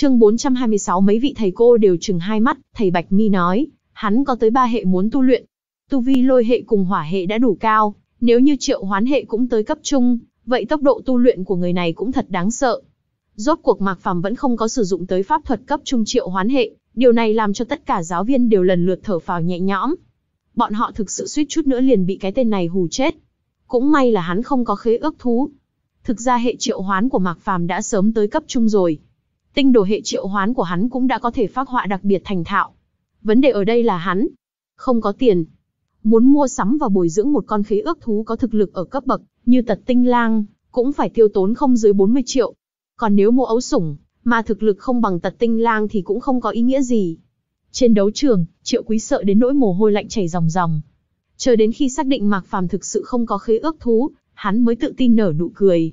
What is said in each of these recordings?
Chương 426 mấy vị thầy cô đều chừng hai mắt, thầy Bạch Mi nói, hắn có tới ba hệ muốn tu luyện. Tu vi lôi hệ cùng hỏa hệ đã đủ cao, nếu như triệu hoán hệ cũng tới cấp trung, vậy tốc độ tu luyện của người này cũng thật đáng sợ. Rốt cuộc Mạc Phàm vẫn không có sử dụng tới pháp thuật cấp trung triệu hoán hệ, điều này làm cho tất cả giáo viên đều lần lượt thở phào nhẹ nhõm. Bọn họ thực sự suýt chút nữa liền bị cái tên này hù chết. Cũng may là hắn không có khế ước thú. Thực ra hệ triệu hoán của Mạc Phàm đã sớm tới cấp trung rồi, tinh đồ hệ triệu hoán của hắn cũng đã có thể phát họa đặc biệt thành thạo. Vấn đề ở đây là hắn không có tiền, muốn mua sắm và bồi dưỡng một con khế ước thú có thực lực ở cấp bậc như tật tinh lang, cũng phải tiêu tốn không dưới 40 triệu. Còn nếu mua ấu sủng, mà thực lực không bằng tật tinh lang thì cũng không có ý nghĩa gì. Trên đấu trường, Triệu Quý sợ đến nỗi mồ hôi lạnh chảy ròng ròng. Chờ đến khi xác định Mạc Phàm thực sự không có khế ước thú, hắn mới tự tin nở nụ cười.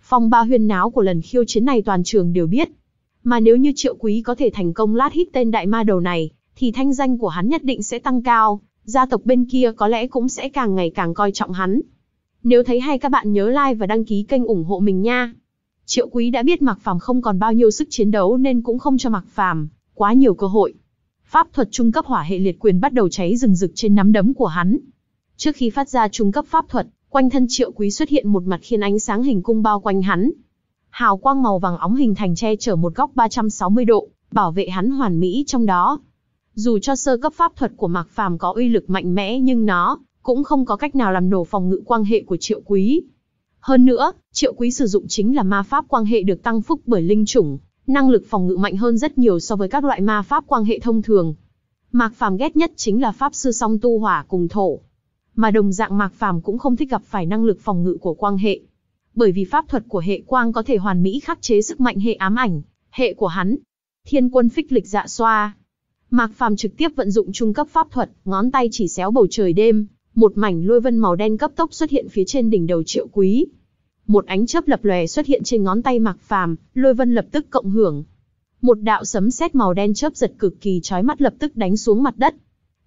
Phong ba huyên náo của lần khiêu chiến này toàn trường đều biết, mà nếu như triệu quý có thể thành công lát hít tên đại ma đầu này, thì thanh danh của hắn nhất định sẽ tăng cao, gia tộc bên kia có lẽ cũng sẽ càng ngày càng coi trọng hắn. Nếu thấy hay các bạn nhớ like và đăng ký kênh ủng hộ mình nha. Triệu Quý đã biết Mạc Phàm không còn bao nhiêu sức chiến đấu nên cũng không cho Mạc Phàm quá nhiều cơ hội. Pháp thuật trung cấp hỏa hệ liệt quyền bắt đầu cháy rừng rực trên nắm đấm của hắn. Trước khi phát ra trung cấp pháp thuật, quanh thân Triệu Quý xuất hiện một mặt khiên ánh sáng hình cung bao quanh hắn, hào quang màu vàng óng hình thành che chở một góc 360 độ, bảo vệ hắn hoàn mỹ trong đó. Dù cho sơ cấp pháp thuật của Mạc Phàm có uy lực mạnh mẽ nhưng nó cũng không có cách nào làm nổ phòng ngự quan hệ của Triệu Quý. Hơn nữa, Triệu Quý sử dụng chính là ma pháp quan hệ được tăng phúc bởi linh chủng, năng lực phòng ngự mạnh hơn rất nhiều so với các loại ma pháp quan hệ thông thường. Mạc Phàm ghét nhất chính là pháp sư song tu hỏa cùng thổ, mà đồng dạng Mạc Phàm cũng không thích gặp phải năng lực phòng ngự của quan hệ, bởi vì pháp thuật của hệ quang có thể hoàn mỹ khắc chế sức mạnh hệ ám ảnh, hệ của hắn. Thiên quân phích lịch dạ xoa. Mạc Phàm trực tiếp vận dụng trung cấp pháp thuật, ngón tay chỉ xéo bầu trời đêm, một mảnh lôi vân màu đen cấp tốc xuất hiện phía trên đỉnh đầu Triệu Quý. Một ánh chớp lập lòe xuất hiện trên ngón tay Mạc Phàm, lôi vân lập tức cộng hưởng. Một đạo sấm sét màu đen chớp giật cực kỳ chói mắt lập tức đánh xuống mặt đất.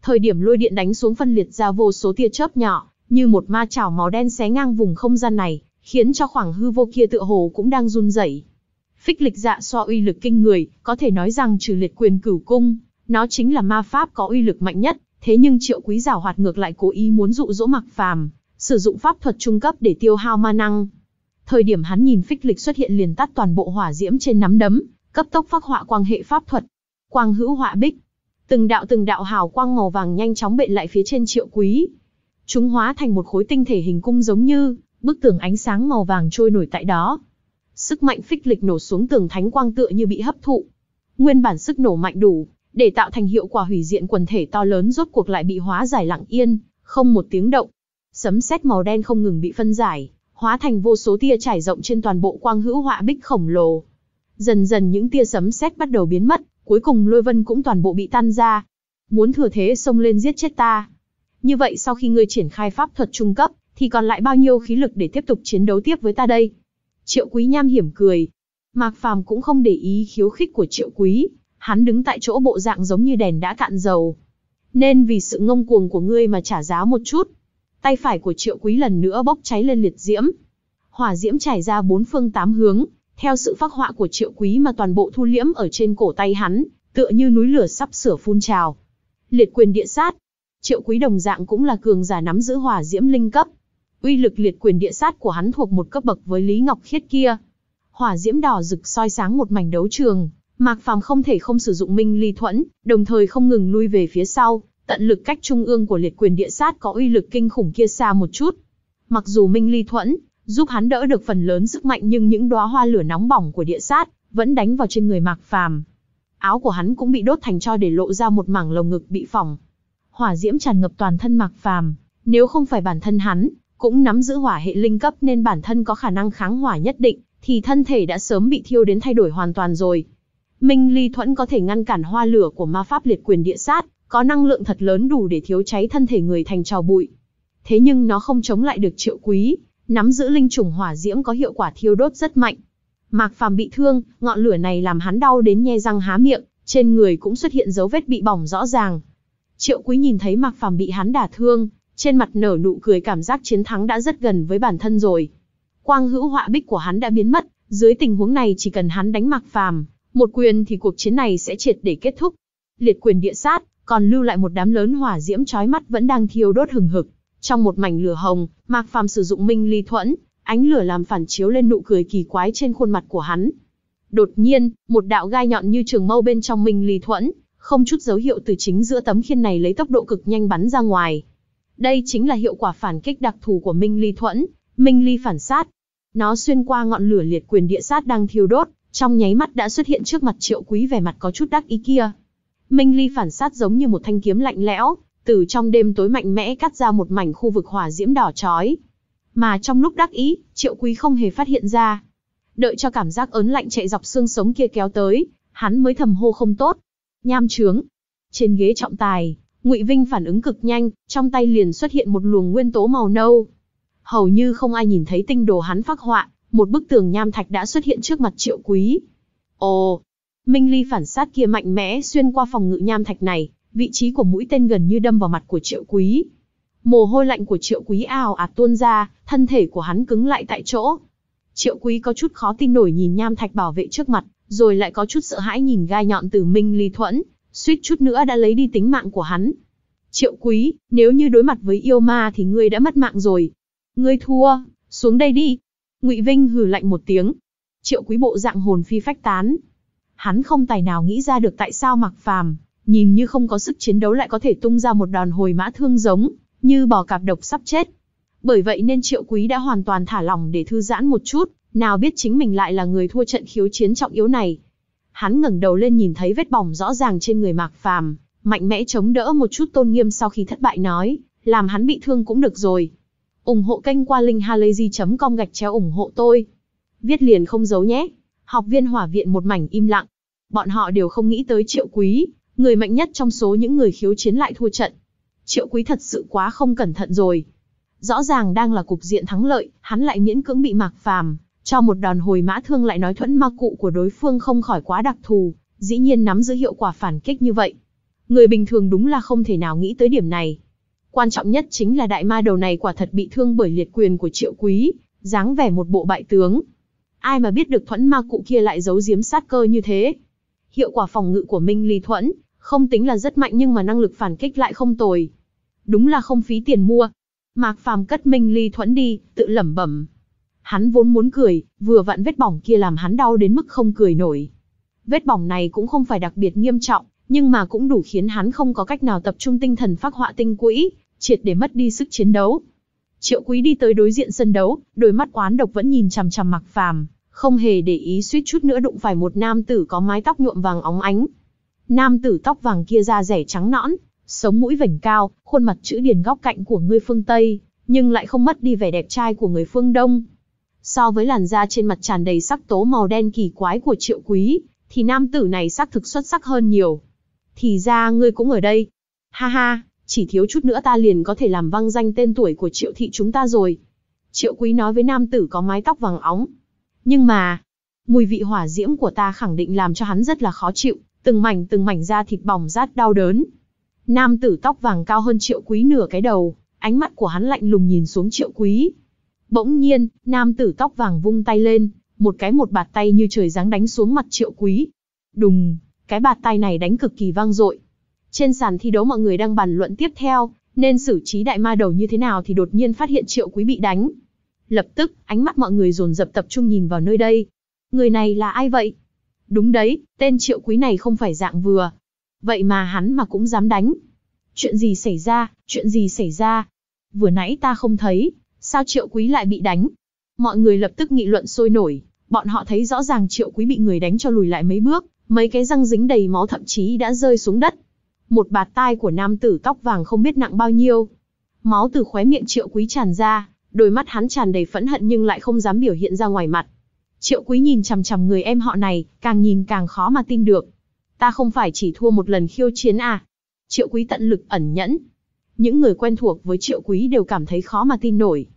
Thời điểm lôi điện đánh xuống phân liệt ra vô số tia chớp nhỏ, như một ma chảo màu đen xé ngang vùng không gian này khiến cho khoảng hư vô kia tựa hồ cũng đang run rẩy. Phích lịch dạ so uy lực kinh người, có thể nói rằng trừ liệt quyền cửu cung, nó chính là ma pháp có uy lực mạnh nhất, thế nhưng triệu quý giảo hoạt ngược lại cố ý muốn dụ dỗ mặc phàm, sử dụng pháp thuật trung cấp để tiêu hao ma năng. Thời điểm hắn nhìn phích lịch xuất hiện liền tắt toàn bộ hỏa diễm trên nắm đấm, cấp tốc phát họa quang hệ pháp thuật, quang hữu họa bích. Từng đạo từng đạo hào quang màu vàng nhanh chóng bện lại phía trên triệu quý. Chúng hóa thành một khối tinh thể hình cung giống như, bức tường ánh sáng màu vàng trôi nổi tại đó. Sức mạnh phích lịch nổ xuống tường thánh quang tựa như bị hấp thụ. Nguyên bản sức nổ mạnh đủ, để tạo thành hiệu quả hủy diện quần thể to lớn rốt cuộc lại bị hóa giải lặng yên, không một tiếng động. Sấm sét màu đen không ngừng bị phân giải, hóa thành vô số tia trải rộng trên toàn bộ quang hữu họa bích khổng lồ. Dần dần những tia sấm sét bắt đầu biến mất, cuối cùng lôi vân cũng toàn bộ bị tan ra. Muốn thừa thế xông lên giết chết ta. Như vậy sau khi ngươi triển khai pháp thuật trung cấp, thì còn lại bao nhiêu khí lực để tiếp tục chiến đấu tiếp với ta đây? Triệu Quý nham hiểm cười. Mạc Phàm cũng không để ý khiếu khích của Triệu Quý, hắn đứng tại chỗ bộ dạng giống như đèn đã cạn dầu. Nên vì sự ngông cuồng của ngươi mà trả giá một chút. Tay phải của Triệu Quý lần nữa bốc cháy lên liệt diễm. Hỏa diễm trải ra bốn phương tám hướng, theo sự phác họa của Triệu Quý mà toàn bộ thu liễm ở trên cổ tay hắn, tựa như núi lửa sắp sửa phun trào. Liệt quyền địa sát. Triệu Quý đồng dạng cũng là cường giả nắm giữ hỏa diễm linh cấp, uy lực liệt quyền địa sát của hắn thuộc một cấp bậc với Lý Ngọc Khiết kia. Hỏa diễm đỏ rực soi sáng một mảnh đấu trường, Mạc Phàm không thể không sử dụng Minh Ly Thuẫn, đồng thời không ngừng lui về phía sau, tận lực cách trung ương của liệt quyền địa sát có uy lực kinh khủng kia xa một chút. Mặc dù Minh Ly Thuẫn giúp hắn đỡ được phần lớn sức mạnh nhưng những đóa hoa lửa nóng bỏng của địa sát vẫn đánh vào trên người Mạc Phàm. Áo của hắn cũng bị đốt thành cho để lộ ra một mảng lồng ngực bị phỏng. Hỏa diễm tràn ngập toàn thân Mạc Phàm, nếu không phải bản thân hắn cũng nắm giữ hỏa hệ linh cấp nên bản thân có khả năng kháng hỏa nhất định, thì thân thể đã sớm bị thiêu đến thay đổi hoàn toàn rồi. Minh Ly Thuẫn có thể ngăn cản hoa lửa của ma pháp liệt quyền địa sát, có năng lượng thật lớn đủ để thiếu cháy thân thể người thành trò bụi. Thế nhưng nó không chống lại được triệu quý, nắm giữ linh trùng hỏa diễm có hiệu quả thiêu đốt rất mạnh. Mạc Phàm bị thương, ngọn lửa này làm hắn đau đến nhe răng há miệng, trên người cũng xuất hiện dấu vết bị bỏng rõ ràng. Triệu Quý nhìn thấy Mạc Phàm bị hắn đả thương, trên mặt nở nụ cười cảm giác chiến thắng đã rất gần với bản thân rồi. Quang hữu họa bích của hắn đã biến mất, dưới tình huống này chỉ cần hắn đánh mặc phàm, một quyền thì cuộc chiến này sẽ triệt để kết thúc. Liệt quyền địa sát, còn lưu lại một đám lớn hỏa diễm chói mắt vẫn đang thiêu đốt hừng hực. Trong một mảnh lửa hồng, Mặc Phàm sử dụng Minh Ly Thuẫn, ánh lửa làm phản chiếu lên nụ cười kỳ quái trên khuôn mặt của hắn. Đột nhiên, một đạo gai nhọn như trường mâu bên trong Minh Ly Thuẫn, không chút dấu hiệu từ chính giữa tấm khiên này lấy tốc độ cực nhanh bắn ra ngoài. Đây chính là hiệu quả phản kích đặc thù của Minh Ly Thuẫn, Minh Ly phản sát. Nó xuyên qua ngọn lửa liệt quyền địa sát đang thiêu đốt, trong nháy mắt đã xuất hiện trước mặt Triệu Quý vẻ mặt có chút đắc ý kia. Minh Ly phản sát giống như một thanh kiếm lạnh lẽo, từ trong đêm tối mạnh mẽ cắt ra một mảnh khu vực hỏa diễm đỏ chói. Mà trong lúc đắc ý, Triệu Quý không hề phát hiện ra. Đợi cho cảm giác ớn lạnh chạy dọc xương sống kia kéo tới, hắn mới thầm hô không tốt. Nham trướng. Trên ghế trọng tài, Ngụy Vinh phản ứng cực nhanh, trong tay liền xuất hiện một luồng nguyên tố màu nâu. Hầu như không ai nhìn thấy tinh đồ hắn phác họa, một bức tường nham thạch đã xuất hiện trước mặt Triệu Quý. Ồ, Minh Ly phản sát kia mạnh mẽ xuyên qua phòng ngự nham thạch này, vị trí của mũi tên gần như đâm vào mặt của Triệu Quý. Mồ hôi lạnh của Triệu Quý ào ạt tuôn ra, thân thể của hắn cứng lại tại chỗ. Triệu Quý có chút khó tin nổi nhìn nham thạch bảo vệ trước mặt, rồi lại có chút sợ hãi nhìn gai nhọn từ Minh Ly Thuẫn, suýt chút nữa đã lấy đi tính mạng của hắn. Triệu quý, nếu như đối mặt với yêu ma thì ngươi đã mất mạng rồi. Ngươi thua, xuống đây đi. Ngụy Vinh hừ lạnh một tiếng. Triệu quý bộ dạng hồn phi phách tán. Hắn không tài nào nghĩ ra được tại sao mặc phàm, nhìn như không có sức chiến đấu lại có thể tung ra một đòn hồi mã thương giống, như bò cạp độc sắp chết. Bởi vậy nên triệu quý đã hoàn toàn thả lỏng để thư giãn một chút, nào biết chính mình lại là người thua trận khiếu chiến trọng yếu này hắn ngẩng đầu lên nhìn thấy vết bỏng rõ ràng trên người Mạc Phàm, mạnh mẽ chống đỡ một chút tôn nghiêm sau khi thất bại nói, làm hắn bị thương cũng được rồi. ủng hộ kênh qua linkhalazy.com gạch chéo ủng hộ tôi. Viết liền không giấu nhé. Học viên hỏa viện một mảnh im lặng. Bọn họ đều không nghĩ tới triệu quý, người mạnh nhất trong số những người khiếu chiến lại thua trận. Triệu quý thật sự quá không cẩn thận rồi. Rõ ràng đang là cục diện thắng lợi, hắn lại miễn cưỡng bị mạc phàm, cho một đòn hồi mã thương lại nói thuẫn ma cụ của đối phương không khỏi quá đặc thù, dĩ nhiên nắm giữ hiệu quả phản kích như vậy. Người bình thường đúng là không thể nào nghĩ tới điểm này. Quan trọng nhất chính là đại ma đầu này quả thật bị thương bởi liệt quyền của triệu quý, dáng vẻ một bộ bại tướng. Ai mà biết được thuẫn ma cụ kia lại giấu giếm sát cơ như thế. Hiệu quả phòng ngự của Minh Ly Thuẫn, không tính là rất mạnh nhưng mà năng lực phản kích lại không tồi. Đúng là không phí tiền mua. Mạc Phàm cất Minh Ly Thuẫn đi, tự lẩm bẩm, Hắn vốn muốn cười, vừa vặn vết bỏng kia làm hắn đau đến mức không cười nổi. Vết bỏng này cũng không phải đặc biệt nghiêm trọng, nhưng mà cũng đủ khiến hắn không có cách nào tập trung tinh thần phát họa tinh quỹ, triệt để mất đi sức chiến đấu. Triệu Quý đi tới đối diện sân đấu, đôi mắt oán độc vẫn nhìn chằm chằm Mặc Phàm, không hề để ý suýt chút nữa đụng phải một nam tử có mái tóc nhuộm vàng óng ánh. Nam tử tóc vàng kia da rẻ trắng nõn, sống mũi vểnh cao, khuôn mặt chữ điền góc cạnh của người phương Tây, nhưng lại không mất đi vẻ đẹp trai của người phương Đông. So với làn da trên mặt tràn đầy sắc tố màu đen kỳ quái của triệu quý, thì nam tử này xác thực xuất sắc hơn nhiều. Thì ra ngươi cũng ở đây. Ha ha, chỉ thiếu chút nữa ta liền có thể làm văng danh tên tuổi của triệu thị chúng ta rồi. Triệu quý nói với nam tử có mái tóc vàng óng. Nhưng mà, mùi vị hỏa diễm của ta khẳng định làm cho hắn rất là khó chịu, từng mảnh từng mảnh da thịt bỏng rát đau đớn. Nam tử tóc vàng cao hơn triệu quý nửa cái đầu, ánh mắt của hắn lạnh lùng nhìn xuống triệu quý, Bỗng nhiên, nam tử tóc vàng vung tay lên, một cái một bạt tay như trời giáng đánh xuống mặt triệu quý. Đùng, cái bạt tay này đánh cực kỳ vang dội. Trên sàn thi đấu mọi người đang bàn luận tiếp theo, nên xử trí đại ma đầu như thế nào thì đột nhiên phát hiện triệu quý bị đánh. Lập tức, ánh mắt mọi người dồn dập tập trung nhìn vào nơi đây. Người này là ai vậy? Đúng đấy, tên triệu quý này không phải dạng vừa. Vậy mà hắn mà cũng dám đánh. Chuyện gì xảy ra, chuyện gì xảy ra? Vừa nãy ta không thấy, Sao triệu quý lại bị đánh? Mọi người lập tức nghị luận sôi nổi, bọn họ thấy rõ ràng triệu quý bị người đánh cho lùi lại mấy bước, mấy cái răng dính đầy máu thậm chí đã rơi xuống đất. Một bạt tai của nam tử tóc vàng không biết nặng bao nhiêu. Máu từ khóe miệng triệu quý tràn ra, đôi mắt hắn tràn đầy phẫn hận nhưng lại không dám biểu hiện ra ngoài mặt. Triệu quý nhìn chằm chằm người em họ này, càng nhìn càng khó mà tin được. Ta không phải chỉ thua một lần khiêu chiến à? Triệu quý tận lực ẩn nhẫn. Những người quen thuộc với triệu quý đều cảm thấy khó mà tin nổi.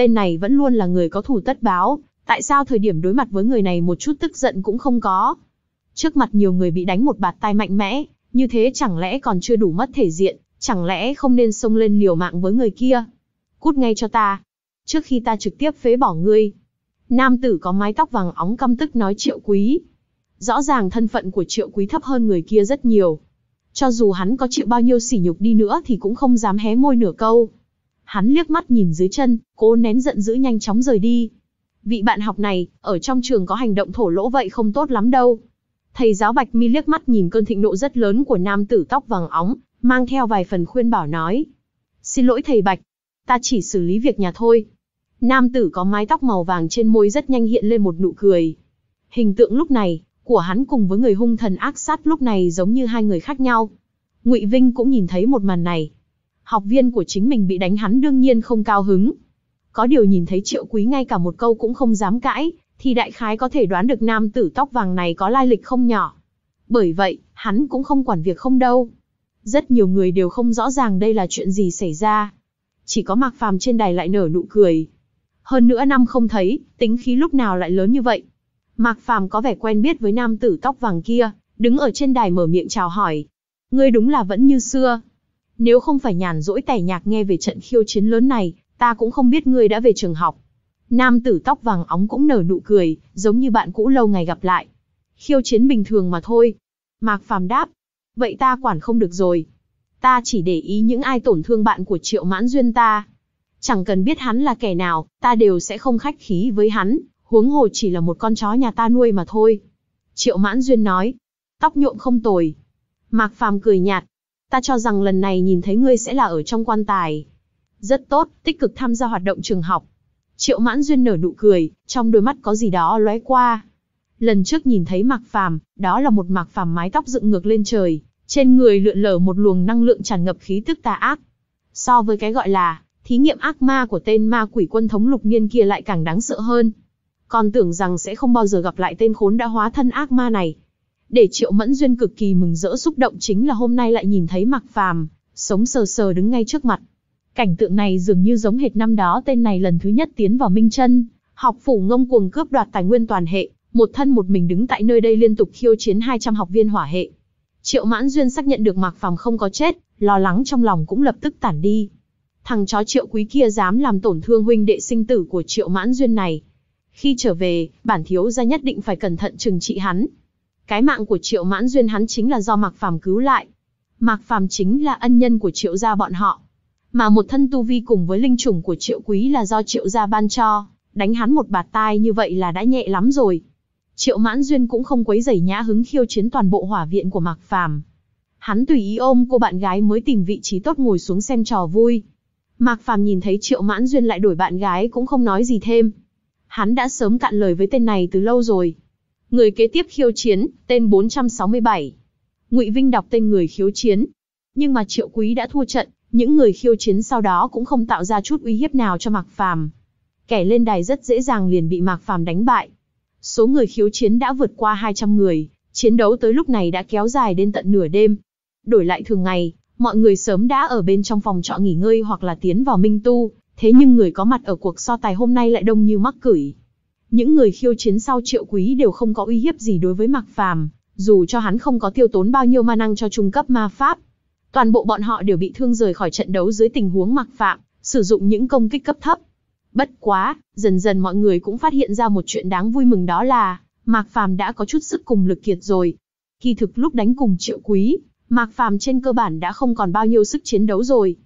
Tên này vẫn luôn là người có thủ tất báo, tại sao thời điểm đối mặt với người này một chút tức giận cũng không có. Trước mặt nhiều người bị đánh một bạt tai mạnh mẽ, như thế chẳng lẽ còn chưa đủ mất thể diện, chẳng lẽ không nên xông lên liều mạng với người kia. Cút ngay cho ta, trước khi ta trực tiếp phế bỏ ngươi. Nam tử có mái tóc vàng óng căm tức nói triệu quý. Rõ ràng thân phận của triệu quý thấp hơn người kia rất nhiều. Cho dù hắn có chịu bao nhiêu sỉ nhục đi nữa thì cũng không dám hé môi nửa câu, Hắn liếc mắt nhìn dưới chân, cố nén giận dữ nhanh chóng rời đi. Vị bạn học này, ở trong trường có hành động thổ lỗ vậy không tốt lắm đâu. Thầy giáo Bạch Mi liếc mắt nhìn cơn thịnh nộ rất lớn của nam tử tóc vàng óng, mang theo vài phần khuyên bảo nói. Xin lỗi thầy Bạch, ta chỉ xử lý việc nhà thôi. Nam tử có mái tóc màu vàng trên môi rất nhanh hiện lên một nụ cười. Hình tượng lúc này, của hắn cùng với người hung thần ác sát lúc này giống như hai người khác nhau. Ngụy Vinh cũng nhìn thấy một màn này, học viên của chính mình bị đánh hắn đương nhiên không cao hứng. Có điều nhìn thấy triệu quý ngay cả một câu cũng không dám cãi, thì đại khái có thể đoán được nam tử tóc vàng này có lai lịch không nhỏ. Bởi vậy, hắn cũng không quản việc không đâu. Rất nhiều người đều không rõ ràng đây là chuyện gì xảy ra. Chỉ có mạc phàm trên đài lại nở nụ cười. Hơn nữa năm không thấy, tính khí lúc nào lại lớn như vậy. Mạc phàm có vẻ quen biết với nam tử tóc vàng kia, đứng ở trên đài mở miệng chào hỏi. Ngươi đúng là vẫn như xưa. Nếu không phải nhàn rỗi tẻ nhạc nghe về trận khiêu chiến lớn này, ta cũng không biết ngươi đã về trường học. Nam tử tóc vàng óng cũng nở nụ cười, giống như bạn cũ lâu ngày gặp lại. Khiêu chiến bình thường mà thôi. Mạc Phàm đáp. Vậy ta quản không được rồi. Ta chỉ để ý những ai tổn thương bạn của triệu mãn duyên ta. Chẳng cần biết hắn là kẻ nào, ta đều sẽ không khách khí với hắn, huống hồ chỉ là một con chó nhà ta nuôi mà thôi. Triệu mãn duyên nói. Tóc nhuộm không tồi. Mạc Phàm cười nhạt, ta cho rằng lần này nhìn thấy ngươi sẽ là ở trong quan tài. Rất tốt, tích cực tham gia hoạt động trường học. Triệu Mãn Duyên nở nụ cười, trong đôi mắt có gì đó lóe qua. Lần trước nhìn thấy Mạc Phàm, đó là một Mạc Phàm mái tóc dựng ngược lên trời, trên người lượn lờ một luồng năng lượng tràn ngập khí tức tà ác. So với cái gọi là thí nghiệm ác ma của tên ma quỷ quân thống lục niên kia lại càng đáng sợ hơn. Còn tưởng rằng sẽ không bao giờ gặp lại tên khốn đã hóa thân ác ma này, để Triệu Mẫn Duyên cực kỳ mừng rỡ xúc động chính là hôm nay lại nhìn thấy Mạc Phàm, sống sờ sờ đứng ngay trước mặt. Cảnh tượng này dường như giống hệt năm đó tên này lần thứ nhất tiến vào Minh Chân, học phủ ngông cuồng cướp đoạt tài nguyên toàn hệ, một thân một mình đứng tại nơi đây liên tục khiêu chiến 200 học viên hỏa hệ. Triệu Mãn Duyên xác nhận được Mạc Phàm không có chết, lo lắng trong lòng cũng lập tức tản đi. Thằng chó Triệu Quý kia dám làm tổn thương huynh đệ sinh tử của Triệu Mãn Duyên này. Khi trở về, bản thiếu gia nhất định phải cẩn thận trừng trị hắn, cái mạng của Triệu Mãn Duyên hắn chính là do Mạc Phàm cứu lại. Mạc Phàm chính là ân nhân của Triệu gia bọn họ. Mà một thân tu vi cùng với linh chủng của Triệu Quý là do Triệu gia ban cho, đánh hắn một bạt tai như vậy là đã nhẹ lắm rồi. Triệu Mãn Duyên cũng không quấy rầy nhã hứng khiêu chiến toàn bộ hỏa viện của Mạc Phàm. Hắn tùy ý ôm cô bạn gái mới tìm vị trí tốt ngồi xuống xem trò vui. Mạc Phàm nhìn thấy Triệu Mãn Duyên lại đổi bạn gái cũng không nói gì thêm. Hắn đã sớm cạn lời với tên này từ lâu rồi. Người kế tiếp khiêu chiến, tên 467. Ngụy Vinh đọc tên người khiêu chiến. Nhưng mà Triệu Quý đã thua trận, những người khiêu chiến sau đó cũng không tạo ra chút uy hiếp nào cho Mạc Phàm. Kẻ lên đài rất dễ dàng liền bị Mạc Phàm đánh bại. Số người khiếu chiến đã vượt qua 200 người, chiến đấu tới lúc này đã kéo dài đến tận nửa đêm. Đổi lại thường ngày, mọi người sớm đã ở bên trong phòng trọ nghỉ ngơi hoặc là tiến vào minh tu, thế nhưng người có mặt ở cuộc so tài hôm nay lại đông như mắc cửi những người khiêu chiến sau triệu quý đều không có uy hiếp gì đối với Mặc Phàm, dù cho hắn không có tiêu tốn bao nhiêu ma năng cho trung cấp ma pháp. Toàn bộ bọn họ đều bị thương rời khỏi trận đấu dưới tình huống Mặc Phạm, sử dụng những công kích cấp thấp. Bất quá, dần dần mọi người cũng phát hiện ra một chuyện đáng vui mừng đó là, Mạc Phàm đã có chút sức cùng lực kiệt rồi. Kỳ thực lúc đánh cùng triệu quý, Mạc Phàm trên cơ bản đã không còn bao nhiêu sức chiến đấu rồi.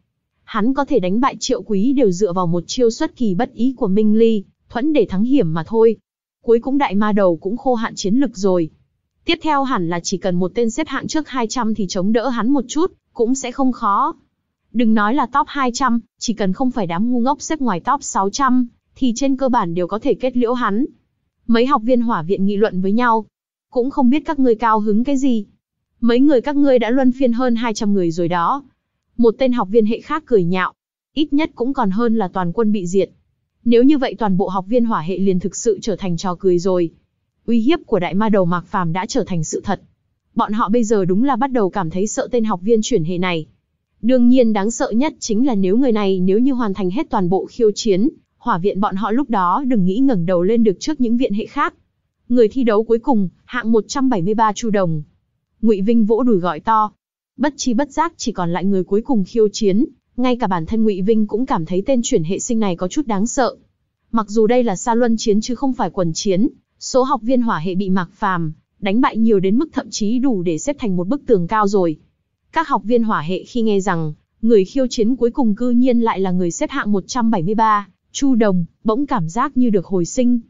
Hắn có thể đánh bại triệu quý đều dựa vào một chiêu xuất kỳ bất ý của Minh Ly, thuẫn để thắng hiểm mà thôi. Cuối cũng đại ma đầu cũng khô hạn chiến lực rồi. Tiếp theo hẳn là chỉ cần một tên xếp hạng trước 200 thì chống đỡ hắn một chút, cũng sẽ không khó. Đừng nói là top 200, chỉ cần không phải đám ngu ngốc xếp ngoài top 600, thì trên cơ bản đều có thể kết liễu hắn. Mấy học viên hỏa viện nghị luận với nhau. Cũng không biết các ngươi cao hứng cái gì. Mấy người các ngươi đã luân phiên hơn 200 người rồi đó. Một tên học viên hệ khác cười nhạo. Ít nhất cũng còn hơn là toàn quân bị diệt. Nếu như vậy toàn bộ học viên hỏa hệ liền thực sự trở thành trò cười rồi. Uy hiếp của đại ma đầu Mạc Phàm đã trở thành sự thật. Bọn họ bây giờ đúng là bắt đầu cảm thấy sợ tên học viên chuyển hệ này. Đương nhiên đáng sợ nhất chính là nếu người này nếu như hoàn thành hết toàn bộ khiêu chiến, hỏa viện bọn họ lúc đó đừng nghĩ ngẩng đầu lên được trước những viện hệ khác. Người thi đấu cuối cùng, hạng 173 Chu Đồng. Ngụy Vinh vỗ đùi gọi to. Bất chi bất giác chỉ còn lại người cuối cùng khiêu chiến, ngay cả bản thân Ngụy Vinh cũng cảm thấy tên chuyển hệ sinh này có chút đáng sợ. Mặc dù đây là xa luân chiến chứ không phải quần chiến, số học viên hỏa hệ bị Mạc Phàm đánh bại nhiều đến mức thậm chí đủ để xếp thành một bức tường cao rồi. Các học viên hỏa hệ khi nghe rằng, người khiêu chiến cuối cùng cư nhiên lại là người xếp hạng 173, Chu Đồng, bỗng cảm giác như được hồi sinh.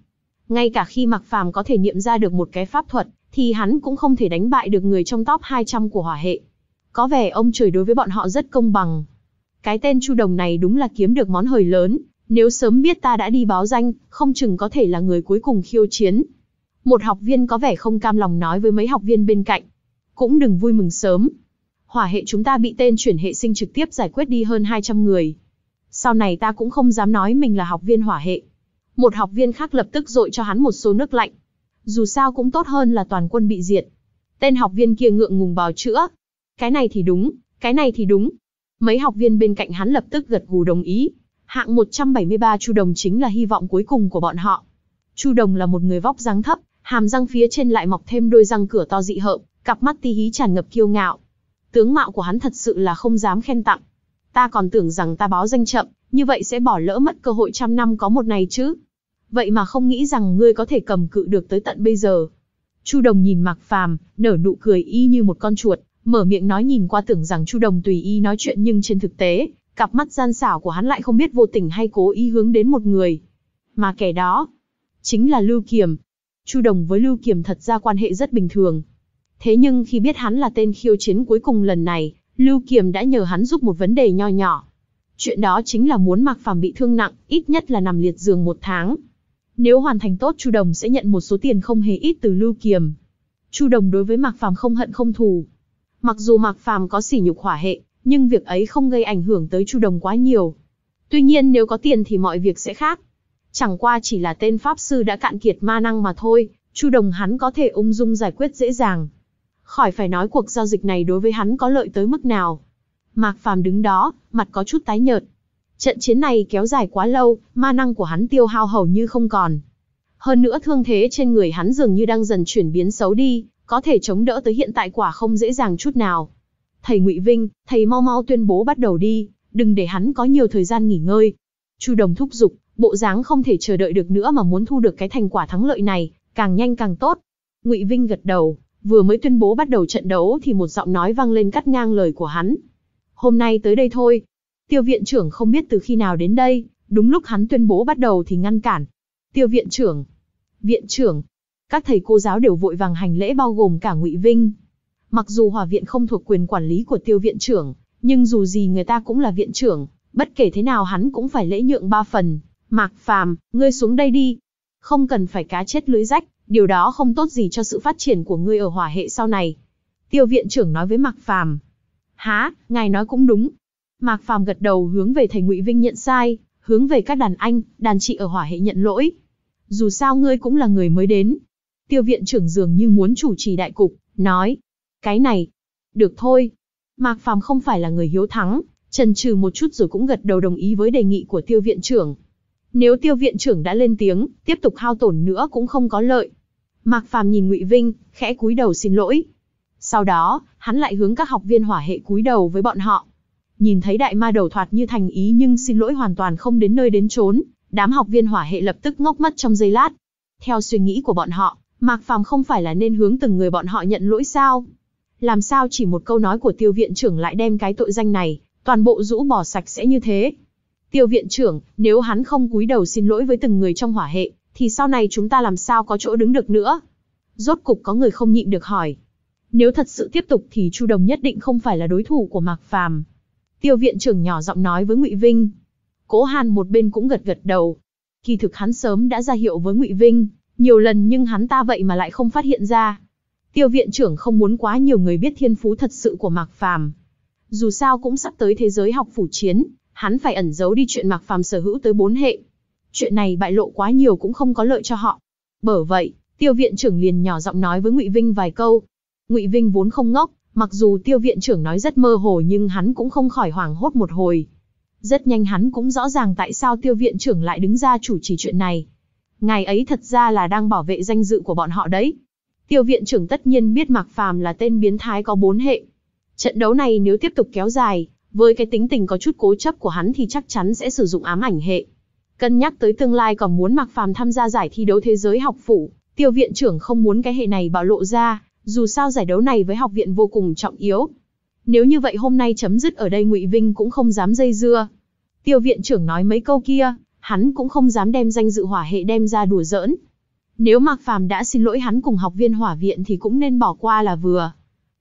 Ngay cả khi Mạc Phàm có thể niệm ra được một cái pháp thuật, thì hắn cũng không thể đánh bại được người trong top 200 của hỏa hệ. Có vẻ ông trời đối với bọn họ rất công bằng, cái tên Chu Đồng này đúng là kiếm được món hời lớn, nếu sớm biết ta đã đi báo danh, không chừng có thể là người cuối cùng khiêu chiến. Một học viên có vẻ không cam lòng nói với mấy học viên bên cạnh. Cũng đừng vui mừng sớm. Hỏa hệ chúng ta bị tên chuyển hệ sinh trực tiếp giải quyết đi hơn 200 người. Sau này ta cũng không dám nói mình là học viên hỏa hệ. Một học viên khác lập tức dội cho hắn một số nước lạnh. Dù sao cũng tốt hơn là toàn quân bị diệt. Tên học viên kia ngượng ngùng bào chữa. Cái này thì đúng, cái này thì đúng, Mấy học viên bên cạnh hắn lập tức gật gù đồng ý. Hạng 173 Chu Đồng chính là hy vọng cuối cùng của bọn họ. Chu Đồng là một người vóc dáng thấp, hàm răng phía trên lại mọc thêm đôi răng cửa to dị hợm, cặp mắt tí hí tràn ngập kiêu ngạo. Tướng mạo của hắn thật sự là không dám khen tặng. Ta còn tưởng rằng ta báo danh chậm, như vậy sẽ bỏ lỡ mất cơ hội trăm năm có một này chứ. Vậy mà không nghĩ rằng ngươi có thể cầm cự được tới tận bây giờ. Chu Đồng nhìn Mạc Phàm, nở nụ cười y như một con chuột, Mở miệng nói nhìn qua tưởng rằng Chu Đồng tùy ý nói chuyện nhưng trên thực tế, cặp mắt gian xảo của hắn lại không biết vô tình hay cố ý hướng đến một người. Mà kẻ đó, chính là Lưu Kiềm. Chu Đồng với Lưu Kiềm thật ra quan hệ rất bình thường. Thế nhưng khi biết hắn là tên khiêu chiến cuối cùng lần này, Lưu Kiềm đã nhờ hắn giúp một vấn đề nho nhỏ. Chuyện đó chính là muốn Mạc Phàm bị thương nặng, ít nhất là nằm liệt giường một tháng. Nếu hoàn thành tốt Chu Đồng sẽ nhận một số tiền không hề ít từ Lưu Kiềm. Chu Đồng đối với Mạc Phàm không hận không thù, Mặc dù Mạc Phàm có sỉ nhục hỏa hệ, nhưng việc ấy không gây ảnh hưởng tới Chu Đồng quá nhiều. Tuy nhiên nếu có tiền thì mọi việc sẽ khác. Chẳng qua chỉ là tên pháp sư đã cạn kiệt ma năng mà thôi, Chu Đồng hắn có thể ung dung giải quyết dễ dàng. Khỏi phải nói cuộc giao dịch này đối với hắn có lợi tới mức nào. Mạc Phàm đứng đó, mặt có chút tái nhợt. Trận chiến này kéo dài quá lâu, ma năng của hắn tiêu hao hầu như không còn. Hơn nữa thương thế trên người hắn dường như đang dần chuyển biến xấu đi, có thể chống đỡ tới hiện tại quả không dễ dàng chút nào. Thầy Ngụy Vinh, thầy mau mau tuyên bố bắt đầu đi, đừng để hắn có nhiều thời gian nghỉ ngơi. Chu Đồng thúc giục, bộ dáng không thể chờ đợi được nữa mà muốn thu được cái thành quả thắng lợi này, càng nhanh càng tốt. Ngụy Vinh gật đầu, vừa mới tuyên bố bắt đầu trận đấu thì một giọng nói vang lên cắt ngang lời của hắn. Hôm nay tới đây thôi. Tiêu viện trưởng không biết từ khi nào đến đây, đúng lúc hắn tuyên bố bắt đầu thì ngăn cản. Tiêu viện trưởng. Viện trưởng, các thầy cô giáo đều vội vàng hành lễ bao gồm cả Ngụy Vinh. Mặc dù hòa viện không thuộc quyền quản lý của tiêu viện trưởng, nhưng dù gì người ta cũng là viện trưởng, bất kể thế nào hắn cũng phải lễ nhượng ba phần. Mạc Phàm, ngươi xuống đây đi. Không cần phải cá chết lưới rách, điều đó không tốt gì cho sự phát triển của ngươi ở hỏa hệ sau này. Tiêu viện trưởng nói với Mạc Phàm. Há, ngài nói cũng đúng. Mạc Phàm gật đầu hướng về thầy Ngụy Vinh nhận sai, hướng về các đàn anh, đàn chị ở hỏa hệ nhận lỗi. Dù sao ngươi cũng là người mới đến, Tiêu viện trưởng dường như muốn chủ trì đại cục, nói. Cái này, được thôi. Mạc Phàm không phải là người hiếu thắng, trần trừ một chút rồi cũng gật đầu đồng ý với đề nghị của tiêu viện trưởng. Nếu tiêu viện trưởng đã lên tiếng, tiếp tục hao tổn nữa cũng không có lợi. Mạc Phàm nhìn Ngụy Vinh, khẽ cúi đầu xin lỗi. Sau đó, hắn lại hướng các học viên hỏa hệ cúi đầu với bọn họ. Nhìn thấy đại ma đầu thoạt như thành ý nhưng xin lỗi hoàn toàn không đến nơi đến chốn, đám học viên hỏa hệ lập tức ngốc mất trong giây lát. Theo suy nghĩ của bọn họ, Mạc Phàm không phải là nên hướng từng người bọn họ nhận lỗi sao? Làm sao chỉ một câu nói của tiêu viện trưởng lại đem cái tội danh này, toàn bộ rũ bỏ sạch sẽ như thế? Tiêu viện trưởng, nếu hắn không cúi đầu xin lỗi với từng người trong hỏa hệ, thì sau này chúng ta làm sao có chỗ đứng được nữa? Rốt cục có người không nhịn được hỏi. Nếu thật sự tiếp tục thì Chu Đồng nhất định không phải là đối thủ của Mạc Phàm. Tiêu viện trưởng nhỏ giọng nói với Ngụy Vinh. Cố Hàn một bên cũng gật gật đầu. Kỳ thực hắn sớm đã ra hiệu với Ngụy Vinh, nhiều lần nhưng hắn ta vậy mà lại không phát hiện ra. Tiêu viện trưởng không muốn quá nhiều người biết thiên phú thật sự của Mạc Phàm. Dù sao cũng sắp tới thế giới học phủ chiến, hắn phải ẩn giấu đi chuyện Mạc Phàm sở hữu tới bốn hệ. Chuyện này bại lộ quá nhiều cũng không có lợi cho họ. Bởi vậy, Tiêu viện trưởng liền nhỏ giọng nói với Ngụy Vinh vài câu. Ngụy Vinh vốn không ngốc, mặc dù Tiêu viện trưởng nói rất mơ hồ nhưng hắn cũng không khỏi hoảng hốt một hồi. Rất nhanh hắn cũng rõ ràng tại sao Tiêu viện trưởng lại đứng ra chủ trì chuyện này ngài ấy thật ra là đang bảo vệ danh dự của bọn họ đấy. Tiêu viện trưởng tất nhiên biết Mạc Phàm là tên biến thái có bốn hệ. Trận đấu này nếu tiếp tục kéo dài, với cái tính tình có chút cố chấp của hắn thì chắc chắn sẽ sử dụng ám ảnh hệ. Cân nhắc tới tương lai còn muốn Mạc Phàm tham gia giải thi đấu thế giới học phủ, tiêu viện trưởng không muốn cái hệ này bạo lộ ra, dù sao giải đấu này với học viện vô cùng trọng yếu. Nếu như vậy hôm nay chấm dứt ở đây Ngụy Vinh cũng không dám dây dưa. Tiêu viện trưởng nói mấy câu kia, hắn cũng không dám đem danh dự hỏa hệ đem ra đùa giỡn. Nếu Mạc Phàm đã xin lỗi hắn cùng học viên hỏa viện thì cũng nên bỏ qua là vừa.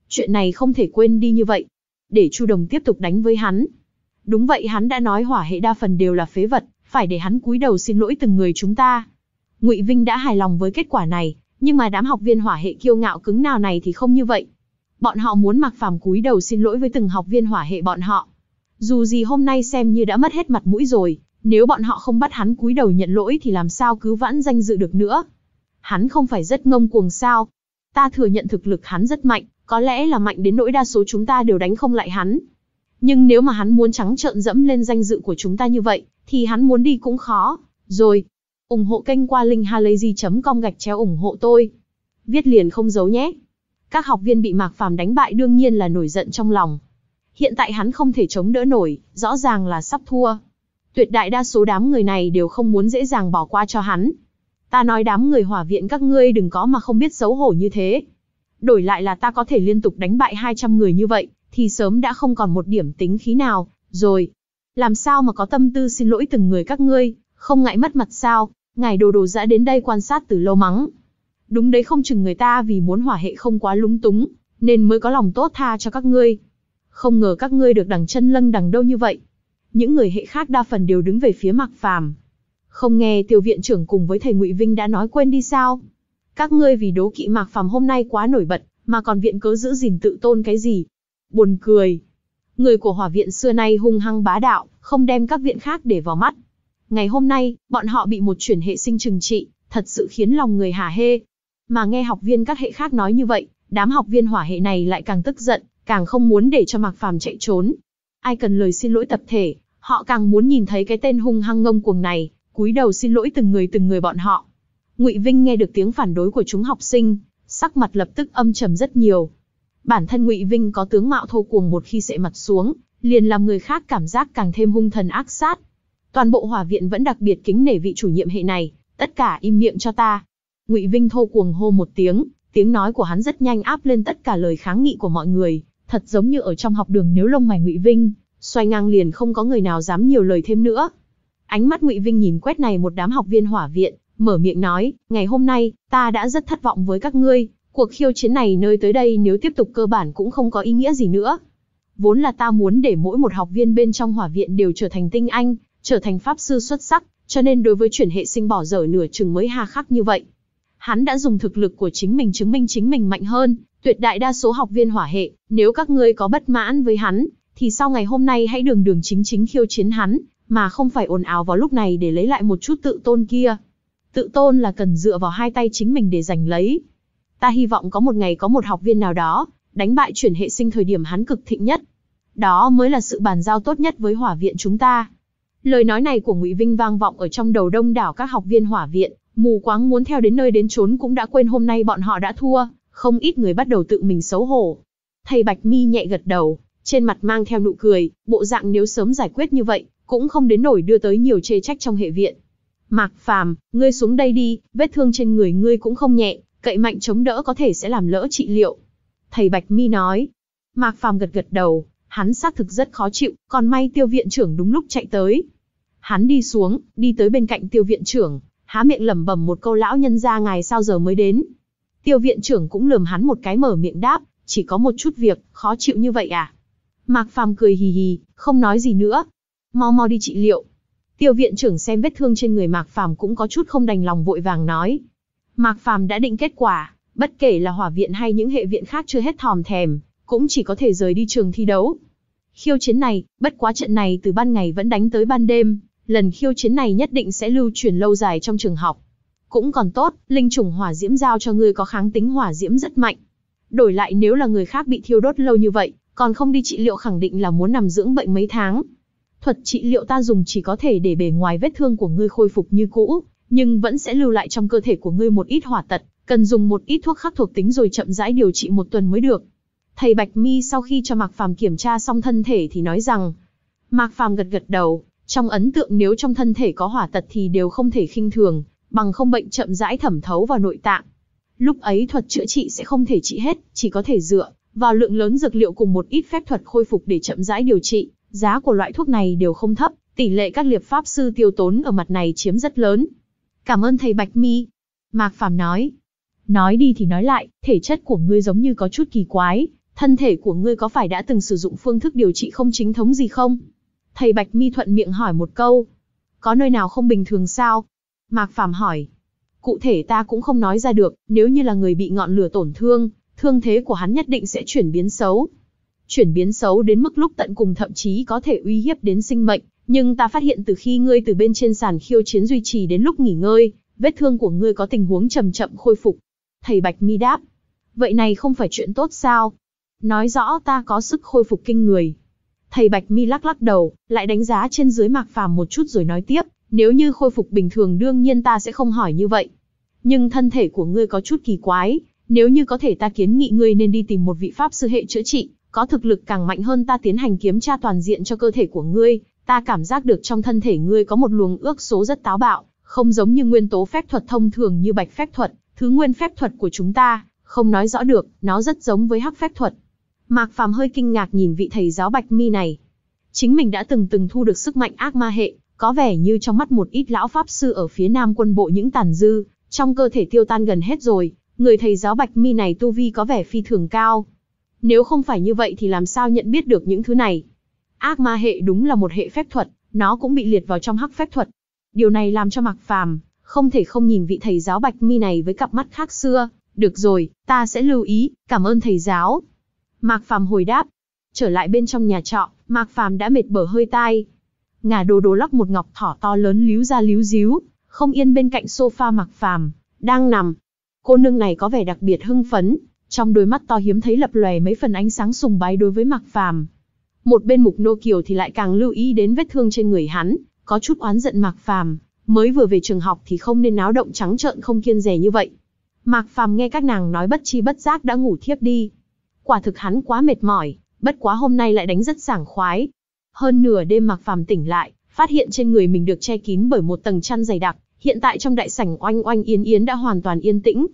Chuyện này không thể quên đi như vậy. Để Chu Đồng tiếp tục đánh với hắn. Đúng vậy hắn đã nói hỏa hệ đa phần đều là phế vật, phải để hắn cúi đầu xin lỗi từng người chúng ta. Ngụy Vinh đã hài lòng với kết quả này, nhưng mà đám học viên hỏa hệ kiêu ngạo cứng nào này thì không như vậy. Bọn họ muốn Mạc Phàm cúi đầu xin lỗi với từng học viên hỏa hệ bọn họ. Dù gì hôm nay xem như đã mất hết mặt mũi rồi, nếu bọn họ không bắt hắn cúi đầu nhận lỗi thì làm sao cứu vãn danh dự được nữa. Hắn không phải rất ngông cuồng sao. Ta thừa nhận thực lực hắn rất mạnh, có lẽ là mạnh đến nỗi đa số chúng ta đều đánh không lại hắn. Nhưng nếu mà hắn muốn trắng trợn dẫm lên danh dự của chúng ta như vậy, thì hắn muốn đi cũng khó. Rồi, ủng hộ kênh qua linkhalazy.com gạch chéo ủng hộ tôi. Viết liền không giấu nhé. Các học viên bị Mạc Phàm đánh bại đương nhiên là nổi giận trong lòng. Hiện tại hắn không thể chống đỡ nổi, rõ ràng là sắp thua. Tuyệt đại đa số đám người này đều không muốn dễ dàng bỏ qua cho hắn. Ta nói đám người hỏa viện các ngươi đừng có mà không biết xấu hổ như thế. Đổi lại là ta có thể liên tục đánh bại 200 người như vậy, thì sớm đã không còn một điểm tính khí nào, rồi. Làm sao mà có tâm tư xin lỗi từng người các ngươi, không ngại mất mặt sao, ngài đồ đồ dã đến đây quan sát từ lâu mắng. Đúng đấy không chừng người ta vì muốn hỏa hệ không quá lúng túng, nên mới có lòng tốt tha cho các ngươi. Không ngờ các ngươi được đằng chân lân đằng đâu như vậy những người hệ khác đa phần đều đứng về phía Mặc Phàm. Không nghe Tiểu viện trưởng cùng với thầy Ngụy Vinh đã nói quên đi sao? Các ngươi vì đố kỵ Mặc Phàm hôm nay quá nổi bật, mà còn viện cớ giữ gìn tự tôn cái gì? Buồn cười. Người của Hỏa viện xưa nay hung hăng bá đạo, không đem các viện khác để vào mắt. Ngày hôm nay, bọn họ bị một chuyển hệ sinh trừng trị, thật sự khiến lòng người hà hê. Mà nghe học viên các hệ khác nói như vậy, đám học viên hỏa hệ này lại càng tức giận, càng không muốn để cho Mặc Phàm chạy trốn. Ai cần lời xin lỗi tập thể, họ càng muốn nhìn thấy cái tên hung hăng ngông cuồng này, cúi đầu xin lỗi từng người từng người bọn họ. Ngụy Vinh nghe được tiếng phản đối của chúng học sinh, sắc mặt lập tức âm trầm rất nhiều. Bản thân Ngụy Vinh có tướng mạo thô cuồng một khi sệ mặt xuống, liền làm người khác cảm giác càng thêm hung thần ác sát. Toàn bộ hòa viện vẫn đặc biệt kính nể vị chủ nhiệm hệ này, tất cả im miệng cho ta. Ngụy Vinh thô cuồng hô một tiếng, tiếng nói của hắn rất nhanh áp lên tất cả lời kháng nghị của mọi người, thật giống như ở trong học đường nếu lông mày Ngụy Vinh xoay ngang liền không có người nào dám nhiều lời thêm nữa. Ánh mắt Ngụy Vinh nhìn quét này một đám học viên hỏa viện, mở miệng nói, ngày hôm nay, ta đã rất thất vọng với các ngươi, cuộc khiêu chiến này nơi tới đây nếu tiếp tục cơ bản cũng không có ý nghĩa gì nữa. Vốn là ta muốn để mỗi một học viên bên trong hỏa viện đều trở thành tinh anh, trở thành pháp sư xuất sắc, cho nên đối với chuyển hệ sinh bỏ dở nửa chừng mới hà khắc như vậy. Hắn đã dùng thực lực của chính mình chứng minh chính mình mạnh hơn, tuyệt đại đa số học viên hỏa hệ, nếu các ngươi có bất mãn với hắn, thì sau ngày hôm nay hãy đường đường chính chính khiêu chiến hắn, mà không phải ồn ào vào lúc này để lấy lại một chút tự tôn kia. Tự tôn là cần dựa vào hai tay chính mình để giành lấy. Ta hy vọng có một ngày có một học viên nào đó, đánh bại chuyển hệ sinh thời điểm hắn cực thịnh nhất. Đó mới là sự bàn giao tốt nhất với hỏa viện chúng ta. Lời nói này của Ngụy Vinh vang vọng ở trong đầu đông đảo các học viên hỏa viện, mù quáng muốn theo đến nơi đến chốn cũng đã quên hôm nay bọn họ đã thua, không ít người bắt đầu tự mình xấu hổ. Thầy Bạch Mi nhẹ gật đầu, trên mặt mang theo nụ cười, bộ dạng nếu sớm giải quyết như vậy, cũng không đến nổi đưa tới nhiều chê trách trong hệ viện. Mạc Phàm, ngươi xuống đây đi, vết thương trên người ngươi cũng không nhẹ, cậy mạnh chống đỡ có thể sẽ làm lỡ trị liệu. Thầy Bạch Mi nói. Mạc Phàm gật gật đầu, hắn xác thực rất khó chịu, còn may tiêu viện trưởng đúng lúc chạy tới. Hắn đi xuống, đi tới bên cạnh tiêu viện trưởng, há miệng lẩm bẩm một câu lão nhân ra ngài sao giờ mới đến. Tiêu viện trưởng cũng lườm hắn một cái mở miệng đáp, chỉ có một chút việc, khó chịu như vậy à? Mạc Phàm cười hì hì, không nói gì nữa. Mau mau đi trị liệu. Tiêu viện trưởng xem vết thương trên người Mạc Phàm cũng có chút không đành lòng vội vàng nói. Mạc Phàm đã định kết quả, bất kể là hỏa viện hay những hệ viện khác chưa hết thòm thèm, cũng chỉ có thể rời đi trường thi đấu. Khiêu chiến này, bất quá trận này từ ban ngày vẫn đánh tới ban đêm, lần khiêu chiến này nhất định sẽ lưu truyền lâu dài trong trường học. Cũng còn tốt, linh trùng hỏa diễm giao cho người có kháng tính hỏa diễm rất mạnh. Đổi lại nếu là người khác bị thiêu đốt lâu như vậy, còn không đi trị liệu khẳng định là muốn nằm dưỡng bệnh mấy tháng. Thuật trị liệu ta dùng chỉ có thể để bề ngoài vết thương của ngươi khôi phục như cũ, nhưng vẫn sẽ lưu lại trong cơ thể của ngươi một ít hỏa tật, cần dùng một ít thuốc khắc thuộc tính rồi chậm rãi điều trị một tuần mới được. Thầy Bạch Mi sau khi cho Mạc Phàm kiểm tra xong thân thể thì nói rằng, Mạc Phàm gật gật đầu, trong ấn tượng nếu trong thân thể có hỏa tật thì đều không thể khinh thường, bằng không bệnh chậm rãi thẩm thấu vào nội tạng. Lúc ấy thuật chữa trị sẽ không thể trị hết, chỉ có thể dựa vào lượng lớn dược liệu cùng một ít phép thuật khôi phục để chậm rãi điều trị, giá của loại thuốc này đều không thấp, tỷ lệ các liệp pháp sư tiêu tốn ở mặt này chiếm rất lớn. Cảm ơn thầy Bạch Mi. Mạc Phàm nói. Nói đi thì nói lại, thể chất của ngươi giống như có chút kỳ quái, thân thể của ngươi có phải đã từng sử dụng phương thức điều trị không chính thống gì không? Thầy Bạch Mi thuận miệng hỏi một câu. Có nơi nào không bình thường sao? Mạc Phàm hỏi. Cụ thể ta cũng không nói ra được, nếu như là người bị ngọn lửa tổn thương, thương thế của hắn nhất định sẽ chuyển biến xấu. Chuyển biến xấu đến mức lúc tận cùng thậm chí có thể uy hiếp đến sinh mệnh, nhưng ta phát hiện từ khi ngươi từ bên trên sàn khiêu chiến duy trì đến lúc nghỉ ngơi, vết thương của ngươi có tình huống chậm chậm khôi phục. Thầy Bạch Mi đáp, vậy này không phải chuyện tốt sao? Nói rõ ta có sức khôi phục kinh người. Thầy Bạch Mi lắc lắc đầu, lại đánh giá trên dưới Mạc Phàm một chút rồi nói tiếp, nếu như khôi phục bình thường đương nhiên ta sẽ không hỏi như vậy. Nhưng thân thể của ngươi có chút kỳ quái, nếu như có thể ta kiến nghị ngươi nên đi tìm một vị pháp sư hệ chữa trị, có thực lực càng mạnh hơn ta tiến hành kiểm tra toàn diện cho cơ thể của ngươi, ta cảm giác được trong thân thể ngươi có một luồng ước số rất táo bạo, không giống như nguyên tố phép thuật thông thường như bạch phép thuật, thứ nguyên phép thuật của chúng ta, không nói rõ được, nó rất giống với hắc phép thuật. Mạc Phàm hơi kinh ngạc nhìn vị thầy giáo bạch mi này. Chính mình đã từng từng thu được sức mạnh ác ma hệ, có vẻ như trong mắt một ít lão pháp sư ở phía nam quân bộ những tàn dư, trong cơ thể tiêu tan gần hết rồi, người thầy giáo Bạch Mi này tu vi có vẻ phi thường cao. Nếu không phải như vậy thì làm sao nhận biết được những thứ này? Ác ma hệ đúng là một hệ phép thuật, nó cũng bị liệt vào trong hắc phép thuật. Điều này làm cho Mạc Phàm không thể không nhìn vị thầy giáo Bạch Mi này với cặp mắt khác xưa. Được rồi, ta sẽ lưu ý, cảm ơn thầy giáo. Mạc Phàm hồi đáp. Trở lại bên trong nhà trọ, Mạc Phàm đã mệt bở hơi tai. Ngà đồ đồ lắc một ngọc thỏ to lớn líu ra líu díu, không yên bên cạnh sofa Mạc Phàm đang nằm, Cô nương này có vẻ đặc biệt hưng phấn, trong đôi mắt to hiếm thấy lập lòe mấy phần ánh sáng sùng bái đối với Mạc Phàm. Một bên Mục Nô Kiều thì lại càng lưu ý đến vết thương trên người hắn, có chút oán giận Mạc Phàm, mới vừa về trường học thì không nên náo động trắng trợn không kiên dè như vậy. Mạc Phàm nghe các nàng nói bất chi bất giác đã ngủ thiếp đi. Quả thực hắn quá mệt mỏi, bất quá hôm nay lại đánh rất sảng khoái. Hơn nửa đêm Mạc Phàm tỉnh lại, phát hiện trên người mình được che kín bởi một tầng chăn dày đặc, Hiện tại trong đại sảnh oanh oanh yến yến đã hoàn toàn yên tĩnh.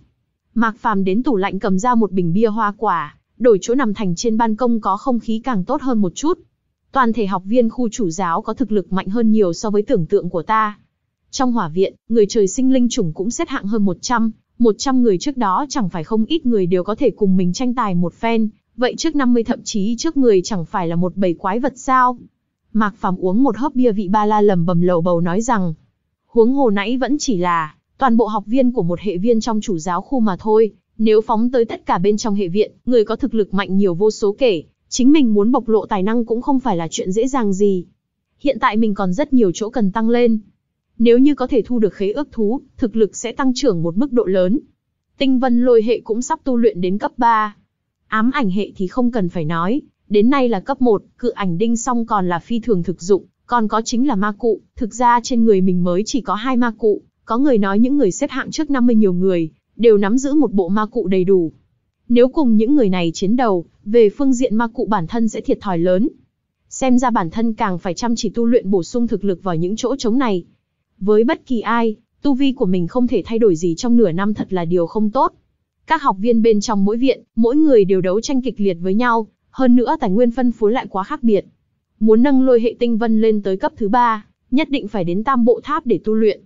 Mạc Phàm đến tủ lạnh cầm ra một bình bia hoa quả, đổi chỗ nằm thành trên ban công có không khí càng tốt hơn một chút. Toàn thể học viên khu chủ giáo có thực lực mạnh hơn nhiều so với tưởng tượng của ta. Trong hỏa viện, người trời sinh linh chủng cũng xếp hạng hơn 100, 100 người trước đó chẳng phải không ít người đều có thể cùng mình tranh tài một phen, vậy trước 50 thậm chí trước người chẳng phải là một bầy quái vật sao? Mạc Phàm uống một hớp bia vị ba la lầm bầm lầu bầu nói rằng, huống hồ nãy vẫn chỉ là toàn bộ học viên của một hệ viên trong chủ giáo khu mà thôi, nếu phóng tới tất cả bên trong hệ viện, người có thực lực mạnh nhiều vô số kể, chính mình muốn bộc lộ tài năng cũng không phải là chuyện dễ dàng gì. Hiện tại mình còn rất nhiều chỗ cần tăng lên. Nếu như có thể thu được khế ước thú, thực lực sẽ tăng trưởng một mức độ lớn. Tinh vân lôi hệ cũng sắp tu luyện đến cấp 3. Ám ảnh hệ thì không cần phải nói, đến nay là cấp 1, cự ảnh đinh song còn là phi thường thực dụng. Còn có chính là ma cụ, thực ra trên người mình mới chỉ có hai ma cụ, có người nói những người xếp hạng trước 50 nhiều người, đều nắm giữ một bộ ma cụ đầy đủ. Nếu cùng những người này chiến đầu, về phương diện ma cụ bản thân sẽ thiệt thòi lớn. Xem ra bản thân càng phải chăm chỉ tu luyện bổ sung thực lực vào những chỗ trống này. Với bất kỳ ai, tu vi của mình không thể thay đổi gì trong nửa năm thật là điều không tốt. Các học viên bên trong mỗi viện, mỗi người đều đấu tranh kịch liệt với nhau, hơn nữa tài nguyên phân phối lại quá khác biệt. Muốn nâng lôi hệ tinh vân lên tới cấp thứ ba, nhất định phải đến tam bộ tháp để tu luyện.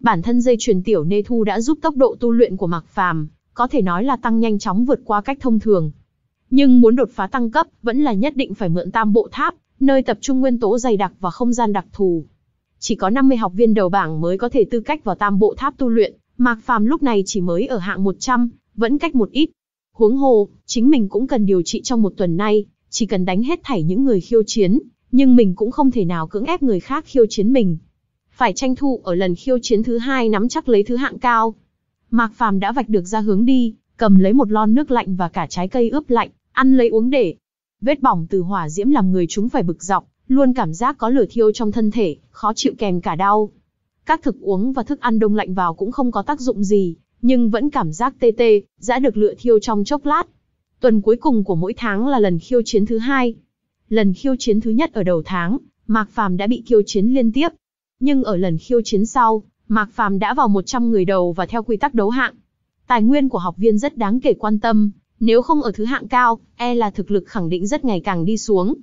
Bản thân dây chuyền tiểu nê thu đã giúp tốc độ tu luyện của Mạc Phàm, có thể nói là tăng nhanh chóng vượt qua cách thông thường. Nhưng muốn đột phá tăng cấp, vẫn là nhất định phải mượn tam bộ tháp, nơi tập trung nguyên tố dày đặc và không gian đặc thù. Chỉ có 50 học viên đầu bảng mới có thể tư cách vào tam bộ tháp tu luyện, Mạc Phàm lúc này chỉ mới ở hạng 100, vẫn cách một ít. Huống hồ, chính mình cũng cần điều trị trong một tuần nay, chỉ cần đánh hết thảy những người khiêu chiến, nhưng mình cũng không thể nào cưỡng ép người khác khiêu chiến mình. Phải tranh thủ ở lần khiêu chiến thứ hai nắm chắc lấy thứ hạng cao. Mạc Phàm đã vạch được ra hướng đi, cầm lấy một lon nước lạnh và cả trái cây ướp lạnh, ăn lấy uống để. Vết bỏng từ hỏa diễm làm người chúng phải bực dọc, luôn cảm giác có lửa thiêu trong thân thể, khó chịu kèm cả đau. Các thực uống và thức ăn đông lạnh vào cũng không có tác dụng gì, nhưng vẫn cảm giác tê tê, đã được lựa thiêu trong chốc lát. Tuần cuối cùng của mỗi tháng là lần khiêu chiến thứ hai, lần khiêu chiến thứ nhất ở đầu tháng, Mạc Phàm đã bị khiêu chiến liên tiếp. Nhưng ở lần khiêu chiến sau, Mạc Phàm đã vào 100 người đầu và theo quy tắc đấu hạng. Tài nguyên của học viên rất đáng kể quan tâm, nếu không ở thứ hạng cao, e là thực lực khẳng định rất ngày càng đi xuống.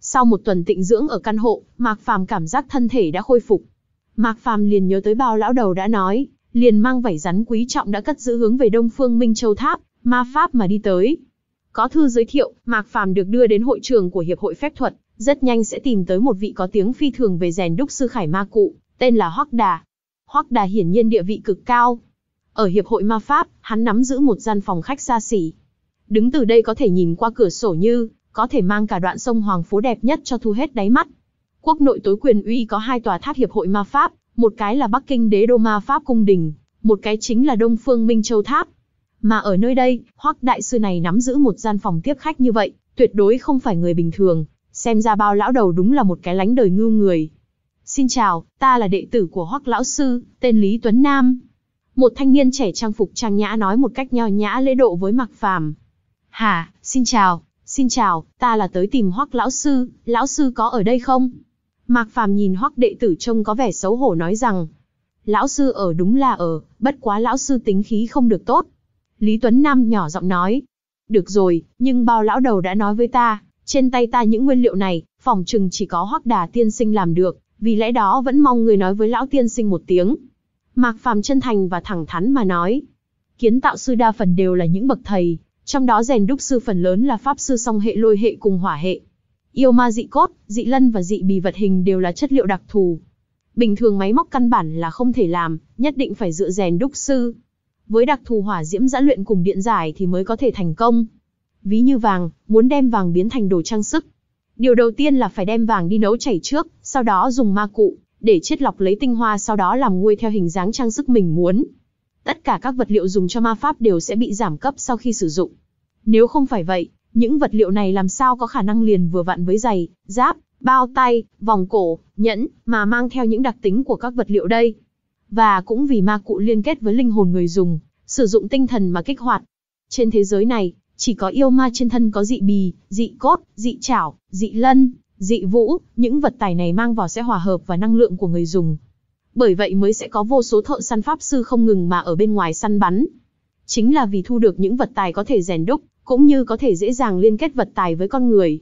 Sau một tuần tịnh dưỡng ở căn hộ, Mạc Phàm cảm giác thân thể đã khôi phục. Mạc Phàm liền nhớ tới bao lão đầu đã nói, liền mang vảy rắn quý trọng đã cất giữ hướng về Đông Phương Minh Châu Tháp, ma pháp mà đi tới. Có thư giới thiệu, Mạc Phàm được đưa đến hội trường của Hiệp hội Phép thuật, rất nhanh sẽ tìm tới một vị có tiếng phi thường về rèn đúc sư khải ma cụ, tên là Hoắc Đà. Hoắc Đà hiển nhiên địa vị cực cao. Ở Hiệp hội Ma Pháp, hắn nắm giữ một gian phòng khách xa xỉ. Đứng từ đây có thể nhìn qua cửa sổ như, có thể mang cả đoạn sông Hoàng Phố đẹp nhất cho thu hết đáy mắt. Quốc nội tối quyền uy có hai tòa tháp Hiệp hội Ma Pháp, một cái là Bắc Kinh Đế Đô Ma Pháp Cung Đình, một cái chính là Đông Phương Minh Châu Tháp. Mà ở nơi đây, Hoắc Đại Sư này nắm giữ một gian phòng tiếp khách như vậy, tuyệt đối không phải người bình thường, xem ra bao lão đầu đúng là một cái lánh đời ngưu người. Xin chào, ta là đệ tử của Hoắc Lão Sư, tên Lý Tuấn Nam. Một thanh niên trẻ trang phục trang nhã nói một cách nho nhã lễ độ với Mạc Phàm. Hà, xin chào, xin chào, ta là tới tìm Hoắc Lão Sư, Lão Sư có ở đây không? Mạc Phàm nhìn Hoắc đệ tử trông có vẻ xấu hổ nói rằng, Lão Sư ở đúng là ở, bất quá Lão Sư tính khí không được tốt, Lý Tuấn Nam nhỏ giọng nói. Được rồi, nhưng bao lão đầu đã nói với ta, trên tay ta những nguyên liệu này, phòng trừng chỉ có hoắc đà tiên sinh làm được, vì lẽ đó vẫn mong người nói với lão tiên sinh một tiếng. Mạc Phàm chân thành và thẳng thắn mà nói. Kiến tạo sư đa phần đều là những bậc thầy, trong đó rèn đúc sư phần lớn là pháp sư song hệ lôi hệ cùng hỏa hệ. Yêu ma dị cốt, dị lân và dị bì vật hình đều là chất liệu đặc thù. Bình thường máy móc căn bản là không thể làm, nhất định phải dựa rèn đúc sư, với đặc thù hỏa diễm giã luyện cùng điện giải thì mới có thể thành công. Ví như vàng, muốn đem vàng biến thành đồ trang sức. Điều đầu tiên là phải đem vàng đi nấu chảy trước, sau đó dùng ma cụ, để chiết lọc lấy tinh hoa sau đó làm nguôi theo hình dáng trang sức mình muốn. Tất cả các vật liệu dùng cho ma pháp đều sẽ bị giảm cấp sau khi sử dụng. Nếu không phải vậy, những vật liệu này làm sao có khả năng liền vừa vặn với giày, giáp, bao tay, vòng cổ, nhẫn mà mang theo những đặc tính của các vật liệu đây và cũng vì ma cụ liên kết với linh hồn người dùng, sử dụng tinh thần mà kích hoạt. Trên thế giới này, chỉ có yêu ma trên thân có dị bì, dị cốt, dị chảo, dị lân, dị vũ, những vật tài này mang vào sẽ hòa hợp và năng lượng của người dùng. Bởi vậy mới sẽ có vô số thợ săn pháp sư không ngừng mà ở bên ngoài săn bắn. Chính là vì thu được những vật tài có thể rèn đúc, cũng như có thể dễ dàng liên kết vật tài với con người.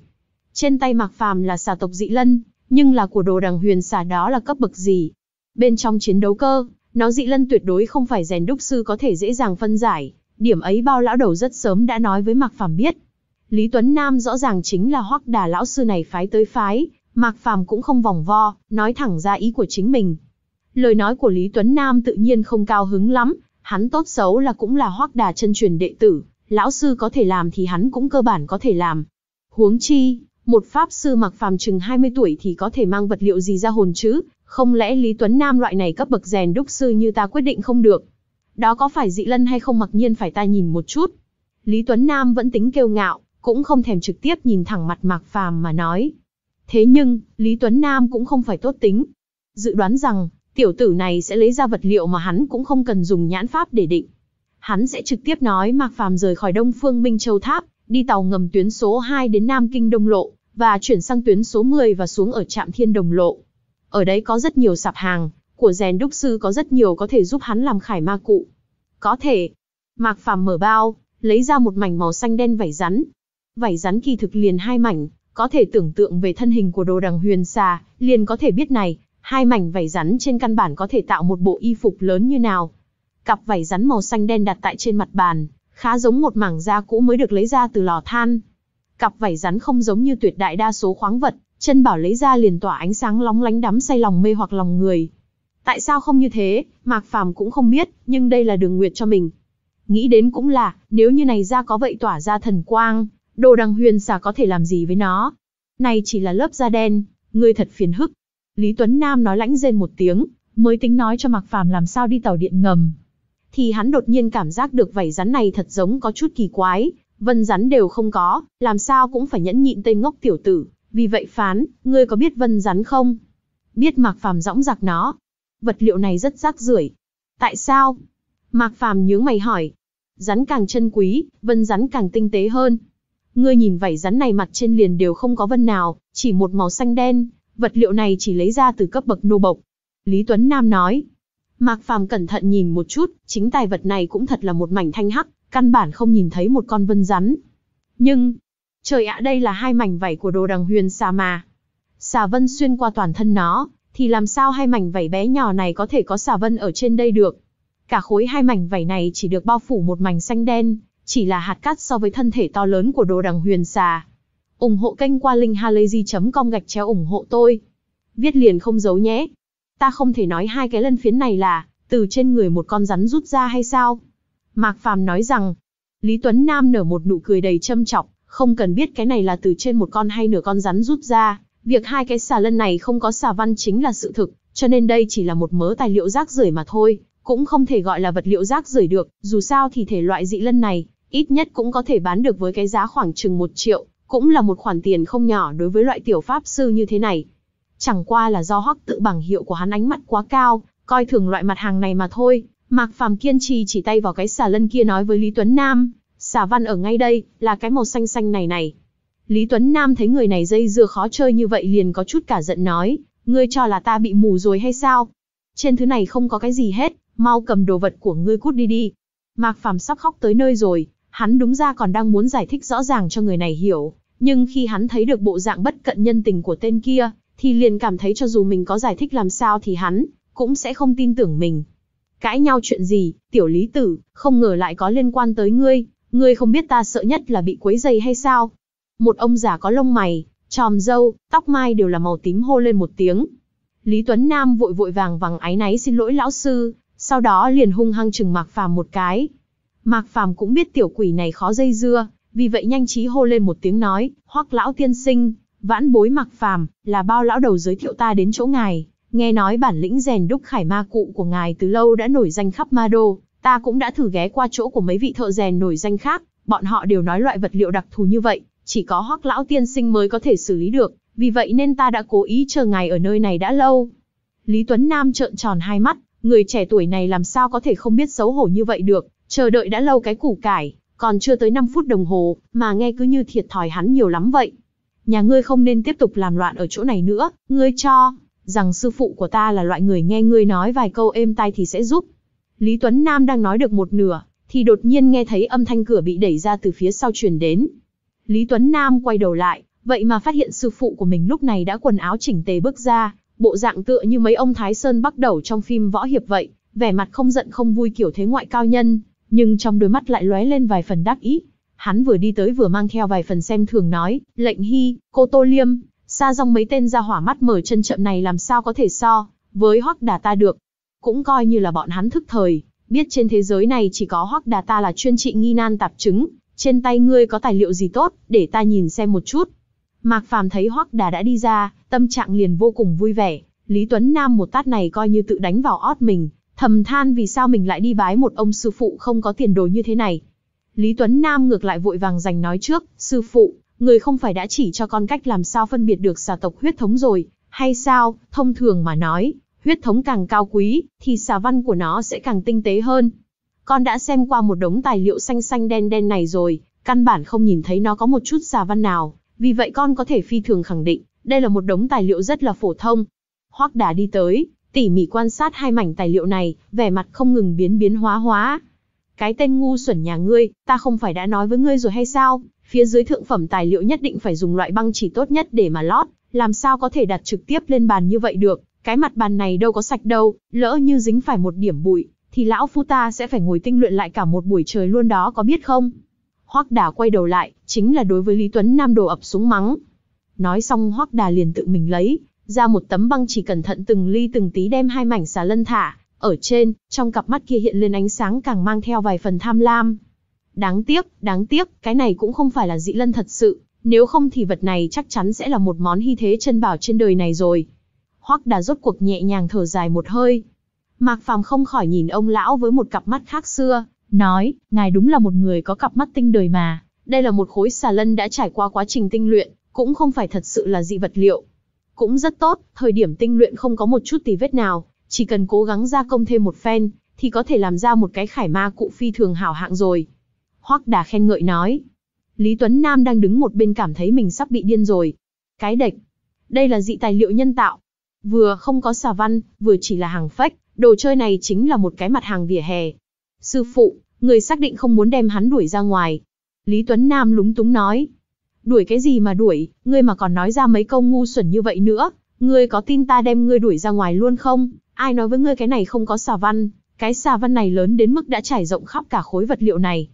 Trên tay Mạc Phàm là xà tộc dị lân, nhưng là của đồ đằng huyền xà đó là cấp bậc gì, Bên trong chiến đấu cơ, nó dị lân tuyệt đối không phải rèn đúc sư có thể dễ dàng phân giải, điểm ấy bao lão đầu rất sớm đã nói với Mạc Phàm biết. Lý Tuấn Nam rõ ràng chính là hoắc đà lão sư này phái tới phái, Mạc Phàm cũng không vòng vo, nói thẳng ra ý của chính mình. Lời nói của Lý Tuấn Nam tự nhiên không cao hứng lắm, hắn tốt xấu là cũng là hoắc đà chân truyền đệ tử, lão sư có thể làm thì hắn cũng cơ bản có thể làm. Huống chi, một pháp sư Mạc Phàm chừng 20 tuổi thì có thể mang vật liệu gì ra hồn chứ, không lẽ Lý Tuấn Nam loại này cấp bậc rèn đúc sư như ta quyết định không được? Đó có phải dị lân hay không mặc nhiên phải ta nhìn một chút? Lý Tuấn Nam vẫn tính kiêu ngạo, cũng không thèm trực tiếp nhìn thẳng mặt Mạc Phàm mà nói. Thế nhưng, Lý Tuấn Nam cũng không phải tốt tính. Dự đoán rằng, tiểu tử này sẽ lấy ra vật liệu mà hắn cũng không cần dùng nhãn pháp để định. Hắn sẽ trực tiếp nói Mạc Phàm rời khỏi Đông Phương Minh Châu Tháp, đi tàu ngầm tuyến số 2 đến Nam Kinh Đông Lộ, và chuyển sang tuyến số 10 và xuống ở trạm Thiên Đồng Lộ. Ở đấy có rất nhiều sạp hàng, của rèn đúc sư có rất nhiều có thể giúp hắn làm khải ma cụ. Có thể. Mạc Phàm mở bao, lấy ra một mảnh màu xanh đen vảy rắn. Vảy rắn kỳ thực liền hai mảnh, có thể tưởng tượng về thân hình của đồ đằng huyền xà, liền có thể biết này, hai mảnh vảy rắn trên căn bản có thể tạo một bộ y phục lớn như nào. Cặp vảy rắn màu xanh đen đặt tại trên mặt bàn, khá giống một mảng da cũ mới được lấy ra từ lò than. Cặp vảy rắn không giống như tuyệt đại đa số khoáng vật, chân bảo lấy ra liền tỏa ánh sáng lóng lánh đắm say lòng mê hoặc lòng người. Tại sao không như thế, Mạc Phàm cũng không biết, nhưng đây là đường nguyệt cho mình. Nghĩ đến cũng là, nếu như này ra có vậy tỏa ra thần quang, đồ đằng huyền xà có thể làm gì với nó. Này chỉ là lớp da đen, người thật phiền hức. Lý Tuấn Nam nói lãnh rên một tiếng, mới tính nói cho Mạc Phàm làm sao đi tàu điện ngầm. Thì hắn đột nhiên cảm giác được vảy rắn này thật giống có chút kỳ quái, vân rắn đều không có, làm sao cũng phải nhẫn nhịn tên ngốc tiểu tử, vì vậy phán, ngươi có biết vân rắn không? Biết Mạc Phàm dõng giặc nó. Vật liệu này rất rác rưởi. Tại sao? Mạc Phàm nhướng mày hỏi. Rắn càng chân quý, vân rắn càng tinh tế hơn. Ngươi nhìn vảy rắn này mặt trên liền đều không có vân nào, chỉ một màu xanh đen, vật liệu này chỉ lấy ra từ cấp bậc nô bộc. Lý Tuấn Nam nói. Mạc Phàm cẩn thận nhìn một chút, chính tài vật này cũng thật là một mảnh thanh hắc, căn bản không nhìn thấy một con vân rắn. Nhưng, Trời ạ đây là hai mảnh vảy của đồ đằng huyền xà mà. Xà vân xuyên qua toàn thân nó, thì làm sao hai mảnh vảy bé nhỏ này có thể có xà vân ở trên đây được. Cả khối hai mảnh vảy này chỉ được bao phủ một mảnh xanh đen, chỉ là hạt cát so với thân thể to lớn của đồ đằng huyền xà. ủng hộ kênh qua linkhalazy.com gạch chéo ủng hộ tôi. Viết liền không giấu nhé. Ta không thể nói hai cái lân phiến này là từ trên người một con rắn rút ra hay sao? Mạc Phàm nói rằng, Lý Tuấn Nam nở một nụ cười đầy châm chọc, không cần biết cái này là từ trên một con hay nửa con rắn rút ra, việc hai cái xà lân này không có xà văn chính là sự thực, cho nên đây chỉ là một mớ tài liệu rác rưởi mà thôi, cũng không thể gọi là vật liệu rác rưởi được, dù sao thì thể loại dị lân này, ít nhất cũng có thể bán được với cái giá khoảng chừng một triệu, cũng là một khoản tiền không nhỏ đối với loại tiểu pháp sư như thế này. Chẳng qua là do hoắc tự bằng hiệu của hắn ánh mắt quá cao, coi thường loại mặt hàng này mà thôi, Mạc Phàm kiên trì chỉ tay vào cái xà lân kia nói với Lý Tuấn Nam, xà văn ở ngay đây, là cái màu xanh xanh này này. Lý Tuấn Nam thấy người này dây dưa khó chơi như vậy liền có chút cả giận nói, ngươi cho là ta bị mù rồi hay sao? Trên thứ này không có cái gì hết, mau cầm đồ vật của ngươi cút đi đi. Mạc Phàm sắp khóc tới nơi rồi, hắn đúng ra còn đang muốn giải thích rõ ràng cho người này hiểu, nhưng khi hắn thấy được bộ dạng bất cận nhân tình của tên kia, thì liền cảm thấy cho dù mình có giải thích làm sao thì hắn cũng sẽ không tin tưởng mình. Cãi nhau chuyện gì, tiểu lý tử, không ngờ lại có liên quan tới ngươi, Ngươi không biết ta sợ nhất là bị quấy dày hay sao? Một ông già có lông mày, tròm dâu, tóc mai đều là màu tím hô lên một tiếng. Lý Tuấn Nam vội vội vàng vàng áy náy xin lỗi lão sư, sau đó liền hung hăng chừng Mạc Phàm một cái. Mạc Phàm cũng biết tiểu quỷ này khó dây dưa, vì vậy nhanh trí hô lên một tiếng nói, hoắc lão tiên sinh, vãn bối Mạc Phàm là bao lão đầu giới thiệu ta đến chỗ ngài, nghe nói bản lĩnh rèn đúc khải ma cụ của ngài từ lâu đã nổi danh khắp ma đô, Ta cũng đã thử ghé qua chỗ của mấy vị thợ rèn nổi danh khác, bọn họ đều nói loại vật liệu đặc thù như vậy, chỉ có hoắc lão tiên sinh mới có thể xử lý được, vì vậy nên ta đã cố ý chờ ngài ở nơi này đã lâu. Lý Tuấn Nam trợn tròn hai mắt, người trẻ tuổi này làm sao có thể không biết xấu hổ như vậy được, chờ đợi đã lâu cái củ cải, còn chưa tới 5 phút đồng hồ, mà nghe cứ như thiệt thòi hắn nhiều lắm vậy. Nhà ngươi không nên tiếp tục làm loạn ở chỗ này nữa, ngươi cho, rằng sư phụ của ta là loại người nghe ngươi nói vài câu êm tai thì sẽ giúp. Lý Tuấn Nam đang nói được một nửa, thì đột nhiên nghe thấy âm thanh cửa bị đẩy ra từ phía sau truyền đến. Lý Tuấn Nam quay đầu lại, vậy mà phát hiện sư phụ của mình lúc này đã quần áo chỉnh tề bước ra, bộ dạng tựa như mấy ông Thái Sơn bắt đầu trong phim võ hiệp vậy, vẻ mặt không giận không vui kiểu thế ngoại cao nhân, nhưng trong đôi mắt lại lóe lên vài phần đắc ý. Hắn vừa đi tới vừa mang theo vài phần xem thường nói, lệnh hy, cô Tô Liêm, xa dòng mấy tên ra hỏa mắt mở chân chậm này làm sao có thể so, với hoắc đà ta được, cũng coi như là bọn hắn thức thời, biết trên thế giới này chỉ có Hoắc Đà ta là chuyên trị nghi nan tạp chứng, trên tay ngươi có tài liệu gì tốt, để ta nhìn xem một chút. Mạc Phàm thấy Hoắc Đà đã đi ra, tâm trạng liền vô cùng vui vẻ, Lý Tuấn Nam một tát này coi như tự đánh vào ót mình, thầm than vì sao mình lại đi bái một ông sư phụ không có tiền đồ như thế này. Lý Tuấn Nam ngược lại vội vàng giành nói trước, sư phụ, người không phải đã chỉ cho con cách làm sao phân biệt được xà tộc huyết thống rồi, hay sao, thông thường mà nói, Huyết thống càng cao quý, thì xà văn của nó sẽ càng tinh tế hơn. Con đã xem qua một đống tài liệu xanh xanh đen đen này rồi, căn bản không nhìn thấy nó có một chút xà văn nào, vì vậy con có thể phi thường khẳng định, đây là một đống tài liệu rất là phổ thông. Hoắc Đà đi tới, tỉ mỉ quan sát hai mảnh tài liệu này, vẻ mặt không ngừng biến biến hóa hóa. Cái tên ngu xuẩn nhà ngươi, ta không phải đã nói với ngươi rồi hay sao? Phía dưới thượng phẩm tài liệu nhất định phải dùng loại băng chỉ tốt nhất để mà lót, làm sao có thể đặt trực tiếp lên bàn như vậy được, cái mặt bàn này đâu có sạch đâu, lỡ như dính phải một điểm bụi, thì lão phu ta sẽ phải ngồi tinh luyện lại cả một buổi trời luôn đó có biết không? Hoắc Đà quay đầu lại, chính là đối với Lý Tuấn Nam đồ ập súng mắng. Nói xong Hoắc Đà liền tự mình lấy, ra một tấm băng chỉ cẩn thận từng ly từng tí đem hai mảnh xà lân thả, ở trên, trong cặp mắt kia hiện lên ánh sáng càng mang theo vài phần tham lam. Đáng tiếc, đáng tiếc, cái này cũng không phải là dị lân thật sự, nếu không thì vật này chắc chắn sẽ là một món hy thế chân bảo trên đời này rồi. Hoắc Đà rốt cuộc nhẹ nhàng thở dài một hơi. Mạc Phàm không khỏi nhìn ông lão với một cặp mắt khác xưa, nói, ngài đúng là một người có cặp mắt tinh đời mà, đây là một khối xà lân đã trải qua quá trình tinh luyện, cũng không phải thật sự là dị vật liệu. Cũng rất tốt, thời điểm tinh luyện không có một chút tì vết nào, chỉ cần cố gắng gia công thêm một phen, thì có thể làm ra một cái khải ma cụ phi thường hảo hạng rồi. Hoắc Đà khen ngợi nói. Lý Tuấn Nam đang đứng một bên cảm thấy mình sắp bị điên rồi. Cái đệch. Đây là dị tài liệu nhân tạo, Vừa không có xà văn, vừa chỉ là hàng phách, đồ chơi này chính là một cái mặt hàng vỉa hè. Sư phụ, người xác định không muốn đem hắn đuổi ra ngoài. Lý Tuấn Nam lúng túng nói. Đuổi cái gì mà đuổi, ngươi mà còn nói ra mấy câu ngu xuẩn như vậy nữa. Ngươi có tin ta đem ngươi đuổi ra ngoài luôn không? Ai nói với ngươi cái này không có xà văn, cái xà văn này lớn đến mức đã trải rộng khắp cả khối vật liệu này.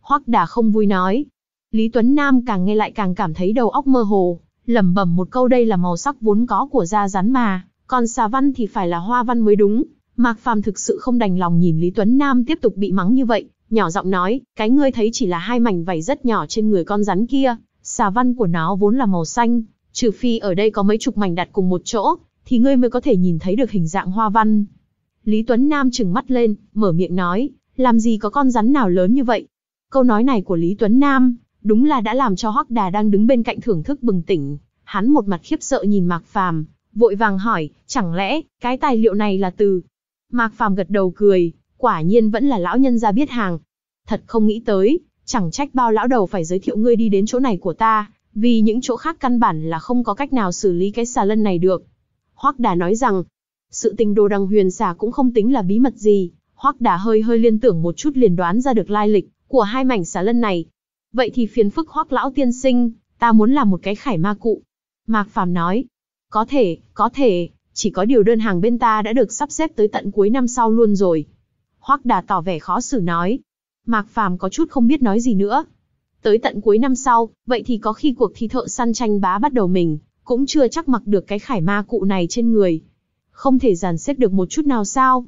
Hoắc đà không vui nói. Lý Tuấn Nam càng nghe lại càng cảm thấy đầu óc mơ hồ lẩm bẩm một câu đây là màu sắc vốn có của da rắn mà, còn xà văn thì phải là hoa văn mới đúng. Mạc Phàm thực sự không đành lòng nhìn Lý Tuấn Nam tiếp tục bị mắng như vậy, nhỏ giọng nói, cái ngươi thấy chỉ là hai mảnh vảy rất nhỏ trên người con rắn kia, xà văn của nó vốn là màu xanh, trừ phi ở đây có mấy chục mảnh đặt cùng một chỗ, thì ngươi mới có thể nhìn thấy được hình dạng hoa văn. Lý Tuấn Nam trừng mắt lên, mở miệng nói, làm gì có con rắn nào lớn như vậy? Câu nói này của Lý Tuấn Nam, đúng là đã làm cho Hắc Đà đang đứng bên cạnh thưởng thức bừng tỉnh, hắn một mặt khiếp sợ nhìn Mạc Phàm, vội vàng hỏi, chẳng lẽ cái tài liệu này là từ? Mạc Phàm gật đầu cười, quả nhiên vẫn là lão nhân gia biết hàng. Thật không nghĩ tới, chẳng trách bao lão đầu phải giới thiệu ngươi đi đến chỗ này của ta, vì những chỗ khác căn bản là không có cách nào xử lý cái xà lân này được. Hoắc Đà nói rằng, sự tình đồ đằng huyền xà cũng không tính là bí mật gì, Hoắc Đà hơi hơi liên tưởng một chút liền đoán ra được lai lịch của hai mảnh xà lân này. Vậy thì phiền phức hoắc lão tiên sinh, ta muốn làm một cái khải ma cụ. Mạc Phàm nói, có thể, có thể, chỉ có điều đơn hàng bên ta đã được sắp xếp tới tận cuối năm sau luôn rồi. Hoắc Đà tỏ vẻ khó xử nói. Mạc Phàm có chút không biết nói gì nữa. Tới tận cuối năm sau, vậy thì có khi cuộc thi thợ săn tranh bá bắt đầu mình, cũng chưa chắc mặc được cái khải ma cụ này trên người. Không thể dàn xếp được một chút nào sao?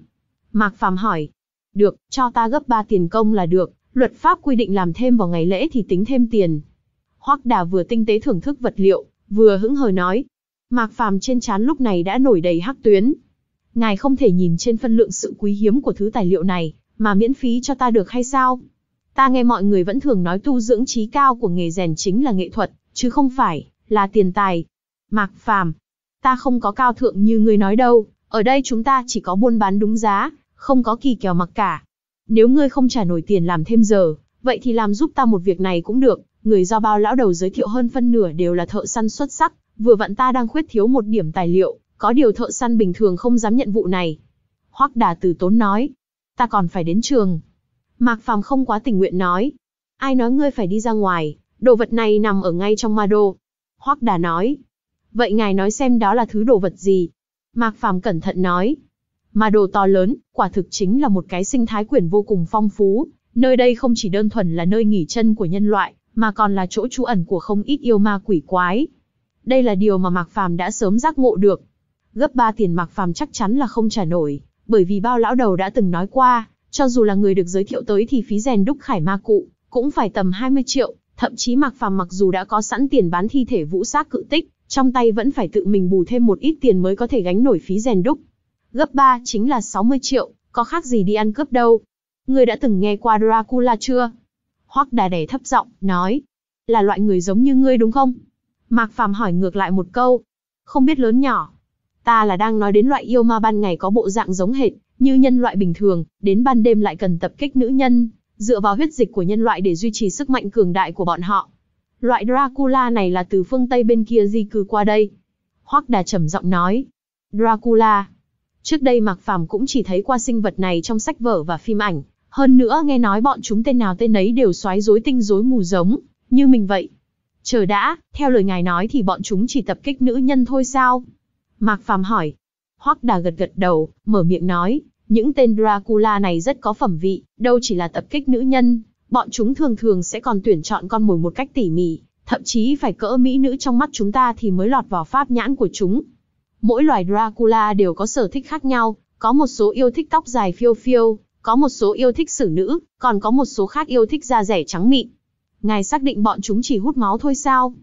Mạc Phàm hỏi. Được, cho ta gấp ba tiền công là được, Luật pháp quy định làm thêm vào ngày lễ thì tính thêm tiền. Hoắc Đà vừa tinh tế thưởng thức vật liệu, vừa hững hờ nói. Mạc Phàm trên trán lúc này đã nổi đầy hắc tuyến. Ngài không thể nhìn trên phân lượng sự quý hiếm của thứ tài liệu này, mà miễn phí cho ta được hay sao? Ta nghe mọi người vẫn thường nói tu dưỡng trí cao của nghề rèn chính là nghệ thuật, chứ không phải là tiền tài. Mạc Phàm, ta không có cao thượng như ngươi nói đâu, ở đây chúng ta chỉ có buôn bán đúng giá, không có kỳ kèo mặc cả nếu ngươi không trả nổi tiền làm thêm giờ, vậy thì làm giúp ta một việc này cũng được, người do bao lão đầu giới thiệu hơn phân nửa đều là thợ săn xuất sắc, vừa vặn ta đang khuyết thiếu một điểm tài liệu, có điều thợ săn bình thường không dám nhận vụ này. Hoắc Đà Từ Tốn nói, ta còn phải đến trường. Mạc Phàm không quá tình nguyện nói, ai nói ngươi phải đi ra ngoài, đồ vật này nằm ở ngay trong ma đô. Hoắc Đà nói, vậy ngài nói xem đó là thứ đồ vật gì? Mạc Phàm cẩn thận nói, mà đồ to lớn, quả thực chính là một cái sinh thái quyển vô cùng phong phú, nơi đây không chỉ đơn thuần là nơi nghỉ chân của nhân loại, mà còn là chỗ trú ẩn của không ít yêu ma quỷ quái. Đây là điều mà Mạc Phàm đã sớm giác ngộ được. Gấp ba tiền Mạc Phàm chắc chắn là không trả nổi, bởi vì bao lão đầu đã từng nói qua, cho dù là người được giới thiệu tới thì phí rèn đúc khải ma cụ, cũng phải tầm 20 triệu, thậm chí Mạc Phàm mặc dù đã có sẵn tiền bán thi thể vũ sát cự tích, trong tay vẫn phải tự mình bù thêm một ít tiền mới có thể gánh nổi phí rèn đúc. Gấp 3 chính là 60 triệu, có khác gì đi ăn cướp đâu. Ngươi đã từng nghe qua Dracula chưa? Hoắc đà đẻ thấp giọng, nói. Là loại người giống như ngươi đúng không? Mạc Phàm hỏi ngược lại một câu. Không biết lớn nhỏ. Ta là đang nói đến loại yêu ma ban ngày có bộ dạng giống hệt, như nhân loại bình thường, đến ban đêm lại cần tập kích nữ nhân, dựa vào huyết dịch của nhân loại để duy trì sức mạnh cường đại của bọn họ. Loại Dracula này là từ phương Tây bên kia di cư qua đây. Hoắc Đà trầm giọng nói. Dracula, Trước đây Mạc Phàm cũng chỉ thấy qua sinh vật này trong sách vở và phim ảnh, hơn nữa nghe nói bọn chúng tên nào tên nấy đều xoái rối tinh rối mù giống, như mình vậy. Chờ đã, theo lời ngài nói thì bọn chúng chỉ tập kích nữ nhân thôi sao? Mạc Phàm hỏi. Hoắc Đà gật gật đầu, mở miệng nói, những tên Dracula này rất có phẩm vị, đâu chỉ là tập kích nữ nhân, bọn chúng thường thường sẽ còn tuyển chọn con mồi một cách tỉ mỉ, thậm chí phải cỡ mỹ nữ trong mắt chúng ta thì mới lọt vào pháp nhãn của chúng, Mỗi loài Dracula đều có sở thích khác nhau, có một số yêu thích tóc dài phiêu phiêu, có một số yêu thích xử nữ, còn có một số khác yêu thích da rẻ trắng mịn. Ngài xác định bọn chúng chỉ hút máu thôi sao?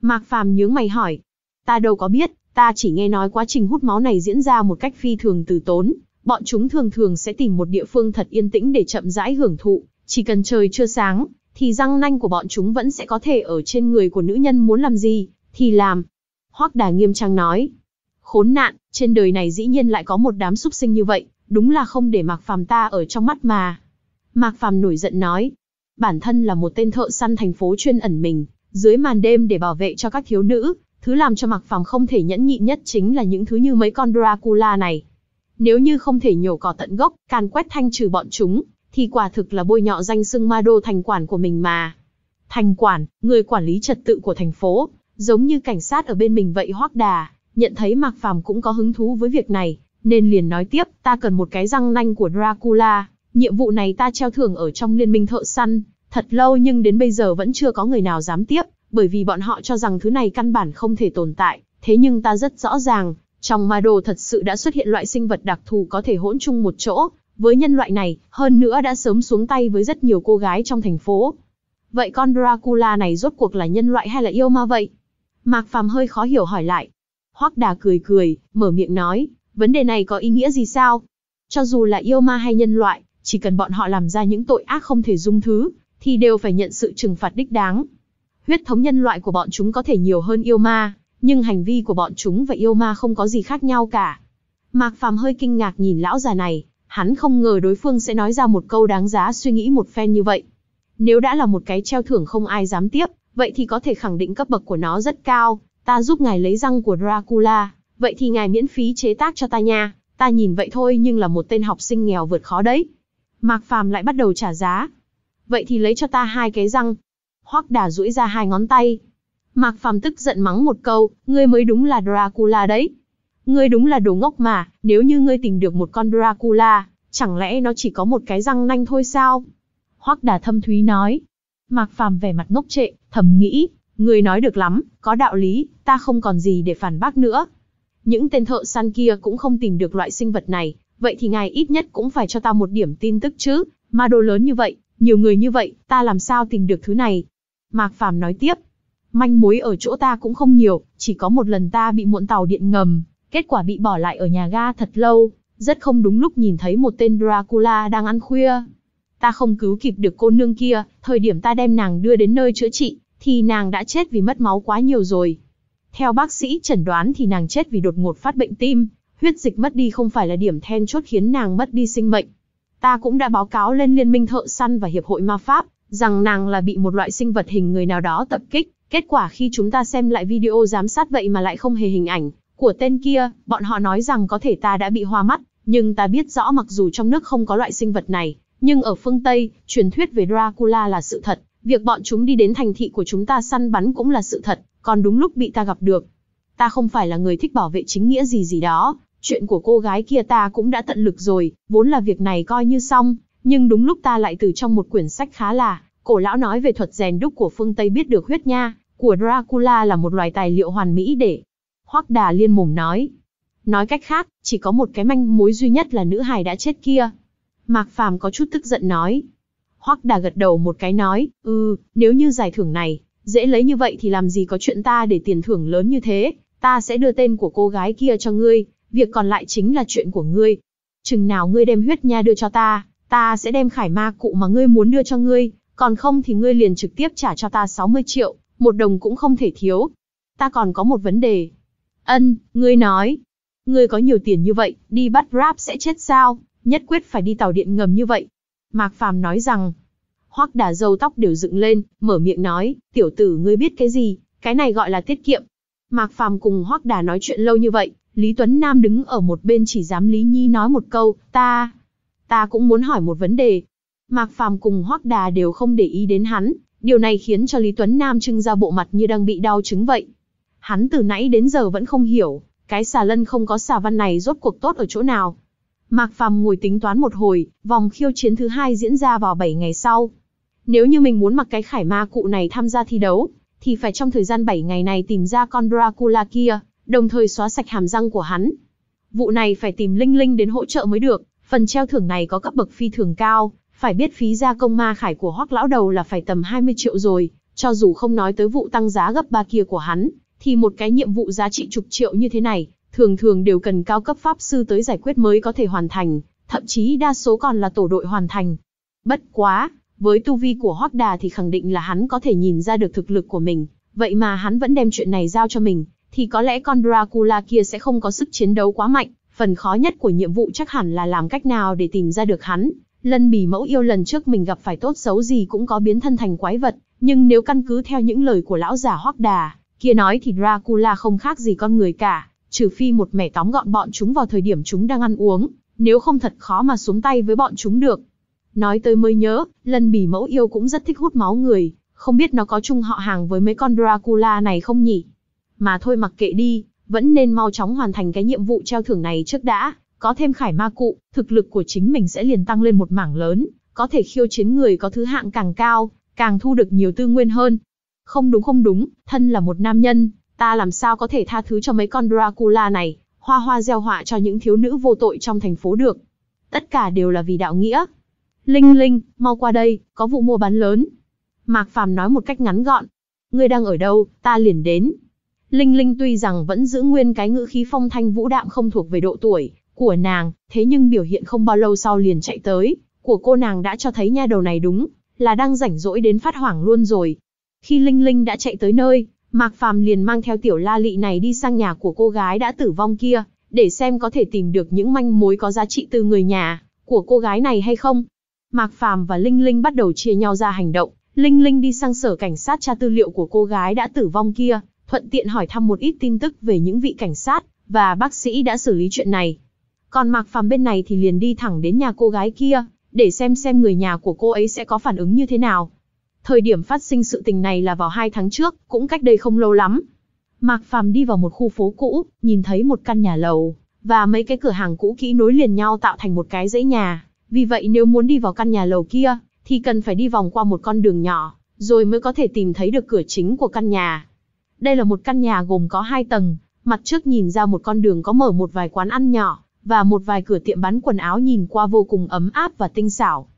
Mạc Phàm nhướng mày hỏi. Ta đâu có biết, ta chỉ nghe nói quá trình hút máu này diễn ra một cách phi thường từ tốn. Bọn chúng thường thường sẽ tìm một địa phương thật yên tĩnh để chậm rãi hưởng thụ, chỉ cần trời chưa sáng, thì răng nanh của bọn chúng vẫn sẽ có thể ở trên người của nữ nhân muốn làm gì, thì làm. Hoác đà nghiêm trang nói. Khốn nạn, trên đời này dĩ nhiên lại có một đám súc sinh như vậy, đúng là không để Mạc Phàm ta ở trong mắt mà. Mạc Phàm nổi giận nói, bản thân là một tên thợ săn thành phố chuyên ẩn mình, dưới màn đêm để bảo vệ cho các thiếu nữ, thứ làm cho Mạc Phàm không thể nhẫn nhịn nhất chính là những thứ như mấy con Dracula này. Nếu như không thể nhổ cỏ tận gốc, càn quét thanh trừ bọn chúng, thì quả thực là bôi nhọ danh xưng ma đô thành quản của mình mà. Thành quản, người quản lý trật tự của thành phố, giống như cảnh sát ở bên mình vậy hoắc đà nhận thấy Mạc Phàm cũng có hứng thú với việc này, nên liền nói tiếp, ta cần một cái răng nanh của Dracula, nhiệm vụ này ta treo thưởng ở trong liên minh thợ săn, thật lâu nhưng đến bây giờ vẫn chưa có người nào dám tiếp, bởi vì bọn họ cho rằng thứ này căn bản không thể tồn tại, thế nhưng ta rất rõ ràng, trong ma đồ thật sự đã xuất hiện loại sinh vật đặc thù có thể hỗn chung một chỗ, với nhân loại này, hơn nữa đã sớm xuống tay với rất nhiều cô gái trong thành phố. Vậy con Dracula này rốt cuộc là nhân loại hay là yêu ma vậy? Mạc Phàm hơi khó hiểu hỏi lại, Hoắc Đà cười cười, mở miệng nói, vấn đề này có ý nghĩa gì sao? Cho dù là yêu ma hay nhân loại, chỉ cần bọn họ làm ra những tội ác không thể dung thứ, thì đều phải nhận sự trừng phạt đích đáng. Huyết thống nhân loại của bọn chúng có thể nhiều hơn yêu ma, nhưng hành vi của bọn chúng và yêu ma không có gì khác nhau cả. Mạc Phàm hơi kinh ngạc nhìn lão già này, hắn không ngờ đối phương sẽ nói ra một câu đáng giá suy nghĩ một phen như vậy. Nếu đã là một cái treo thưởng không ai dám tiếp, vậy thì có thể khẳng định cấp bậc của nó rất cao, ta giúp ngài lấy răng của Dracula, vậy thì ngài miễn phí chế tác cho ta nha, ta nhìn vậy thôi nhưng là một tên học sinh nghèo vượt khó đấy. Mạc Phàm lại bắt đầu trả giá. Vậy thì lấy cho ta hai cái răng. Hoắc Đà duỗi ra hai ngón tay. Mạc Phàm tức giận mắng một câu, ngươi mới đúng là Dracula đấy. Ngươi đúng là đồ ngốc mà, nếu như ngươi tìm được một con Dracula, chẳng lẽ nó chỉ có một cái răng nanh thôi sao? Hoắc Đà thâm thúy nói. Mạc Phàm vẻ mặt ngốc trệ, thầm nghĩ, Người nói được lắm, có đạo lý, ta không còn gì để phản bác nữa. Những tên thợ săn kia cũng không tìm được loại sinh vật này, vậy thì ngài ít nhất cũng phải cho ta một điểm tin tức chứ, ma đồ lớn như vậy, nhiều người như vậy, ta làm sao tìm được thứ này? Mạc Phàm nói tiếp, manh mối ở chỗ ta cũng không nhiều, chỉ có một lần ta bị muộn tàu điện ngầm, kết quả bị bỏ lại ở nhà ga thật lâu, rất không đúng lúc nhìn thấy một tên Dracula đang ăn khuya. Ta không cứu kịp được cô nương kia, thời điểm ta đem nàng đưa đến nơi chữa trị, thì nàng đã chết vì mất máu quá nhiều rồi. Theo bác sĩ chẩn đoán thì nàng chết vì đột ngột phát bệnh tim, huyết dịch mất đi không phải là điểm then chốt khiến nàng mất đi sinh mệnh. Ta cũng đã báo cáo lên Liên minh Thợ Săn và Hiệp hội Ma Pháp, rằng nàng là bị một loại sinh vật hình người nào đó tập kích. Kết quả khi chúng ta xem lại video giám sát vậy mà lại không hề hình ảnh của tên kia, bọn họ nói rằng có thể ta đã bị hoa mắt, nhưng ta biết rõ mặc dù trong nước không có loại sinh vật này, nhưng ở phương Tây, truyền thuyết về Dracula là sự thật. Việc bọn chúng đi đến thành thị của chúng ta săn bắn cũng là sự thật, còn đúng lúc bị ta gặp được. Ta không phải là người thích bảo vệ chính nghĩa gì gì đó, chuyện của cô gái kia ta cũng đã tận lực rồi, vốn là việc này coi như xong, nhưng đúng lúc ta lại từ trong một quyển sách khá là, cổ lão nói về thuật rèn đúc của phương Tây biết được huyết nha, của Dracula là một loài tài liệu hoàn mỹ để. Hoắc Đà Liên mồm nói. Nói cách khác, chỉ có một cái manh mối duy nhất là nữ hài đã chết kia. Mạc Phàm có chút tức giận nói, Hoắc Đà gật đầu một cái nói, ừ, nếu như giải thưởng này, dễ lấy như vậy thì làm gì có chuyện ta để tiền thưởng lớn như thế, ta sẽ đưa tên của cô gái kia cho ngươi, việc còn lại chính là chuyện của ngươi. Chừng nào ngươi đem huyết nha đưa cho ta, ta sẽ đem khải ma cụ mà ngươi muốn đưa cho ngươi, còn không thì ngươi liền trực tiếp trả cho ta 60 triệu, một đồng cũng không thể thiếu. Ta còn có một vấn đề. Ân, ngươi nói, ngươi có nhiều tiền như vậy, đi bắt rap sẽ chết sao, nhất quyết phải đi tàu điện ngầm như vậy, Mạc Phàm nói rằng, Hoắc Đà râu tóc đều dựng lên, mở miệng nói, "Tiểu tử ngươi biết cái gì, cái này gọi là tiết kiệm." Mạc Phàm cùng Hoắc Đà nói chuyện lâu như vậy, Lý Tuấn Nam đứng ở một bên chỉ dám Lý Nhi nói một câu, "Ta, ta cũng muốn hỏi một vấn đề." Mạc Phàm cùng Hoắc Đà đều không để ý đến hắn, điều này khiến cho Lý Tuấn Nam trưng ra bộ mặt như đang bị đau chứng vậy. Hắn từ nãy đến giờ vẫn không hiểu, cái xà lân không có xà văn này rốt cuộc tốt ở chỗ nào, Mạc Phàm ngồi tính toán một hồi, vòng khiêu chiến thứ hai diễn ra vào 7 ngày sau. Nếu như mình muốn mặc cái khải ma cụ này tham gia thi đấu, thì phải trong thời gian 7 ngày này tìm ra con Dracula kia, đồng thời xóa sạch hàm răng của hắn. Vụ này phải tìm Linh Linh đến hỗ trợ mới được, phần treo thưởng này có cấp bậc phi thường cao, phải biết phí ra công ma khải của Hoắc lão đầu là phải tầm 20 triệu rồi, cho dù không nói tới vụ tăng giá gấp ba kia của hắn, thì một cái nhiệm vụ giá trị chục triệu như thế này, thường thường đều cần cao cấp pháp sư tới giải quyết mới có thể hoàn thành, thậm chí đa số còn là tổ đội hoàn thành. Bất quá, với tu vi của Hoắc Đà thì khẳng định là hắn có thể nhìn ra được thực lực của mình, vậy mà hắn vẫn đem chuyện này giao cho mình, thì có lẽ con Dracula kia sẽ không có sức chiến đấu quá mạnh, phần khó nhất của nhiệm vụ chắc hẳn là làm cách nào để tìm ra được hắn. Lân bì mẫu yêu lần trước mình gặp phải tốt xấu gì cũng có biến thân thành quái vật, nhưng nếu căn cứ theo những lời của lão già Hoắc Đà, kia nói thì Dracula không khác gì con người cả, trừ phi một mẻ tóm gọn bọn chúng vào thời điểm chúng đang ăn uống, nếu không thật khó mà xuống tay với bọn chúng được. Nói tới mới nhớ, lần bỉ mẫu yêu cũng rất thích hút máu người, không biết nó có chung họ hàng với mấy con Dracula này không nhỉ? Mà thôi mặc kệ đi, vẫn nên mau chóng hoàn thành cái nhiệm vụ treo thưởng này trước đã, có thêm khải ma cụ, thực lực của chính mình sẽ liền tăng lên một mảng lớn, có thể khiêu chiến người có thứ hạng càng cao, càng thu được nhiều tư nguyên hơn. Không đúng không đúng, thân là một nam nhân, Ta làm sao có thể tha thứ cho mấy con Dracula này, hoa hoa gieo họa cho những thiếu nữ vô tội trong thành phố được. Tất cả đều là vì đạo nghĩa. Linh Linh, mau qua đây, có vụ mua bán lớn. Mạc Phàm nói một cách ngắn gọn. Ngươi đang ở đâu, ta liền đến. Linh Linh tuy rằng vẫn giữ nguyên cái ngữ khí phong thanh vũ đạm không thuộc về độ tuổi của nàng, thế nhưng biểu hiện không bao lâu sau liền chạy tới, của cô nàng đã cho thấy nha đầu này đúng, là đang rảnh rỗi đến phát hoảng luôn rồi. Khi Linh Linh đã chạy tới nơi, Mạc Phàm liền mang theo tiểu la lị này đi sang nhà của cô gái đã tử vong kia, để xem có thể tìm được những manh mối có giá trị từ người nhà của cô gái này hay không. Mạc Phàm và Linh Linh bắt đầu chia nhau ra hành động, Linh Linh đi sang sở cảnh sát tra tư liệu của cô gái đã tử vong kia, thuận tiện hỏi thăm một ít tin tức về những vị cảnh sát và bác sĩ đã xử lý chuyện này. Còn Mạc Phàm bên này thì liền đi thẳng đến nhà cô gái kia, để xem xem người nhà của cô ấy sẽ có phản ứng như thế nào. Thời điểm phát sinh sự tình này là vào hai tháng trước, cũng cách đây không lâu lắm. Mạc Phàm đi vào một khu phố cũ, nhìn thấy một căn nhà lầu, và mấy cái cửa hàng cũ kỹ nối liền nhau tạo thành một cái dãy nhà. Vì vậy nếu muốn đi vào căn nhà lầu kia, thì cần phải đi vòng qua một con đường nhỏ, rồi mới có thể tìm thấy được cửa chính của căn nhà. Đây là một căn nhà gồm có hai tầng, mặt trước nhìn ra một con đường có mở một vài quán ăn nhỏ, và một vài cửa tiệm bán quần áo nhìn qua vô cùng ấm áp và tinh xảo.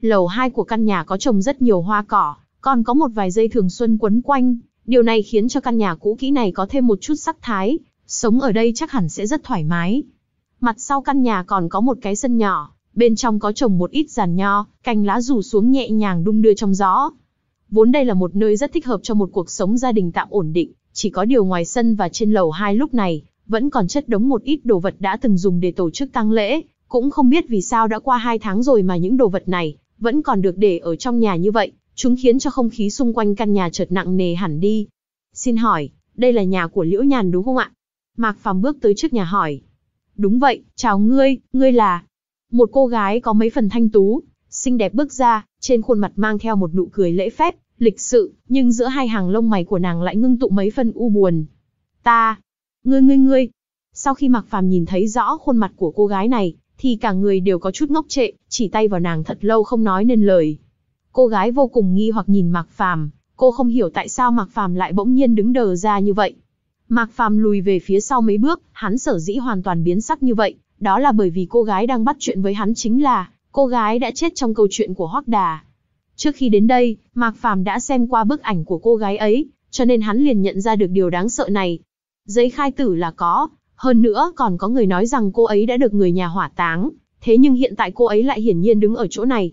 Lầu hai của căn nhà có trồng rất nhiều hoa cỏ, còn có một vài dây thường xuân quấn quanh, điều này khiến cho căn nhà cũ kỹ này có thêm một chút sắc thái, sống ở đây chắc hẳn sẽ rất thoải mái. Mặt sau căn nhà còn có một cái sân nhỏ, bên trong có trồng một ít giàn nho, cành lá rủ xuống nhẹ nhàng đung đưa trong gió. Vốn đây là một nơi rất thích hợp cho một cuộc sống gia đình tạm ổn định, chỉ có điều ngoài sân và trên lầu hai lúc này, vẫn còn chất đống một ít đồ vật đã từng dùng để tổ chức tang lễ, cũng không biết vì sao đã qua hai tháng rồi mà những đồ vật này vẫn còn được để ở trong nhà như vậy, chúng khiến cho không khí xung quanh căn nhà chợt nặng nề hẳn đi. Xin hỏi, đây là nhà của Liễu Nhàn đúng không ạ? Mạc Phàm bước tới trước nhà hỏi. Đúng vậy, chào ngươi, ngươi là... Một cô gái có mấy phần thanh tú, xinh đẹp bước ra, trên khuôn mặt mang theo một nụ cười lễ phép, lịch sự, nhưng giữa hai hàng lông mày của nàng lại ngưng tụ mấy phần u buồn. Ta, ngươi ngươi ngươi. Sau khi Mạc Phàm nhìn thấy rõ khuôn mặt của cô gái này, thì cả người đều có chút ngốc trệ, chỉ tay vào nàng thật lâu không nói nên lời. Cô gái vô cùng nghi hoặc nhìn Mạc Phàm, cô không hiểu tại sao Mạc Phàm lại bỗng nhiên đứng đờ ra như vậy. Mạc Phàm lùi về phía sau mấy bước, hắn sở dĩ hoàn toàn biến sắc như vậy, đó là bởi vì cô gái đang bắt chuyện với hắn chính là cô gái đã chết trong câu chuyện của Hoắc Đà. Trước khi đến đây, Mạc Phàm đã xem qua bức ảnh của cô gái ấy, cho nên hắn liền nhận ra được điều đáng sợ này. Giấy khai tử là có, hơn nữa còn có người nói rằng cô ấy đã được người nhà hỏa táng, thế nhưng hiện tại cô ấy lại hiển nhiên đứng ở chỗ này.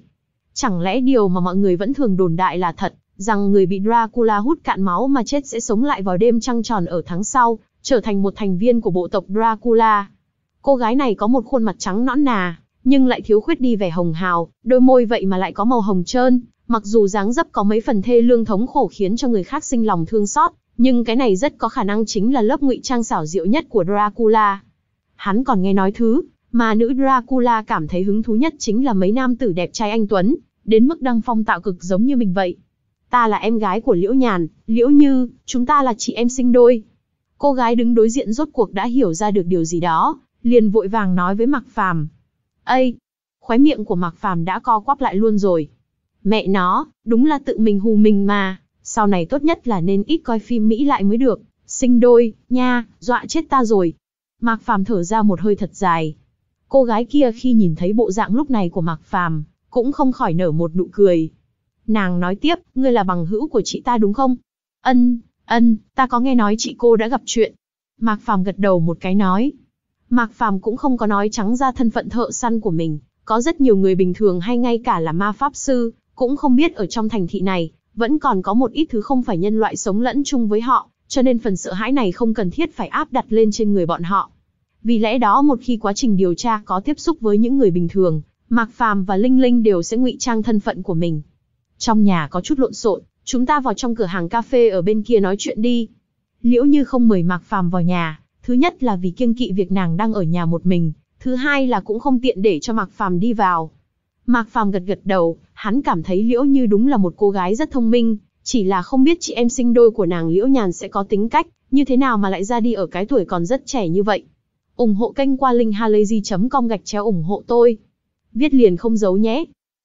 Chẳng lẽ điều mà mọi người vẫn thường đồn đại là thật, rằng người bị Dracula hút cạn máu mà chết sẽ sống lại vào đêm trăng tròn ở tháng sau, trở thành một thành viên của bộ tộc Dracula. Cô gái này có một khuôn mặt trắng nõn nà, nhưng lại thiếu khuyết đi vẻ hồng hào, đôi môi vậy mà lại có màu hồng trơn, mặc dù dáng dấp có mấy phần thê lương thống khổ khiến cho người khác sinh lòng thương xót, nhưng cái này rất có khả năng chính là lớp ngụy trang xảo diệu nhất của Dracula. Hắn còn nghe nói thứ mà nữ Dracula cảm thấy hứng thú nhất chính là mấy nam tử đẹp trai anh Tuấn, đến mức đăng phong tạo cực giống như mình vậy. Ta là em gái của Liễu Nhàn, Liễu Như, chúng ta là chị em sinh đôi. Cô gái đứng đối diện rốt cuộc đã hiểu ra được điều gì đó, liền vội vàng nói với Mạc Phàm. Ây, khóe miệng của Mạc Phàm đã co quắp lại luôn rồi. Mẹ nó, đúng là tự mình hù mình mà sau này tốt nhất là nên ít coi phim Mỹ lại mới được, sinh đôi, nha, dọa chết ta rồi. Mạc Phàm thở ra một hơi thật dài. Cô gái kia khi nhìn thấy bộ dạng lúc này của Mạc Phàm, cũng không khỏi nở một nụ cười. Nàng nói tiếp, ngươi là bằng hữu của chị ta đúng không? Ân, ân, ta có nghe nói chị cô đã gặp chuyện. Mạc Phàm gật đầu một cái nói. Mạc Phàm cũng không có nói trắng ra thân phận thợ săn của mình, có rất nhiều người bình thường hay ngay cả là ma pháp sư, cũng không biết ở trong thành thị này, vẫn còn có một ít thứ không phải nhân loại sống lẫn chung với họ, cho nên phần sợ hãi này không cần thiết phải áp đặt lên trên người bọn họ. Vì lẽ đó một khi quá trình điều tra có tiếp xúc với những người bình thường, Mạc Phàm và Linh Linh đều sẽ ngụy trang thân phận của mình. Trong nhà có chút lộn xộn, chúng ta vào trong cửa hàng cà phê ở bên kia nói chuyện đi. Liễu Như không mời Mạc Phàm vào nhà, thứ nhất là vì kiêng kỵ việc nàng đang ở nhà một mình, thứ hai là cũng không tiện để cho Mạc Phàm đi vào, Mạc Phàm gật gật đầu, hắn cảm thấy Liễu Như đúng là một cô gái rất thông minh, chỉ là không biết chị em sinh đôi của nàng Liễu Nhàn sẽ có tính cách như thế nào mà lại ra đi ở cái tuổi còn rất trẻ như vậy. ủng hộ kênh qua Linh linkhalazy.com gạch chéo ủng hộ tôi. Viết liền không giấu nhé.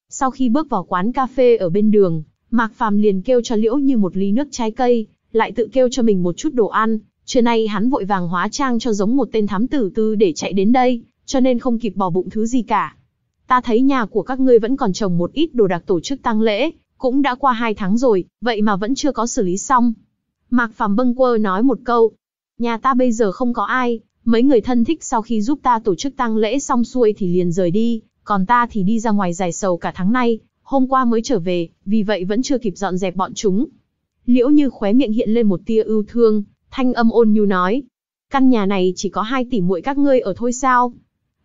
Sau khi bước vào quán cà phê ở bên đường, Mạc Phàm liền kêu cho Liễu Như một ly nước trái cây, lại tự kêu cho mình một chút đồ ăn. Trưa nay hắn vội vàng hóa trang cho giống một tên thám tử tư để chạy đến đây, cho nên không kịp bỏ bụng thứ gì cả ta thấy nhà của các ngươi vẫn còn trồng một ít đồ đặc tổ chức tang lễ, cũng đã qua hai tháng rồi, vậy mà vẫn chưa có xử lý xong. Mạc Phàm bâng quơ nói một câu, nhà ta bây giờ không có ai, mấy người thân thích sau khi giúp ta tổ chức tang lễ xong xuôi thì liền rời đi, còn ta thì đi ra ngoài giải sầu cả tháng nay, hôm qua mới trở về, vì vậy vẫn chưa kịp dọn dẹp bọn chúng. Liễu như khóe miệng hiện lên một tia ưu thương, thanh âm ôn nhu nói, căn nhà này chỉ có hai tỷ muội các ngươi ở thôi sao?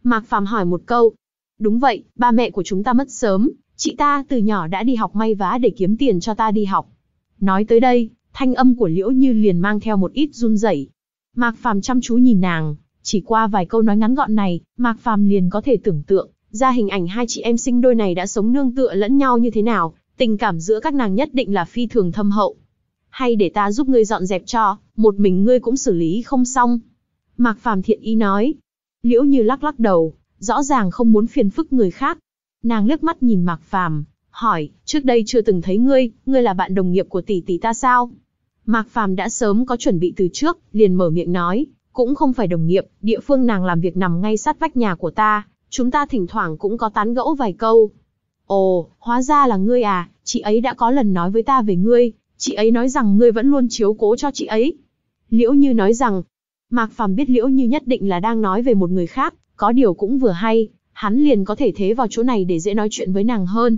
Mạc Phàm hỏi một câu, Đúng vậy, ba mẹ của chúng ta mất sớm, chị ta từ nhỏ đã đi học may vá để kiếm tiền cho ta đi học. Nói tới đây, thanh âm của Liễu Như liền mang theo một ít run rẩy. Mạc Phàm chăm chú nhìn nàng, chỉ qua vài câu nói ngắn gọn này, Mạc Phàm liền có thể tưởng tượng ra hình ảnh hai chị em sinh đôi này đã sống nương tựa lẫn nhau như thế nào, tình cảm giữa các nàng nhất định là phi thường thâm hậu. Hay để ta giúp ngươi dọn dẹp cho, một mình ngươi cũng xử lý không xong. Mạc Phàm thiện ý nói. Liễu như lắc lắc đầu, rõ ràng không muốn phiền phức người khác. Nàng liếc mắt nhìn Mạc Phàm, hỏi, trước đây chưa từng thấy ngươi, ngươi là bạn đồng nghiệp của tỷ tỷ ta sao? Mạc Phàm đã sớm có chuẩn bị từ trước, liền mở miệng nói, cũng không phải đồng nghiệp, địa phương nàng làm việc nằm ngay sát vách nhà của ta, chúng ta thỉnh thoảng cũng có tán gẫu vài câu. Ồ, hóa ra là ngươi à, chị ấy đã có lần nói với ta về ngươi, chị ấy nói rằng ngươi vẫn luôn chiếu cố cho chị ấy. Liễu Như nói rằng, Mạc Phàm biết Liễu Như nhất định là đang nói về một người khác, có điều cũng vừa hay, hắn liền có thể thế vào chỗ này để dễ nói chuyện với nàng hơn.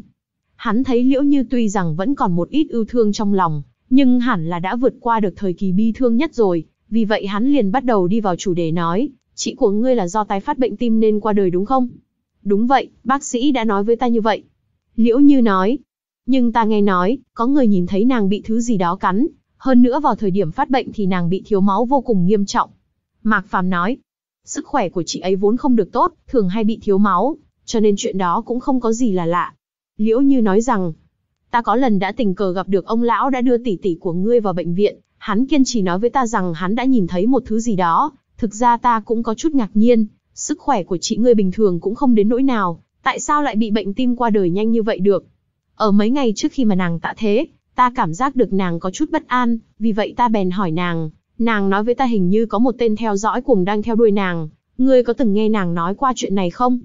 Hắn thấy Liễu Như tuy rằng vẫn còn một ít ưu thương trong lòng, nhưng hẳn là đã vượt qua được thời kỳ bi thương nhất rồi, vì vậy hắn liền bắt đầu đi vào chủ đề nói, chị của ngươi là do tái phát bệnh tim nên qua đời đúng không? Đúng vậy, bác sĩ đã nói với ta như vậy. Liễu Như nói, nhưng ta nghe nói, có người nhìn thấy nàng bị thứ gì đó cắn, hơn nữa vào thời điểm phát bệnh thì nàng bị thiếu máu vô cùng nghiêm trọng. Mạc Phàm nói, Sức khỏe của chị ấy vốn không được tốt, thường hay bị thiếu máu, cho nên chuyện đó cũng không có gì là lạ. Liễu Như nói rằng, ta có lần đã tình cờ gặp được ông lão đã đưa tỷ tỷ của ngươi vào bệnh viện, hắn kiên trì nói với ta rằng hắn đã nhìn thấy một thứ gì đó, thực ra ta cũng có chút ngạc nhiên, sức khỏe của chị ngươi bình thường cũng không đến nỗi nào, tại sao lại bị bệnh tim qua đời nhanh như vậy được? Ở mấy ngày trước khi mà nàng tạ thế, ta cảm giác được nàng có chút bất an, vì vậy ta bèn hỏi nàng, Nàng nói với ta hình như có một tên theo dõi cùng đang theo đuôi nàng, ngươi có từng nghe nàng nói qua chuyện này không?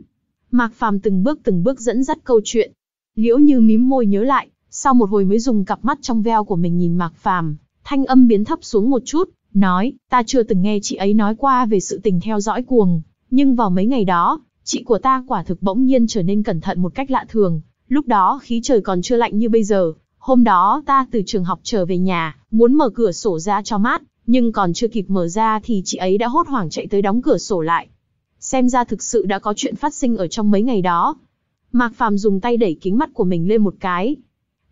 Mạc Phàm từng bước từng bước dẫn dắt câu chuyện. Liễu Như mím môi nhớ lại, sau một hồi mới dùng cặp mắt trong veo của mình nhìn Mạc Phàm, thanh âm biến thấp xuống một chút, nói, ta chưa từng nghe chị ấy nói qua về sự tình theo dõi cuồng, nhưng vào mấy ngày đó, chị của ta quả thực bỗng nhiên trở nên cẩn thận một cách lạ thường, lúc đó khí trời còn chưa lạnh như bây giờ, hôm đó ta từ trường học trở về nhà, muốn mở cửa sổ ra cho mát, nhưng còn chưa kịp mở ra thì chị ấy đã hốt hoảng chạy tới đóng cửa sổ lại. Xem ra thực sự đã có chuyện phát sinh ở trong mấy ngày đó. Mạc Phàm dùng tay đẩy kính mắt của mình lên một cái.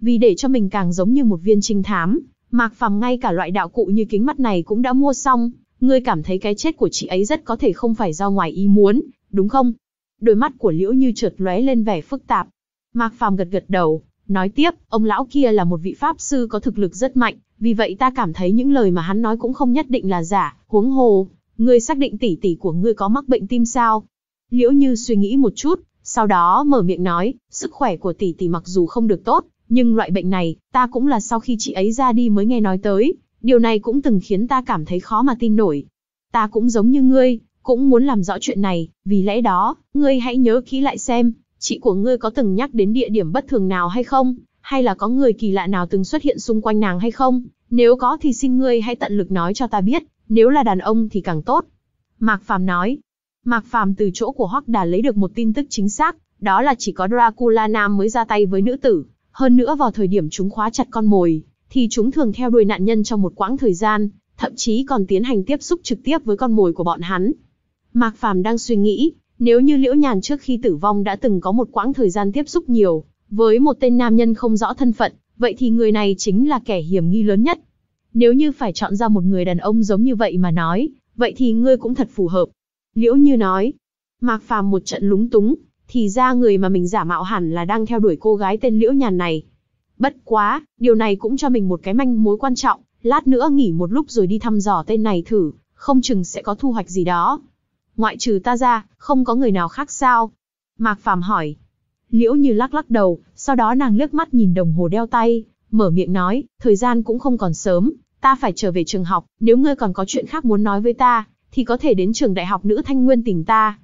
Vì để cho mình càng giống như một viên trinh thám, Mạc Phàm ngay cả loại đạo cụ như kính mắt này cũng đã mua xong. Ngươi cảm thấy cái chết của chị ấy rất có thể không phải do ngoài ý muốn, đúng không? Đôi mắt của Liễu Như trượt lóe lên vẻ phức tạp. Mạc Phàm gật gật đầu, nói tiếp, ông lão kia là một vị pháp sư có thực lực rất mạnh, vì vậy ta cảm thấy những lời mà hắn nói cũng không nhất định là giả, huống hồ, ngươi xác định tỷ tỷ của ngươi có mắc bệnh tim sao? Liễu Như suy nghĩ một chút, sau đó mở miệng nói, sức khỏe của tỷ tỷ mặc dù không được tốt, nhưng loại bệnh này, ta cũng là sau khi chị ấy ra đi mới nghe nói tới, điều này cũng từng khiến ta cảm thấy khó mà tin nổi. Ta cũng giống như ngươi, cũng muốn làm rõ chuyện này, vì lẽ đó, ngươi hãy nhớ kỹ lại xem, chị của ngươi có từng nhắc đến địa điểm bất thường nào hay không, hay là có người kỳ lạ nào từng xuất hiện xung quanh nàng hay không? Nếu có thì xin ngươi hãy tận lực nói cho ta biết, nếu là đàn ông thì càng tốt. Mạc Phàm nói. Mạc Phàm từ chỗ của Hoắc Đà lấy được một tin tức chính xác, đó là chỉ có Dracula nam mới ra tay với nữ tử, hơn nữa vào thời điểm chúng khóa chặt con mồi, thì chúng thường theo đuôi nạn nhân trong một quãng thời gian, thậm chí còn tiến hành tiếp xúc trực tiếp với con mồi của bọn hắn. Mạc Phàm đang suy nghĩ, nếu như Liễu Nhàn trước khi tử vong đã từng có một quãng thời gian tiếp xúc nhiều với một tên nam nhân không rõ thân phận, vậy thì người này chính là kẻ hiểm nghi lớn nhất. Nếu như phải chọn ra một người đàn ông giống như vậy mà nói, vậy thì ngươi cũng thật phù hợp. Liễu Như nói, Mạc Phàm một trận lúng túng, thì ra người mà mình giả mạo hẳn là đang theo đuổi cô gái tên Liễu Nhàn này. Bất quá, điều này cũng cho mình một cái manh mối quan trọng, lát nữa nghỉ một lúc rồi đi thăm dò tên này thử, không chừng sẽ có thu hoạch gì đó. Ngoại trừ ta ra, không có người nào khác sao? Mạc Phàm hỏi. Liễu như lắc lắc đầu, sau đó nàng liếc mắt nhìn đồng hồ đeo tay, mở miệng nói, thời gian cũng không còn sớm, ta phải trở về trường học, nếu ngươi còn có chuyện khác muốn nói với ta, thì có thể đến trường đại học nữ Thanh Nguyên tìm ta.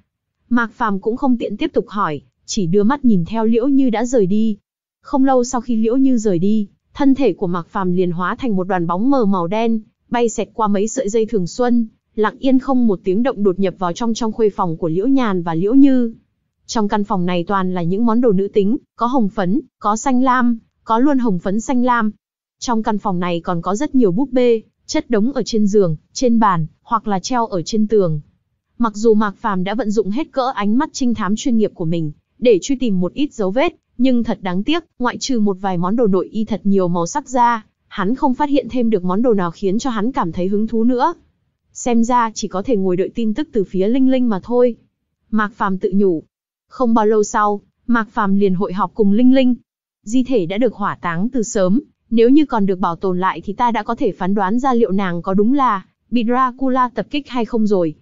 Mạc Phàm cũng không tiện tiếp tục hỏi, chỉ đưa mắt nhìn theo Liễu Như đã rời đi. Không lâu sau khi Liễu Như rời đi, thân thể của Mạc Phàm liền hóa thành một đoàn bóng mờ màu đen, bay xẹt qua mấy sợi dây thường xuân, lặng yên không một tiếng động đột nhập vào trong trong khuê phòng của Liễu Nhàn và Liễu Như. Trong căn phòng này toàn là những món đồ nữ tính, có hồng phấn, có xanh lam, có luôn hồng phấn xanh lam. Trong căn phòng này còn có rất nhiều búp bê, chất đống ở trên giường, trên bàn, hoặc là treo ở trên tường. Mặc dù Mạc Phàm đã vận dụng hết cỡ ánh mắt trinh thám chuyên nghiệp của mình, để truy tìm một ít dấu vết, nhưng thật đáng tiếc, ngoại trừ một vài món đồ nội y thật nhiều màu sắc ra, hắn không phát hiện thêm được món đồ nào khiến cho hắn cảm thấy hứng thú nữa. Xem ra chỉ có thể ngồi đợi tin tức từ phía Linh Linh mà thôi. Mạc Phàm tự nhủ, không bao lâu sau, Mạc Phàm liền hội họp cùng Linh Linh. Di thể đã được hỏa táng từ sớm, nếu như còn được bảo tồn lại thì ta đã có thể phán đoán ra liệu nàng có đúng là bị Dracula tập kích hay không rồi.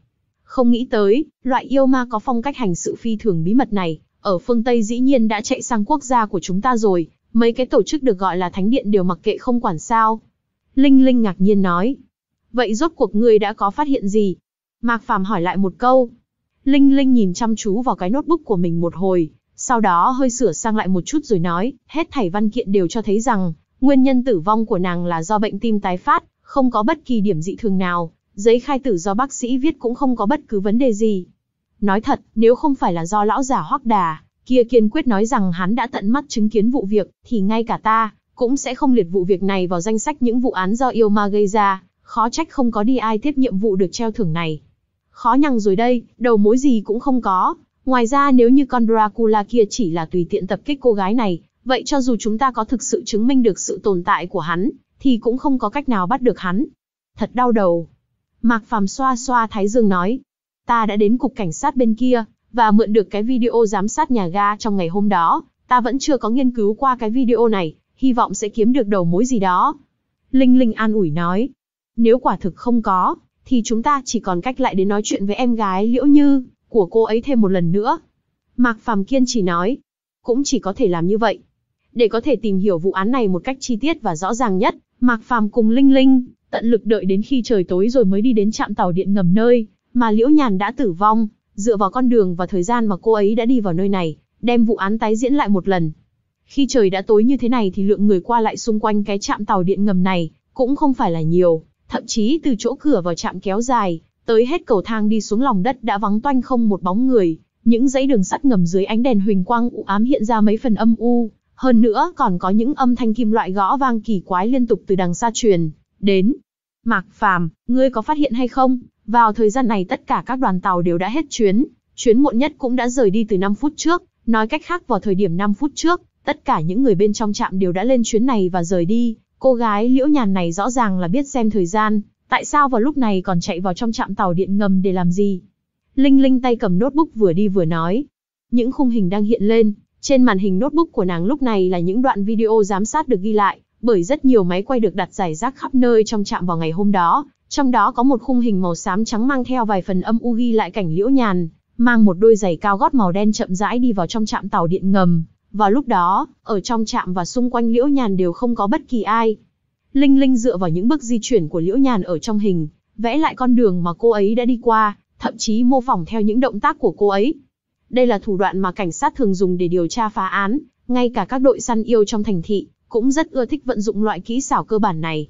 Không nghĩ tới, loại yêu ma có phong cách hành sự phi thường bí mật này, ở phương Tây dĩ nhiên đã chạy sang quốc gia của chúng ta rồi, mấy cái tổ chức được gọi là thánh điện đều mặc kệ không quản sao. Linh Linh ngạc nhiên nói. Vậy rốt cuộc ngươi đã có phát hiện gì? Mạc Phàm hỏi lại một câu. Linh Linh nhìn chăm chú vào cái notebook của mình một hồi, sau đó hơi sửa sang lại một chút rồi nói, hết thảy văn kiện đều cho thấy rằng, nguyên nhân tử vong của nàng là do bệnh tim tái phát, không có bất kỳ điểm dị thường nào, giấy khai tử do bác sĩ viết cũng không có bất cứ vấn đề gì. Nói thật, nếu không phải là do lão già hoắc đà, kia kiên quyết nói rằng hắn đã tận mắt chứng kiến vụ việc, thì ngay cả ta, cũng sẽ không liệt vụ việc này vào danh sách những vụ án do yêu ma gây ra, khó trách không có đi ai tiếp nhiệm vụ được treo thưởng này khó nhằn rồi đây, đầu mối gì cũng không có. Ngoài ra nếu như con Dracula kia chỉ là tùy tiện tập kích cô gái này, vậy cho dù chúng ta có thực sự chứng minh được sự tồn tại của hắn, thì cũng không có cách nào bắt được hắn. Thật đau đầu. Mạc Phàm xoa xoa Thái Dương nói, ta đã đến cục cảnh sát bên kia, và mượn được cái video giám sát nhà ga trong ngày hôm đó, ta vẫn chưa có nghiên cứu qua cái video này, hy vọng sẽ kiếm được đầu mối gì đó. Linh Linh an ủi nói, nếu quả thực không có, thì chúng ta chỉ còn cách lại đến nói chuyện với em gái Liễu Như, của cô ấy thêm một lần nữa. Mạc Phàm Kiên chỉ nói, cũng chỉ có thể làm như vậy. Để có thể tìm hiểu vụ án này một cách chi tiết và rõ ràng nhất, Mạc Phàm cùng Linh Linh, tận lực đợi đến khi trời tối rồi mới đi đến trạm tàu điện ngầm nơi mà Liễu Nhàn đã tử vong, dựa vào con đường và thời gian mà cô ấy đã đi vào nơi này, đem vụ án tái diễn lại một lần. Khi trời đã tối như thế này thì lượng người qua lại xung quanh cái trạm tàu điện ngầm này cũng không phải là nhiều, thậm chí từ chỗ cửa vào trạm kéo dài, tới hết cầu thang đi xuống lòng đất đã vắng toanh không một bóng người, những dãy đường sắt ngầm dưới ánh đèn huỳnh quang u ám hiện ra mấy phần âm u, hơn nữa còn có những âm thanh kim loại gõ vang kỳ quái liên tục từ đằng xa truyền đến. Mạc Phàm, ngươi có phát hiện hay không? Vào thời gian này tất cả các đoàn tàu đều đã hết chuyến, chuyến muộn nhất cũng đã rời đi từ 5 phút trước, nói cách khác vào thời điểm 5 phút trước, tất cả những người bên trong trạm đều đã lên chuyến này và rời đi, Cô gái liễu nhàn này rõ ràng là biết xem thời gian, tại sao vào lúc này còn chạy vào trong trạm tàu điện ngầm để làm gì? Linh Linh tay cầm notebook vừa đi vừa nói. Những khung hình đang hiện lên, trên màn hình notebook của nàng lúc này là những đoạn video giám sát được ghi lại, bởi rất nhiều máy quay được đặt giải rác khắp nơi trong trạm vào ngày hôm đó. Trong đó có một khung hình màu xám trắng mang theo vài phần âm u ghi lại cảnh liễu nhàn, mang một đôi giày cao gót màu đen chậm rãi đi vào trong trạm tàu điện ngầm. Vào lúc đó, ở trong trạm và xung quanh Liễu Nhàn đều không có bất kỳ ai. Linh Linh dựa vào những bước di chuyển của Liễu Nhàn ở trong hình, vẽ lại con đường mà cô ấy đã đi qua, thậm chí mô phỏng theo những động tác của cô ấy. Đây là thủ đoạn mà cảnh sát thường dùng để điều tra phá án, ngay cả các đội săn yêu trong thành thị cũng rất ưa thích vận dụng loại kỹ xảo cơ bản này.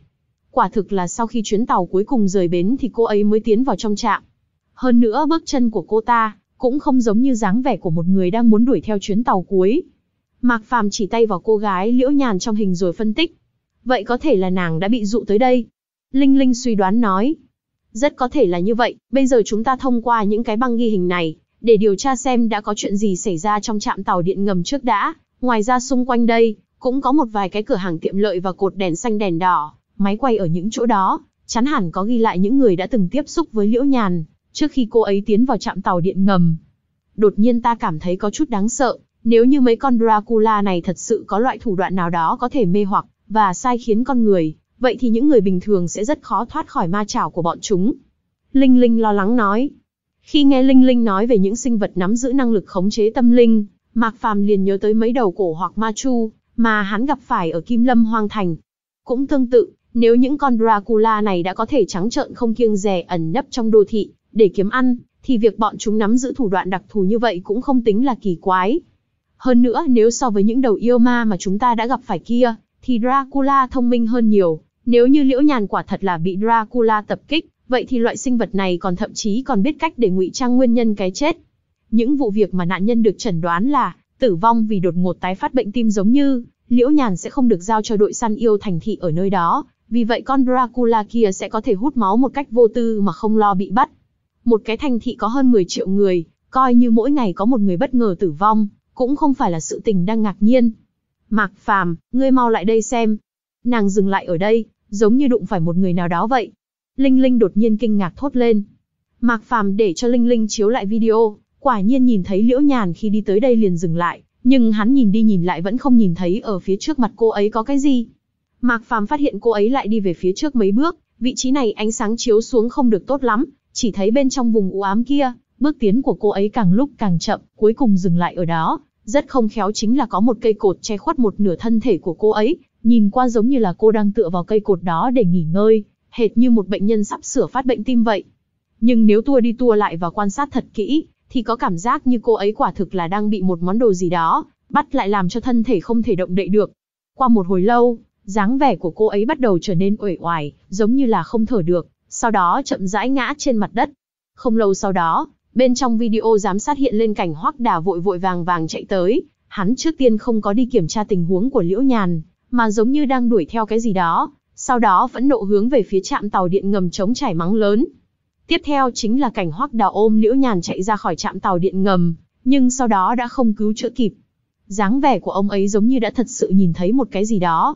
Quả thực là sau khi chuyến tàu cuối cùng rời bến thì cô ấy mới tiến vào trong trạm. Hơn nữa bước chân của cô ta cũng không giống như dáng vẻ của một người đang muốn đuổi theo chuyến tàu cuối, Mạc Phàm chỉ tay vào cô gái Liễu Nhàn trong hình rồi phân tích. Vậy có thể là nàng đã bị dụ tới đây. Linh Linh suy đoán nói. Rất có thể là như vậy, bây giờ chúng ta thông qua những cái băng ghi hình này, để điều tra xem đã có chuyện gì xảy ra trong trạm tàu điện ngầm trước đã. Ngoài ra xung quanh đây, cũng có một vài cái cửa hàng tiệm lợi và cột đèn xanh đèn đỏ, máy quay ở những chỗ đó, chắn hẳn có ghi lại những người đã từng tiếp xúc với Liễu Nhàn, trước khi cô ấy tiến vào trạm tàu điện ngầm. Đột nhiên ta cảm thấy có chút đáng sợ, nếu như mấy con Dracula này thật sự có loại thủ đoạn nào đó có thể mê hoặc và sai khiến con người, vậy thì những người bình thường sẽ rất khó thoát khỏi ma chảo của bọn chúng. Linh Linh lo lắng nói. Khi nghe Linh Linh nói về những sinh vật nắm giữ năng lực khống chế tâm linh, Mạc Phàm liền nhớ tới mấy đầu cổ hoặc ma chu mà hắn gặp phải ở Kim Lâm Hoang Thành. Cũng tương tự, nếu những con Dracula này đã có thể trắng trợn không kiêng dè ẩn nấp trong đô thị để kiếm ăn, thì việc bọn chúng nắm giữ thủ đoạn đặc thù như vậy cũng không tính là kỳ quái. Hơn nữa nếu so với những đầu yêu ma mà chúng ta đã gặp phải kia, thì Dracula thông minh hơn nhiều. Nếu như liễu nhàn quả thật là bị Dracula tập kích, vậy thì loại sinh vật này còn thậm chí còn biết cách để ngụy trang nguyên nhân cái chết. Những vụ việc mà nạn nhân được chẩn đoán là tử vong vì đột ngột tái phát bệnh tim giống như, liễu nhàn sẽ không được giao cho đội săn yêu thành thị ở nơi đó, vì vậy con Dracula kia sẽ có thể hút máu một cách vô tư mà không lo bị bắt. Một cái thành thị có hơn 10 triệu người, coi như mỗi ngày có một người bất ngờ tử vong, cũng không phải là sự tình đang ngạc nhiên. Mạc Phàm, ngươi mau lại đây xem. Nàng dừng lại ở đây, giống như đụng phải một người nào đó vậy. Linh Linh đột nhiên kinh ngạc thốt lên. Mạc Phàm để cho Linh Linh chiếu lại video, quả nhiên nhìn thấy Liễu Nhàn khi đi tới đây liền dừng lại, nhưng hắn nhìn đi nhìn lại vẫn không nhìn thấy ở phía trước mặt cô ấy có cái gì. Mạc Phàm phát hiện cô ấy lại đi về phía trước mấy bước, vị trí này ánh sáng chiếu xuống không được tốt lắm, chỉ thấy bên trong vùng u ám kia Bước tiến của cô ấy càng lúc càng chậm, cuối cùng dừng lại ở đó. Rất không khéo chính là có một cây cột che khuất một nửa thân thể của cô ấy, nhìn qua giống như là cô đang tựa vào cây cột đó để nghỉ ngơi, hệt như một bệnh nhân sắp sửa phát bệnh tim vậy. Nhưng nếu tua đi tua lại và quan sát thật kỹ, thì có cảm giác như cô ấy quả thực là đang bị một món đồ gì đó, bắt lại làm cho thân thể không thể động đậy được. Qua một hồi lâu, dáng vẻ của cô ấy bắt đầu trở nên uể oải, giống như là không thở được, sau đó chậm rãi ngã trên mặt đất. Không lâu sau đó, Bên trong video giám sát hiện lên cảnh Hoắc Đà vội vội vàng vàng chạy tới, hắn trước tiên không có đi kiểm tra tình huống của Liễu Nhàn, mà giống như đang đuổi theo cái gì đó, sau đó vẫn nộ hướng về phía trạm tàu điện ngầm chống chảy mắng lớn. Tiếp theo chính là cảnh Hoắc Đà ôm Liễu Nhàn chạy ra khỏi trạm tàu điện ngầm, nhưng sau đó đã không cứu chữa kịp. Dáng vẻ của ông ấy giống như đã thật sự nhìn thấy một cái gì đó.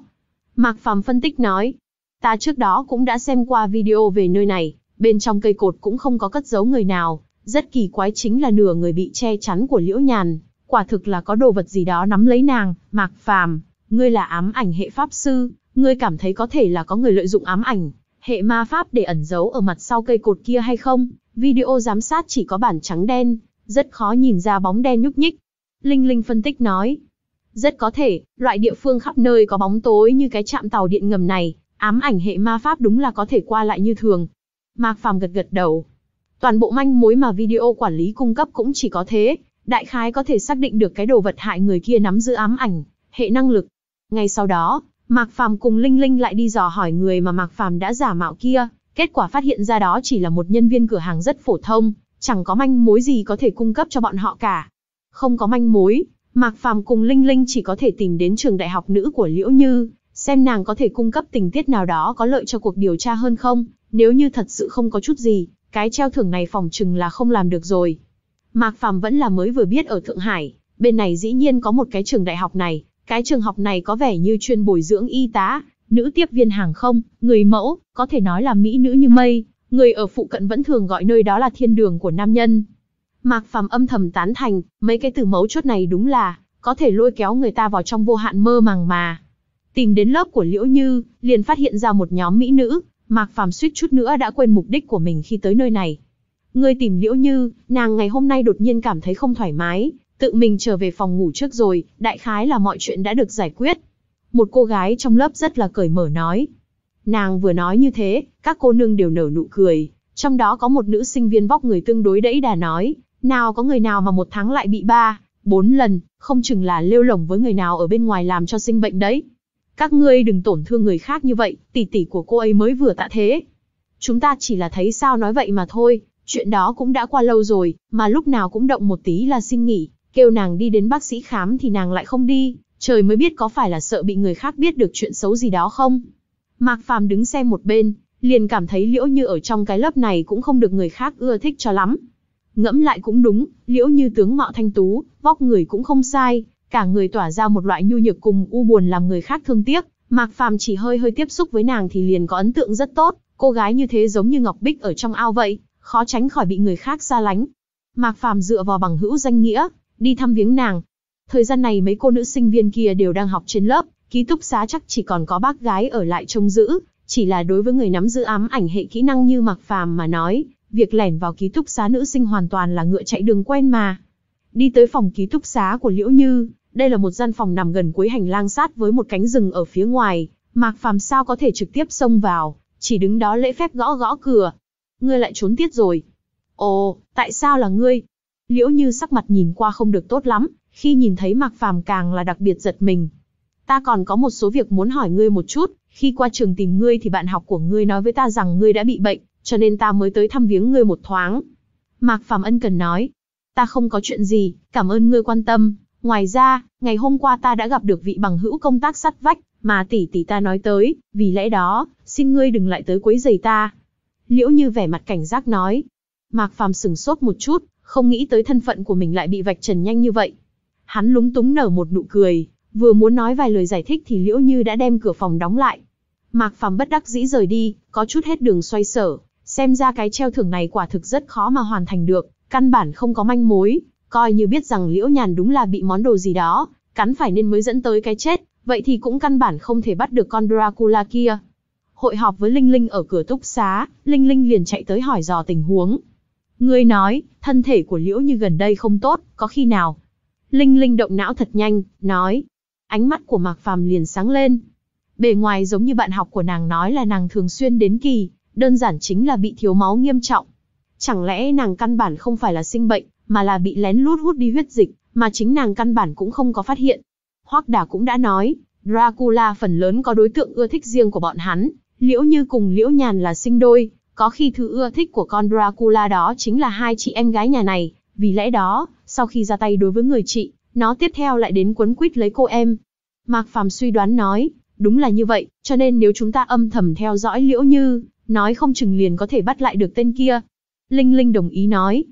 Mạc Phàm phân tích nói, ta trước đó cũng đã xem qua video về nơi này, bên trong cây cột cũng không có cất giấu người nào, rất kỳ quái chính là nửa người bị che chắn của Liễu Nhàn, quả thực là có đồ vật gì đó nắm lấy nàng, Mạc Phàm, ngươi là ám ảnh hệ pháp sư, ngươi cảm thấy có thể là có người lợi dụng ám ảnh, hệ ma pháp để ẩn giấu ở mặt sau cây cột kia hay không? Video giám sát chỉ có bản trắng đen, rất khó nhìn ra bóng đen nhúc nhích. Linh Linh phân tích nói, rất có thể, loại địa phương khắp nơi có bóng tối như cái trạm tàu điện ngầm này, ám ảnh hệ ma pháp đúng là có thể qua lại như thường. Mạc Phàm gật gật đầu, Toàn bộ manh mối mà video quản lý cung cấp cũng chỉ có thế, đại khái có thể xác định được cái đồ vật hại người kia nắm giữ ám ảnh, hệ năng lực. Ngay sau đó, Mạc Phàm cùng Linh Linh lại đi dò hỏi người mà Mạc Phàm đã giả mạo kia, kết quả phát hiện ra đó chỉ là một nhân viên cửa hàng rất phổ thông, chẳng có manh mối gì có thể cung cấp cho bọn họ cả. Không có manh mối, Mạc Phàm cùng Linh Linh chỉ có thể tìm đến trường đại học nữ của Liễu Như, xem nàng có thể cung cấp tình tiết nào đó có lợi cho cuộc điều tra hơn không, nếu như thật sự không có chút gì, cái treo thưởng này phòng chừng là không làm được rồi. Mạc Phàm vẫn là mới vừa biết ở Thượng Hải, bên này dĩ nhiên có một cái trường đại học này, cái trường học này có vẻ như chuyên bồi dưỡng y tá, nữ tiếp viên hàng không, người mẫu, có thể nói là mỹ nữ như mây, người ở phụ cận vẫn thường gọi nơi đó là thiên đường của nam nhân. Mạc Phàm âm thầm tán thành, mấy cái từ mẫu chốt này đúng là có thể lôi kéo người ta vào trong vô hạn mơ màng mà. Tìm đến lớp của Liễu Như, liền phát hiện ra một nhóm mỹ nữ, Mạc Phàm suýt chút nữa đã quên mục đích của mình khi tới nơi này. Ngươi tìm Liễu Như, nàng ngày hôm nay đột nhiên cảm thấy không thoải mái, tự mình trở về phòng ngủ trước rồi, đại khái là mọi chuyện đã được giải quyết. Một cô gái trong lớp rất là cởi mở nói. Nàng vừa nói như thế, các cô nương đều nở nụ cười, trong đó có một nữ sinh viên vóc người tương đối đẫy đà nói, nào có người nào mà một tháng lại bị ba, bốn lần, không chừng là lêu lỏng với người nào ở bên ngoài làm cho sinh bệnh đấy. Các ngươi đừng tổn thương người khác như vậy, tỷ tỷ của cô ấy mới vừa tạ thế. Chúng ta chỉ là thấy sao nói vậy mà thôi, chuyện đó cũng đã qua lâu rồi, mà lúc nào cũng động một tí là xin nghỉ, kêu nàng đi đến bác sĩ khám thì nàng lại không đi, trời mới biết có phải là sợ bị người khác biết được chuyện xấu gì đó không. Mạc Phàm đứng xem một bên, liền cảm thấy liễu như ở trong cái lớp này cũng không được người khác ưa thích cho lắm. Ngẫm lại cũng đúng, liễu như tướng mạo thanh tú, vóc người cũng không sai, cả người tỏa ra một loại nhu nhược cùng u buồn làm người khác thương tiếc, Mạc Phàm chỉ hơi hơi tiếp xúc với nàng thì liền có ấn tượng rất tốt, cô gái như thế giống như ngọc bích ở trong ao vậy, khó tránh khỏi bị người khác xa lánh. Mạc Phàm dựa vào bằng hữu danh nghĩa, đi thăm viếng nàng. Thời gian này mấy cô nữ sinh viên kia đều đang học trên lớp, ký túc xá chắc chỉ còn có bác gái ở lại trông giữ, chỉ là đối với người nắm giữ ám ảnh hệ kỹ năng như Mạc Phàm mà nói, việc lẻn vào ký túc xá nữ sinh hoàn toàn là ngựa chạy đường quen mà. Đi tới phòng ký túc xá của Liễu Như, đây là một gian phòng nằm gần cuối hành lang sát với một cánh rừng ở phía ngoài, Mạc Phàm sao có thể trực tiếp xông vào, chỉ đứng đó lễ phép gõ gõ cửa. Ngươi lại trốn tiết rồi. Ồ, tại sao là ngươi? Liễu Như sắc mặt nhìn qua không được tốt lắm, khi nhìn thấy Mạc Phàm càng là đặc biệt giật mình. Ta còn có một số việc muốn hỏi ngươi một chút, khi qua trường tìm ngươi thì bạn học của ngươi nói với ta rằng ngươi đã bị bệnh, cho nên ta mới tới thăm viếng ngươi một thoáng. Mạc Phàm ân cần nói, ta không có chuyện gì, cảm ơn ngươi quan tâm, Ngoài ra, ngày hôm qua ta đã gặp được vị bằng hữu công tác sắt vách, mà tỷ tỷ ta nói tới, vì lẽ đó, xin ngươi đừng lại tới quấy giày ta. Liễu như vẻ mặt cảnh giác nói. Mạc Phàm sừng sốt một chút, không nghĩ tới thân phận của mình lại bị vạch trần nhanh như vậy. Hắn lúng túng nở một nụ cười, vừa muốn nói vài lời giải thích thì Liễu Như đã đem cửa phòng đóng lại. Mạc Phàm bất đắc dĩ rời đi, có chút hết đường xoay sở, xem ra cái treo thưởng này quả thực rất khó mà hoàn thành được, căn bản không có manh mối, Coi như biết rằng Liễu Nhàn đúng là bị món đồ gì đó, cắn phải nên mới dẫn tới cái chết, vậy thì cũng căn bản không thể bắt được con Dracula kia. Hội họp với Linh Linh ở cửa túc xá, Linh Linh liền chạy tới hỏi dò tình huống. Ngươi nói, thân thể của Liễu như gần đây không tốt, có khi nào? Linh Linh động não thật nhanh, nói. Ánh mắt của Mạc Phàm liền sáng lên. Bề ngoài giống như bạn học của nàng nói là nàng thường xuyên đến kỳ, đơn giản chính là bị thiếu máu nghiêm trọng. Chẳng lẽ nàng căn bản không phải là sinh bệnh, mà là bị lén lút hút đi huyết dịch, mà chính nàng căn bản cũng không có phát hiện. Hoắc Đà cũng đã nói, Dracula phần lớn có đối tượng ưa thích riêng của bọn hắn, liễu như cùng liễu nhàn là sinh đôi, có khi thứ ưa thích của con Dracula đó chính là hai chị em gái nhà này, vì lẽ đó, sau khi ra tay đối với người chị, nó tiếp theo lại đến quấn quýt lấy cô em. Mạc Phàm suy đoán nói, đúng là như vậy, cho nên nếu chúng ta âm thầm theo dõi liễu như, nói không chừng liền có thể bắt lại được tên kia. Linh Linh đồng ý nói,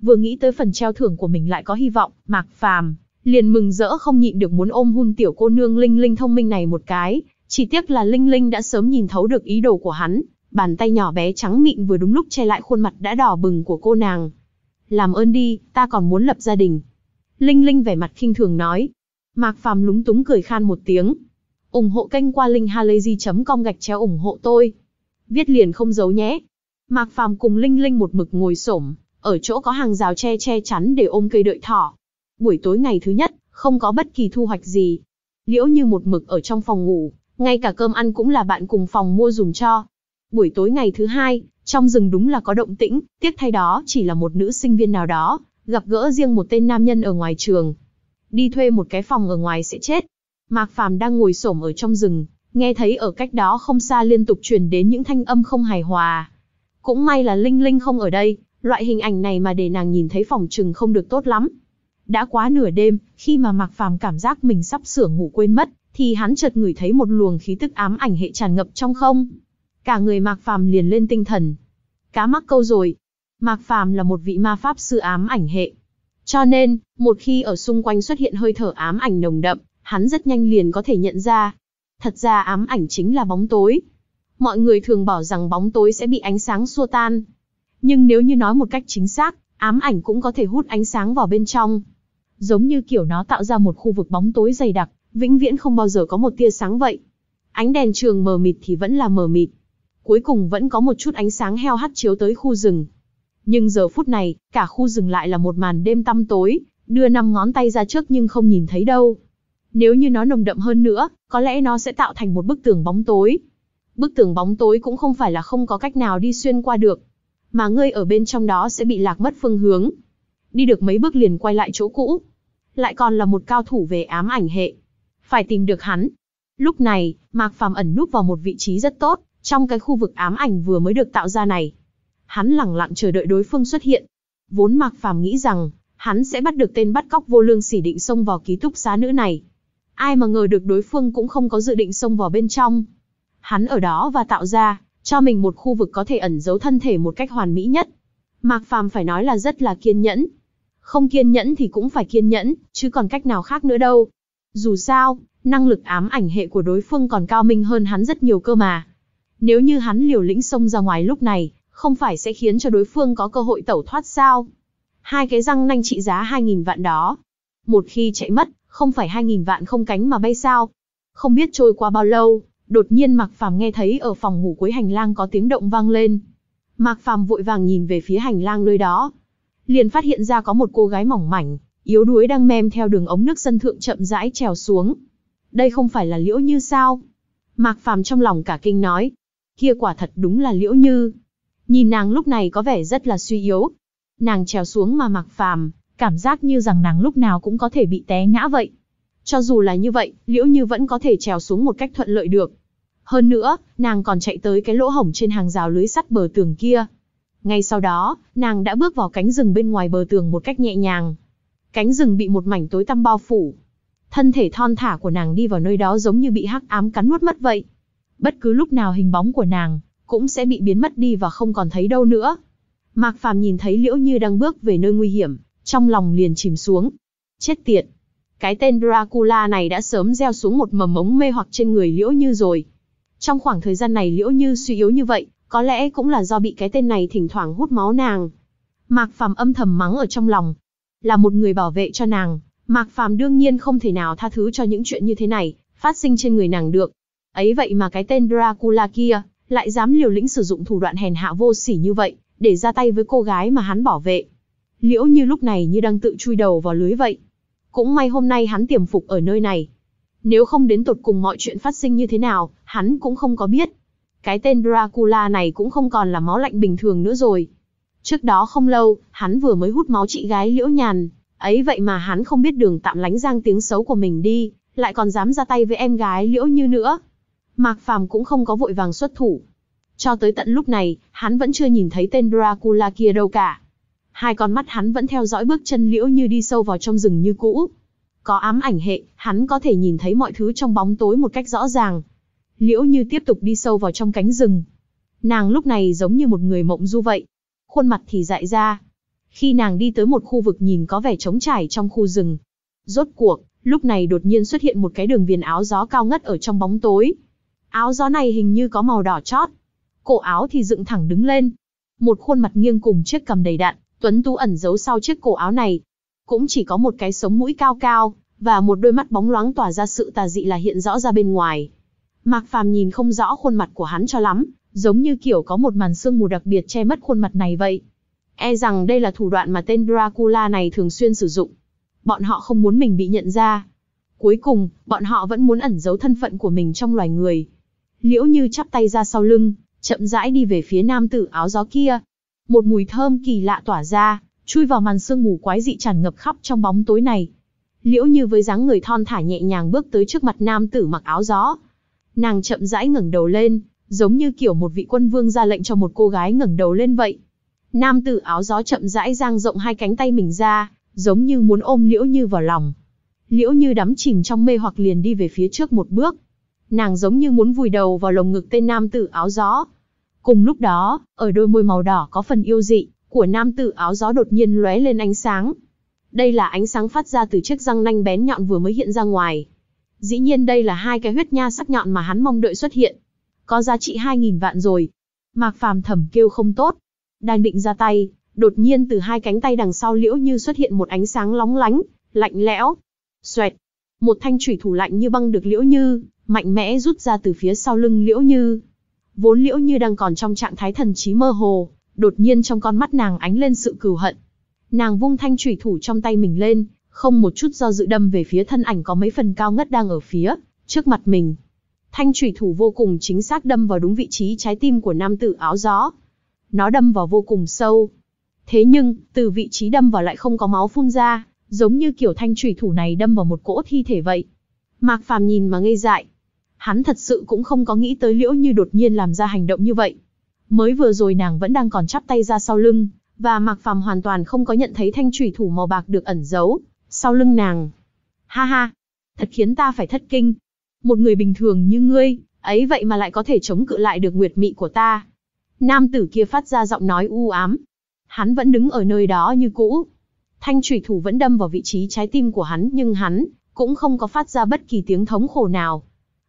vừa nghĩ tới phần treo thưởng của mình lại có hy vọng, Mạc Phàm liền mừng rỡ không nhịn được muốn ôm hôn tiểu cô nương Linh Linh thông minh này một cái, chỉ tiếc là Linh Linh đã sớm nhìn thấu được ý đồ của hắn, bàn tay nhỏ bé trắng mịn vừa đúng lúc che lại khuôn mặt đã đỏ bừng của cô nàng. "Làm ơn đi, ta còn muốn lập gia đình." Linh Linh vẻ mặt khinh thường nói. Mạc Phàm lúng túng cười khan một tiếng. ủng hộ kênh qua linhhalazy com gạch chéo ủng hộ tôi. Viết liền không giấu nhé. Mạc Phàm cùng Linh Linh một mực ngồi xổm, ở chỗ có hàng rào che che chắn để ôm cây đợi thỏ. Buổi tối ngày thứ nhất, không có bất kỳ thu hoạch gì. Liễu như một mực ở trong phòng ngủ, ngay cả cơm ăn cũng là bạn cùng phòng mua dùng cho. Buổi tối ngày thứ hai, trong rừng đúng là có động tĩnh, tiếc thay đó chỉ là một nữ sinh viên nào đó, gặp gỡ riêng một tên nam nhân ở ngoài trường. Đi thuê một cái phòng ở ngoài sẽ chết. Mạc Phàm đang ngồi xổm ở trong rừng, nghe thấy ở cách đó không xa liên tục truyền đến những thanh âm không hài hòa. Cũng may là Linh Linh không ở đây, loại hình ảnh này mà để nàng nhìn thấy phòng trừng không được tốt lắm. Đã quá nửa đêm, khi mà Mạc Phàm cảm giác mình sắp sửa ngủ quên mất, thì hắn chợt ngửi thấy một luồng khí tức ám ảnh hệ tràn ngập trong không. Cả người Mạc Phàm liền lên tinh thần. Cá mắc câu rồi. Mạc Phàm là một vị ma pháp sư ám ảnh hệ. Cho nên, một khi ở xung quanh xuất hiện hơi thở ám ảnh nồng đậm, hắn rất nhanh liền có thể nhận ra. Thật ra ám ảnh chính là bóng tối. Mọi người thường bảo rằng bóng tối sẽ bị ánh sáng xua tan, nhưng nếu như nói một cách chính xác, ám ảnh cũng có thể hút ánh sáng vào bên trong. Giống như kiểu nó tạo ra một khu vực bóng tối dày đặc, vĩnh viễn không bao giờ có một tia sáng vậy. Ánh đèn trường mờ mịt thì vẫn là mờ mịt. Cuối cùng vẫn có một chút ánh sáng heo hắt chiếu tới khu rừng. Nhưng giờ phút này, cả khu rừng lại là một màn đêm tăm tối, đưa năm ngón tay ra trước nhưng không nhìn thấy đâu. Nếu như nó nồng đậm hơn nữa, có lẽ nó sẽ tạo thành một bức tường bóng tối. Bức tường bóng tối cũng không phải là không có cách nào đi xuyên qua được mà ngươi ở bên trong đó sẽ bị lạc mất phương hướng. Đi được mấy bước liền quay lại chỗ cũ. Lại còn là một cao thủ về ám ảnh hệ. Phải tìm được hắn. Lúc này, Mạc Phàm ẩn núp vào một vị trí rất tốt, trong cái khu vực ám ảnh vừa mới được tạo ra này. Hắn lẳng lặng chờ đợi đối phương xuất hiện. Vốn Mạc Phàm nghĩ rằng, hắn sẽ bắt được tên bắt cóc vô lương xỉ định xông vào ký túc xá nữ này. Ai mà ngờ được đối phương cũng không có dự định xông vào bên trong. Hắn ở đó và tạo ra, cho mình một khu vực có thể ẩn giấu thân thể một cách hoàn mỹ nhất. Mạc Phàm phải nói là rất là kiên nhẫn. Không kiên nhẫn thì cũng phải kiên nhẫn, chứ còn cách nào khác nữa đâu. Dù sao, năng lực ám ảnh hệ của đối phương còn cao minh hơn hắn rất nhiều cơ mà. Nếu như hắn liều lĩnh xông ra ngoài lúc này, không phải sẽ khiến cho đối phương có cơ hội tẩu thoát sao? Hai cái răng nanh trị giá 2.000 vạn đó. Một khi chạy mất, không phải 2.000 vạn không cánh mà bay sao? Không biết trôi qua bao lâu, Đột nhiên Mạc Phàm nghe thấy ở phòng ngủ cuối hành lang có tiếng động vang lên. Mạc Phàm vội vàng nhìn về phía hành lang nơi đó, liền phát hiện ra có một cô gái mỏng mảnh, yếu đuối đang mềm theo đường ống nước sân thượng chậm rãi trèo xuống. Đây không phải là Liễu Như sao? Mạc Phàm trong lòng cả kinh nói, kia quả thật đúng là Liễu Như. Nhìn nàng lúc này có vẻ rất là suy yếu. Nàng trèo xuống mà Mạc Phàm cảm giác như rằng nàng lúc nào cũng có thể bị té ngã vậy. Cho dù là như vậy, Liễu Như vẫn có thể trèo xuống một cách thuận lợi được. Hơn nữa, nàng còn chạy tới cái lỗ hổng trên hàng rào lưới sắt bờ tường kia. Ngay sau đó, nàng đã bước vào cánh rừng bên ngoài bờ tường một cách nhẹ nhàng. Cánh rừng bị một mảnh tối tăm bao phủ. Thân thể thon thả của nàng đi vào nơi đó giống như bị hắc ám cắn nuốt mất vậy. Bất cứ lúc nào hình bóng của nàng cũng sẽ bị biến mất đi và không còn thấy đâu nữa. Mạc Phàm nhìn thấy Liễu Như đang bước về nơi nguy hiểm, trong lòng liền chìm xuống. Chết tiệt, cái tên Dracula này đã sớm gieo xuống một mầm mống mê hoặc trên người Liễu Như rồi. Trong khoảng thời gian này Liễu Như suy yếu như vậy, có lẽ cũng là do bị cái tên này thỉnh thoảng hút máu nàng. Mạc Phàm âm thầm mắng ở trong lòng. Là một người bảo vệ cho nàng, Mạc Phàm đương nhiên không thể nào tha thứ cho những chuyện như thế này, phát sinh trên người nàng được. Ấy vậy mà cái tên Dracula kia, lại dám liều lĩnh sử dụng thủ đoạn hèn hạ vô sỉ như vậy, để ra tay với cô gái mà hắn bảo vệ. Liễu như lúc này như đang tự chui đầu vào lưới vậy. Cũng may hôm nay hắn tiềm phục ở nơi này. Nếu không đến tột cùng mọi chuyện phát sinh như thế nào, hắn cũng không có biết. Cái tên Dracula này cũng không còn là máu lạnh bình thường nữa rồi. Trước đó không lâu, hắn vừa mới hút máu chị gái Liễu Nhàn. Ấy vậy mà hắn không biết đường tạm lánh giang tiếng xấu của mình đi, lại còn dám ra tay với em gái Liễu Như nữa. Mạc Phàm cũng không có vội vàng xuất thủ. Cho tới tận lúc này, hắn vẫn chưa nhìn thấy tên Dracula kia đâu cả hai con mắt hắn vẫn theo dõi bước chân liễu như đi sâu vào trong rừng như cũ. Có ám ảnh hệ, hắn có thể nhìn thấy mọi thứ trong bóng tối một cách rõ ràng. Liễu như tiếp tục đi sâu vào trong cánh rừng. Nàng lúc này giống như một người mộng du vậy. Khuôn mặt thì dại ra. Khi nàng đi tới một khu vực nhìn có vẻ trống trải trong khu rừng. Rốt cuộc, lúc này đột nhiên xuất hiện một cái đường viền áo gió cao ngất ở trong bóng tối. Áo gió này hình như có màu đỏ chót. Cổ áo thì dựng thẳng đứng lên. Một khuôn mặt nghiêng cùng chiếc cầm đầy đạn, Tuấn Tú ẩn giấu sau chiếc cổ áo này, cũng chỉ có một cái sống mũi cao cao, và một đôi mắt bóng loáng tỏa ra sự tà dị là hiện rõ ra bên ngoài. Mạc Phàm nhìn không rõ khuôn mặt của hắn cho lắm, giống như kiểu có một màn sương mù đặc biệt che mất khuôn mặt này vậy. E rằng đây là thủ đoạn mà tên Dracula này thường xuyên sử dụng. Bọn họ không muốn mình bị nhận ra. Cuối cùng, bọn họ vẫn muốn ẩn giấu thân phận của mình trong loài người. Liễu Như chắp tay ra sau lưng, chậm rãi đi về phía nam tử áo gió kia, một mùi thơm kỳ lạ tỏa ra, chui vào màn sương mù quái dị tràn ngập khắp trong bóng tối này. Liễu Như với dáng người thon thả nhẹ nhàng bước tới trước mặt nam tử mặc áo gió. Nàng chậm rãi ngẩng đầu lên, giống như kiểu một vị quân vương ra lệnh cho một cô gái ngẩng đầu lên vậy. Nam tử áo gió chậm rãi giang rộng hai cánh tay mình ra, giống như muốn ôm Liễu Như vào lòng. Liễu Như đắm chìm trong mê hoặc liền đi về phía trước một bước. Nàng giống như muốn vùi đầu vào lồng ngực tên nam tử áo gió, Cùng lúc đó, ở đôi môi màu đỏ có phần yêu dị, của nam tử áo gió đột nhiên lóe lên ánh sáng. Đây là ánh sáng phát ra từ chiếc răng nanh bén nhọn vừa mới hiện ra ngoài. Dĩ nhiên đây là hai cái huyết nha sắc nhọn mà hắn mong đợi xuất hiện. Có giá trị 2.000 vạn rồi. Mạc Phàm thầm kêu không tốt. Đang định ra tay, đột nhiên từ hai cánh tay đằng sau liễu như xuất hiện một ánh sáng lóng lánh, lạnh lẽo. Xoẹt. Một thanh thủy thủ lạnh như băng được liễu như, mạnh mẽ rút ra từ phía sau lưng liễu như vốn liễu như đang còn trong trạng thái thần trí mơ hồ, đột nhiên trong con mắt nàng ánh lên sự cừu hận. Nàng vung thanh trùy thủ trong tay mình lên, không một chút do dự đâm về phía thân ảnh có mấy phần cao ngất đang ở phía, trước mặt mình. Thanh trùy thủ vô cùng chính xác đâm vào đúng vị trí trái tim của nam tử áo gió. Nó đâm vào vô cùng sâu. Thế nhưng, từ vị trí đâm vào lại không có máu phun ra, giống như kiểu thanh trùy thủ này đâm vào một cỗ thi thể vậy. Mạc Phàm nhìn mà ngây dại, Hắn thật sự cũng không có nghĩ tới liễu như đột nhiên làm ra hành động như vậy. Mới vừa rồi nàng vẫn đang còn chắp tay ra sau lưng, và Mạc Phàm hoàn toàn không có nhận thấy thanh thủy thủ màu bạc được ẩn giấu sau lưng nàng. Ha ha, thật khiến ta phải thất kinh. Một người bình thường như ngươi, ấy vậy mà lại có thể chống cự lại được nguyệt mị của ta. Nam tử kia phát ra giọng nói u ám. Hắn vẫn đứng ở nơi đó như cũ. Thanh thủy thủ vẫn đâm vào vị trí trái tim của hắn nhưng hắn cũng không có phát ra bất kỳ tiếng thống khổ nào.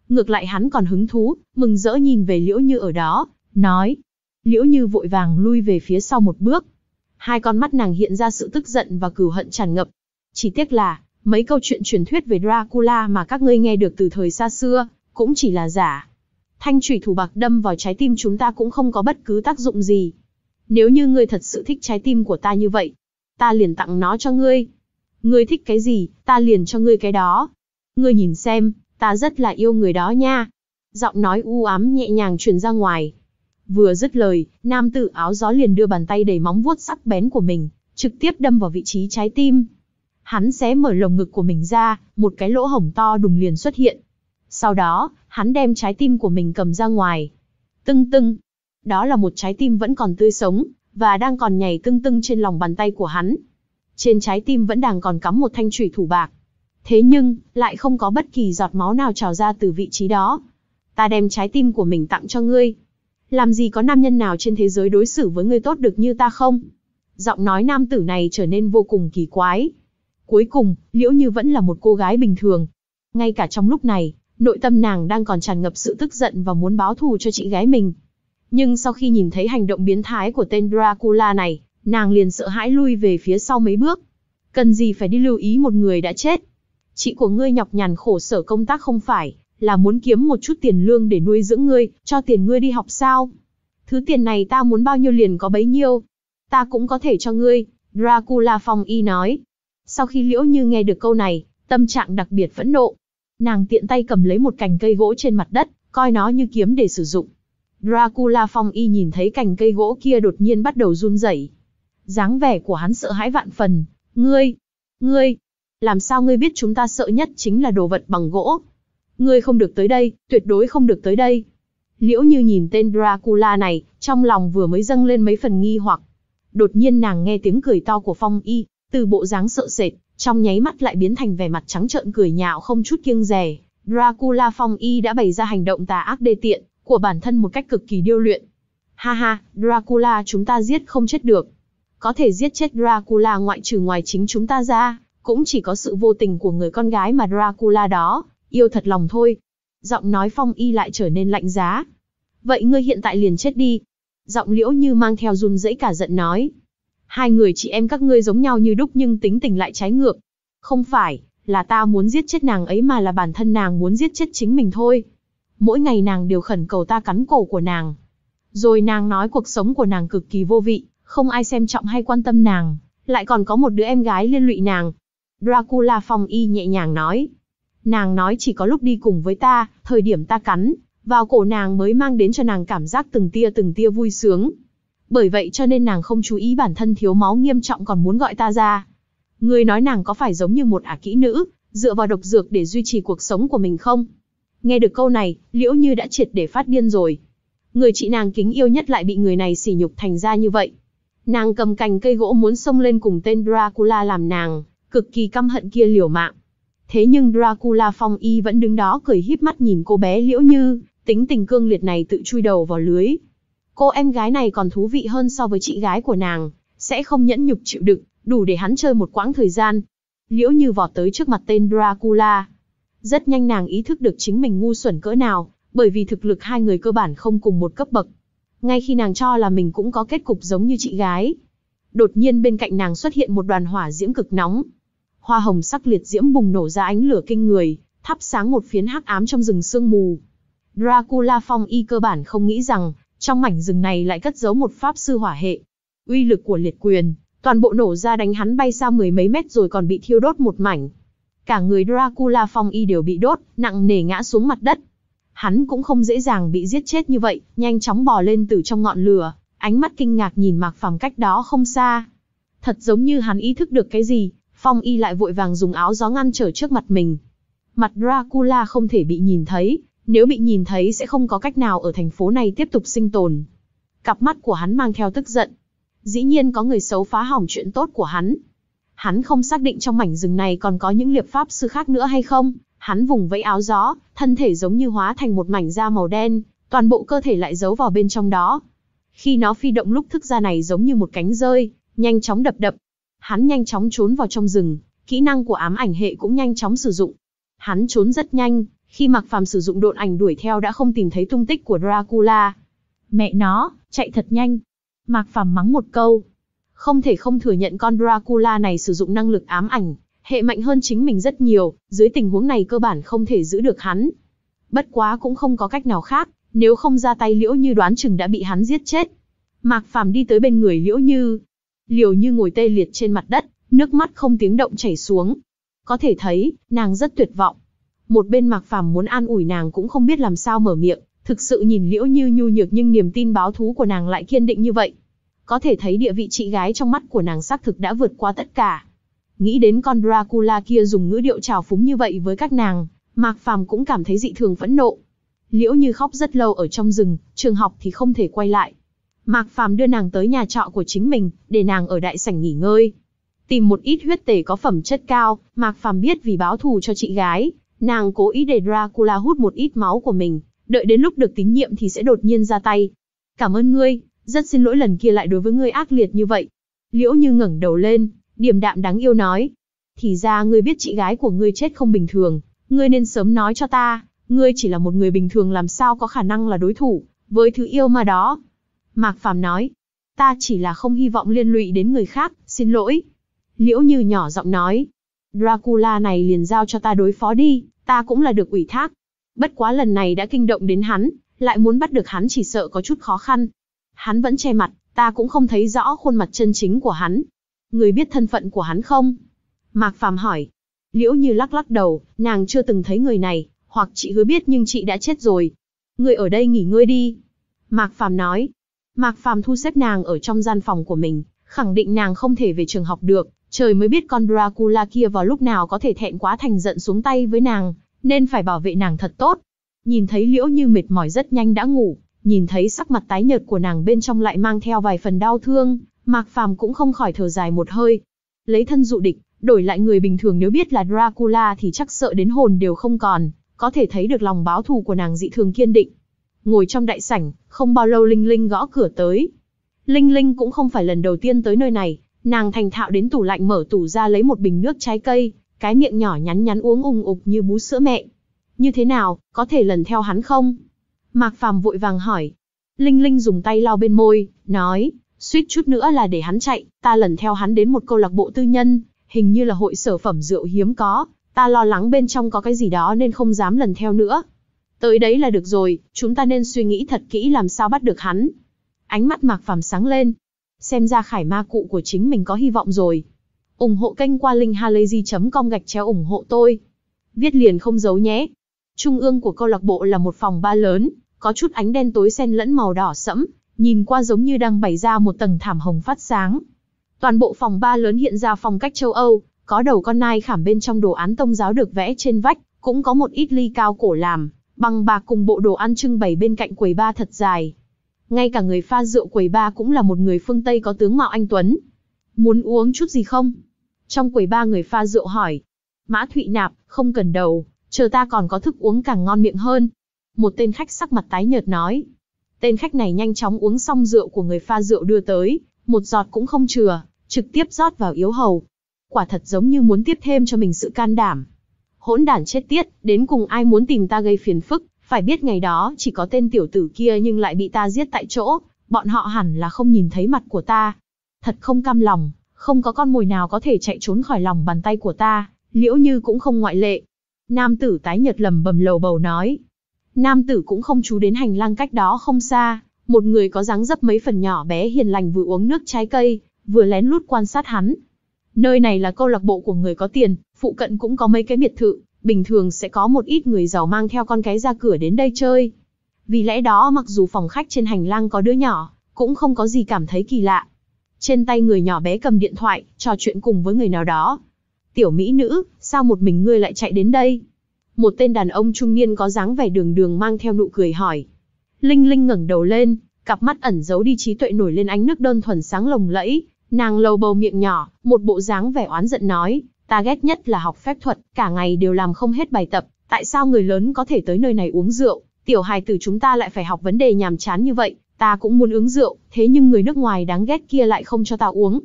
Ngược lại hắn còn hứng thú, mừng rỡ nhìn về Liễu Như ở đó, nói. Liễu Như vội vàng lui về phía sau một bước. Hai con mắt nàng hiện ra sự tức giận và cừu hận tràn ngập. Chỉ tiếc là, mấy câu chuyện truyền thuyết về Dracula mà các ngươi nghe được từ thời xa xưa, cũng chỉ là giả. Thanh trùy thủ bạc đâm vào trái tim chúng ta cũng không có bất cứ tác dụng gì. Nếu như ngươi thật sự thích trái tim của ta như vậy, ta liền tặng nó cho ngươi. Ngươi thích cái gì, ta liền cho ngươi cái đó. Ngươi nhìn xem, Ta rất là yêu người đó nha. Giọng nói u ám nhẹ nhàng truyền ra ngoài. Vừa dứt lời, nam tử áo gió liền đưa bàn tay đầy móng vuốt sắc bén của mình, trực tiếp đâm vào vị trí trái tim. Hắn xé mở lồng ngực của mình ra, một cái lỗ hổng to đùng liền xuất hiện. Sau đó, hắn đem trái tim của mình cầm ra ngoài. Tưng tưng. Đó là một trái tim vẫn còn tươi sống, và đang còn nhảy tưng tưng trên lòng bàn tay của hắn. Trên trái tim vẫn đang còn cắm một thanh chủy thủ bạc. Thế nhưng, lại không có bất kỳ giọt máu nào trào ra từ vị trí đó. Ta đem trái tim của mình tặng cho ngươi. Làm gì có nam nhân nào trên thế giới đối xử với ngươi tốt được như ta không? Giọng nói nam tử này trở nên vô cùng kỳ quái. Cuối cùng, Liễu Như vẫn là một cô gái bình thường. Ngay cả trong lúc này, nội tâm nàng đang còn tràn ngập sự tức giận và muốn báo thù cho chị gái mình. Nhưng sau khi nhìn thấy hành động biến thái của tên Dracula này, nàng liền sợ hãi lui về phía sau mấy bước. Cần gì phải đi lưu ý một người đã chết chị của ngươi nhọc nhằn khổ sở công tác không phải, là muốn kiếm một chút tiền lương để nuôi dưỡng ngươi, cho tiền ngươi đi học sao? Thứ tiền này ta muốn bao nhiêu liền có bấy nhiêu. Ta cũng có thể cho ngươi, Dracula Phong Y nói. Sau khi Liễu Như nghe được câu này, tâm trạng đặc biệt phẫn nộ. Nàng tiện tay cầm lấy một cành cây gỗ trên mặt đất, coi nó như kiếm để sử dụng. Dracula Phong Y nhìn thấy cành cây gỗ kia đột nhiên bắt đầu run rẩy. dáng vẻ của hắn sợ hãi vạn phần. Ngươi, ngươi, làm sao ngươi biết chúng ta sợ nhất chính là đồ vật bằng gỗ? Ngươi không được tới đây, tuyệt đối không được tới đây. Liễu như nhìn tên Dracula này, trong lòng vừa mới dâng lên mấy phần nghi hoặc. Đột nhiên nàng nghe tiếng cười to của Phong Y, từ bộ dáng sợ sệt, trong nháy mắt lại biến thành vẻ mặt trắng trợn cười nhạo không chút kiêng dè. Dracula Phong Y đã bày ra hành động tà ác đê tiện của bản thân một cách cực kỳ điêu luyện. Ha ha, Dracula chúng ta giết không chết được. Có thể giết chết Dracula ngoại trừ ngoài chính chúng ta ra, cũng chỉ có sự vô tình của người con gái mà Dracula đó, yêu thật lòng thôi. Giọng nói phong y lại trở nên lạnh giá. Vậy ngươi hiện tại liền chết đi. Giọng liễu như mang theo run rẫy cả giận nói. Hai người chị em các ngươi giống nhau như đúc nhưng tính tình lại trái ngược. Không phải, là ta muốn giết chết nàng ấy mà là bản thân nàng muốn giết chết chính mình thôi. Mỗi ngày nàng đều khẩn cầu ta cắn cổ của nàng. Rồi nàng nói cuộc sống của nàng cực kỳ vô vị, không ai xem trọng hay quan tâm nàng, lại còn có một đứa em gái liên lụy nàng, Dracula Phong Y nhẹ nhàng nói. Nàng nói chỉ có lúc đi cùng với ta, thời điểm ta cắn, vào cổ nàng mới mang đến cho nàng cảm giác từng tia từng tia vui sướng. Bởi vậy cho nên nàng không chú ý bản thân thiếu máu nghiêm trọng còn muốn gọi ta ra. Người nói nàng có phải giống như một ả kỹ nữ, dựa vào độc dược để duy trì cuộc sống của mình không? Nghe được câu này, liễu như đã triệt để phát điên rồi. Người chị nàng kính yêu nhất lại bị người này sỉ nhục thành ra như vậy. Nàng cầm cành cây gỗ muốn xông lên cùng tên Dracula làm nàng, cực kỳ căm hận kia liều mạng. Thế nhưng Dracula Phong Y vẫn đứng đó cười híp mắt nhìn cô bé Liễu Như, tính tình cương liệt này tự chui đầu vào lưới. Cô em gái này còn thú vị hơn so với chị gái của nàng, sẽ không nhẫn nhục chịu đựng, đủ để hắn chơi một quãng thời gian. Liễu Như vọt tới trước mặt tên Dracula. Rất nhanh nàng ý thức được chính mình ngu xuẩn cỡ nào, bởi vì thực lực hai người cơ bản không cùng một cấp bậc. Ngay khi nàng cho là mình cũng có kết cục giống như chị gái. Đột nhiên bên cạnh nàng xuất hiện một đoàn hỏa diễm cực nóng, hoa hồng sắc liệt diễm bùng nổ ra ánh lửa kinh người, thắp sáng một phiến hắc ám trong rừng sương mù. Dracula Phong y cơ bản không nghĩ rằng, trong mảnh rừng này lại cất giấu một pháp sư hỏa hệ. Uy lực của liệt quyền, toàn bộ nổ ra đánh hắn bay xa mười mấy mét rồi còn bị thiêu đốt một mảnh. Cả người Dracula Phong y đều bị đốt, nặng nề ngã xuống mặt đất. Hắn cũng không dễ dàng bị giết chết như vậy, nhanh chóng bò lên từ trong ngọn lửa, ánh mắt kinh ngạc nhìn Mạc Phàm cách đó không xa. Thật giống như hắn ý thức được cái gì, Phong y lại vội vàng dùng áo gió ngăn trở trước mặt mình. Mặt Dracula không thể bị nhìn thấy, nếu bị nhìn thấy sẽ không có cách nào ở thành phố này tiếp tục sinh tồn. Cặp mắt của hắn mang theo tức giận. Dĩ nhiên có người xấu phá hỏng chuyện tốt của hắn. Hắn không xác định trong mảnh rừng này còn có những liệp pháp sư khác nữa hay không. Hắn vùng vẫy áo gió, thân thể giống như hóa thành một mảnh da màu đen, toàn bộ cơ thể lại giấu vào bên trong đó. Khi nó phi động lúc thức da này giống như một cánh rơi, nhanh chóng đập đập, Hắn nhanh chóng trốn vào trong rừng, kỹ năng của ám ảnh hệ cũng nhanh chóng sử dụng. Hắn trốn rất nhanh, khi Mạc Phàm sử dụng độn ảnh đuổi theo đã không tìm thấy tung tích của Dracula. Mẹ nó, chạy thật nhanh. Mạc Phàm mắng một câu. Không thể không thừa nhận con Dracula này sử dụng năng lực ám ảnh, hệ mạnh hơn chính mình rất nhiều, dưới tình huống này cơ bản không thể giữ được hắn. Bất quá cũng không có cách nào khác, nếu không ra tay Liễu Như đoán chừng đã bị hắn giết chết. Mạc Phàm đi tới bên người Liễu Như, liều như ngồi tê liệt trên mặt đất, nước mắt không tiếng động chảy xuống. Có thể thấy, nàng rất tuyệt vọng. Một bên Mạc Phàm muốn an ủi nàng cũng không biết làm sao mở miệng, thực sự nhìn Liễu Như nhu nhược nhưng niềm tin báo thú của nàng lại kiên định như vậy. Có thể thấy địa vị chị gái trong mắt của nàng xác thực đã vượt qua tất cả. Nghĩ đến con Dracula kia dùng ngữ điệu trào phúng như vậy với các nàng, Mạc Phàm cũng cảm thấy dị thường phẫn nộ. Liễu Như khóc rất lâu ở trong rừng, trường học thì không thể quay lại, Mạc Phàm đưa nàng tới nhà trọ của chính mình, để nàng ở đại sảnh nghỉ ngơi. Tìm một ít huyết tể có phẩm chất cao, Mạc Phàm biết vì báo thù cho chị gái, nàng cố ý để Dracula hút một ít máu của mình, đợi đến lúc được tín nhiệm thì sẽ đột nhiên ra tay. Cảm ơn ngươi, rất xin lỗi lần kia lại đối với ngươi ác liệt như vậy. Liễu Như ngẩng đầu lên, điềm đạm đáng yêu nói. Thì ra ngươi biết chị gái của ngươi chết không bình thường, ngươi nên sớm nói cho ta, ngươi chỉ là một người bình thường làm sao có khả năng là đối thủ, với thứ yêu mà đó. Mạc Phàm nói, ta chỉ là không hy vọng liên lụy đến người khác, xin lỗi. Liễu Như nhỏ giọng nói, Dracula này liền giao cho ta đối phó đi, ta cũng là được ủy thác. Bất quá lần này đã kinh động đến hắn, lại muốn bắt được hắn chỉ sợ có chút khó khăn. Hắn vẫn che mặt, ta cũng không thấy rõ khuôn mặt chân chính của hắn. Người biết thân phận của hắn không? Mạc Phàm hỏi. Liễu Như lắc lắc đầu, nàng chưa từng thấy người này, hoặc chị hứa biết nhưng chị đã chết rồi. Người ở đây nghỉ ngơi đi. Mạc Phàm nói, Mạc Phàm thu xếp nàng ở trong gian phòng của mình, khẳng định nàng không thể về trường học được, trời mới biết con Dracula kia vào lúc nào có thể thẹn quá thành giận xuống tay với nàng, nên phải bảo vệ nàng thật tốt. Nhìn thấy Liễu Như mệt mỏi rất nhanh đã ngủ, nhìn thấy sắc mặt tái nhợt của nàng bên trong lại mang theo vài phần đau thương, Mạc Phàm cũng không khỏi thở dài một hơi. Lấy thân dụ địch, đổi lại người bình thường nếu biết là Dracula thì chắc sợ đến hồn đều không còn, có thể thấy được lòng báo thù của nàng dị thường kiên định. Ngồi trong đại sảnh, không bao lâu Linh Linh gõ cửa tới. Linh Linh cũng không phải lần đầu tiên tới nơi này, nàng thành thạo đến tủ lạnh mở tủ ra lấy một bình nước trái cây, cái miệng nhỏ nhắn nhắn uống ung ục như bú sữa mẹ. Như thế nào, có thể lần theo hắn không? Mạc Phàm vội vàng hỏi. Linh Linh dùng tay lau bên môi, nói, suýt chút nữa là để hắn chạy, ta lần theo hắn đến một câu lạc bộ tư nhân, hình như là hội sở phẩm rượu hiếm có, ta lo lắng bên trong có cái gì đó nên không dám lần theo nữa, Tới đấy là được rồi, chúng ta nên suy nghĩ thật kỹ làm sao bắt được hắn. Ánh mắt Mạc Phàm sáng lên. Xem ra khải ma cụ của chính mình có hy vọng rồi. ủng hộ kênh qua linkhalazy.com gạch chéo ủng hộ tôi. Viết liền không giấu nhé. Trung ương của câu lạc bộ là một phòng ba lớn, có chút ánh đen tối xen lẫn màu đỏ sẫm, nhìn qua giống như đang bày ra một tầng thảm hồng phát sáng. Toàn bộ phòng ba lớn hiện ra phong cách châu Âu, có đầu con nai khảm bên trong đồ án tông giáo được vẽ trên vách, cũng có một ít ly cao cổ làm, bằng bạc cùng bộ đồ ăn trưng bày bên cạnh quầy ba thật dài. Ngay cả người pha rượu quầy ba cũng là một người phương Tây có tướng mạo anh Tuấn. Muốn uống chút gì không? Trong quầy ba người pha rượu hỏi. Mã Thụy nạp, không cần đầu, chờ ta còn có thức uống càng ngon miệng hơn. Một tên khách sắc mặt tái nhợt nói. Tên khách này nhanh chóng uống xong rượu của người pha rượu đưa tới, một giọt cũng không chừa, trực tiếp rót vào yếu hầu. Quả thật giống như muốn tiếp thêm cho mình sự can đảm hỗn đản chết tiết, đến cùng ai muốn tìm ta gây phiền phức, phải biết ngày đó chỉ có tên tiểu tử kia nhưng lại bị ta giết tại chỗ, bọn họ hẳn là không nhìn thấy mặt của ta. Thật không cam lòng, không có con mồi nào có thể chạy trốn khỏi lòng bàn tay của ta, liễu như cũng không ngoại lệ. Nam tử tái nhật lầm bầm lầu bầu nói. Nam tử cũng không chú đến hành lang cách đó không xa, một người có dáng dấp mấy phần nhỏ bé hiền lành vừa uống nước trái cây, vừa lén lút quan sát hắn. Nơi này là câu lạc bộ của người có tiền, Phụ cận cũng có mấy cái biệt thự, bình thường sẽ có một ít người giàu mang theo con cái ra cửa đến đây chơi. Vì lẽ đó mặc dù phòng khách trên hành lang có đứa nhỏ, cũng không có gì cảm thấy kỳ lạ. Trên tay người nhỏ bé cầm điện thoại, trò chuyện cùng với người nào đó. Tiểu mỹ nữ, sao một mình ngươi lại chạy đến đây? Một tên đàn ông trung niên có dáng vẻ đường đường mang theo nụ cười hỏi. Linh Linh ngẩng đầu lên, cặp mắt ẩn giấu đi trí tuệ nổi lên ánh nước đơn thuần sáng lồng lẫy, nàng lầu bầu miệng nhỏ, một bộ dáng vẻ oán giận nói, Ta ghét nhất là học phép thuật, cả ngày đều làm không hết bài tập, tại sao người lớn có thể tới nơi này uống rượu, tiểu hài tử chúng ta lại phải học vấn đề nhàm chán như vậy, ta cũng muốn uống rượu, thế nhưng người nước ngoài đáng ghét kia lại không cho ta uống.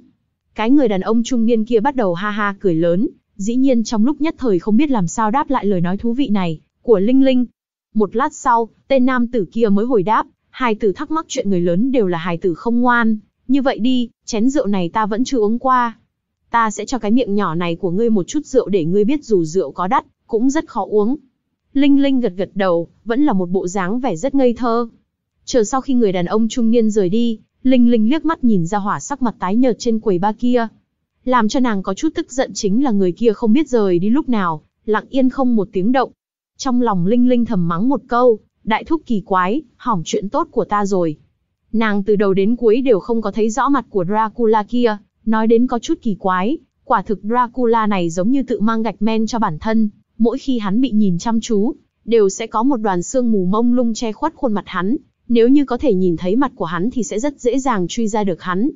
Cái người đàn ông trung niên kia bắt đầu ha ha cười lớn, dĩ nhiên trong lúc nhất thời không biết làm sao đáp lại lời nói thú vị này, của Linh Linh. Một lát sau, tên nam tử kia mới hồi đáp, hài tử thắc mắc chuyện người lớn đều là hài tử không ngoan, như vậy đi, chén rượu này ta vẫn chưa uống qua, ta sẽ cho cái miệng nhỏ này của ngươi một chút rượu để ngươi biết dù rượu có đắt, cũng rất khó uống. Linh Linh gật gật đầu, vẫn là một bộ dáng vẻ rất ngây thơ. Chờ sau khi người đàn ông trung niên rời đi, Linh Linh liếc mắt nhìn ra hỏa sắc mặt tái nhợt trên quầy ba kia. Làm cho nàng có chút tức giận chính là người kia không biết rời đi lúc nào, lặng yên không một tiếng động. Trong lòng Linh Linh thầm mắng một câu, đại thúc kỳ quái, hỏng chuyện tốt của ta rồi. Nàng từ đầu đến cuối đều không có thấy rõ mặt của Dracula kia, Nói đến có chút kỳ quái, quả thực Dracula này giống như tự mang gạch men cho bản thân, mỗi khi hắn bị nhìn chăm chú, đều sẽ có một đoàn xương mù mông lung che khuất khuôn mặt hắn, nếu như có thể nhìn thấy mặt của hắn thì sẽ rất dễ dàng truy ra được hắn.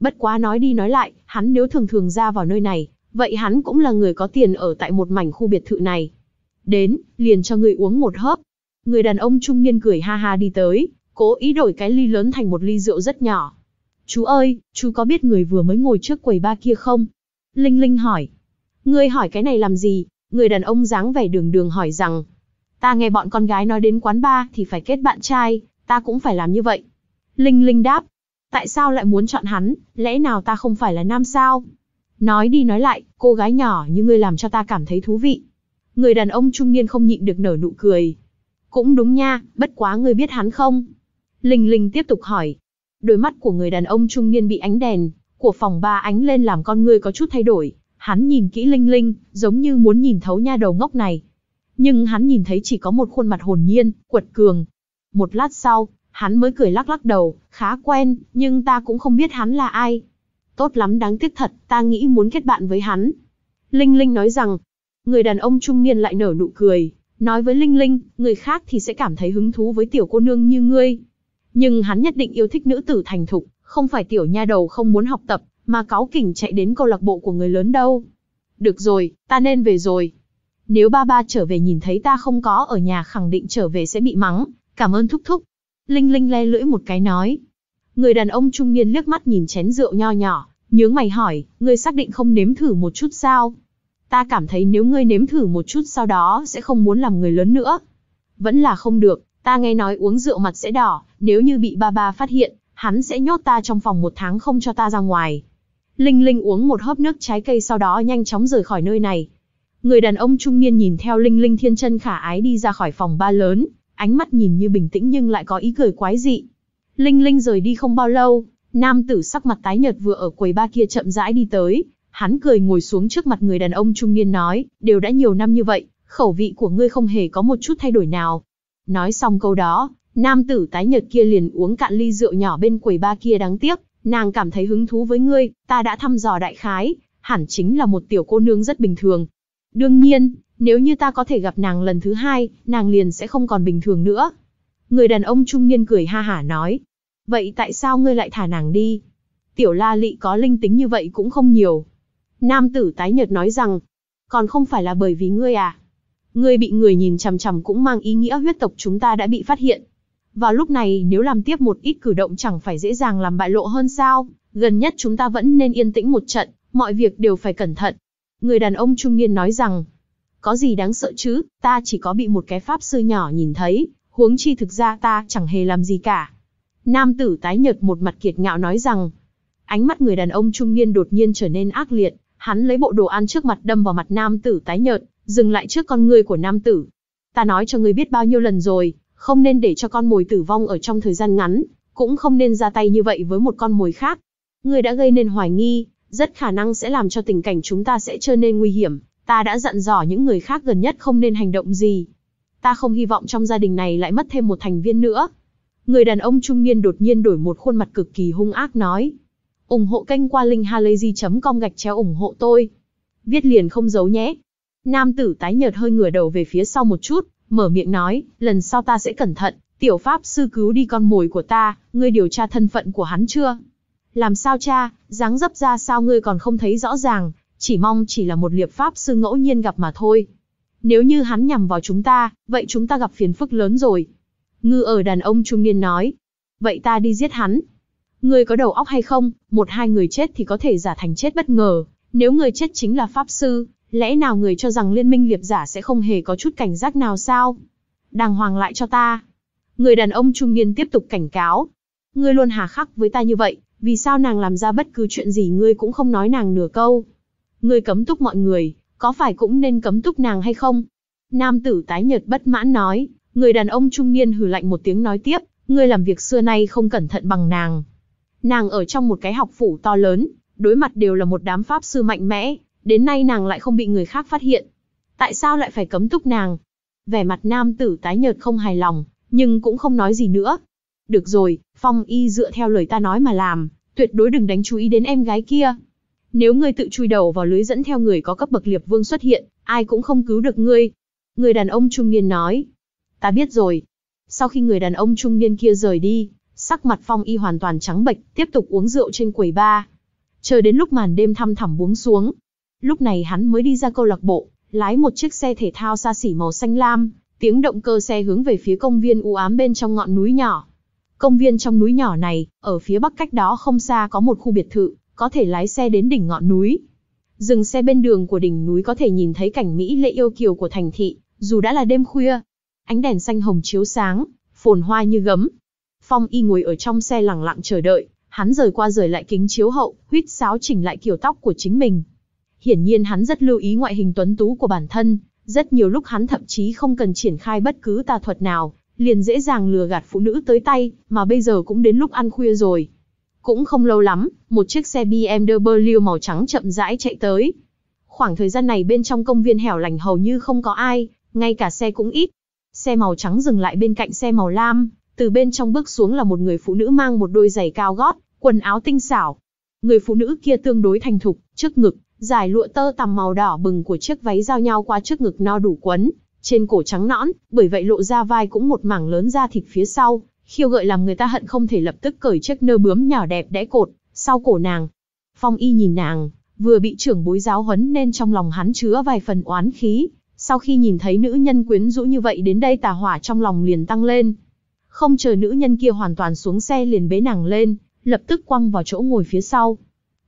Bất quá nói đi nói lại, hắn nếu thường thường ra vào nơi này, vậy hắn cũng là người có tiền ở tại một mảnh khu biệt thự này. Đến, liền cho người uống một hớp. Người đàn ông trung niên cười ha ha đi tới, cố ý đổi cái ly lớn thành một ly rượu rất nhỏ, Chú ơi, chú có biết người vừa mới ngồi trước quầy ba kia không? Linh Linh hỏi. người hỏi cái này làm gì? Người đàn ông dáng vẻ đường đường hỏi rằng. Ta nghe bọn con gái nói đến quán ba thì phải kết bạn trai, ta cũng phải làm như vậy. Linh Linh đáp. Tại sao lại muốn chọn hắn, lẽ nào ta không phải là nam sao? Nói đi nói lại, cô gái nhỏ như ngươi làm cho ta cảm thấy thú vị. Người đàn ông trung niên không nhịn được nở nụ cười. Cũng đúng nha, bất quá ngươi biết hắn không? Linh Linh tiếp tục hỏi, Đôi mắt của người đàn ông trung niên bị ánh đèn của phòng ba ánh lên làm con ngươi có chút thay đổi, hắn nhìn kỹ Linh Linh, giống như muốn nhìn thấu nha đầu ngốc này. Nhưng hắn nhìn thấy chỉ có một khuôn mặt hồn nhiên, quật cường. Một lát sau, hắn mới cười lắc lắc đầu, khá quen, nhưng ta cũng không biết hắn là ai. Tốt lắm đáng tiếc thật, ta nghĩ muốn kết bạn với hắn. Linh Linh nói rằng, người đàn ông trung niên lại nở nụ cười, nói với Linh Linh, người khác thì sẽ cảm thấy hứng thú với tiểu cô nương như ngươi, nhưng hắn nhất định yêu thích nữ tử thành thục, không phải tiểu nha đầu không muốn học tập, mà cáo kỉnh chạy đến câu lạc bộ của người lớn đâu. Được rồi, ta nên về rồi. Nếu ba ba trở về nhìn thấy ta không có ở nhà khẳng định trở về sẽ bị mắng, cảm ơn thúc thúc. Linh Linh le lưỡi một cái nói. Người đàn ông trung niên liếc mắt nhìn chén rượu nho nhỏ, nhướng mày hỏi, ngươi xác định không nếm thử một chút sao? Ta cảm thấy nếu ngươi nếm thử một chút sau đó sẽ không muốn làm người lớn nữa. Vẫn là không được, Ta nghe nói uống rượu mặt sẽ đỏ, nếu như bị ba ba phát hiện, hắn sẽ nhốt ta trong phòng một tháng không cho ta ra ngoài. Linh Linh uống một hớp nước trái cây sau đó nhanh chóng rời khỏi nơi này. Người đàn ông trung niên nhìn theo Linh Linh thiên chân khả ái đi ra khỏi phòng ba lớn, ánh mắt nhìn như bình tĩnh nhưng lại có ý cười quái dị. Linh Linh rời đi không bao lâu, nam tử sắc mặt tái nhợt vừa ở quầy ba kia chậm rãi đi tới, hắn cười ngồi xuống trước mặt người đàn ông trung niên nói, đều đã nhiều năm như vậy, khẩu vị của ngươi không hề có một chút thay đổi nào, Nói xong câu đó, nam tử tái nhợt kia liền uống cạn ly rượu nhỏ bên quầy ba kia đáng tiếc, nàng cảm thấy hứng thú với ngươi, ta đã thăm dò đại khái, hẳn chính là một tiểu cô nương rất bình thường. Đương nhiên, nếu như ta có thể gặp nàng lần thứ hai, nàng liền sẽ không còn bình thường nữa. Người đàn ông trung niên cười ha hả nói. Vậy tại sao ngươi lại thả nàng đi? Tiểu la lị có linh tính như vậy cũng không nhiều. Nam tử tái nhợt nói rằng, còn không phải là bởi vì ngươi à? Ngươi bị người nhìn chằm chằm cũng mang ý nghĩa huyết tộc chúng ta đã bị phát hiện. Vào lúc này nếu làm tiếp một ít cử động chẳng phải dễ dàng làm bại lộ hơn sao, gần nhất chúng ta vẫn nên yên tĩnh một trận, mọi việc đều phải cẩn thận. Người đàn ông trung niên nói rằng, có gì đáng sợ chứ, ta chỉ có bị một cái pháp sư nhỏ nhìn thấy, huống chi thực ra ta chẳng hề làm gì cả. Nam tử tái nhợt một mặt kiệt ngạo nói rằng, ánh mắt người đàn ông trung niên đột nhiên trở nên ác liệt, hắn lấy bộ đồ ăn trước mặt đâm vào mặt nam tử tái nhợt, dừng lại trước con ngươi của nam tử. Ta nói cho ngươi biết bao nhiêu lần rồi, không nên để cho con mồi tử vong ở trong thời gian ngắn, cũng không nên ra tay như vậy với một con mồi khác. Ngươi đã gây nên hoài nghi, rất khả năng sẽ làm cho tình cảnh chúng ta sẽ trở nên nguy hiểm. Ta đã dặn dò những người khác gần nhất không nên hành động gì. Ta không hy vọng trong gia đình này lại mất thêm một thành viên nữa. Người đàn ông trung niên đột nhiên đổi một khuôn mặt cực kỳ hung ác nói. ủng hộ kênh qua linkhalazy.com gạch chéo ủng hộ tôi. Viết liền không giấu nhé. Nam tử tái nhợt hơi ngửa đầu về phía sau một chút, mở miệng nói, lần sau ta sẽ cẩn thận, tiểu pháp sư cứu đi con mồi của ta, ngươi điều tra thân phận của hắn chưa? Làm sao cha, dáng dấp ra sao ngươi còn không thấy rõ ràng, chỉ mong chỉ là một liệp pháp sư ngẫu nhiên gặp mà thôi. Nếu như hắn nhằm vào chúng ta, vậy chúng ta gặp phiền phức lớn rồi. Ngư ở đàn ông trung niên nói, vậy ta đi giết hắn. Ngươi có đầu óc hay không, một hai người chết thì có thể giả thành chết bất ngờ, nếu người chết chính là pháp sư, Lẽ nào người cho rằng liên minh liệp giả sẽ không hề có chút cảnh giác nào sao? Đàng hoàng lại cho ta. Người đàn ông trung niên tiếp tục cảnh cáo. Ngươi luôn hà khắc với ta như vậy, vì sao nàng làm ra bất cứ chuyện gì ngươi cũng không nói nàng nửa câu. Ngươi cấm túc mọi người, có phải cũng nên cấm túc nàng hay không? Nam tử tái nhợt bất mãn nói, người đàn ông trung niên hừ lạnh một tiếng nói tiếp, ngươi làm việc xưa nay không cẩn thận bằng nàng. Nàng ở trong một cái học phủ to lớn, đối mặt đều là một đám pháp sư mạnh mẽ, Đến nay nàng lại không bị người khác phát hiện. Tại sao lại phải cấm túc nàng? Vẻ mặt nam tử tái nhợt không hài lòng, nhưng cũng không nói gì nữa. Được rồi, Phong Y dựa theo lời ta nói mà làm, tuyệt đối đừng đánh chú ý đến em gái kia. Nếu ngươi tự chui đầu vào lưới dẫn theo người có cấp bậc liệp vương xuất hiện, ai cũng không cứu được ngươi. Người đàn ông trung niên nói. Ta biết rồi. Sau khi người đàn ông trung niên kia rời đi, sắc mặt Phong Y hoàn toàn trắng bệch, tiếp tục uống rượu trên quầy bar. Chờ đến lúc màn đêm thăm thẳm buông xuống, Lúc này hắn mới đi ra câu lạc bộ, lái một chiếc xe thể thao xa xỉ màu xanh lam, tiếng động cơ xe hướng về phía công viên u ám bên trong ngọn núi nhỏ. Công viên trong núi nhỏ này, ở phía bắc cách đó không xa có một khu biệt thự, có thể lái xe đến đỉnh ngọn núi. Dừng xe bên đường của đỉnh núi có thể nhìn thấy cảnh mỹ lệ yêu kiều của thành thị, dù đã là đêm khuya. Ánh đèn xanh hồng chiếu sáng, phồn hoa như gấm. Phong Y ngồi ở trong xe lặng lặng chờ đợi, hắn rời qua rời lại kính chiếu hậu, huýt sáo chỉnh lại kiểu tóc của chính mình. Hiển nhiên hắn rất lưu ý ngoại hình tuấn tú của bản thân, rất nhiều lúc hắn thậm chí không cần triển khai bất cứ tà thuật nào, liền dễ dàng lừa gạt phụ nữ tới tay, mà bây giờ cũng đến lúc ăn khuya rồi. Cũng không lâu lắm, một chiếc xe BMW màu trắng chậm rãi chạy tới. Khoảng thời gian này bên trong công viên hẻo lánh hầu như không có ai, ngay cả xe cũng ít. Xe màu trắng dừng lại bên cạnh xe màu lam, từ bên trong bước xuống là một người phụ nữ mang một đôi giày cao gót, quần áo tinh xảo. Người phụ nữ kia tương đối thành thục, trước ngực, Giải lụa tơ tằm màu đỏ bừng của chiếc váy giao nhau qua trước ngực no đủ quấn, trên cổ trắng nõn, bởi vậy lộ ra vai cũng một mảng lớn da thịt phía sau, khiêu gợi làm người ta hận không thể lập tức cởi chiếc nơ bướm nhỏ đẹp đẽ cột sau cổ nàng. Phong Y nhìn nàng, vừa bị trưởng bối giáo huấn nên trong lòng hắn chứa vài phần oán khí, sau khi nhìn thấy nữ nhân quyến rũ như vậy đến đây tà hỏa trong lòng liền tăng lên. Không chờ nữ nhân kia hoàn toàn xuống xe liền bế nàng lên, lập tức quăng vào chỗ ngồi phía sau.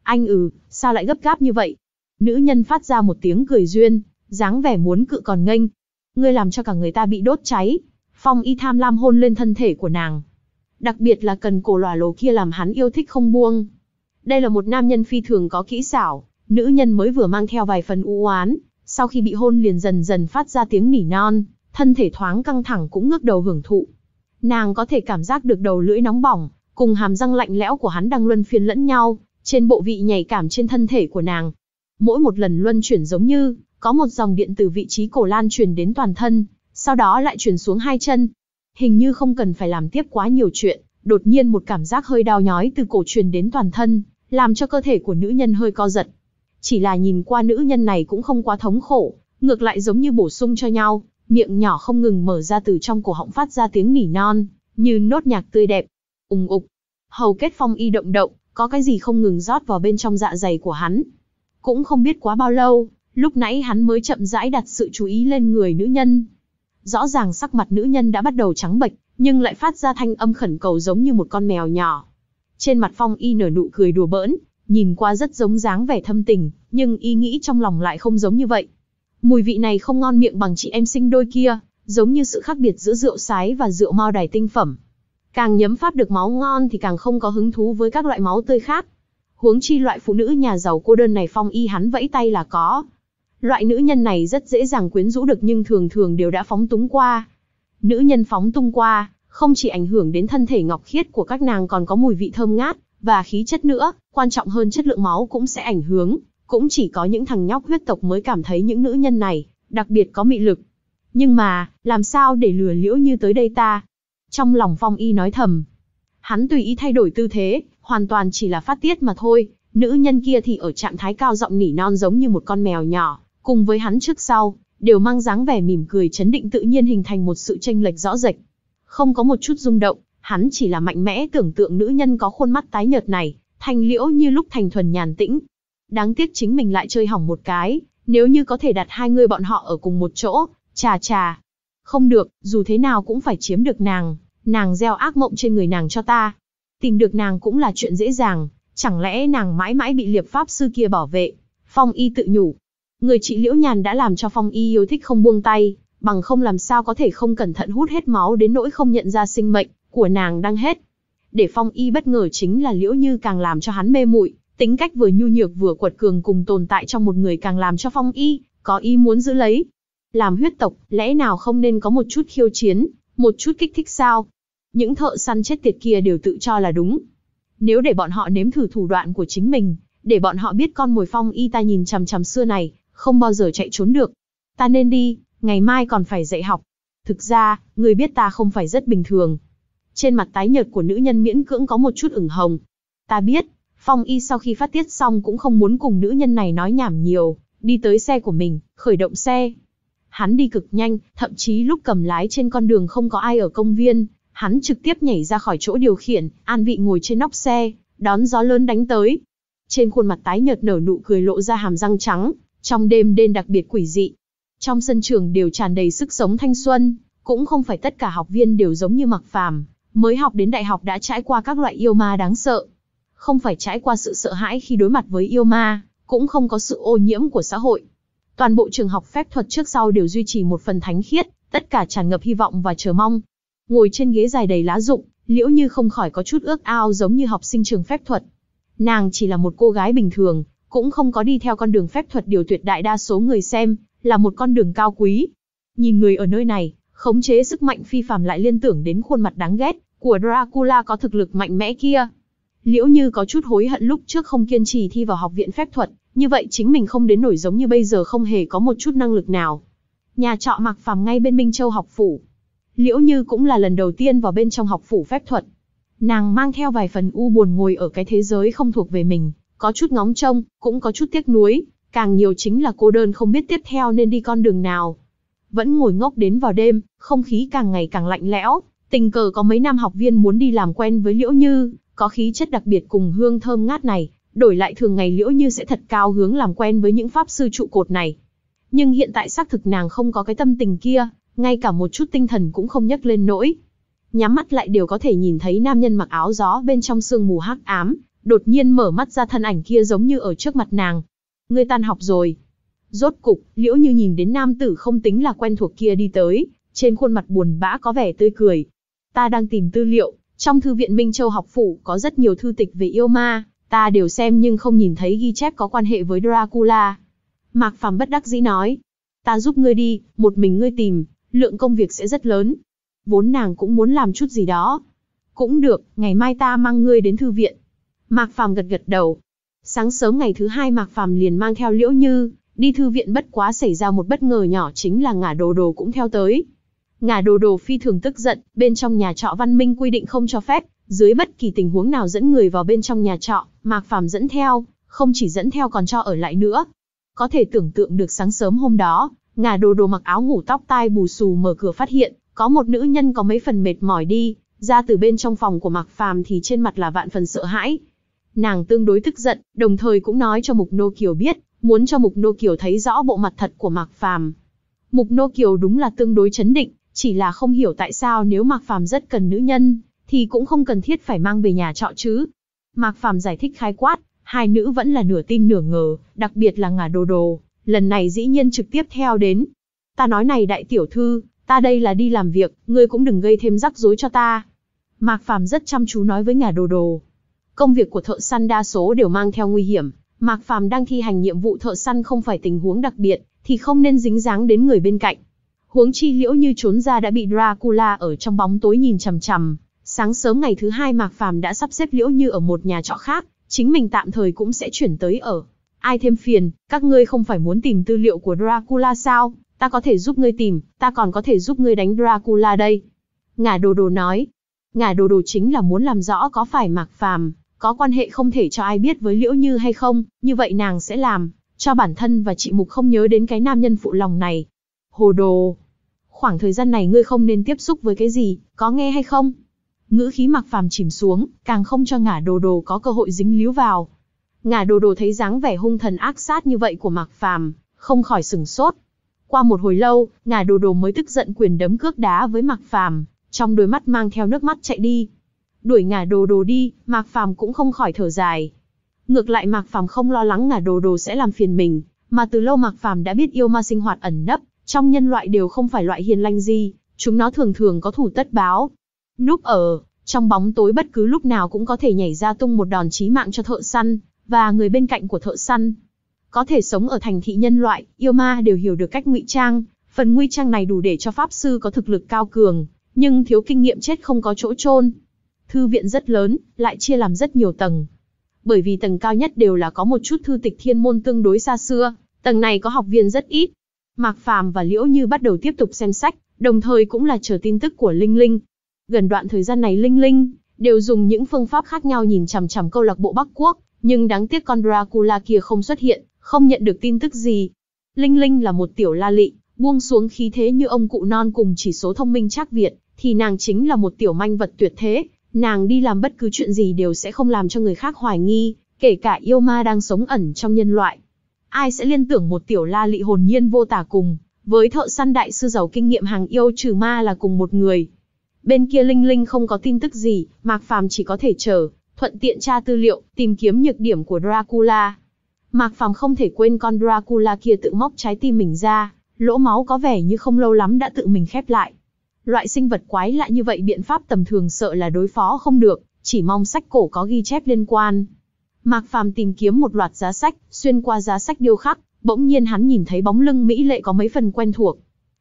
Anh ừ, sao lại gấp gáp như vậy? Nữ nhân phát ra một tiếng cười duyên, dáng vẻ muốn cự còn nghênh. Ngươi làm cho cả người ta bị đốt cháy. Phong y tham lam hôn lên thân thể của nàng. Đặc biệt là cần cổ lòa lồ kia làm hắn yêu thích không buông. Đây là một nam nhân phi thường có kỹ xảo, nữ nhân mới vừa mang theo vài phần u oán, sau khi bị hôn liền dần dần phát ra tiếng nỉ non, thân thể thoáng căng thẳng cũng ngước đầu hưởng thụ. Nàng có thể cảm giác được đầu lưỡi nóng bỏng, cùng hàm răng lạnh lẽo của hắn đang luân phiên lẫn nhau, trên bộ vị nhạy cảm trên thân thể của nàng, mỗi một lần luân chuyển giống như, có một dòng điện từ vị trí cổ lan truyền đến toàn thân, sau đó lại truyền xuống hai chân. Hình như không cần phải làm tiếp quá nhiều chuyện, đột nhiên một cảm giác hơi đau nhói từ cổ truyền đến toàn thân, làm cho cơ thể của nữ nhân hơi co giật. Chỉ là nhìn qua nữ nhân này cũng không quá thống khổ, ngược lại giống như bổ sung cho nhau, miệng nhỏ không ngừng mở ra từ trong cổ họng phát ra tiếng nỉ non, như nốt nhạc tươi đẹp. Ùng ục. Hầu kết phong y động động, có cái gì không ngừng rót vào bên trong dạ dày của hắn. Cũng không biết quá bao lâu, lúc nãy hắn mới chậm rãi đặt sự chú ý lên người nữ nhân. Rõ ràng sắc mặt nữ nhân đã bắt đầu trắng bệch, nhưng lại phát ra thanh âm khẩn cầu giống như một con mèo nhỏ. Trên mặt Phong Y nở nụ cười đùa bỡn, nhìn qua rất giống dáng vẻ thâm tình, nhưng y nghĩ trong lòng lại không giống như vậy. Mùi vị này không ngon miệng bằng chị em sinh đôi kia, giống như sự khác biệt giữa rượu sái và rượu mao đài tinh phẩm. Càng nhấm pháp được máu ngon thì càng không có hứng thú với các loại máu tươi khác huống chi loại phụ nữ nhà giàu cô đơn này phong y hắn vẫy tay là có. Loại nữ nhân này rất dễ dàng quyến rũ được nhưng thường thường đều đã phóng túng qua. Nữ nhân phóng tung qua, không chỉ ảnh hưởng đến thân thể ngọc khiết của các nàng còn có mùi vị thơm ngát, và khí chất nữa, quan trọng hơn chất lượng máu cũng sẽ ảnh hưởng, cũng chỉ có những thằng nhóc huyết tộc mới cảm thấy những nữ nhân này, đặc biệt có mị lực. Nhưng mà, làm sao để lừa liễu như tới đây ta? Trong lòng phong y nói thầm. Hắn tùy ý thay đổi tư thế, hoàn toàn chỉ là phát tiết mà thôi. Nữ nhân kia thì ở trạng thái cao giọng nỉ non giống như một con mèo nhỏ, cùng với hắn trước sau, đều mang dáng vẻ mỉm cười chấn định tự nhiên hình thành một sự tranh lệch rõ rệt. Không có một chút rung động, hắn chỉ là mạnh mẽ tưởng tượng nữ nhân có khuôn mắt tái nhợt này, thanh liễu như lúc thành thuần nhàn tĩnh. Đáng tiếc chính mình lại chơi hỏng một cái, nếu như có thể đặt hai người bọn họ ở cùng một chỗ, chà chà. Không được, dù thế nào cũng phải chiếm được nàng, nàng gieo ác mộng trên người nàng cho ta tìm được nàng cũng là chuyện dễ dàng, chẳng lẽ nàng mãi mãi bị liệp pháp sư kia bảo vệ? Phong y tự nhủ. Người chị Liễu Nhàn đã làm cho Phong y yêu thích không buông tay, bằng không làm sao có thể không cẩn thận hút hết máu đến nỗi không nhận ra sinh mệnh của nàng đang hết. Để Phong y bất ngờ chính là Liễu Như càng làm cho hắn mê muội, tính cách vừa nhu nhược vừa quật cường cùng tồn tại trong một người càng làm cho Phong y có ý muốn giữ lấy. Làm huyết tộc, lẽ nào không nên có một chút khiêu chiến, một chút kích thích sao? những thợ săn chết tiệt kia đều tự cho là đúng. Nếu để bọn họ nếm thử thủ đoạn của chính mình, để bọn họ biết con mồi phong y ta nhìn chằm chằm xưa này, không bao giờ chạy trốn được. Ta nên đi, ngày mai còn phải dạy học. Thực ra, người biết ta không phải rất bình thường. Trên mặt tái nhợt của nữ nhân miễn cưỡng có một chút ửng hồng. Ta biết, phong y sau khi phát tiết xong cũng không muốn cùng nữ nhân này nói nhảm nhiều, đi tới xe của mình, khởi động xe. Hắn đi cực nhanh, thậm chí lúc cầm lái trên con đường không có ai ở công viên, Hắn trực tiếp nhảy ra khỏi chỗ điều khiển, an vị ngồi trên nóc xe, đón gió lớn đánh tới. Trên khuôn mặt tái nhợt nở nụ cười lộ ra hàm răng trắng, trong đêm đen đặc biệt quỷ dị. Trong sân trường đều tràn đầy sức sống thanh xuân, cũng không phải tất cả học viên đều giống như Mặc Phàm, mới học đến đại học đã trải qua các loại yêu ma đáng sợ. Không phải trải qua sự sợ hãi khi đối mặt với yêu ma, cũng không có sự ô nhiễm của xã hội. Toàn bộ trường học phép thuật trước sau đều duy trì một phần thánh khiết, tất cả tràn ngập hy vọng và chờ mong ngồi trên ghế dài đầy lá rụng, liễu như không khỏi có chút ước ao giống như học sinh trường phép thuật. Nàng chỉ là một cô gái bình thường, cũng không có đi theo con đường phép thuật điều tuyệt đại đa số người xem, là một con đường cao quý. Nhìn người ở nơi này, khống chế sức mạnh phi phàm lại liên tưởng đến khuôn mặt đáng ghét của Dracula có thực lực mạnh mẽ kia. Liễu Như có chút hối hận lúc trước không kiên trì thi vào học viện phép thuật, như vậy chính mình không đến nổi giống như bây giờ không hề có một chút năng lực nào. Nhà trọ mặc Phàm ngay bên Minh Châu học phủ, Liễu Như cũng là lần đầu tiên vào bên trong học phủ phép thuật. Nàng mang theo vài phần u buồn ngồi ở cái thế giới không thuộc về mình, có chút ngóng trông, cũng có chút tiếc nuối, càng nhiều chính là cô đơn không biết tiếp theo nên đi con đường nào. Vẫn ngồi ngốc đến vào đêm, không khí càng ngày càng lạnh lẽo, tình cờ có mấy nam học viên muốn đi làm quen với Liễu Như, có khí chất đặc biệt cùng hương thơm ngát này, đổi lại thường ngày Liễu Như sẽ thật cao hướng làm quen với những pháp sư trụ cột này. Nhưng hiện tại xác thực nàng không có cái tâm tình kia, ngay cả một chút tinh thần cũng không nhấc lên nỗi. Nhắm mắt lại đều có thể nhìn thấy nam nhân mặc áo gió bên trong sương mù hắc ám, đột nhiên mở mắt ra thân ảnh kia giống như ở trước mặt nàng. Ngươi tan học rồi. Rốt cục, liễu như nhìn đến nam tử không tính là quen thuộc kia đi tới, trên khuôn mặt buồn bã có vẻ tươi cười. Ta đang tìm tư liệu, trong thư viện Minh Châu học phủ có rất nhiều thư tịch về yêu ma, ta đều xem nhưng không nhìn thấy ghi chép có quan hệ với Dracula. Mạc Phàm bất đắc dĩ nói, ta giúp ngươi đi, một mình ngươi tìm, lượng công việc sẽ rất lớn. Vốn nàng cũng muốn làm chút gì đó. Cũng được, ngày mai ta mang ngươi đến thư viện. Mạc Phàm gật gật đầu. Sáng sớm ngày thứ hai Mạc Phàm liền mang theo Liễu Như, đi thư viện bất quá xảy ra một bất ngờ nhỏ chính là ngả đồ đồ cũng theo tới. Ngả đồ đồ phi thường tức giận, bên trong nhà trọ văn minh quy định không cho phép, dưới bất kỳ tình huống nào dẫn người vào bên trong nhà trọ, Mạc Phàm dẫn theo, không chỉ dẫn theo còn cho ở lại nữa. Có thể tưởng tượng được sáng sớm hôm đó, Ngà đồ đồ mặc áo ngủ tóc tai bù xù mở cửa phát hiện, có một nữ nhân có mấy phần mệt mỏi đi, ra từ bên trong phòng của Mặc Phàm thì trên mặt là vạn phần sợ hãi. Nàng tương đối tức giận, đồng thời cũng nói cho Mục Nô Kiều biết, muốn cho Mục Nô Kiều thấy rõ bộ mặt thật của Mặc Phàm. Mục Nô Kiều đúng là tương đối chấn định, chỉ là không hiểu tại sao nếu Mặc Phàm rất cần nữ nhân, thì cũng không cần thiết phải mang về nhà trọ chứ. Mặc Phàm giải thích khái quát, hai nữ vẫn là nửa tin nửa ngờ, đặc biệt là ngả đồ đồ, lần này dĩ nhiên trực tiếp theo đến. Ta nói này đại tiểu thư, ta đây là đi làm việc, ngươi cũng đừng gây thêm rắc rối cho ta. Mạc Phàm rất chăm chú nói với ngà đồ đồ. Công việc của thợ săn đa số đều mang theo nguy hiểm, Mạc Phàm đang thi hành nhiệm vụ thợ săn không phải tình huống đặc biệt, thì không nên dính dáng đến người bên cạnh. Huống chi liễu như trốn ra đã bị Dracula ở trong bóng tối nhìn chằm chằm. Sáng sớm ngày thứ hai Mạc Phàm đã sắp xếp liễu như ở một nhà trọ khác, chính mình tạm thời cũng sẽ chuyển tới ở. Ai thêm phiền, các ngươi không phải muốn tìm tư liệu của Dracula sao? Ta có thể giúp ngươi tìm, ta còn có thể giúp ngươi đánh Dracula đây. Ngả đồ đồ nói. Ngả đồ đồ chính là muốn làm rõ có phải Mạc Phàm, có quan hệ không thể cho ai biết với Liễu Như hay không, như vậy nàng sẽ làm, cho bản thân và chị Mục không nhớ đến cái nam nhân phụ lòng này. Hồ đồ! Khoảng thời gian này ngươi không nên tiếp xúc với cái gì, có nghe hay không? Ngữ khí Mạc Phàm chìm xuống, càng không cho ngả đồ đồ có cơ hội dính líu vào. Ngà đồ đồ thấy dáng vẻ hung thần ác sát như vậy của Mạc Phàm, không khỏi sừng sốt. Qua một hồi lâu, ngà đồ đồ mới tức giận quyền đấm cước đá với Mạc Phàm, trong đôi mắt mang theo nước mắt chạy đi. Đuổi ngà đồ đồ đi, Mạc Phàm cũng không khỏi thở dài. Ngược lại Mạc Phàm không lo lắng ngà đồ đồ sẽ làm phiền mình, mà từ lâu Mạc Phàm đã biết yêu ma sinh hoạt ẩn nấp, trong nhân loại đều không phải loại hiền lành gì, chúng nó thường thường có thủ tất báo. Núp ở, trong bóng tối bất cứ lúc nào cũng có thể nhảy ra tung một đòn chí mạng cho thợ săn, và người bên cạnh của thợ săn. Có thể sống ở thành thị nhân loại, yêu ma đều hiểu được cách ngụy trang, phần ngụy trang này đủ để cho pháp sư có thực lực cao cường, nhưng thiếu kinh nghiệm chết không có chỗ chôn. Thư viện rất lớn, lại chia làm rất nhiều tầng. Bởi vì tầng cao nhất đều là có một chút thư tịch thiên môn tương đối xa xưa, tầng này có học viên rất ít. Mạc Phàm và Liễu Như bắt đầu tiếp tục xem sách, đồng thời cũng là chờ tin tức của Linh Linh. Gần đoạn thời gian này Linh Linh đều dùng những phương pháp khác nhau nhìn chằm chằm câu lạc bộ Bắc Quốc, nhưng đáng tiếc con Dracula kia không xuất hiện, không nhận được tin tức gì. Linh Linh là một tiểu la lị, buông xuống khí thế như ông cụ non cùng chỉ số thông minh chắc Việt, thì nàng chính là một tiểu manh vật tuyệt thế. Nàng đi làm bất cứ chuyện gì đều sẽ không làm cho người khác hoài nghi, kể cả yêu ma đang sống ẩn trong nhân loại. Ai sẽ liên tưởng một tiểu la lị hồn nhiên vô tả cùng, với thợ săn đại sư giàu kinh nghiệm hàng yêu trừ ma là cùng một người. Bên kia Linh Linh không có tin tức gì, Mạc Phàm chỉ có thể chờ, thuận tiện tra tư liệu, tìm kiếm nhược điểm của Dracula. Mạc Phàm không thể quên con Dracula kia tự móc trái tim mình ra, lỗ máu có vẻ như không lâu lắm đã tự mình khép lại. Loại sinh vật quái lạ như vậy biện pháp tầm thường sợ là đối phó không được, chỉ mong sách cổ có ghi chép liên quan. Mạc Phàm tìm kiếm một loạt giá sách, xuyên qua giá sách điêu khắc, bỗng nhiên hắn nhìn thấy bóng lưng mỹ lệ có mấy phần quen thuộc.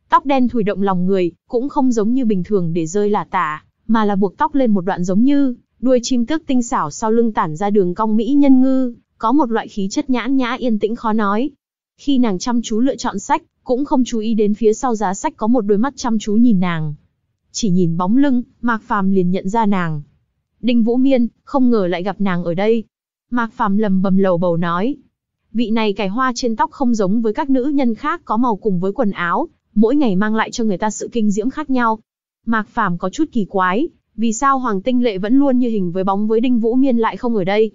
Tóc đen thủi động lòng người, cũng không giống như bình thường để rơi lả tả, mà là buộc tóc lên một đoạn giống như Đuôi chim tước tinh xảo sau lưng tản ra đường cong mỹ nhân ngư, có một loại khí chất nhãn nhã yên tĩnh khó nói. Khi nàng chăm chú lựa chọn sách, cũng không chú ý đến phía sau giá sách có một đôi mắt chăm chú nhìn nàng. Chỉ nhìn bóng lưng, Mạc Phàm liền nhận ra nàng. Đinh Vũ Miên, không ngờ lại gặp nàng ở đây. Mạc Phàm lầm bầm lầu bầu nói. Vị này cài hoa trên tóc không giống với các nữ nhân khác có màu cùng với quần áo, mỗi ngày mang lại cho người ta sự kinh diễm khác nhau. Mạc Phàm có chút kỳ quái, vì sao Hoàng Tinh Lệ vẫn luôn như hình với bóng với Đinh Vũ Miên lại không ở đây.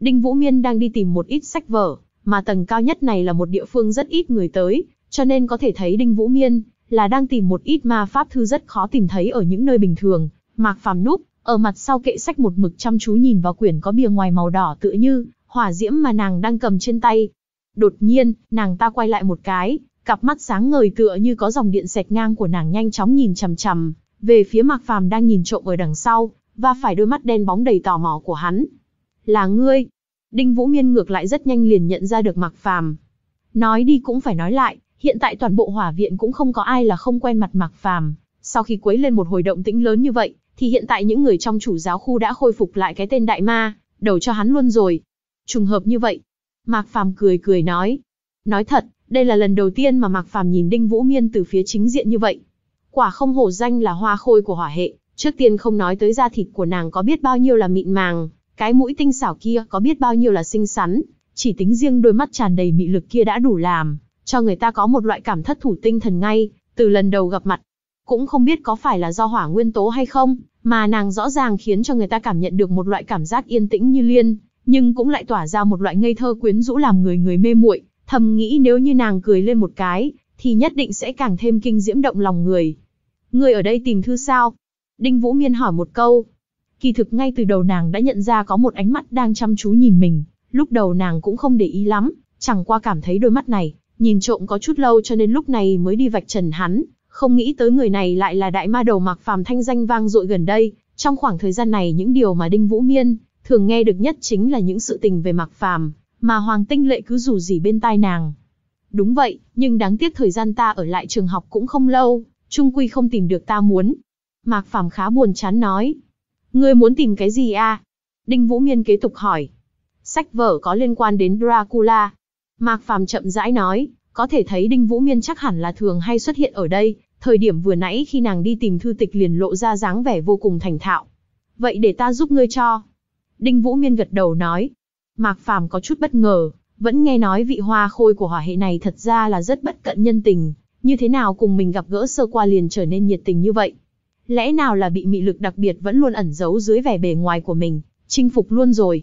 Đinh Vũ Miên đang đi tìm một ít sách vở, mà tầng cao nhất này là một địa phương rất ít người tới, cho nên có thể thấy Đinh Vũ Miên là đang tìm một ít ma pháp thư rất khó tìm thấy ở những nơi bình thường. Mạc Phàm núp ở mặt sau kệ sách một mực chăm chú nhìn vào quyển có bìa ngoài màu đỏ tựa như hỏa diễm mà nàng đang cầm trên tay. Đột nhiên, nàng ta quay lại một cái, cặp mắt sáng ngời tựa như có dòng điện xẹt ngang của nàng nhanh chóng nhìn chằm chằm về phía Mạc Phàm đang nhìn trộm ở đằng sau, và phải đôi mắt đen bóng đầy tò mò của hắn. Là ngươi. Đinh Vũ Miên ngược lại rất nhanh liền nhận ra được Mạc Phàm. Nói đi cũng phải nói lại, hiện tại toàn bộ hỏa viện cũng không có ai là không quen mặt Mạc Phàm. Sau khi quấy lên một hồi động tĩnh lớn như vậy, thì hiện tại những người trong chủ giáo khu đã khôi phục lại cái tên đại ma, đầu cho hắn luôn rồi. Trùng hợp như vậy. Mạc Phàm cười cười nói. Nói thật, đây là lần đầu tiên mà Mạc Phàm nhìn Đinh Vũ Miên từ phía chính diện như vậy. Quả không hổ danh là hoa khôi của hỏa hệ, trước tiên không nói tới da thịt của nàng có biết bao nhiêu là mịn màng, cái mũi tinh xảo kia có biết bao nhiêu là xinh xắn, chỉ tính riêng đôi mắt tràn đầy mị lực kia đã đủ làm, cho người ta có một loại cảm thất thủ tinh thần ngay, từ lần đầu gặp mặt. Cũng không biết có phải là do hỏa nguyên tố hay không, mà nàng rõ ràng khiến cho người ta cảm nhận được một loại cảm giác yên tĩnh như liên, nhưng cũng lại tỏa ra một loại ngây thơ quyến rũ làm người người mê muội, thầm nghĩ nếu như nàng cười lên một cái, thì nhất định sẽ càng thêm kinh diễm động lòng người. Người ở đây tìm thư sao? Đinh Vũ Miên hỏi một câu. Kỳ thực ngay từ đầu nàng đã nhận ra có một ánh mắt đang chăm chú nhìn mình, lúc đầu nàng cũng không để ý lắm, chẳng qua cảm thấy đôi mắt này, nhìn trộm có chút lâu cho nên lúc này mới đi vạch trần hắn, không nghĩ tới người này lại là đại ma đầu Mạc Phàm thanh danh vang dội gần đây, trong khoảng thời gian này những điều mà Đinh Vũ Miên thường nghe được nhất chính là những sự tình về Mạc Phàm, mà Hoàng Tinh Lệ cứ rủ rỉ bên tai nàng. Đúng vậy, nhưng đáng tiếc thời gian ta ở lại trường học cũng không lâu, trung quy không tìm được ta muốn. Mạc Phàm khá buồn chán nói. Ngươi muốn tìm cái gì a? À? Đinh Vũ Miên kế tục hỏi. Sách vở có liên quan đến Dracula. Mạc Phàm chậm rãi nói, có thể thấy Đinh Vũ Miên chắc hẳn là thường hay xuất hiện ở đây, thời điểm vừa nãy khi nàng đi tìm thư tịch liền lộ ra dáng vẻ vô cùng thành thạo. Vậy để ta giúp ngươi cho. Đinh Vũ Miên gật đầu nói. Mạc Phàm có chút bất ngờ, vẫn nghe nói vị hoa khôi của hỏa hệ này thật ra là rất bất cận nhân tình, như thế nào cùng mình gặp gỡ sơ qua liền trở nên nhiệt tình như vậy. Lẽ nào là bị mị lực đặc biệt vẫn luôn ẩn giấu dưới vẻ bề ngoài của mình, chinh phục luôn rồi.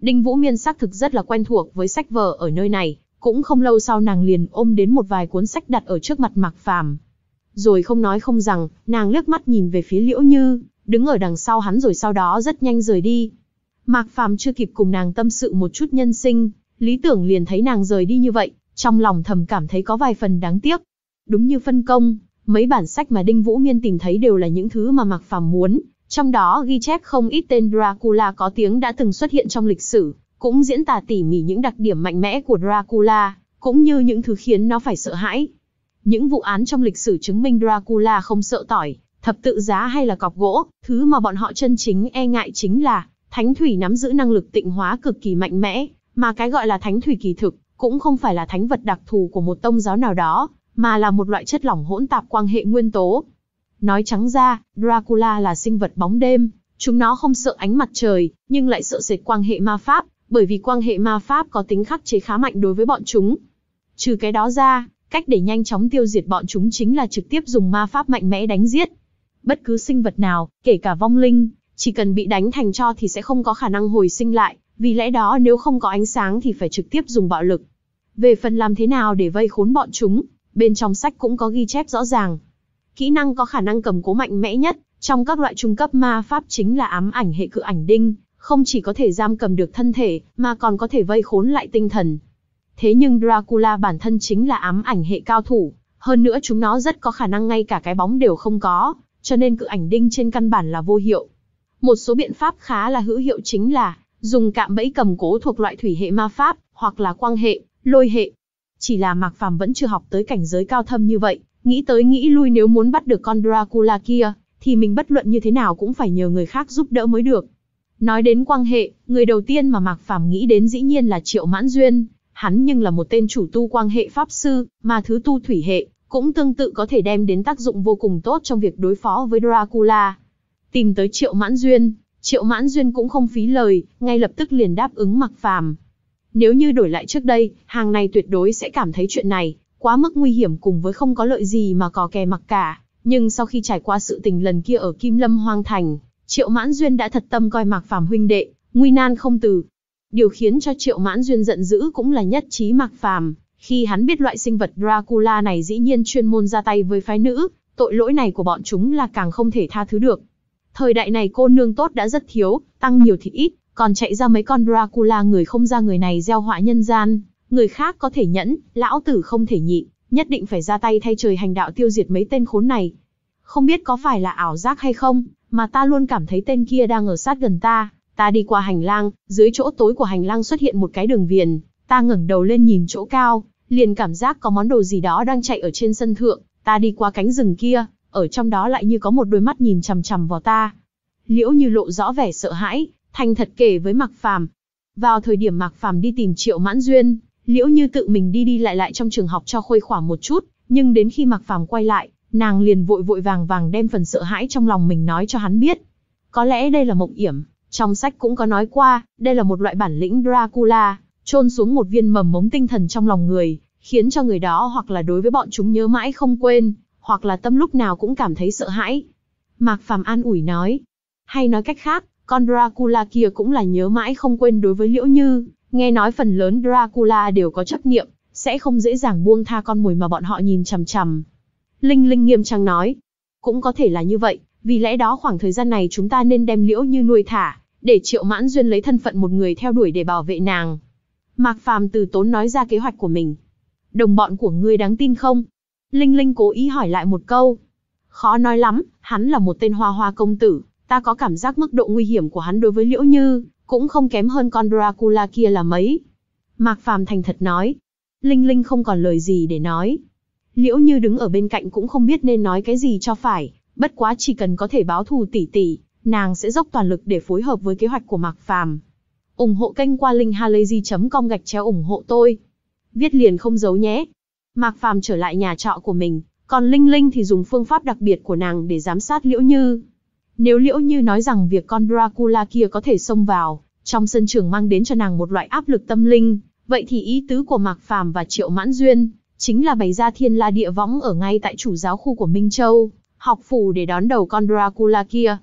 Đinh Vũ Miên xác thực rất là quen thuộc với sách vở ở nơi này, cũng không lâu sau nàng liền ôm đến một vài cuốn sách đặt ở trước mặt Mạc Phàm. Rồi không nói không rằng, nàng liếc mắt nhìn về phía Liễu Như, đứng ở đằng sau hắn rồi sau đó rất nhanh rời đi. Mạc Phàm chưa kịp cùng nàng tâm sự một chút nhân sinh, lý tưởng liền thấy nàng rời đi như vậy, trong lòng thầm cảm thấy có vài phần đáng tiếc. Đúng như phân công, mấy bản sách mà Đinh Vũ Miên tìm thấy đều là những thứ mà Mạc Phàm muốn, trong đó ghi chép không ít tên Dracula có tiếng đã từng xuất hiện trong lịch sử, cũng diễn tả tỉ mỉ những đặc điểm mạnh mẽ của Dracula, cũng như những thứ khiến nó phải sợ hãi. Những vụ án trong lịch sử chứng minh Dracula không sợ tỏi, thập tự giá hay là cọc gỗ, thứ mà bọn họ chân chính e ngại chính là thánh thủy nắm giữ năng lực tịnh hóa cực kỳ mạnh mẽ, mà cái gọi là thánh thủy kỳ thực cũng không phải là thánh vật đặc thù của một tông giáo nào đó, mà là một loại chất lỏng hỗn tạp quang hệ nguyên tố. Nói trắng ra, Dracula là sinh vật bóng đêm, chúng nó không sợ ánh mặt trời, nhưng lại sợ sệt quang hệ ma pháp, bởi vì quang hệ ma pháp có tính khắc chế khá mạnh đối với bọn chúng. Trừ cái đó ra, cách để nhanh chóng tiêu diệt bọn chúng chính là trực tiếp dùng ma pháp mạnh mẽ đánh giết. Bất cứ sinh vật nào, kể cả vong linh, chỉ cần bị đánh thành cho thì sẽ không có khả năng hồi sinh lại, vì lẽ đó nếu không có ánh sáng thì phải trực tiếp dùng bạo lực. Về phần làm thế nào để vây khốn bọn chúng, bên trong sách cũng có ghi chép rõ ràng. Kỹ năng có khả năng cầm cố mạnh mẽ nhất trong các loại trung cấp ma pháp chính là ám ảnh hệ cự ảnh đinh, không chỉ có thể giam cầm được thân thể, mà còn có thể vây khốn lại tinh thần. Thế nhưng Dracula bản thân chính là ám ảnh hệ cao thủ, hơn nữa chúng nó rất có khả năng ngay cả cái bóng đều không có, cho nên cự ảnh đinh trên căn bản là vô hiệu. Một số biện pháp khá là hữu hiệu chính là dùng cạm bẫy cầm cố thuộc loại thủy hệ ma pháp, hoặc là quang hệ, lôi hệ, chỉ là Mạc Phàm vẫn chưa học tới cảnh giới cao thâm như vậy, nghĩ tới nghĩ lui nếu muốn bắt được con Dracula kia, thì mình bất luận như thế nào cũng phải nhờ người khác giúp đỡ mới được. Nói đến quan hệ, người đầu tiên mà Mạc Phàm nghĩ đến dĩ nhiên là Triệu Mãn Duyên, hắn nhưng là một tên chủ tu quan hệ pháp sư, mà thứ tu thủy hệ cũng tương tự có thể đem đến tác dụng vô cùng tốt trong việc đối phó với Dracula. Tìm tới Triệu Mãn Duyên, Triệu Mãn Duyên cũng không phí lời, ngay lập tức liền đáp ứng Mạc Phàm, nếu như đổi lại trước đây, hàng này tuyệt đối sẽ cảm thấy chuyện này, quá mức nguy hiểm cùng với không có lợi gì mà có kè mặc cả. Nhưng sau khi trải qua sự tình lần kia ở Kim Lâm Hoang Thành, Triệu Mãn Duyên đã thật tâm coi Mạc Phàm huynh đệ, nguy nan không từ. Điều khiến cho Triệu Mãn Duyên giận dữ cũng là nhất trí Mạc Phàm, khi hắn biết loại sinh vật Dracula này dĩ nhiên chuyên môn ra tay với phái nữ, tội lỗi này của bọn chúng là càng không thể tha thứ được. Thời đại này cô nương tốt đã rất thiếu, tăng nhiều thì ít, còn chạy ra mấy con Dracula người không ra người này gieo họa nhân gian, người khác có thể nhẫn, lão tử không thể nhịn, nhất định phải ra tay thay trời hành đạo tiêu diệt mấy tên khốn này. Không biết có phải là ảo giác hay không, mà ta luôn cảm thấy tên kia đang ở sát gần ta, ta đi qua hành lang, dưới chỗ tối của hành lang xuất hiện một cái đường viền, ta ngẩng đầu lên nhìn chỗ cao, liền cảm giác có món đồ gì đó đang chạy ở trên sân thượng, ta đi qua cánh rừng kia, ở trong đó lại như có một đôi mắt nhìn chằm chằm vào ta. Liễu như lộ rõ vẻ sợ hãi, thành thật kể với Mạc Phàm. Vào thời điểm Mạc Phàm đi tìm Triệu Mãn Duyên, Liễu Như tự mình đi đi lại lại trong trường học cho khuây khỏa một chút, nhưng đến khi Mạc Phàm quay lại, nàng liền vội vội vàng vàng đem phần sợ hãi trong lòng mình nói cho hắn biết. Có lẽ đây là mộng yểm, trong sách cũng có nói qua, đây là một loại bản lĩnh Dracula, chôn xuống một viên mầm mống tinh thần trong lòng người, khiến cho người đó hoặc là đối với bọn chúng nhớ mãi không quên, hoặc là tâm lúc nào cũng cảm thấy sợ hãi. Mạc Phàm an ủi nói, hay nói cách khác, con Dracula kia cũng là nhớ mãi không quên đối với Liễu Như, nghe nói phần lớn Dracula đều có chấp niệm, sẽ không dễ dàng buông tha con mồi mà bọn họ nhìn chằm chằm. Linh Linh nghiêm trang nói, cũng có thể là như vậy, vì lẽ đó khoảng thời gian này chúng ta nên đem Liễu Như nuôi thả, để Triệu Mãn Duyên lấy thân phận một người theo đuổi để bảo vệ nàng. Mạc Phàm từ tốn nói ra kế hoạch của mình. Đồng bọn của ngươi đáng tin không? Linh Linh cố ý hỏi lại một câu. Khó nói lắm, hắn là một tên hoa hoa công tử, Ta có cảm giác mức độ nguy hiểm của hắn đối với Liễu Như, cũng không kém hơn con Dracula kia là mấy. Mạc Phàm thành thật nói. Linh Linh không còn lời gì để nói. Liễu Như đứng ở bên cạnh cũng không biết nên nói cái gì cho phải, bất quá chỉ cần có thể báo thù tỷ tỷ, nàng sẽ dốc toàn lực để phối hợp với kế hoạch của Mạc Phàm. ủng hộ kênh qua linhhalazy.com gạch chéo ủng hộ tôi. Viết liền không giấu nhé. Mạc Phàm trở lại nhà trọ của mình, còn Linh Linh thì dùng phương pháp đặc biệt của nàng để giám sát Liễu Như. Nếu liễu như nói rằng việc con Dracula kia có thể xông vào, trong sân trường mang đến cho nàng một loại áp lực tâm linh, vậy thì ý tứ của Mạc Phàm và Triệu Mãn Duyên, chính là bày ra thiên la địa võng ở ngay tại chủ giáo khu của Minh Châu, học phủ để đón đầu con Dracula kia.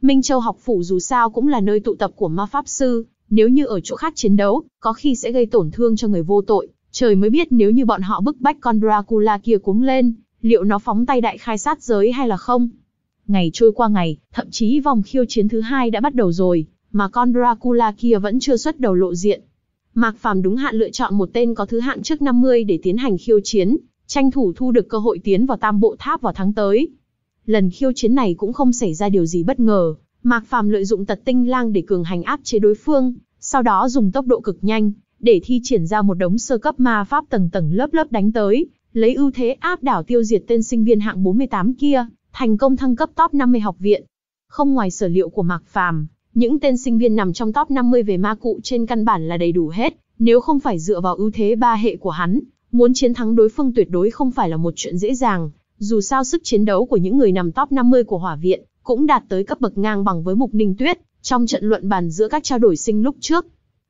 Minh Châu học phủ dù sao cũng là nơi tụ tập của ma pháp sư, nếu như ở chỗ khác chiến đấu, có khi sẽ gây tổn thương cho người vô tội, trời mới biết nếu như bọn họ bức bách con Dracula kia cuống lên, liệu nó phóng tay đại khai sát giới hay là không ngày trôi qua ngày, thậm chí vòng khiêu chiến thứ hai đã bắt đầu rồi, mà con Dracula kia vẫn chưa xuất đầu lộ diện. Mạc Phàm đúng hạn lựa chọn một tên có thứ hạng trước 50 để tiến hành khiêu chiến, tranh thủ thu được cơ hội tiến vào tam bộ tháp vào tháng tới. Lần khiêu chiến này cũng không xảy ra điều gì bất ngờ, Mạc Phàm lợi dụng tật tinh lang để cường hành áp chế đối phương, sau đó dùng tốc độ cực nhanh, để thi triển ra một đống sơ cấp ma pháp tầng tầng lớp lớp đánh tới, lấy ưu thế áp đảo tiêu diệt tên sinh viên hạng 48 kia, thành công thăng cấp top 50 học viện. Không ngoài sở liệu của Mạc Phàm, những tên sinh viên nằm trong top 50 về ma cụ trên căn bản là đầy đủ hết, nếu không phải dựa vào ưu thế ba hệ của hắn, muốn chiến thắng đối phương tuyệt đối không phải là một chuyện dễ dàng, dù sao sức chiến đấu của những người nằm top 50 của Hỏa viện cũng đạt tới cấp bậc ngang bằng với Mục Ninh Tuyết trong trận luận bàn giữa các trao đổi sinh lúc trước.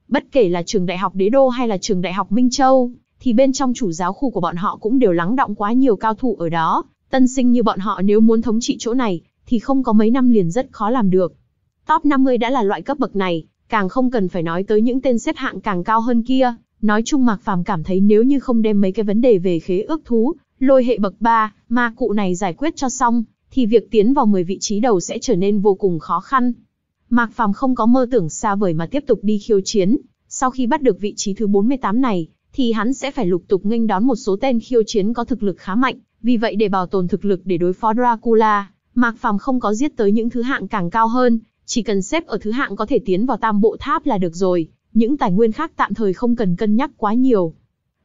Bất kể là trường đại học Đế Đô hay là trường đại học Minh Châu, thì bên trong chủ giáo khu của bọn họ cũng đều lắng động quá nhiều cao thủ ở đó, Tân sinh như bọn họ nếu muốn thống trị chỗ này, thì không có mấy năm liền rất khó làm được. Top 50 đã là loại cấp bậc này, càng không cần phải nói tới những tên xếp hạng càng cao hơn kia. Nói chung Mạc Phàm cảm thấy nếu như không đem mấy cái vấn đề về khế ước thú, lôi hệ bậc 3, ma cụ này giải quyết cho xong, thì việc tiến vào 10 vị trí đầu sẽ trở nên vô cùng khó khăn. Mạc Phàm không có mơ tưởng xa vời mà tiếp tục đi khiêu chiến, sau khi bắt được vị trí thứ 48 này, thì hắn sẽ phải lục tục nghênh đón một số tên khiêu chiến có thực lực khá mạnh, vì vậy để bảo tồn thực lực để đối phó Dracula, Mạc Phàm không có giết tới những thứ hạng càng cao hơn, chỉ cần xếp ở thứ hạng có thể tiến vào tam bộ tháp là được rồi, những tài nguyên khác tạm thời không cần cân nhắc quá nhiều.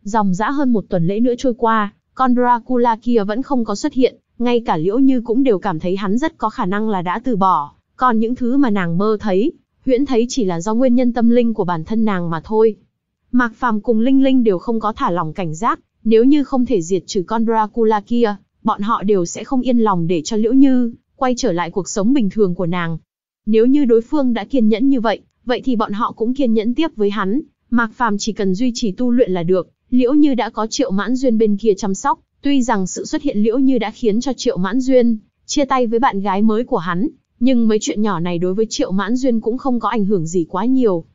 Dòng dã hơn một tuần lễ nữa trôi qua, con Dracula kia vẫn không có xuất hiện, ngay cả Liễu Như cũng đều cảm thấy hắn rất có khả năng là đã từ bỏ, còn những thứ mà nàng mơ thấy, huyễn thấy chỉ là do nguyên nhân tâm linh của bản thân nàng mà thôi. Mạc Phàm cùng Linh Linh đều không có thả lỏng cảnh giác, nếu như không thể diệt trừ con Dracula kia, bọn họ đều sẽ không yên lòng để cho Liễu Như quay trở lại cuộc sống bình thường của nàng. Nếu như đối phương đã kiên nhẫn như vậy, vậy thì bọn họ cũng kiên nhẫn tiếp với hắn. Mạc Phàm chỉ cần duy trì tu luyện là được, Liễu Như đã có Triệu Mãn Duyên bên kia chăm sóc, tuy rằng sự xuất hiện Liễu Như đã khiến cho Triệu Mãn Duyên chia tay với bạn gái mới của hắn, nhưng mấy chuyện nhỏ này đối với Triệu Mãn Duyên cũng không có ảnh hưởng gì quá nhiều.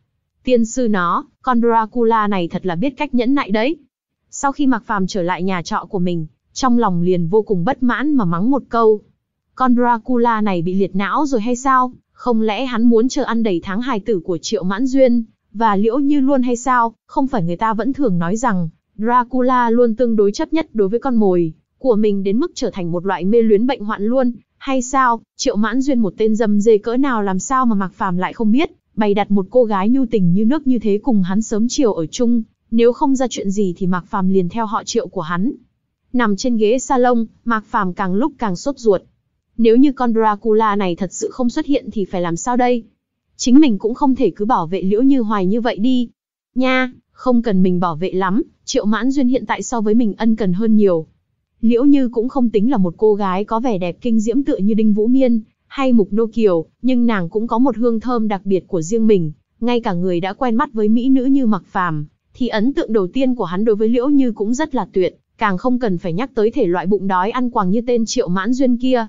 Tiên sư nó, con Dracula này thật là biết cách nhẫn nại đấy. Sau khi Mạc Phàm trở lại nhà trọ của mình, trong lòng liền vô cùng bất mãn mà mắng một câu. Con Dracula này bị liệt não rồi hay sao? Không lẽ hắn muốn chờ ăn đầy tháng hài tử của Triệu Mãn Duyên và Liễu Như luôn hay sao? Không phải người ta vẫn thường nói rằng Dracula luôn tương đối chấp nhất đối với con mồi của mình đến mức trở thành một loại mê luyến bệnh hoạn luôn, hay sao? Triệu Mãn Duyên một tên dâm dê cỡ nào làm sao mà Mạc Phàm lại không biết, bày đặt một cô gái nhu tình như nước như thế cùng hắn sớm chiều ở chung, nếu không ra chuyện gì thì Mạc Phàm liền theo họ triệu của hắn. Nằm trên ghế salon, Mạc Phàm càng lúc càng sốt ruột. Nếu như con Dracula này thật sự không xuất hiện thì phải làm sao đây? Chính mình cũng không thể cứ bảo vệ Liễu Như Hoài như vậy đi. Nha, không cần mình bảo vệ lắm, Triệu Mãn Duyên hiện tại so với mình ân cần hơn nhiều. Liễu Như cũng không tính là một cô gái có vẻ đẹp kinh diễm tựa như Đinh Vũ Miên hay Mục Nô Kiều, nhưng nàng cũng có một hương thơm đặc biệt của riêng mình, ngay cả người đã quen mắt với mỹ nữ như Mạc Phàm thì ấn tượng đầu tiên của hắn đối với Liễu Như cũng rất là tuyệt, càng không cần phải nhắc tới thể loại bụng đói ăn quàng như tên Triệu Mãn Duyên kia.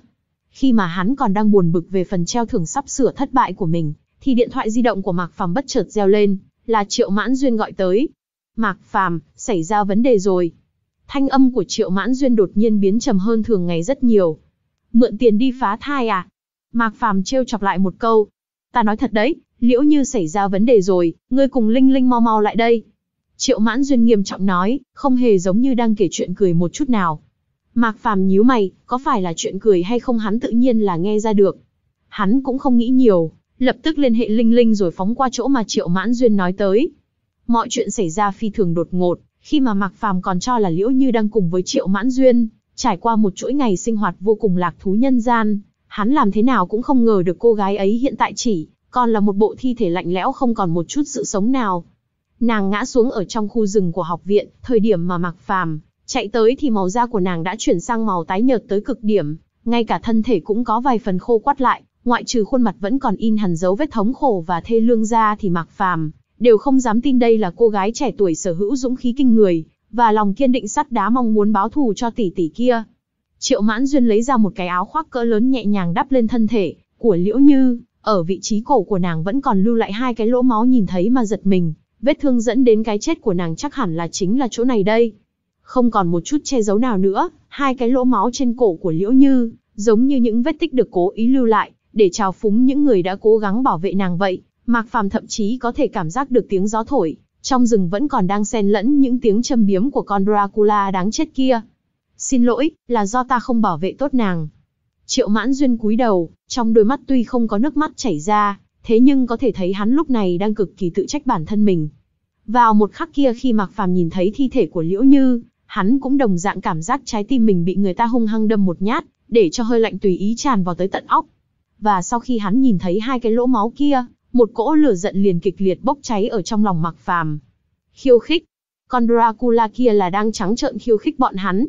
Khi mà hắn còn đang buồn bực về phần treo thưởng sắp sửa thất bại của mình, thì điện thoại di động của Mạc Phàm bất chợt reo lên, là Triệu Mãn Duyên gọi tới. "Mạc Phàm, xảy ra vấn đề rồi." Thanh âm của Triệu Mãn Duyên đột nhiên biến trầm hơn thường ngày rất nhiều. "Mượn tiền đi phá thai à?" Mạc Phàm trêu chọc lại một câu. "Ta nói thật đấy, Liễu Như xảy ra vấn đề rồi, ngươi cùng Linh Linh mau mau lại đây." Triệu Mãn Duyên nghiêm trọng nói, không hề giống như đang kể chuyện cười một chút nào. Mạc Phàm nhíu mày, có phải là chuyện cười hay không hắn tự nhiên là nghe ra được. Hắn cũng không nghĩ nhiều, lập tức liên hệ Linh Linh rồi phóng qua chỗ mà Triệu Mãn Duyên nói tới. Mọi chuyện xảy ra phi thường đột ngột, khi mà Mạc Phàm còn cho là Liễu Như đang cùng với Triệu Mãn Duyên, trải qua một chuỗi ngày sinh hoạt vô cùng lạc thú nhân gian, hắn làm thế nào cũng không ngờ được cô gái ấy hiện tại chỉ còn là một bộ thi thể lạnh lẽo không còn một chút sự sống nào, Nàng ngã xuống ở trong khu rừng của học viện, thời điểm mà mặc Phàm chạy tới thì màu da của nàng đã chuyển sang màu tái nhợt tới cực điểm, ngay cả thân thể cũng có vài phần khô quắt lại, ngoại trừ khuôn mặt vẫn còn in hẳn dấu vết thống khổ và thê lương ra thì mặc Phàm đều không dám tin đây là cô gái trẻ tuổi sở hữu dũng khí kinh người và lòng kiên định sắt đá mong muốn báo thù cho tỷ tỷ kia. Triệu Mãn Duyên lấy ra một cái áo khoác cỡ lớn nhẹ nhàng đắp lên thân thể của Liễu Như, ở vị trí cổ của nàng vẫn còn lưu lại hai cái lỗ máu nhìn thấy mà giật mình, Vết thương dẫn đến cái chết của nàng chắc hẳn là chính là chỗ này đây. Không còn một chút che giấu nào nữa, hai cái lỗ máu trên cổ của Liễu Như, giống như những vết tích được cố ý lưu lại, để trào phúng những người đã cố gắng bảo vệ nàng vậy. Mạc Phàm thậm chí có thể cảm giác được tiếng gió thổi, trong rừng vẫn còn đang xen lẫn những tiếng châm biếm của con Dracula đáng chết kia. Xin lỗi, là do ta không bảo vệ tốt nàng. Triệu mãn duyên cúi đầu, trong đôi mắt tuy không có nước mắt chảy ra, thế nhưng có thể thấy hắn lúc này đang cực kỳ tự trách bản thân mình. Vào một khắc kia khi Mạc Phàm nhìn thấy thi thể của Liễu Như, hắn cũng đồng dạng cảm giác trái tim mình bị người ta hung hăng đâm một nhát, để cho hơi lạnh tùy ý tràn vào tới tận óc. Và sau khi hắn nhìn thấy hai cái lỗ máu kia, một cỗ lửa giận liền kịch liệt bốc cháy ở trong lòng Mạc Phàm. Khiêu khích, con Dracula kia là đang trắng trợn khiêu khích bọn hắn.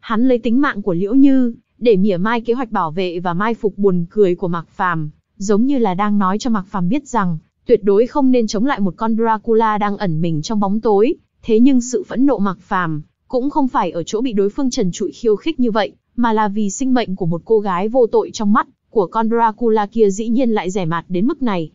Hắn lấy tính mạng của Liễu Như để mỉa mai kế hoạch bảo vệ và mai phục buồn cười của Mạc Phàm, giống như là đang nói cho Mạc Phàm biết rằng, tuyệt đối không nên chống lại một con Dracula đang ẩn mình trong bóng tối, thế nhưng sự phẫn nộ Mạc Phàm cũng không phải ở chỗ bị đối phương trần trụi khiêu khích như vậy, mà là vì sinh mệnh của một cô gái vô tội trong mắt của con Dracula kia dĩ nhiên lại rẻ mạt đến mức này.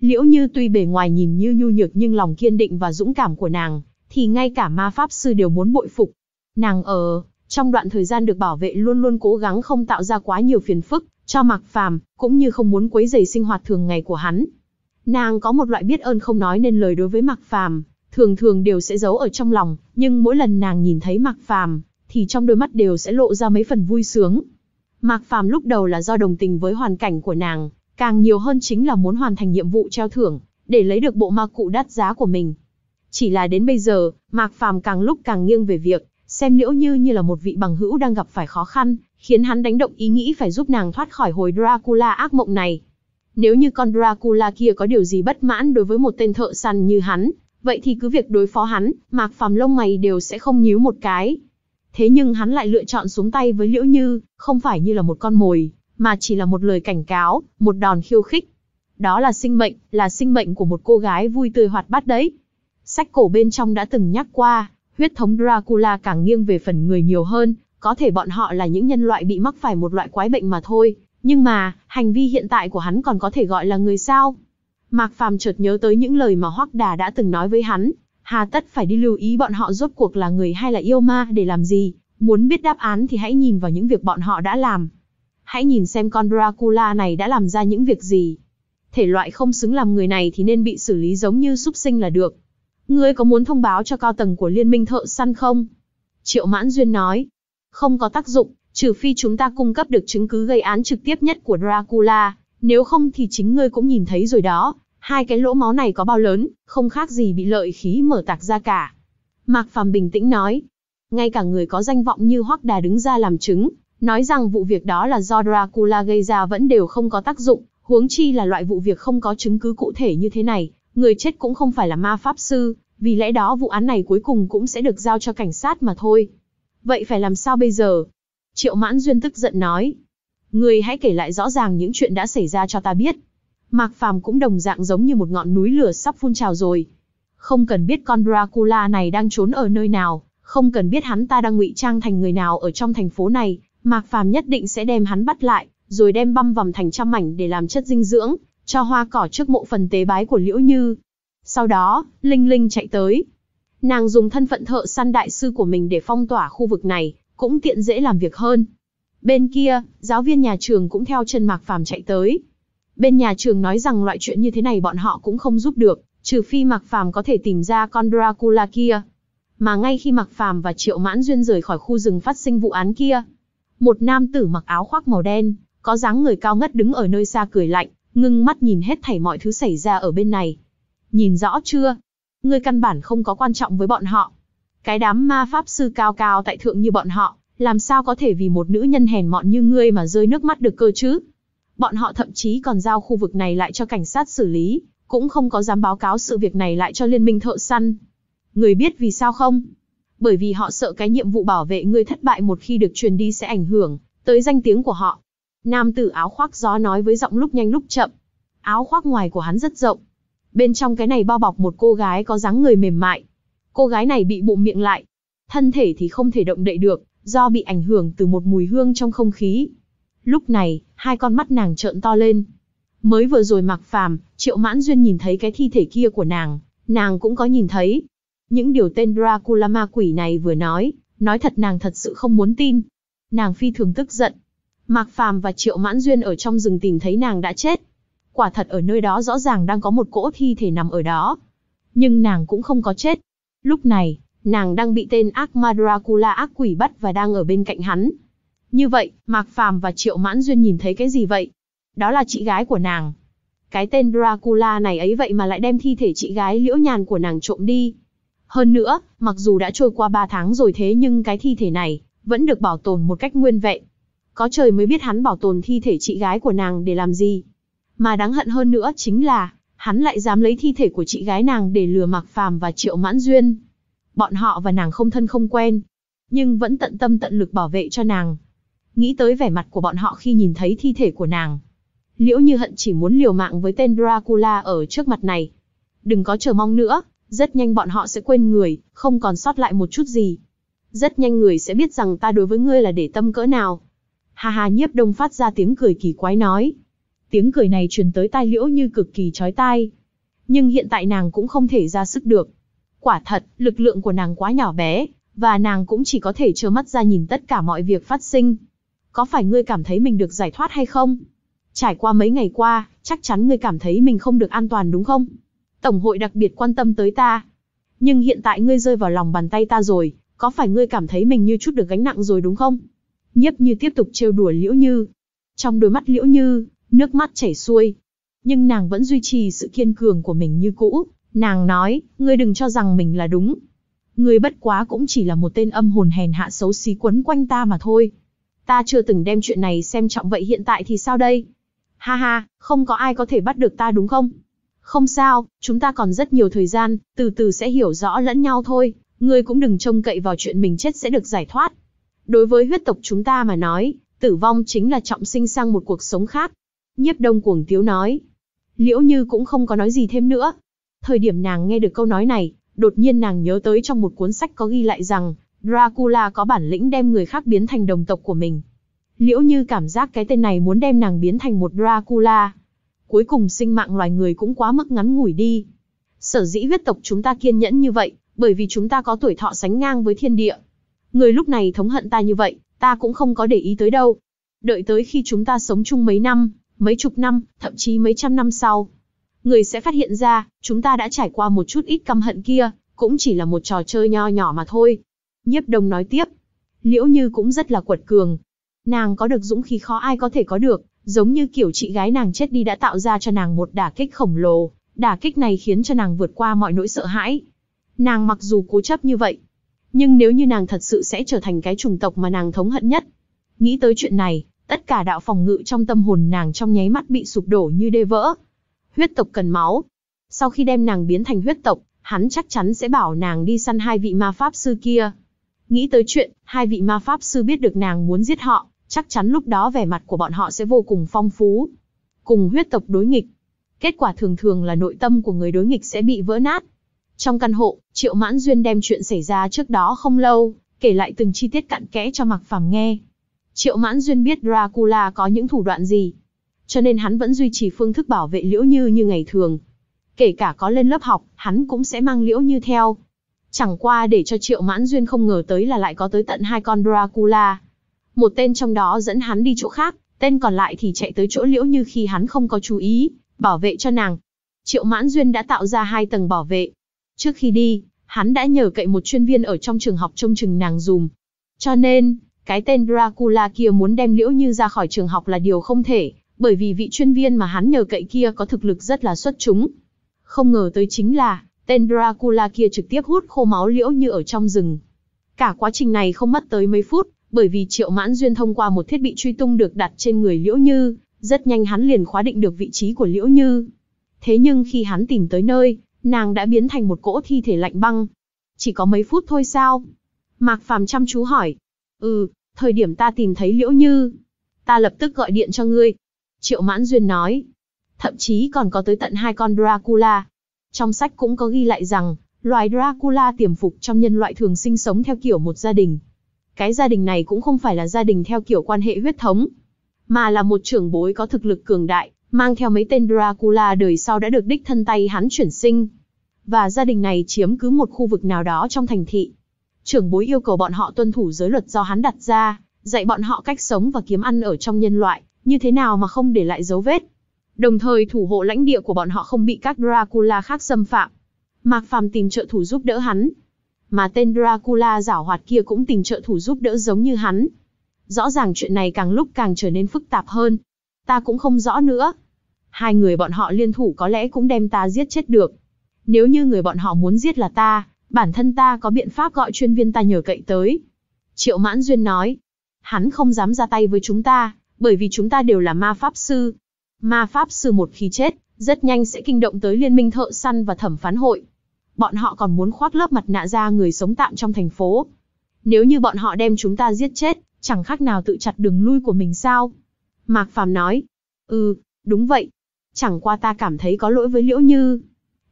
Liễu Như tuy bề ngoài nhìn như nhu nhược nhưng lòng kiên định và dũng cảm của nàng, thì ngay cả ma pháp sư đều muốn bội phục. Nàng ở trong đoạn thời gian được bảo vệ luôn luôn cố gắng không tạo ra quá nhiều phiền phức cho Mạc Phàm, cũng như không muốn quấy rầy sinh hoạt thường ngày của hắn. Nàng có một loại biết ơn không nói nên lời đối với Mạc Phàm, thường thường đều sẽ giấu ở trong lòng, nhưng mỗi lần nàng nhìn thấy Mạc Phàm, thì trong đôi mắt đều sẽ lộ ra mấy phần vui sướng. Mạc Phàm lúc đầu là do đồng tình với hoàn cảnh của nàng, càng nhiều hơn chính là muốn hoàn thành nhiệm vụ treo thưởng, để lấy được bộ ma cụ đắt giá của mình. Chỉ là đến bây giờ, Mạc Phàm càng lúc càng nghiêng về việc xem liễu như như là một vị bằng hữu đang gặp phải khó khăn, khiến hắn đánh động ý nghĩ phải giúp nàng thoát khỏi hồi Dracula ác mộng này. Nếu như con Dracula kia có điều gì bất mãn đối với một tên thợ săn như hắn, vậy thì cứ việc đối phó hắn, mạc phàm lông mày đều sẽ không nhíu một cái. Thế nhưng hắn lại lựa chọn xuống tay với Liễu Như, không phải như là một con mồi, mà chỉ là một lời cảnh cáo, một đòn khiêu khích. Đó là sinh mệnh, là sinh mệnh của một cô gái vui tươi hoạt bát đấy. Sách cổ bên trong đã từng nhắc qua, huyết thống Dracula càng nghiêng về phần người nhiều hơn, có thể bọn họ là những nhân loại bị mắc phải một loại quái bệnh mà thôi, nhưng mà, hành vi hiện tại của hắn còn có thể gọi là người sao? Mạc Phàm chợt nhớ tới những lời mà Hoắc Đà đã từng nói với hắn, hà tất phải đi lưu ý bọn họ rốt cuộc là người hay là yêu ma để làm gì, muốn biết đáp án thì hãy nhìn vào những việc bọn họ đã làm. Hãy nhìn xem con Dracula này đã làm ra những việc gì. Thể loại không xứng làm người này thì nên bị xử lý giống như súc sinh là được, Ngươi có muốn thông báo cho cao tầng của liên minh thợ săn không? Triệu Mãn Duyên nói. Không có tác dụng, trừ phi chúng ta cung cấp được chứng cứ gây án trực tiếp nhất của Dracula, nếu không thì chính ngươi cũng nhìn thấy rồi đó, hai cái lỗ máu này có bao lớn, không khác gì bị lợi khí mở tạc ra cả. Mạc Phàm bình tĩnh nói, ngay cả người có danh vọng như Hoắc Đà đứng ra làm chứng, nói rằng vụ việc đó là do Dracula gây ra vẫn đều không có tác dụng, huống chi là loại vụ việc không có chứng cứ cụ thể như thế này, người chết cũng không phải là ma pháp sư, vì lẽ đó vụ án này cuối cùng cũng sẽ được giao cho cảnh sát mà thôi. Vậy phải làm sao bây giờ? Triệu Mãn Duyên tức giận nói. Người hãy kể lại rõ ràng những chuyện đã xảy ra cho ta biết. Mạc Phàm cũng đồng dạng giống như một ngọn núi lửa sắp phun trào rồi. Không cần biết con Dracula này đang trốn ở nơi nào, không cần biết hắn ta đang ngụy trang thành người nào ở trong thành phố này, Mạc Phàm nhất định sẽ đem hắn bắt lại, rồi đem băm vằm thành trăm mảnh để làm chất dinh dưỡng, cho hoa cỏ trước mộ phần tế bái của Liễu Như. Sau đó, Linh Linh chạy tới. Nàng dùng thân phận thợ săn đại sư của mình để phong tỏa khu vực này, cũng tiện dễ làm việc hơn. Bên kia, giáo viên nhà trường cũng theo chân Mạc Phàm chạy tới. Bên nhà trường nói rằng loại chuyện như thế này bọn họ cũng không giúp được, trừ phi Mạc Phàm có thể tìm ra con Dracula kia. Mà ngay khi Mạc Phàm và Triệu Mãn Duyên rời khỏi khu rừng phát sinh vụ án kia, một nam tử mặc áo khoác màu đen, có dáng người cao ngất đứng ở nơi xa cười lạnh, ngưng mắt nhìn hết thảy mọi thứ xảy ra ở bên này. Nhìn rõ chưa? Ngươi căn bản không có quan trọng với bọn họ. Cái đám ma pháp sư cao cao tại thượng như bọn họ, làm sao có thể vì một nữ nhân hèn mọn như ngươi mà rơi nước mắt được cơ chứ? Bọn họ thậm chí còn giao khu vực này lại cho cảnh sát xử lý, cũng không có dám báo cáo sự việc này lại cho liên minh thợ săn. Ngươi biết vì sao không? Bởi vì họ sợ cái nhiệm vụ bảo vệ ngươi thất bại một khi được truyền đi sẽ ảnh hưởng tới danh tiếng của họ, Nam tử áo khoác gió nói với giọng lúc nhanh lúc chậm. Áo khoác ngoài của hắn rất rộng. Bên trong cái này bao bọc một cô gái có dáng người mềm mại. Cô gái này bị bụng miệng lại. Thân thể thì không thể động đậy được, do bị ảnh hưởng từ một mùi hương trong không khí. Lúc này, hai con mắt nàng trợn to lên. Mới vừa rồi mặc phàm, triệu mãn duyên nhìn thấy cái thi thể kia của nàng, nàng cũng có nhìn thấy. Những điều tên Dracula ma quỷ này vừa nói, nói thật nàng thật sự không muốn tin. Nàng phi thường tức giận, Mạc Phàm và Triệu Mãn Duyên ở trong rừng tìm thấy nàng đã chết. Quả thật ở nơi đó rõ ràng đang có một cỗ thi thể nằm ở đó. Nhưng nàng cũng không có chết. Lúc này, nàng đang bị tên ác ma Dracula ác quỷ bắt và đang ở bên cạnh hắn. Như vậy, Mạc Phàm và Triệu Mãn Duyên nhìn thấy cái gì vậy? Đó là chị gái của nàng. Cái tên Dracula này ấy vậy mà lại đem thi thể chị gái liễu nhàn của nàng trộm đi. Hơn nữa, mặc dù đã trôi qua 3 tháng rồi thế nhưng cái thi thể này vẫn được bảo tồn một cách nguyên vẹn. Có trời mới biết hắn bảo tồn thi thể chị gái của nàng để làm gì. Mà đáng hận hơn nữa chính là, hắn lại dám lấy thi thể của chị gái nàng để lừa Mạc Phàm và Triệu Mãn Duyên. Bọn họ và nàng không thân không quen, nhưng vẫn tận tâm tận lực bảo vệ cho nàng. Nghĩ tới vẻ mặt của bọn họ khi nhìn thấy thi thể của nàng. Liễu như hận chỉ muốn liều mạng với tên Dracula ở trước mặt này. Đừng có chờ mong nữa, rất nhanh bọn họ sẽ quên người, không còn sót lại một chút gì. Rất nhanh người sẽ biết rằng ta đối với ngươi là để tâm cỡ nào. Ha ha nhiếp đông phát ra tiếng cười kỳ quái nói. Tiếng cười này truyền tới tai liễu như cực kỳ chói tai. Nhưng hiện tại nàng cũng không thể ra sức được. Quả thật, lực lượng của nàng quá nhỏ bé, và nàng cũng chỉ có thể trơ mắt ra nhìn tất cả mọi việc phát sinh. Có phải ngươi cảm thấy mình được giải thoát hay không? Trải qua mấy ngày qua, chắc chắn ngươi cảm thấy mình không được an toàn đúng không? Tổng hội đặc biệt quan tâm tới ta. Nhưng hiện tại ngươi rơi vào lòng bàn tay ta rồi, có phải ngươi cảm thấy mình như chút được gánh nặng rồi đúng không? Nhiếp Như tiếp tục trêu đùa Liễu Như. Trong đôi mắt Liễu Như, nước mắt chảy xuôi. Nhưng nàng vẫn duy trì sự kiên cường của mình như cũ. Nàng nói, ngươi đừng cho rằng mình là đúng. Ngươi bất quá cũng chỉ là một tên âm hồn hèn hạ xấu xí quấn quanh ta mà thôi. Ta chưa từng đem chuyện này xem trọng vậy hiện tại thì sao đây? Ha ha, không có ai có thể bắt được ta đúng không? Không sao, chúng ta còn rất nhiều thời gian, từ từ sẽ hiểu rõ lẫn nhau thôi. Ngươi cũng đừng trông cậy vào chuyện mình chết sẽ được giải thoát. Đối với huyết tộc chúng ta mà nói, tử vong chính là trọng sinh sang một cuộc sống khác. Nhiếp đông cuồng tiếu nói. Liễu Như cũng không có nói gì thêm nữa. Thời điểm nàng nghe được câu nói này, đột nhiên nàng nhớ tới trong một cuốn sách có ghi lại rằng, Dracula có bản lĩnh đem người khác biến thành đồng tộc của mình. Liễu Như cảm giác cái tên này muốn đem nàng biến thành một Dracula. Cuối cùng sinh mạng loài người cũng quá mức ngắn ngủi đi. Sở dĩ huyết tộc chúng ta kiên nhẫn như vậy, bởi vì chúng ta có tuổi thọ sánh ngang với thiên địa, Người lúc này thống hận ta như vậy, ta cũng không có để ý tới đâu. Đợi tới khi chúng ta sống chung mấy năm, mấy chục năm, thậm chí mấy trăm năm sau. Người sẽ phát hiện ra, chúng ta đã trải qua một chút ít căm hận kia, cũng chỉ là một trò chơi nho nhỏ mà thôi. Nhiếp đồng nói tiếp. Liễu Như cũng rất là quật cường. Nàng có được dũng khí khó ai có thể có được, giống như kiểu chị gái nàng chết đi đã tạo ra cho nàng một đả kích khổng lồ. Đả kích này khiến cho nàng vượt qua mọi nỗi sợ hãi. Nàng mặc dù cố chấp như vậy, nhưng nếu như nàng thật sự sẽ trở thành cái chủng tộc mà nàng thống hận nhất. Nghĩ tới chuyện này, tất cả đạo phòng ngự trong tâm hồn nàng trong nháy mắt bị sụp đổ như đê vỡ. Huyết tộc cần máu. Sau khi đem nàng biến thành huyết tộc, hắn chắc chắn sẽ bảo nàng đi săn hai vị ma pháp sư kia. Nghĩ tới chuyện, hai vị ma pháp sư biết được nàng muốn giết họ, chắc chắn lúc đó vẻ mặt của bọn họ sẽ vô cùng phong phú. Cùng huyết tộc đối nghịch. Kết quả thường thường là nội tâm của người đối nghịch sẽ bị vỡ nát, trong căn hộ, Triệu Mãn Duyên đem chuyện xảy ra trước đó không lâu, kể lại từng chi tiết cặn kẽ cho Mạc Phàm nghe. Triệu Mãn Duyên biết Dracula có những thủ đoạn gì, cho nên hắn vẫn duy trì phương thức bảo vệ Liễu Như như ngày thường. Kể cả có lên lớp học, hắn cũng sẽ mang Liễu Như theo. Chẳng qua để cho Triệu Mãn Duyên không ngờ tới là lại có tới tận hai con Dracula. Một tên trong đó dẫn hắn đi chỗ khác, tên còn lại thì chạy tới chỗ Liễu Như khi hắn không có chú ý, bảo vệ cho nàng. Triệu Mãn Duyên đã tạo ra hai tầng bảo vệ, Trước khi đi, hắn đã nhờ cậy một chuyên viên ở trong trường học trông chừng nàng dùm. Cho nên, cái tên Dracula kia muốn đem Liễu Như ra khỏi trường học là điều không thể, bởi vì vị chuyên viên mà hắn nhờ cậy kia có thực lực rất là xuất chúng. Không ngờ tới chính là, tên Dracula kia trực tiếp hút khô máu Liễu Như ở trong rừng. Cả quá trình này không mất tới mấy phút, bởi vì Triệu Mãn Duyên thông qua một thiết bị truy tung được đặt trên người Liễu Như, rất nhanh hắn liền khóa định được vị trí của Liễu Như. Thế nhưng khi hắn tìm tới nơi, Nàng đã biến thành một cỗ thi thể lạnh băng. Chỉ có mấy phút thôi sao? Mạc Phàm chăm chú hỏi. Ừ, thời điểm ta tìm thấy Liễu Như. Ta lập tức gọi điện cho ngươi. Triệu Mãn Duyên nói. Thậm chí còn có tới tận hai con Dracula. Trong sách cũng có ghi lại rằng, loài Dracula tiềm phục trong nhân loại thường sinh sống theo kiểu một gia đình. Cái gia đình này cũng không phải là gia đình theo kiểu quan hệ huyết thống, mà là một trưởng bối có thực lực cường đại, mang theo mấy tên Dracula đời sau đã được đích thân tay hắn chuyển sinh. Và gia đình này chiếm cứ một khu vực nào đó trong thành thị. Trưởng bối yêu cầu bọn họ tuân thủ giới luật do hắn đặt ra, dạy bọn họ cách sống và kiếm ăn ở trong nhân loại, như thế nào mà không để lại dấu vết. Đồng thời thủ hộ lãnh địa của bọn họ không bị các Dracula khác xâm phạm. Mạc Phàm tìm trợ thủ giúp đỡ hắn. Mà tên Dracula giả hoạt kia cũng tìm trợ thủ giúp đỡ giống như hắn. Rõ ràng chuyện này càng lúc càng trở nên phức tạp hơn. Ta cũng không rõ nữa, hai người bọn họ liên thủ có lẽ cũng đem ta giết chết được. Nếu như người bọn họ muốn giết là ta, bản thân ta có biện pháp gọi chuyên viên ta nhờ cậy tới. Triệu Mãn Duyên nói, hắn không dám ra tay với chúng ta, bởi vì chúng ta đều là ma pháp sư. Ma pháp sư một khi chết, rất nhanh sẽ kinh động tới liên minh thợ săn và thẩm phán hội. Bọn họ còn muốn khoác lớp mặt nạ ra người sống tạm trong thành phố. Nếu như bọn họ đem chúng ta giết chết, chẳng khác nào tự chặt đường lui của mình sao? Mạc Phàm nói, ừ, đúng vậy, chẳng qua ta cảm thấy có lỗi với Liễu Như.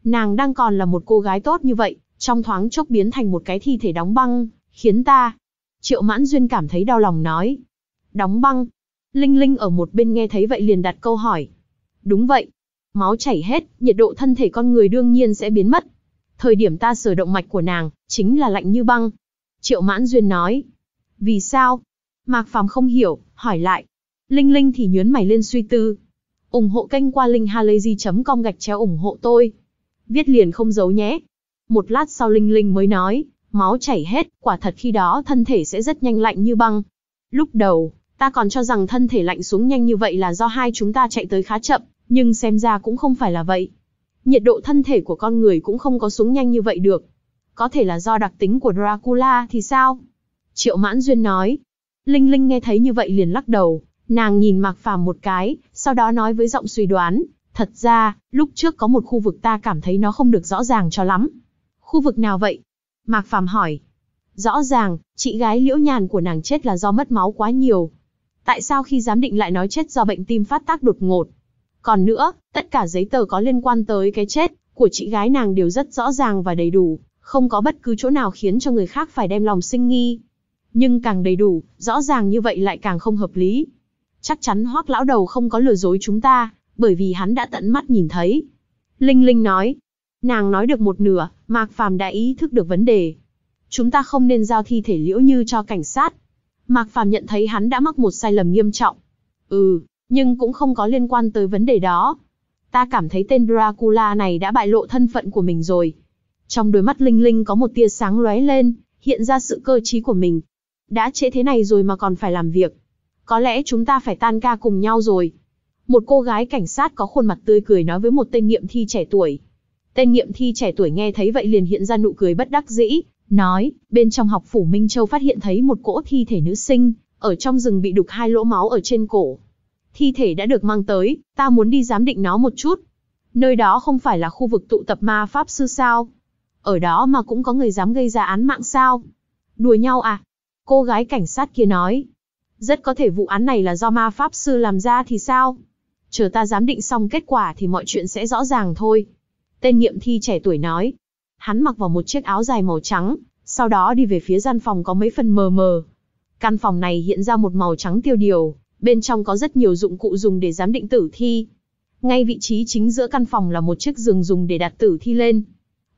Nàng đang còn là một cô gái tốt như vậy, trong thoáng chốc biến thành một cái thi thể đóng băng, khiến ta... Triệu Mãn Duyên cảm thấy đau lòng nói. Đóng băng. Linh Linh ở một bên nghe thấy vậy liền đặt câu hỏi. Đúng vậy. Máu chảy hết, nhiệt độ thân thể con người đương nhiên sẽ biến mất. Thời điểm ta sửa động mạch của nàng, chính là lạnh như băng. Triệu Mãn Duyên nói. Vì sao? Mạc Phàm không hiểu, hỏi lại. Linh Linh thì nhớn mày lên suy tư, ủng hộ kênh qua linh linhhalayzi.com gạch chéo ủng hộ tôi. Viết liền không giấu nhé. Một lát sau Linh Linh mới nói, máu chảy hết, quả thật khi đó thân thể sẽ rất nhanh lạnh như băng. Lúc đầu, ta còn cho rằng thân thể lạnh xuống nhanh như vậy là do hai chúng ta chạy tới khá chậm, nhưng xem ra cũng không phải là vậy. Nhiệt độ thân thể của con người cũng không có xuống nhanh như vậy được. Có thể là do đặc tính của Dracula thì sao? Triệu Mãn Duyên nói. Linh Linh nghe thấy như vậy liền lắc đầu, nàng nhìn Mạc Phàm một cái, sau đó nói với giọng suy đoán, thật ra, lúc trước có một khu vực ta cảm thấy nó không được rõ ràng cho lắm. Khu vực nào vậy? Mạc Phàm hỏi. Rõ ràng, chị gái liễu nhàn của nàng chết là do mất máu quá nhiều. Tại sao khi giám định lại nói chết do bệnh tim phát tác đột ngột? Còn nữa, tất cả giấy tờ có liên quan tới cái chết của chị gái nàng đều rất rõ ràng và đầy đủ, không có bất cứ chỗ nào khiến cho người khác phải đem lòng sinh nghi. Nhưng càng đầy đủ, rõ ràng như vậy lại càng không hợp lý. Chắc chắn hoác lão đầu không có lừa dối chúng ta, bởi vì hắn đã tận mắt nhìn thấy. Linh Linh nói. Nàng nói được một nửa, Mạc Phàm đã ý thức được vấn đề. Chúng ta không nên giao thi thể liễu như cho cảnh sát. Mạc Phàm nhận thấy hắn đã mắc một sai lầm nghiêm trọng. Ừ, nhưng cũng không có liên quan tới vấn đề đó. Ta cảm thấy tên Dracula này đã bại lộ thân phận của mình rồi. Trong đôi mắt Linh Linh có một tia sáng lóe lên, hiện ra sự cơ trí của mình. Đã trễ thế này rồi mà còn phải làm việc, có lẽ chúng ta phải tan ca cùng nhau rồi. Một cô gái cảnh sát có khuôn mặt tươi cười nói với một tên nghiệm thi trẻ tuổi. Tên nghiệm thi trẻ tuổi nghe thấy vậy liền hiện ra nụ cười bất đắc dĩ, nói, bên trong học phủ Minh Châu phát hiện thấy một cỗ thi thể nữ sinh, ở trong rừng bị đục hai lỗ máu ở trên cổ. Thi thể đã được mang tới, ta muốn đi giám định nó một chút. Nơi đó không phải là khu vực tụ tập ma pháp sư sao? Ở đó mà cũng có người dám gây ra án mạng sao? Đùa nhau à? Cô gái cảnh sát kia nói, rất có thể vụ án này là do ma pháp sư làm ra thì sao? Chờ ta giám định xong kết quả thì mọi chuyện sẽ rõ ràng thôi. Tên nghiệm thi trẻ tuổi nói. Hắn mặc vào một chiếc áo dài màu trắng, sau đó đi về phía gian phòng có mấy phần mờ mờ. Căn phòng này hiện ra một màu trắng tiêu điều, bên trong có rất nhiều dụng cụ dùng để giám định tử thi. Ngay vị trí chính giữa căn phòng là một chiếc giường dùng để đặt tử thi lên.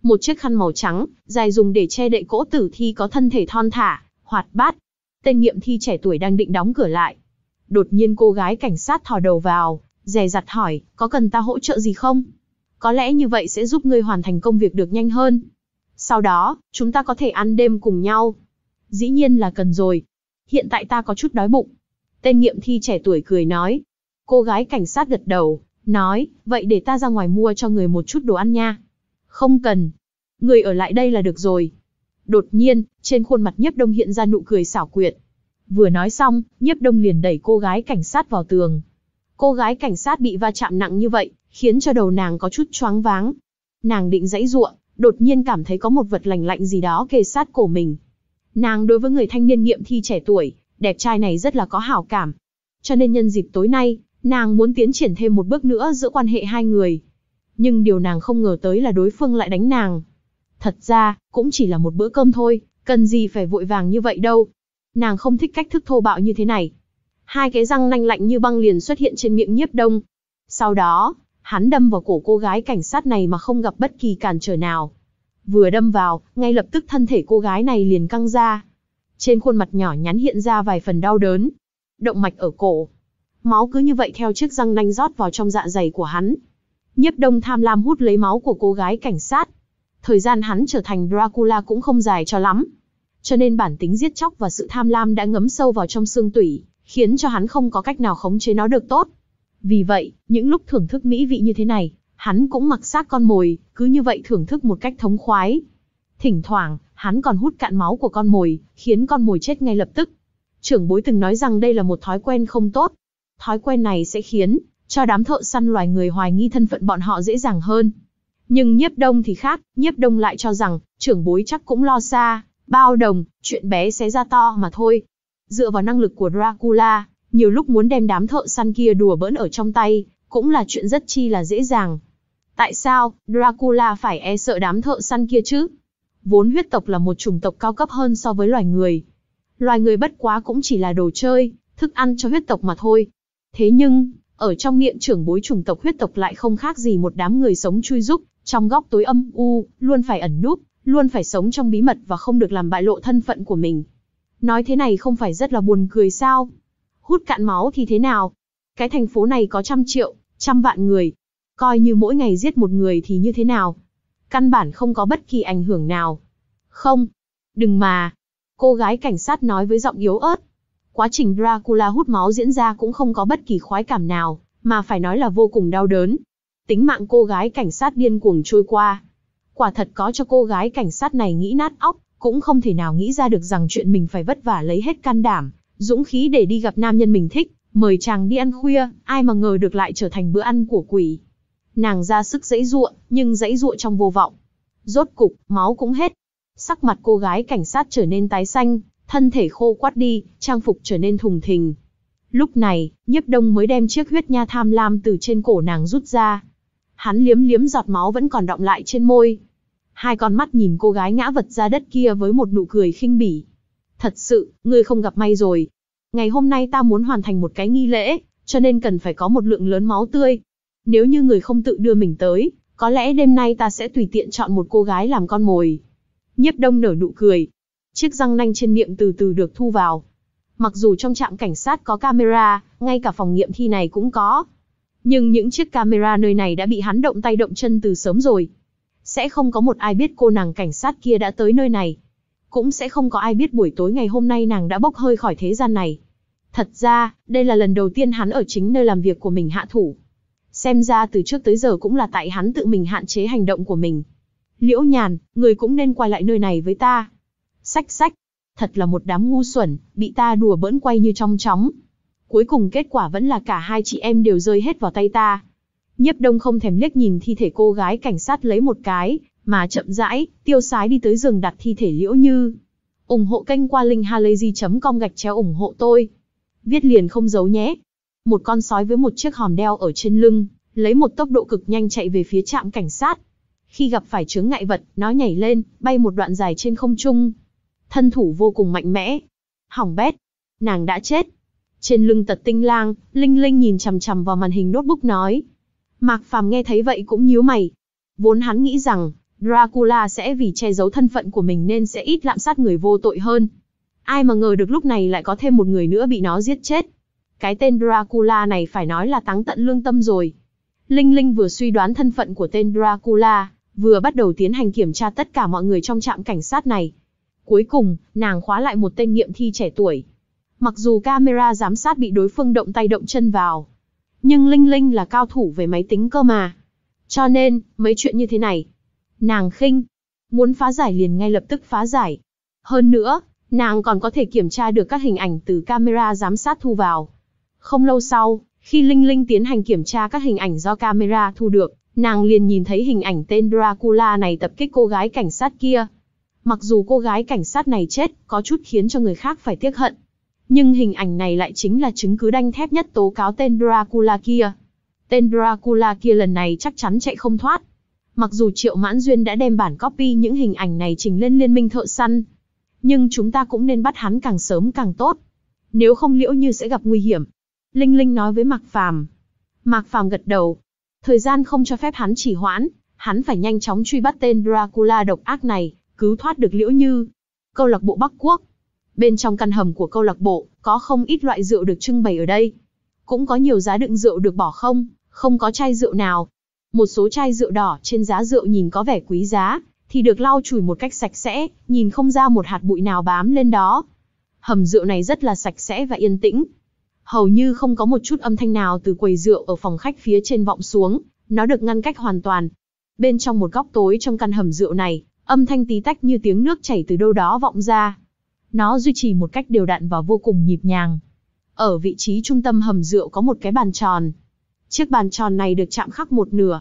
Một chiếc khăn màu trắng, dài dùng để che đậy cỗ tử thi có thân thể thon thả, hoạt bát, tên nghiệm thi trẻ tuổi đang định đóng cửa lại. Đột nhiên cô gái cảnh sát thò đầu vào, dè dặt hỏi, có cần ta hỗ trợ gì không? Có lẽ như vậy sẽ giúp ngươi hoàn thành công việc được nhanh hơn. Sau đó, chúng ta có thể ăn đêm cùng nhau. Dĩ nhiên là cần rồi. Hiện tại ta có chút đói bụng. Tên nghiệm thi trẻ tuổi cười nói. Cô gái cảnh sát gật đầu, nói, vậy để ta ra ngoài mua cho người một chút đồ ăn nha. Không cần. Người ở lại đây là được rồi. Đột nhiên, trên khuôn mặt nhiếp đông hiện ra nụ cười xảo quyệt. Vừa nói xong, nhiếp đông liền đẩy cô gái cảnh sát vào tường. Cô gái cảnh sát bị va chạm nặng như vậy, khiến cho đầu nàng có chút choáng váng. Nàng định dãy ruộng, đột nhiên cảm thấy có một vật lành lạnh gì đó kề sát cổ mình. Nàng đối với người thanh niên nghiệm thi trẻ tuổi, đẹp trai này rất là có hảo cảm. Cho nên nhân dịp tối nay, nàng muốn tiến triển thêm một bước nữa giữa quan hệ hai người. Nhưng điều nàng không ngờ tới là đối phương lại đánh nàng. Thật ra, cũng chỉ là một bữa cơm thôi, cần gì phải vội vàng như vậy đâu. Nàng không thích cách thức thô bạo như thế này. Hai cái răng nanh lạnh như băng liền xuất hiện trên miệng nhiếp đông. Sau đó, hắn đâm vào cổ cô gái cảnh sát này mà không gặp bất kỳ cản trở nào. Vừa đâm vào, ngay lập tức thân thể cô gái này liền căng ra. Trên khuôn mặt nhỏ nhắn hiện ra vài phần đau đớn. Động mạch ở cổ. Máu cứ như vậy theo chiếc răng nanh rót vào trong dạ dày của hắn. Nhiếp đông tham lam hút lấy máu của cô gái cảnh sát, thời gian hắn trở thành Dracula cũng không dài cho lắm. Cho nên bản tính giết chóc và sự tham lam đã ngấm sâu vào trong xương tủy, khiến cho hắn không có cách nào khống chế nó được tốt. Vì vậy, những lúc thưởng thức mỹ vị như thế này, hắn cũng mặc sát con mồi, cứ như vậy thưởng thức một cách thống khoái. Thỉnh thoảng, hắn còn hút cạn máu của con mồi, khiến con mồi chết ngay lập tức. Trưởng bối từng nói rằng đây là một thói quen không tốt. Thói quen này sẽ khiến cho đám thợ săn loài người hoài nghi thân phận bọn họ dễ dàng hơn. Nhưng nhiếp đông thì khác, nhiếp đông lại cho rằng, trưởng bối chắc cũng lo xa, bao đồng, chuyện bé sẽ ra to mà thôi. Dựa vào năng lực của Dracula, nhiều lúc muốn đem đám thợ săn kia đùa bỡn ở trong tay, cũng là chuyện rất chi là dễ dàng. Tại sao, Dracula phải e sợ đám thợ săn kia chứ? Vốn huyết tộc là một chủng tộc cao cấp hơn so với loài người. Loài người bất quá cũng chỉ là đồ chơi, thức ăn cho huyết tộc mà thôi. Thế nhưng, ở trong miệng trưởng bối chủng tộc huyết tộc lại không khác gì một đám người sống chui rúc, trong góc tối âm u, luôn phải ẩn núp, luôn phải sống trong bí mật và không được làm bại lộ thân phận của mình. Nói thế này không phải rất là buồn cười sao? Hút cạn máu thì thế nào? Cái thành phố này có trăm triệu, trăm vạn người. Coi như mỗi ngày giết một người thì như thế nào? Căn bản không có bất kỳ ảnh hưởng nào. Không, đừng mà. Cô gái cảnh sát nói với giọng yếu ớt. Quá trình Dracula hút máu diễn ra cũng không có bất kỳ khoái cảm nào, mà phải nói là vô cùng đau đớn, tính mạng cô gái cảnh sát điên cuồng trôi qua. Quả thật có cho cô gái cảnh sát này nghĩ nát óc, cũng không thể nào nghĩ ra được rằng chuyện mình phải vất vả lấy hết can đảm, dũng khí để đi gặp nam nhân mình thích, mời chàng đi ăn khuya, ai mà ngờ được lại trở thành bữa ăn của quỷ. Nàng ra sức dãy dụa, nhưng dãy dụa trong vô vọng. Rốt cục, máu cũng hết. Sắc mặt cô gái cảnh sát trở nên tái xanh, thân thể khô quắt đi, trang phục trở nên thùng thình. Lúc này, nhiếp đông mới đem chiếc huyết nha tham lam từ trên cổ nàng rút ra, Hắn liếm liếm giọt máu vẫn còn đọng lại trên môi. Hai con mắt nhìn cô gái ngã vật ra đất kia với một nụ cười khinh bỉ. Thật sự, ngươi không gặp may rồi. Ngày hôm nay ta muốn hoàn thành một cái nghi lễ, cho nên cần phải có một lượng lớn máu tươi. Nếu như người không tự đưa mình tới, có lẽ đêm nay ta sẽ tùy tiện chọn một cô gái làm con mồi. Nhiếp đông nở nụ cười. Chiếc răng nanh trên miệng từ từ được thu vào. Mặc dù trong trạm cảnh sát có camera, ngay cả phòng nghiệm thi này cũng có, nhưng những chiếc camera nơi này đã bị hắn động tay động chân từ sớm rồi. Sẽ không có một ai biết cô nàng cảnh sát kia đã tới nơi này. Cũng sẽ không có ai biết buổi tối ngày hôm nay nàng đã bốc hơi khỏi thế gian này. Thật ra, đây là lần đầu tiên hắn ở chính nơi làm việc của mình hạ thủ. Xem ra từ trước tới giờ cũng là tại hắn tự mình hạn chế hành động của mình. Liễu nhàn, người cũng nên quay lại nơi này với ta. Sách sách, thật là một đám ngu xuẩn, bị ta đùa bỡn quay như trong chóng cuối cùng kết quả vẫn là cả hai chị em đều rơi hết vào tay ta. Nhiếp đông không thèm liếc nhìn thi thể cô gái cảnh sát lấy một cái, mà chậm rãi, tiêu sái đi tới giường đặt thi thể liễu như. ủng hộ kênh qua linh linkhalazy.com gạch chéo ủng hộ tôi. Viết liền không giấu nhé. Một con sói với một chiếc hòm đeo ở trên lưng, lấy một tốc độ cực nhanh chạy về phía trạm cảnh sát. Khi gặp phải chướng ngại vật, nó nhảy lên, bay một đoạn dài trên không trung. Thân thủ vô cùng mạnh mẽ. Hỏng bét. Nàng đã chết. Trên lưng tật tinh lang, Linh Linh nhìn chằm chằm vào màn hình notebook nói. Mạc Phàm nghe thấy vậy cũng nhíu mày. Vốn hắn nghĩ rằng, Dracula sẽ vì che giấu thân phận của mình nên sẽ ít lạm sát người vô tội hơn. Ai mà ngờ được lúc này lại có thêm một người nữa bị nó giết chết. Cái tên Dracula này phải nói là táng tận lương tâm rồi. Linh Linh vừa suy đoán thân phận của tên Dracula, vừa bắt đầu tiến hành kiểm tra tất cả mọi người trong trạm cảnh sát này. Cuối cùng, nàng khóa lại một tên nghiệm thi trẻ tuổi, Mặc dù camera giám sát bị đối phương động tay động chân vào, nhưng Linh Linh là cao thủ về máy tính cơ mà. Cho nên, mấy chuyện như thế này, nàng khinh, muốn phá giải liền ngay lập tức phá giải. Hơn nữa, nàng còn có thể kiểm tra được các hình ảnh từ camera giám sát thu vào. Không lâu sau, khi Linh Linh tiến hành kiểm tra các hình ảnh do camera thu được, nàng liền nhìn thấy hình ảnh tên Dracula này tập kích cô gái cảnh sát kia. Mặc dù cô gái cảnh sát này chết, có chút khiến cho người khác phải tiếc hận, nhưng hình ảnh này lại chính là chứng cứ đanh thép nhất tố cáo tên Dracula kia. Tên Dracula kia lần này chắc chắn chạy không thoát. Mặc dù Triệu Mãn Duyên đã đem bản copy những hình ảnh này trình lên liên minh thợ săn, nhưng chúng ta cũng nên bắt hắn càng sớm càng tốt. Nếu không liễu như sẽ gặp nguy hiểm. Linh Linh nói với Mạc Phàm. Mạc Phàm gật đầu. Thời gian không cho phép hắn chỉ hoãn, hắn phải nhanh chóng truy bắt tên Dracula độc ác này, cứu thoát được liễu như. Câu lạc bộ Bắc Quốc, bên trong căn hầm của câu lạc bộ, có không ít loại rượu được trưng bày ở đây. Cũng có nhiều giá đựng rượu được bỏ không, không có chai rượu nào. Một số chai rượu đỏ trên giá rượu nhìn có vẻ quý giá, thì được lau chùi một cách sạch sẽ, nhìn không ra một hạt bụi nào bám lên đó. Hầm rượu này rất là sạch sẽ và yên tĩnh. Hầu như không có một chút âm thanh nào từ quầy rượu ở phòng khách phía trên vọng xuống, nó được ngăn cách hoàn toàn. Bên trong một góc tối trong căn hầm rượu này, âm thanh tí tách như tiếng nước chảy từ đâu đó vọng ra, nó duy trì một cách đều đặn và vô cùng nhịp nhàng. Ở vị trí trung tâm hầm rượu có một cái bàn tròn. Chiếc bàn tròn này được chạm khắc một nửa.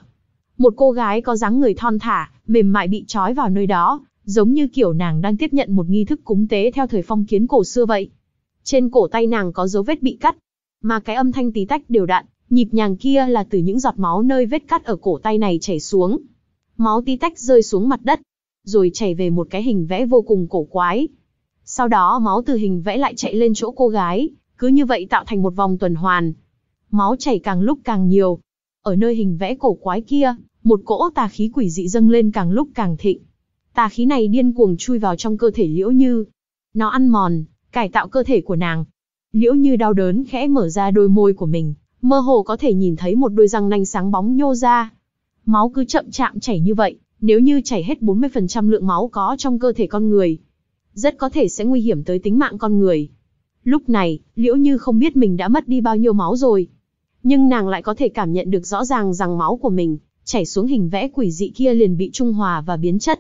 Một cô gái có dáng người thon thả, mềm mại bị trói vào nơi đó, giống như kiểu nàng đang tiếp nhận một nghi thức cúng tế theo thời phong kiến cổ xưa vậy. Trên cổ tay nàng có dấu vết bị cắt, mà cái âm thanh tí tách đều đặn, nhịp nhàng kia là từ những giọt máu nơi vết cắt ở cổ tay này chảy xuống. Máu tí tách rơi xuống mặt đất, rồi chảy về một cái hình vẽ vô cùng cổ quái. Sau đó máu từ hình vẽ lại chạy lên chỗ cô gái, cứ như vậy tạo thành một vòng tuần hoàn. Máu chảy càng lúc càng nhiều. Ở nơi hình vẽ cổ quái kia, một cỗ tà khí quỷ dị dâng lên càng lúc càng thịnh. Tà khí này điên cuồng chui vào trong cơ thể Liễu Như. Nó ăn mòn, cải tạo cơ thể của nàng. Liễu Như đau đớn khẽ mở ra đôi môi của mình, mơ hồ có thể nhìn thấy một đôi răng nanh sáng bóng nhô ra. Máu cứ chậm chạm chảy như vậy, nếu như chảy hết 40% lượng máu có trong cơ thể con người, rất có thể sẽ nguy hiểm tới tính mạng con người. Lúc này, liễu như không biết mình đã mất đi bao nhiêu máu rồi. Nhưng nàng lại có thể cảm nhận được rõ ràng rằng máu của mình, chảy xuống hình vẽ quỷ dị kia liền bị trung hòa và biến chất.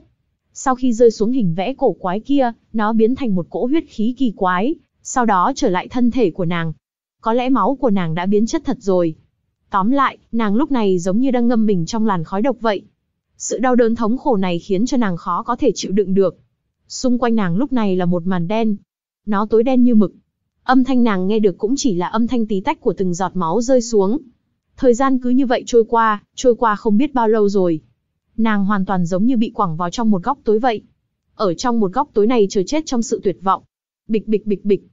Sau khi rơi xuống hình vẽ cổ quái kia, nó biến thành một cỗ huyết khí kỳ quái, sau đó trở lại thân thể của nàng. Có lẽ máu của nàng đã biến chất thật rồi. Tóm lại, nàng lúc này giống như đang ngâm mình trong làn khói độc vậy. Sự đau đớn thống khổ này khiến cho nàng khó có thể chịu đựng được. Xung quanh nàng lúc này là một màn đen. Nó tối đen như mực. Âm thanh nàng nghe được cũng chỉ là âm thanh tí tách của từng giọt máu rơi xuống. Thời gian cứ như vậy trôi qua, trôi qua không biết bao lâu rồi. Nàng hoàn toàn giống như bị quẳng vào trong một góc tối vậy. Ở trong một góc tối này chờ chết trong sự tuyệt vọng. Bịch bịch bịch bịch.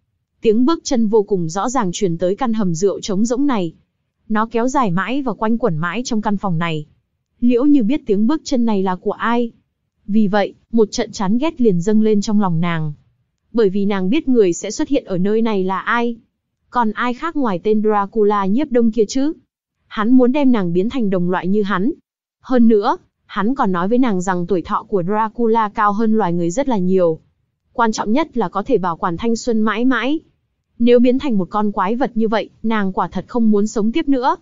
Tiếng bước chân vô cùng rõ ràng truyền tới căn hầm rượu trống rỗng này. Nó kéo dài mãi và quanh quẩn mãi trong căn phòng này. Liễu như biết tiếng bước chân này là của ai, vì vậy, một trận chán ghét liền dâng lên trong lòng nàng. Bởi vì nàng biết người sẽ xuất hiện ở nơi này là ai. Còn ai khác ngoài tên Dracula nhiếp đông kia chứ? Hắn muốn đem nàng biến thành đồng loại như hắn. Hơn nữa, hắn còn nói với nàng rằng tuổi thọ của Dracula cao hơn loài người rất là nhiều. Quan trọng nhất là có thể bảo quản thanh xuân mãi mãi. Nếu biến thành một con quái vật như vậy, nàng quả thật không muốn sống tiếp nữa.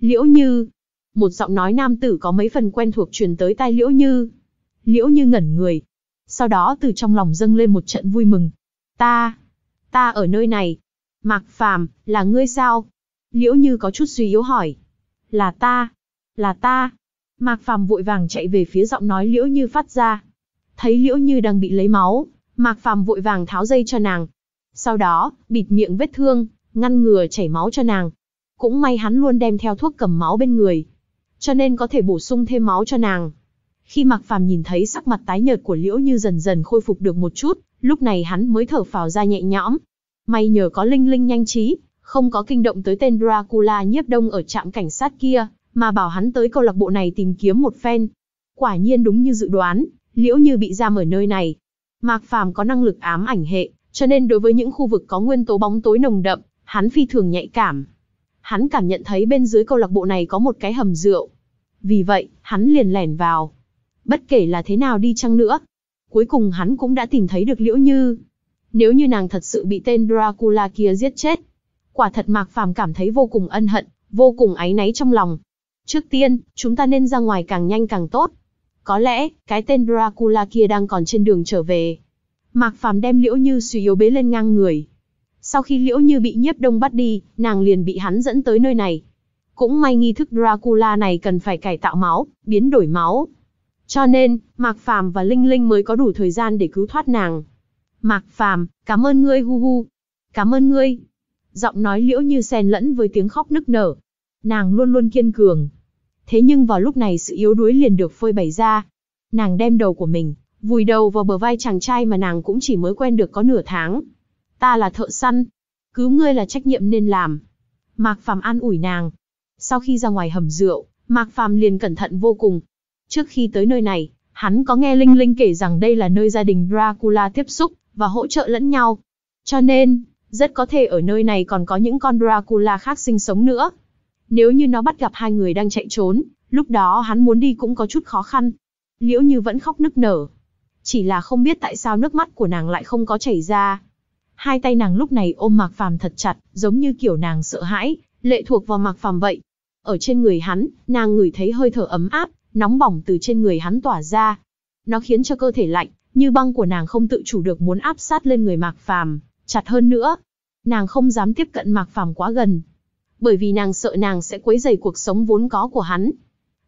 Liễu Như, một giọng nói nam tử có mấy phần quen thuộc truyền tới tai Liễu Như. Liễu như ngẩn người. Sau đó từ trong lòng dâng lên một trận vui mừng. Ta, ta ở nơi này. Mạc Phàm, là ngươi sao? Liễu như có chút suy yếu hỏi. Là ta, là ta. Mạc Phàm vội vàng chạy về phía giọng nói Liễu như phát ra. Thấy Liễu như đang bị lấy máu, Mạc Phàm vội vàng tháo dây cho nàng. Sau đó, bịt miệng vết thương, ngăn ngừa chảy máu cho nàng. Cũng may hắn luôn đem theo thuốc cầm máu bên người, cho nên có thể bổ sung thêm máu cho nàng. Khi Mạc Phàm nhìn thấy sắc mặt tái nhợt của Liễu Như dần dần khôi phục được một chút, lúc này hắn mới thở phào ra nhẹ nhõm. May nhờ có Linh Linh nhanh trí, không có kinh động tới tên Dracula nhiếp đông ở trạm cảnh sát kia, mà bảo hắn tới câu lạc bộ này tìm kiếm một phen. Quả nhiên đúng như dự đoán, Liễu Như bị giam ở nơi này. Mạc Phàm có năng lực ám ảnh hệ, cho nên đối với những khu vực có nguyên tố bóng tối nồng đậm, hắn phi thường nhạy cảm. Hắn cảm nhận thấy bên dưới câu lạc bộ này có một cái hầm rượu. Vì vậy, hắn liền lẻn vào bất kể là thế nào đi chăng nữa. Cuối cùng hắn cũng đã tìm thấy được Liễu Như. Nếu như nàng thật sự bị tên Dracula kia giết chết, quả thật Mạc Phàm cảm thấy vô cùng ân hận, vô cùng áy náy trong lòng. Trước tiên, chúng ta nên ra ngoài càng nhanh càng tốt. Có lẽ, cái tên Dracula kia đang còn trên đường trở về. Mạc Phàm đem Liễu Như suy yếu bế lên ngang người. Sau khi Liễu Như bị nhiếp đông bắt đi, nàng liền bị hắn dẫn tới nơi này. Cũng may nghi thức Dracula này cần phải cải tạo máu, biến đổi máu. Cho nên, Mạc Phàm và Linh Linh mới có đủ thời gian để cứu thoát nàng. Mạc Phàm, cảm ơn ngươi hu hu. Cảm ơn ngươi. Giọng nói liễu như xen lẫn với tiếng khóc nức nở. Nàng luôn luôn kiên cường. Thế nhưng vào lúc này sự yếu đuối liền được phơi bày ra. Nàng đem đầu của mình, vùi đầu vào bờ vai chàng trai mà nàng cũng chỉ mới quen được có nửa tháng. Ta là thợ săn. Cứu ngươi là trách nhiệm nên làm. Mạc Phàm an ủi nàng. Sau khi ra ngoài hầm rượu, Mạc Phàm liền cẩn thận vô cùng, Trước khi tới nơi này, hắn có nghe Linh Linh kể rằng đây là nơi gia đình Dracula tiếp xúc và hỗ trợ lẫn nhau. Cho nên, rất có thể ở nơi này còn có những con Dracula khác sinh sống nữa. Nếu như nó bắt gặp hai người đang chạy trốn, lúc đó hắn muốn đi cũng có chút khó khăn. Liễu Như vẫn khóc nức nở. Chỉ là không biết tại sao nước mắt của nàng lại không có chảy ra. Hai tay nàng lúc này ôm Mạc Phàm thật chặt, giống như kiểu nàng sợ hãi, lệ thuộc vào Mạc Phàm vậy. Ở trên người hắn, nàng ngửi thấy hơi thở ấm áp, nóng bỏng từ trên người hắn tỏa ra. Nó khiến cho cơ thể lạnh, như băng của nàng không tự chủ được muốn áp sát lên người Mạc Phàm, chặt hơn nữa. Nàng không dám tiếp cận Mạc Phàm quá gần, bởi vì nàng sợ nàng sẽ quấy rầy cuộc sống vốn có của hắn.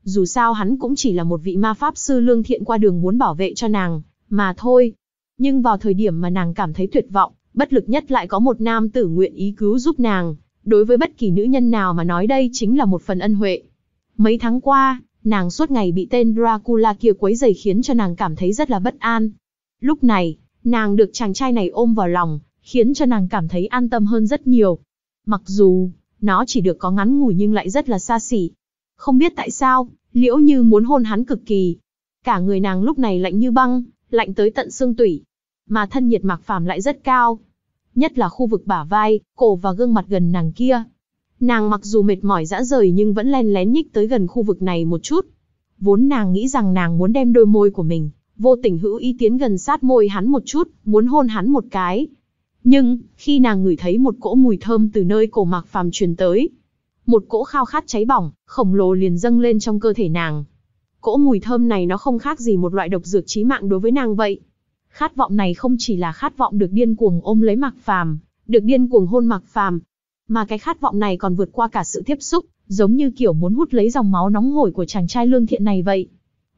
Dù sao hắn cũng chỉ là một vị ma pháp sư lương thiện qua đường muốn bảo vệ cho nàng, mà thôi. Nhưng vào thời điểm mà nàng cảm thấy tuyệt vọng, bất lực nhất lại có một nam tử nguyện ý cứu giúp nàng. Đối với bất kỳ nữ nhân nào mà nói đây chính là một phần ân huệ. Mấy tháng qua, Nàng suốt ngày bị tên Dracula kia quấy rầy khiến cho nàng cảm thấy rất là bất an. Lúc này, nàng được chàng trai này ôm vào lòng, khiến cho nàng cảm thấy an tâm hơn rất nhiều. Mặc dù, nó chỉ được có ngắn ngủi nhưng lại rất là xa xỉ. Không biết tại sao, liễu như muốn hôn hắn cực kỳ. Cả người nàng lúc này lạnh như băng, lạnh tới tận xương tủy. Mà thân nhiệt mạc phàm lại rất cao. Nhất là khu vực bả vai, cổ và gương mặt gần nàng kia, Nàng mặc dù mệt mỏi dã rời nhưng vẫn len lén nhích tới gần khu vực này một chút. Vốn nàng nghĩ rằng nàng muốn đem đôi môi của mình, vô tình hữu ý tiến gần sát môi hắn một chút, muốn hôn hắn một cái. Nhưng, khi nàng ngửi thấy một cỗ mùi thơm từ nơi cổ mạc phàm truyền tới, một cỗ khao khát cháy bỏng, khổng lồ liền dâng lên trong cơ thể nàng. Cỗ mùi thơm này nó không khác gì một loại độc dược chí mạng đối với nàng vậy. Khát vọng này không chỉ là khát vọng được điên cuồng ôm lấy Mạc Phàm, được điên cuồng hôn Mạc Phàm, mà cái khát vọng này còn vượt qua cả sự tiếp xúc, giống như kiểu muốn hút lấy dòng máu nóng hổi của chàng trai lương thiện này vậy.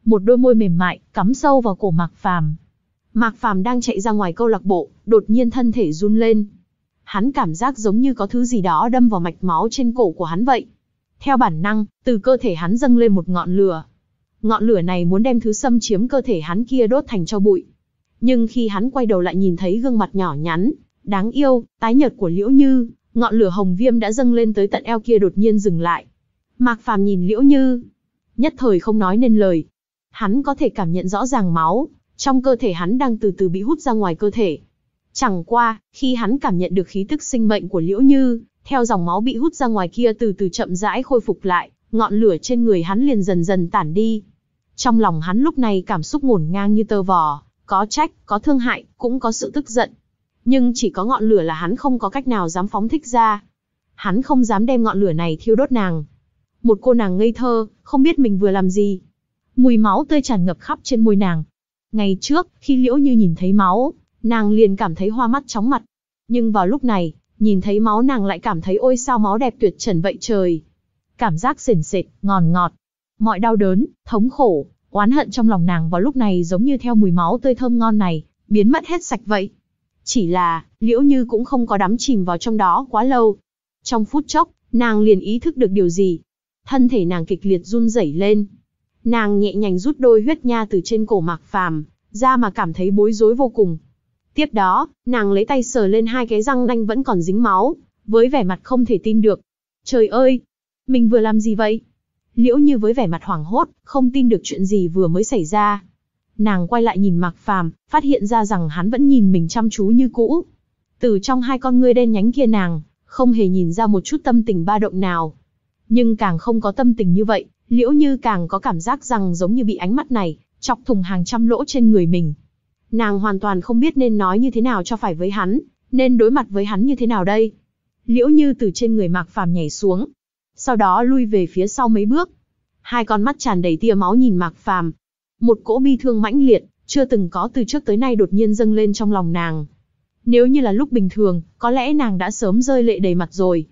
Một đôi môi mềm mại, cắm sâu vào cổ Mạc Phàm. Mạc Phàm đang chạy ra ngoài câu lạc bộ, đột nhiên thân thể run lên. Hắn cảm giác giống như có thứ gì đó đâm vào mạch máu trên cổ của hắn vậy. Theo bản năng, từ cơ thể hắn dâng lên một ngọn lửa. Ngọn lửa này muốn đem thứ xâm chiếm cơ thể hắn kia đốt thành cho bụi. Nhưng khi hắn quay đầu lại nhìn thấy gương mặt nhỏ nhắn, đáng yêu, tái nhợt của Liễu Như, ngọn lửa hồng viêm đã dâng lên tới tận eo kia đột nhiên dừng lại. Mạc Phàm nhìn Liễu Như, nhất thời không nói nên lời. Hắn có thể cảm nhận rõ ràng máu trong cơ thể hắn đang từ từ bị hút ra ngoài cơ thể. Chẳng qua, khi hắn cảm nhận được khí tức sinh mệnh của Liễu Như, theo dòng máu bị hút ra ngoài kia từ từ chậm rãi khôi phục lại, ngọn lửa trên người hắn liền dần dần tản đi. Trong lòng hắn lúc này cảm xúc ngổn ngang như tơ vò, có trách, có thương hại, cũng có sự tức giận, nhưng chỉ có ngọn lửa là hắn không có cách nào dám phóng thích ra. Hắn không dám đem ngọn lửa này thiêu đốt nàng. Một cô nàng ngây thơ, không biết mình vừa làm gì. Mùi máu tươi tràn ngập khắp trên môi nàng. Ngày trước, khi Liễu Như nhìn thấy máu, nàng liền cảm thấy hoa mắt chóng mặt. Nhưng vào lúc này, nhìn thấy máu nàng lại cảm thấy ôi sao máu đẹp tuyệt trần vậy trời. Cảm giác sền sệt, ngòn ngọt. Mọi đau đớn, thống khổ, oán hận trong lòng nàng vào lúc này giống như theo mùi máu tươi thơm ngon này, biến mất hết sạch vậy. Chỉ là, liễu như cũng không có đắm chìm vào trong đó quá lâu. Trong phút chốc, nàng liền ý thức được điều gì. Thân thể nàng kịch liệt run rẩy lên. Nàng nhẹ nhàng rút đôi huyết nha từ trên cổ mạc phàm, ra mà cảm thấy bối rối vô cùng. Tiếp đó, nàng lấy tay sờ lên hai cái răng nanh vẫn còn dính máu, với vẻ mặt không thể tin được. Trời ơi! Mình vừa làm gì vậy? Liễu như với vẻ mặt hoảng hốt, không tin được chuyện gì vừa mới xảy ra nàng quay lại nhìn Mạc Phàm, phát hiện ra rằng hắn vẫn nhìn mình chăm chú như cũ. Từ trong hai con ngươi đen nhánh kia nàng, không hề nhìn ra một chút tâm tình ba động nào. Nhưng càng không có tâm tình như vậy, liễu như càng có cảm giác rằng giống như bị ánh mắt này, chọc thùng hàng trăm lỗ trên người mình. Nàng hoàn toàn không biết nên nói như thế nào cho phải với hắn, nên đối mặt với hắn như thế nào đây. Liễu như từ trên người Mạc Phàm nhảy xuống, sau đó lui về phía sau mấy bước. Hai con mắt tràn đầy tia máu nhìn Mạc Phàm, một cỗ bi thương mãnh liệt, chưa từng có từ trước tới nay đột nhiên dâng lên trong lòng nàng. Nếu như là lúc bình thường, có lẽ nàng đã sớm rơi lệ đầy mặt rồi.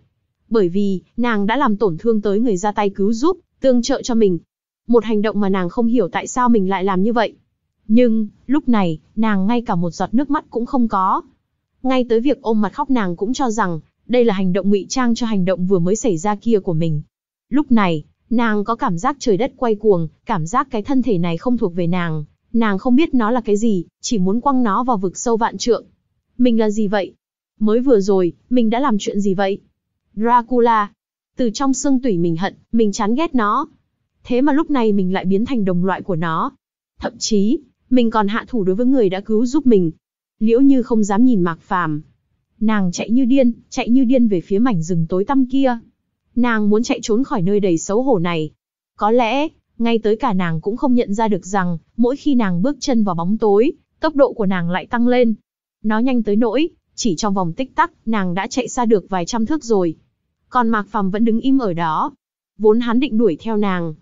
Bởi vì, nàng đã làm tổn thương tới người ra tay cứu giúp, tương trợ cho mình. Một hành động mà nàng không hiểu tại sao mình lại làm như vậy. Nhưng, lúc này, nàng ngay cả một giọt nước mắt cũng không có. Ngay tới việc ôm mặt khóc nàng cũng cho rằng, đây là hành động ngụy trang cho hành động vừa mới xảy ra kia của mình. Lúc này, Nàng có cảm giác trời đất quay cuồng, cảm giác cái thân thể này không thuộc về nàng, nàng không biết nó là cái gì, chỉ muốn quăng nó vào vực sâu vạn trượng. Mình là gì vậy? Mới vừa rồi, mình đã làm chuyện gì vậy? Dracula. Từ trong xương tủy mình hận, mình chán ghét nó. Thế mà lúc này mình lại biến thành đồng loại của nó. Thậm chí, mình còn hạ thủ đối với người đã cứu giúp mình. Liễu như không dám nhìn Mạc Phàm. Nàng chạy như điên, chạy như điên về phía mảnh rừng tối tăm kia. Nàng muốn chạy trốn khỏi nơi đầy xấu hổ này. Có lẽ, ngay tới cả nàng cũng không nhận ra được rằng, mỗi khi nàng bước chân vào bóng tối, tốc độ của nàng lại tăng lên. Nó nhanh tới nỗi, chỉ trong vòng tích tắc, nàng đã chạy xa được vài trăm thước rồi. Còn Mạc Phàm vẫn đứng im ở đó. Vốn hắn định đuổi theo nàng.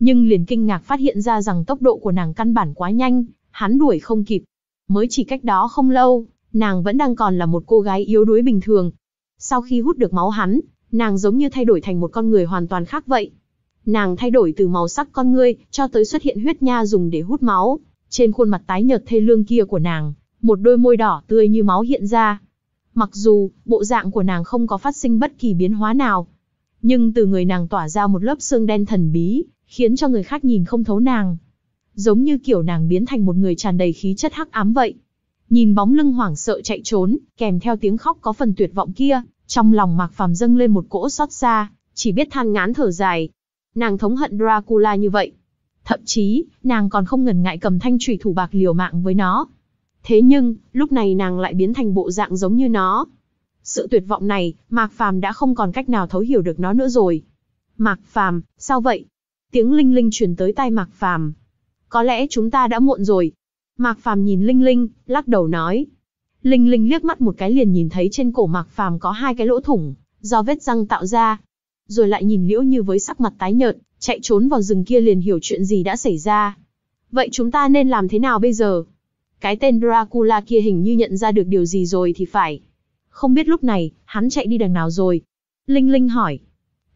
Nhưng liền kinh ngạc phát hiện ra rằng tốc độ của nàng căn bản quá nhanh, hắn đuổi không kịp. Mới chỉ cách đó không lâu, nàng vẫn đang còn là một cô gái yếu đuối bình thường. Sau khi hút được máu hắn, nàng giống như thay đổi thành một con người hoàn toàn khác vậy. Nàng thay đổi từ màu sắc con ngươi, cho tới xuất hiện huyết nha dùng để hút máu. Trên khuôn mặt tái nhợt thê lương kia của nàng, một đôi môi đỏ tươi như máu hiện ra. Mặc dù, bộ dạng của nàng không có phát sinh bất kỳ biến hóa nào, nhưng từ người nàng tỏa ra một lớp xương đen thần bí, khiến cho người khác nhìn không thấu nàng. Giống như kiểu nàng biến thành một người tràn đầy khí chất hắc ám vậy. Nhìn bóng lưng hoảng sợ chạy trốn, kèm theo tiếng khóc có phần tuyệt vọng kia, trong lòng Mạc Phàm dâng lên một cỗ xót xa, chỉ biết than ngán thở dài. Nàng thống hận Dracula như vậy. Thậm chí, nàng còn không ngần ngại cầm thanh trùy thủ bạc liều mạng với nó. Thế nhưng, lúc này nàng lại biến thành bộ dạng giống như nó. Sự tuyệt vọng này, Mạc Phàm đã không còn cách nào thấu hiểu được nó nữa rồi. Mạc Phàm, sao vậy? Tiếng Linh Linh truyền tới tai Mạc Phàm. Có lẽ chúng ta đã muộn rồi. Mạc Phàm nhìn Linh Linh, lắc đầu nói, Linh Linh liếc mắt một cái liền nhìn thấy trên cổ Mạc Phàm có hai cái lỗ thủng, do vết răng tạo ra. Rồi lại nhìn Liễu Như với sắc mặt tái nhợt, chạy trốn vào rừng kia liền hiểu chuyện gì đã xảy ra. Vậy chúng ta nên làm thế nào bây giờ? Cái tên Dracula kia hình như nhận ra được điều gì rồi thì phải. Không biết lúc này, hắn chạy đi đằng nào rồi? Linh Linh hỏi.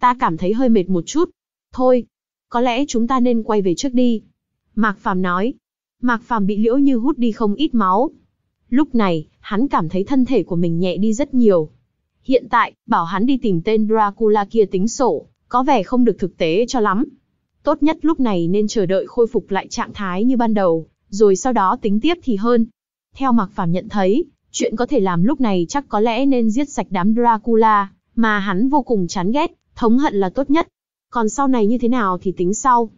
Ta cảm thấy hơi mệt một chút. Thôi, có lẽ chúng ta nên quay về trước đi. Mạc Phàm nói. Mạc Phàm bị Liễu Như hút đi không ít máu, Lúc này, hắn cảm thấy thân thể của mình nhẹ đi rất nhiều. Hiện tại, bảo hắn đi tìm tên Dracula kia tính sổ, có vẻ không được thực tế cho lắm. Tốt nhất lúc này nên chờ đợi khôi phục lại trạng thái như ban đầu, rồi sau đó tính tiếp thì hơn. Theo Mạc Phạm nhận thấy, chuyện có thể làm lúc này chắc có lẽ nên giết sạch đám Dracula, mà hắn vô cùng chán ghét, thống hận là tốt nhất. Còn sau này như thế nào thì tính sau.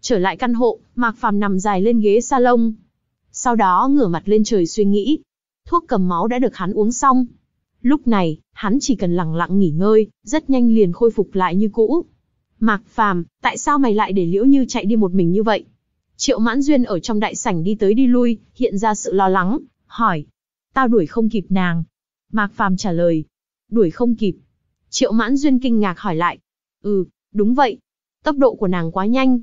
Trở lại căn hộ, Mạc Phạm nằm dài lên ghế salon, sau đó ngửa mặt lên trời suy nghĩ. Thuốc cầm máu đã được hắn uống xong. Lúc này, hắn chỉ cần lặng lặng nghỉ ngơi, rất nhanh liền khôi phục lại như cũ. Mạc Phàm, tại sao mày lại để Liễu Như chạy đi một mình như vậy? Triệu Mãn Duyên ở trong đại sảnh đi tới đi lui, hiện ra sự lo lắng, hỏi. Tao đuổi không kịp nàng. Mạc Phàm trả lời. Đuổi không kịp. Triệu Mãn Duyên kinh ngạc hỏi lại. Ừ, đúng vậy. Tốc độ của nàng quá nhanh.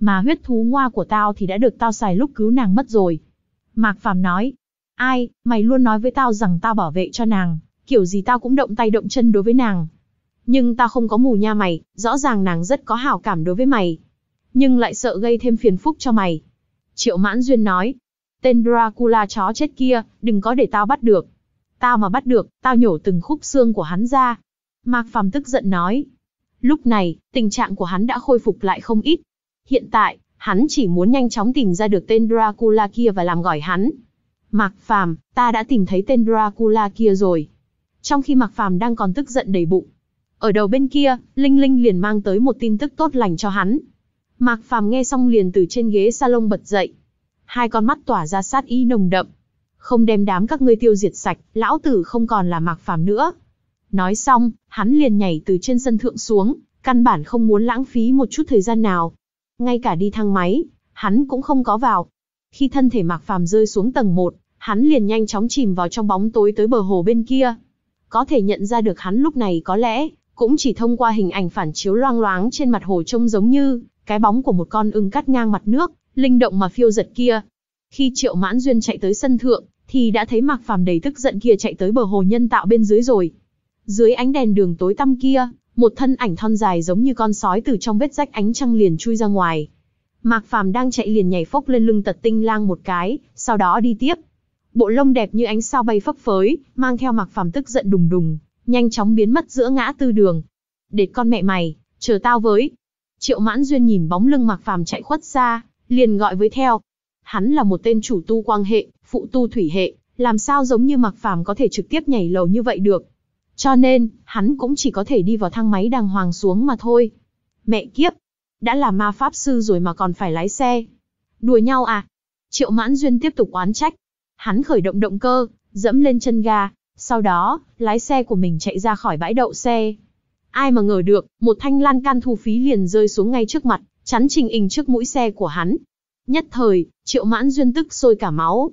Mà huyết thú ngoa của tao thì đã được tao xài lúc cứu nàng mất rồi, Mạc Phàm nói, ai, mày luôn nói với tao rằng tao bảo vệ cho nàng, kiểu gì tao cũng động tay động chân đối với nàng. Nhưng tao không có mù nha mày, rõ ràng nàng rất có hảo cảm đối với mày. Nhưng lại sợ gây thêm phiền phức cho mày. Triệu Mãn Duyên nói, tên Dracula chó chết kia, đừng có để tao bắt được. Tao mà bắt được, tao nhổ từng khúc xương của hắn ra. Mạc Phàm tức giận nói. Lúc này, tình trạng của hắn đã khôi phục lại không ít. Hiện tại, hắn chỉ muốn nhanh chóng tìm ra được tên Dracula kia và làm gọi hắn. Mạc Phàm, ta đã tìm thấy tên Dracula kia rồi. Trong khi Mạc Phàm đang còn tức giận đầy bụng, ở đầu bên kia, Linh Linh liền mang tới một tin tức tốt lành cho hắn. Mạc Phàm nghe xong liền từ trên ghế salon bật dậy, hai con mắt tỏa ra sát ý nồng đậm. Không đem đám các ngươi tiêu diệt sạch, lão tử không còn là Mạc Phàm nữa. Nói xong, hắn liền nhảy từ trên sân thượng xuống, căn bản không muốn lãng phí một chút thời gian nào. Ngay cả đi thang máy, hắn cũng không có vào. Khi thân thể Mạc Phàm rơi xuống tầng 1, hắn liền nhanh chóng chìm vào trong bóng tối tới bờ hồ bên kia. Có thể nhận ra được hắn lúc này có lẽ cũng chỉ thông qua hình ảnh phản chiếu loang loáng trên mặt hồ trông giống như cái bóng của một con ưng cắt ngang mặt nước, linh động mà phiêu giật kia. Khi Triệu Mãn Duyên chạy tới sân thượng, thì đã thấy Mạc Phàm đầy tức giận kia chạy tới bờ hồ nhân tạo bên dưới rồi. Dưới ánh đèn đường tối tăm kia, một thân ảnh thon dài giống như con sói từ trong vết rách ánh trăng liền chui ra ngoài. Mạc Phàm đang chạy liền nhảy phốc lên lưng tật tinh lang một cái, sau đó đi tiếp. Bộ lông đẹp như ánh sao bay phấp phới, mang theo Mạc Phàm tức giận đùng đùng, nhanh chóng biến mất giữa ngã tư đường. Để con mẹ mày, chờ tao với. Triệu Mãn Duyên nhìn bóng lưng Mạc Phàm chạy khuất xa, liền gọi với theo. Hắn là một tên chủ tu quang hệ, phụ tu thủy hệ, làm sao giống như Mạc Phàm có thể trực tiếp nhảy lầu như vậy được? Cho nên, hắn cũng chỉ có thể đi vào thang máy đàng hoàng xuống mà thôi. Mẹ kiếp! Đã là ma pháp sư rồi mà còn phải lái xe. Đùa nhau à? Triệu mãn duyên tiếp tục oán trách. Hắn khởi động động cơ, dẫm lên chân ga, sau đó, lái xe của mình chạy ra khỏi bãi đậu xe. Ai mà ngờ được, một thanh lan can thu phí liền rơi xuống ngay trước mặt, chắn trình hình trước mũi xe của hắn. Nhất thời, triệu mãn duyên tức sôi cả máu.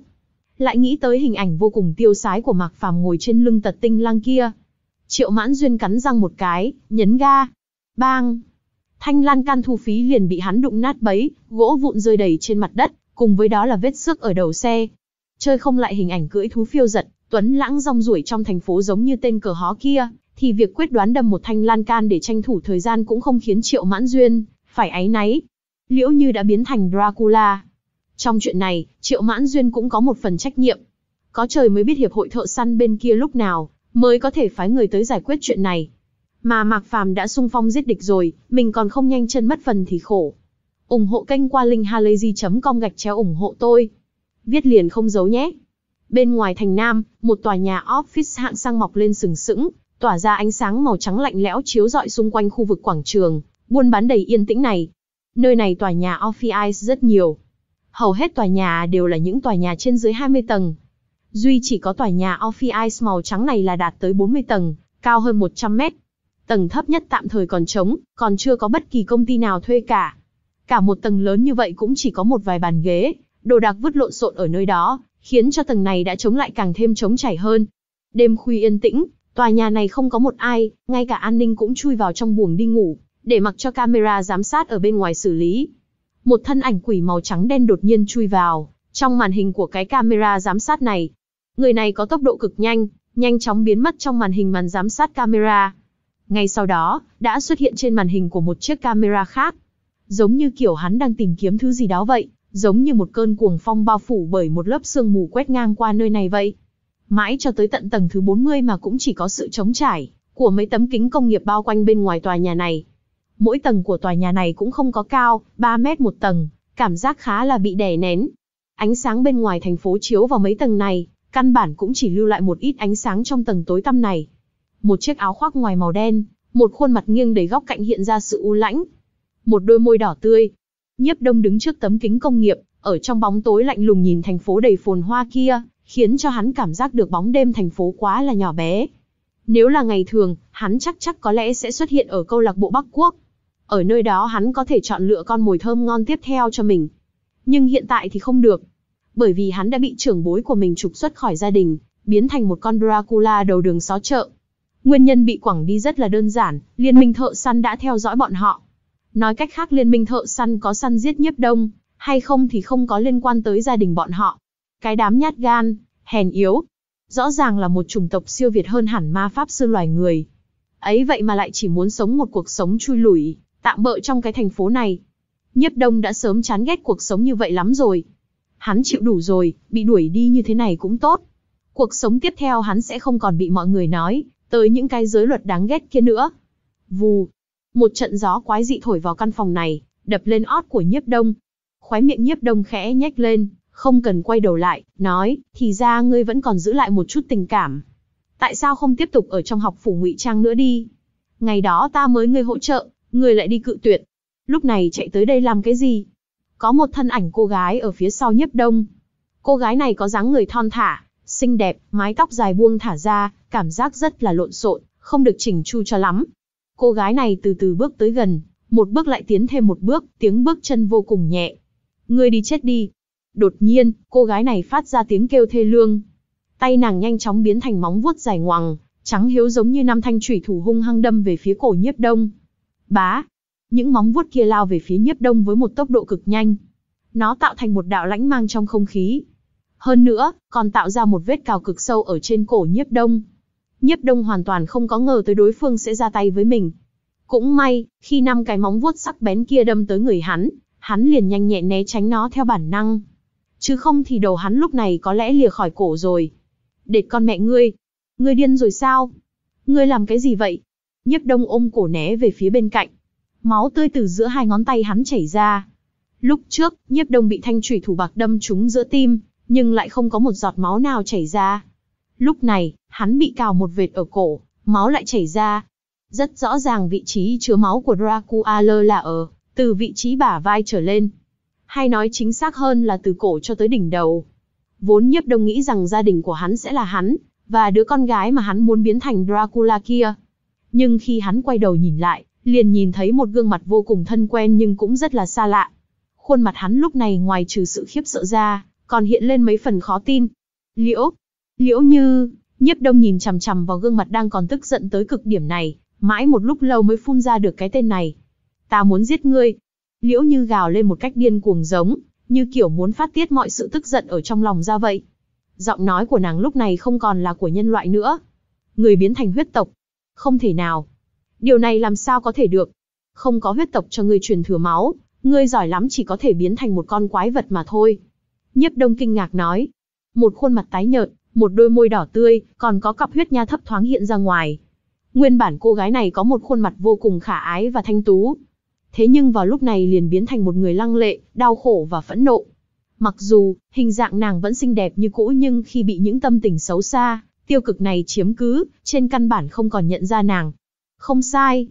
Lại nghĩ tới hình ảnh vô cùng tiêu sái của Mạc Phàm ngồi trên lưng tật tinh lang kia, Triệu mãn duyên cắn răng một cái, nhấn ga. Bang! Thanh lan can thu phí liền bị hắn đụng nát bấy, gỗ vụn rơi đầy trên mặt đất, cùng với đó là vết xước ở đầu xe. Chơi không lại hình ảnh cưỡi thú phiêu giật, Tuấn lãng rong ruổi trong thành phố giống như tên cờ hó kia, thì việc quyết đoán đâm một thanh lan can để tranh thủ thời gian cũng không khiến triệu mãn duyên, phải áy náy. Liễu như đã biến thành Dracula. Trong chuyện này, triệu mãn duyên cũng có một phần trách nhiệm. Có trời mới biết hiệp hội thợ săn bên kia lúc nào, mới có thể phái người tới giải quyết chuyện này. Mà Mạc Phàm đã sung phong giết địch rồi, mình còn không nhanh chân mất phần thì khổ. ủng hộ kênh qua linkhalazy.com gạch chéo ủng hộ tôi. Viết liền không giấu nhé. Bên ngoài thành Nam, một tòa nhà office hạng sang mọc lên sừng sững, tỏa ra ánh sáng màu trắng lạnh lẽo chiếu rọi xung quanh khu vực quảng trường, buôn bán đầy yên tĩnh này. Nơi này tòa nhà office rất nhiều. Hầu hết tòa nhà đều là những tòa nhà trên dưới 20 tầng, Duy chỉ có tòa nhà office màu trắng này là đạt tới 40 tầng, cao hơn 100 mét. Tầng thấp nhất tạm thời còn trống, còn chưa có bất kỳ công ty nào thuê cả. Cả một tầng lớn như vậy cũng chỉ có một vài bàn ghế, đồ đạc vứt lộn xộn ở nơi đó, khiến cho tầng này đã trống lại càng thêm trống chảy hơn. Đêm khuya yên tĩnh, tòa nhà này không có một ai, ngay cả an ninh cũng chui vào trong buồng đi ngủ, để mặc cho camera giám sát ở bên ngoài xử lý. Một thân ảnh quỷ màu trắng đen đột nhiên chui vào, trong màn hình của cái camera giám sát này, người này có tốc độ cực nhanh, nhanh chóng biến mất trong màn hình màn giám sát camera. Ngay sau đó, đã xuất hiện trên màn hình của một chiếc camera khác. Giống như kiểu hắn đang tìm kiếm thứ gì đó vậy, giống như một cơn cuồng phong bao phủ bởi một lớp sương mù quét ngang qua nơi này vậy. Mãi cho tới tận tầng thứ 40 mà cũng chỉ có sự chống trải của mấy tấm kính công nghiệp bao quanh bên ngoài tòa nhà này. Mỗi tầng của tòa nhà này cũng không có cao, 3 mét một tầng, cảm giác khá là bị đè nén, Ánh sáng bên ngoài thành phố chiếu vào mấy tầng này, căn bản cũng chỉ lưu lại một ít ánh sáng trong tầng tối tăm này. Một chiếc áo khoác ngoài màu đen, một khuôn mặt nghiêng đầy góc cạnh hiện ra sự u lãnh. Một đôi môi đỏ tươi. Nhiếp đông đứng trước tấm kính công nghiệp, ở trong bóng tối lạnh lùng nhìn thành phố đầy phồn hoa kia, khiến cho hắn cảm giác được bóng đêm thành phố quá là nhỏ bé. Nếu là ngày thường, hắn chắc chắc có lẽ sẽ xuất hiện ở câu lạc bộ Bắc Quốc. Ở nơi đó hắn có thể chọn lựa con mồi thơm ngon tiếp theo cho mình nhưng hiện tại thì không được. Bởi vì hắn đã bị trưởng bối của mình trục xuất khỏi gia đình, biến thành một con Dracula đầu đường xó chợ. Nguyên nhân bị quẳng đi rất là đơn giản, liên minh thợ săn đã theo dõi bọn họ. Nói cách khác liên minh thợ săn có săn giết nhiếp đông, hay không thì không có liên quan tới gia đình bọn họ. Cái đám nhát gan, hèn yếu, rõ ràng là một chủng tộc siêu việt hơn hẳn ma pháp sư loài người. Ấy vậy mà lại chỉ muốn sống một cuộc sống chui lủi, tạm bợ trong cái thành phố này, Nhiếp Đông đã sớm chán ghét cuộc sống như vậy lắm rồi. Hắn chịu đủ rồi, bị đuổi đi như thế này cũng tốt. Cuộc sống tiếp theo hắn sẽ không còn bị mọi người nói, tới những cái giới luật đáng ghét kia nữa. Vù, một trận gió quái dị thổi vào căn phòng này, đập lên ót của nhiếp đông. Khóe miệng nhiếp đông khẽ nhếch lên, không cần quay đầu lại, nói, thì ra ngươi vẫn còn giữ lại một chút tình cảm. Tại sao không tiếp tục ở trong học phủ ngụy trang nữa đi? Ngày đó ta mới ngươi hỗ trợ, ngươi lại đi cự tuyệt, Lúc này chạy tới đây làm cái gì? Có một thân ảnh cô gái ở phía sau nhiếp đông. Cô gái này có dáng người thon thả, xinh đẹp, mái tóc dài buông thả ra, cảm giác rất là lộn xộn, không được chỉnh chu cho lắm. Cô gái này từ từ bước tới gần, một bước lại tiến thêm một bước, tiếng bước chân vô cùng nhẹ. người đi chết đi. Đột nhiên, cô gái này phát ra tiếng kêu thê lương. Tay nàng nhanh chóng biến thành móng vuốt dài ngoằng, trắng hiếu giống như năm thanh thủy thủ hung hăng đâm về phía cổ nhiếp đông. Bá, những móng vuốt kia lao về phía nhiếp đông với một tốc độ cực nhanh. Nó tạo thành một đạo lãnh mang trong không khí. Hơn nữa, còn tạo ra một vết cào cực sâu ở trên cổ nhiếp đông. Nhiếp đông hoàn toàn không có ngờ tới đối phương sẽ ra tay với mình. Cũng may, khi năm cái móng vuốt sắc bén kia đâm tới người hắn, hắn liền nhanh nhẹn né tránh nó theo bản năng. Chứ không thì đầu hắn lúc này có lẽ lìa khỏi cổ rồi. Để con mẹ ngươi, ngươi điên rồi sao? Ngươi làm cái gì vậy? Nhiếp đông ôm cổ né về phía bên cạnh, máu tươi từ giữa hai ngón tay hắn chảy ra. Lúc trước, nhiếp đông bị thanh trùy thủ bạc đâm trúng giữa tim, nhưng lại không có một giọt máu nào chảy ra. Lúc này, hắn bị cào một vệt ở cổ, máu lại chảy ra. Rất rõ ràng vị trí chứa máu của Dracula là ở, từ vị trí bả vai trở lên. Hay nói chính xác hơn là từ cổ cho tới đỉnh đầu. Vốn nhiếp đông nghĩ rằng gia đình của hắn sẽ là hắn, và đứa con gái mà hắn muốn biến thành Dracula kia. Nhưng khi hắn quay đầu nhìn lại, liền nhìn thấy một gương mặt vô cùng thân quen nhưng cũng rất là xa lạ. Khuôn mặt hắn lúc này ngoài trừ sự khiếp sợ ra, còn hiện lên mấy phần khó tin. Liễu, liễu như, nhiếp đông nhìn chằm chằm vào gương mặt đang còn tức giận tới cực điểm này, mãi một lúc lâu mới phun ra được cái tên này. Ta muốn giết ngươi. Liễu như gào lên một cách điên cuồng giống, như kiểu muốn phát tiết mọi sự tức giận ở trong lòng ra vậy. Giọng nói của nàng lúc này không còn là của nhân loại nữa. Người biến thành huyết tộc. Không thể nào, Điều này làm sao có thể được? Không có huyết tộc cho ngươi truyền thừa máu, ngươi giỏi lắm chỉ có thể biến thành một con quái vật mà thôi. Nhiếp đông kinh ngạc nói. Một khuôn mặt tái nhợt, một đôi môi đỏ tươi, còn có cặp huyết nha thấp thoáng hiện ra ngoài. Nguyên bản cô gái này có một khuôn mặt vô cùng khả ái và thanh tú. Thế nhưng vào lúc này liền biến thành một người lăng lệ, đau khổ và phẫn nộ. Mặc dù, hình dạng nàng vẫn xinh đẹp như cũ nhưng khi bị những tâm tình xấu xa, tiêu cực này chiếm cứ, trên căn bản không còn nhận ra nàng, không sai.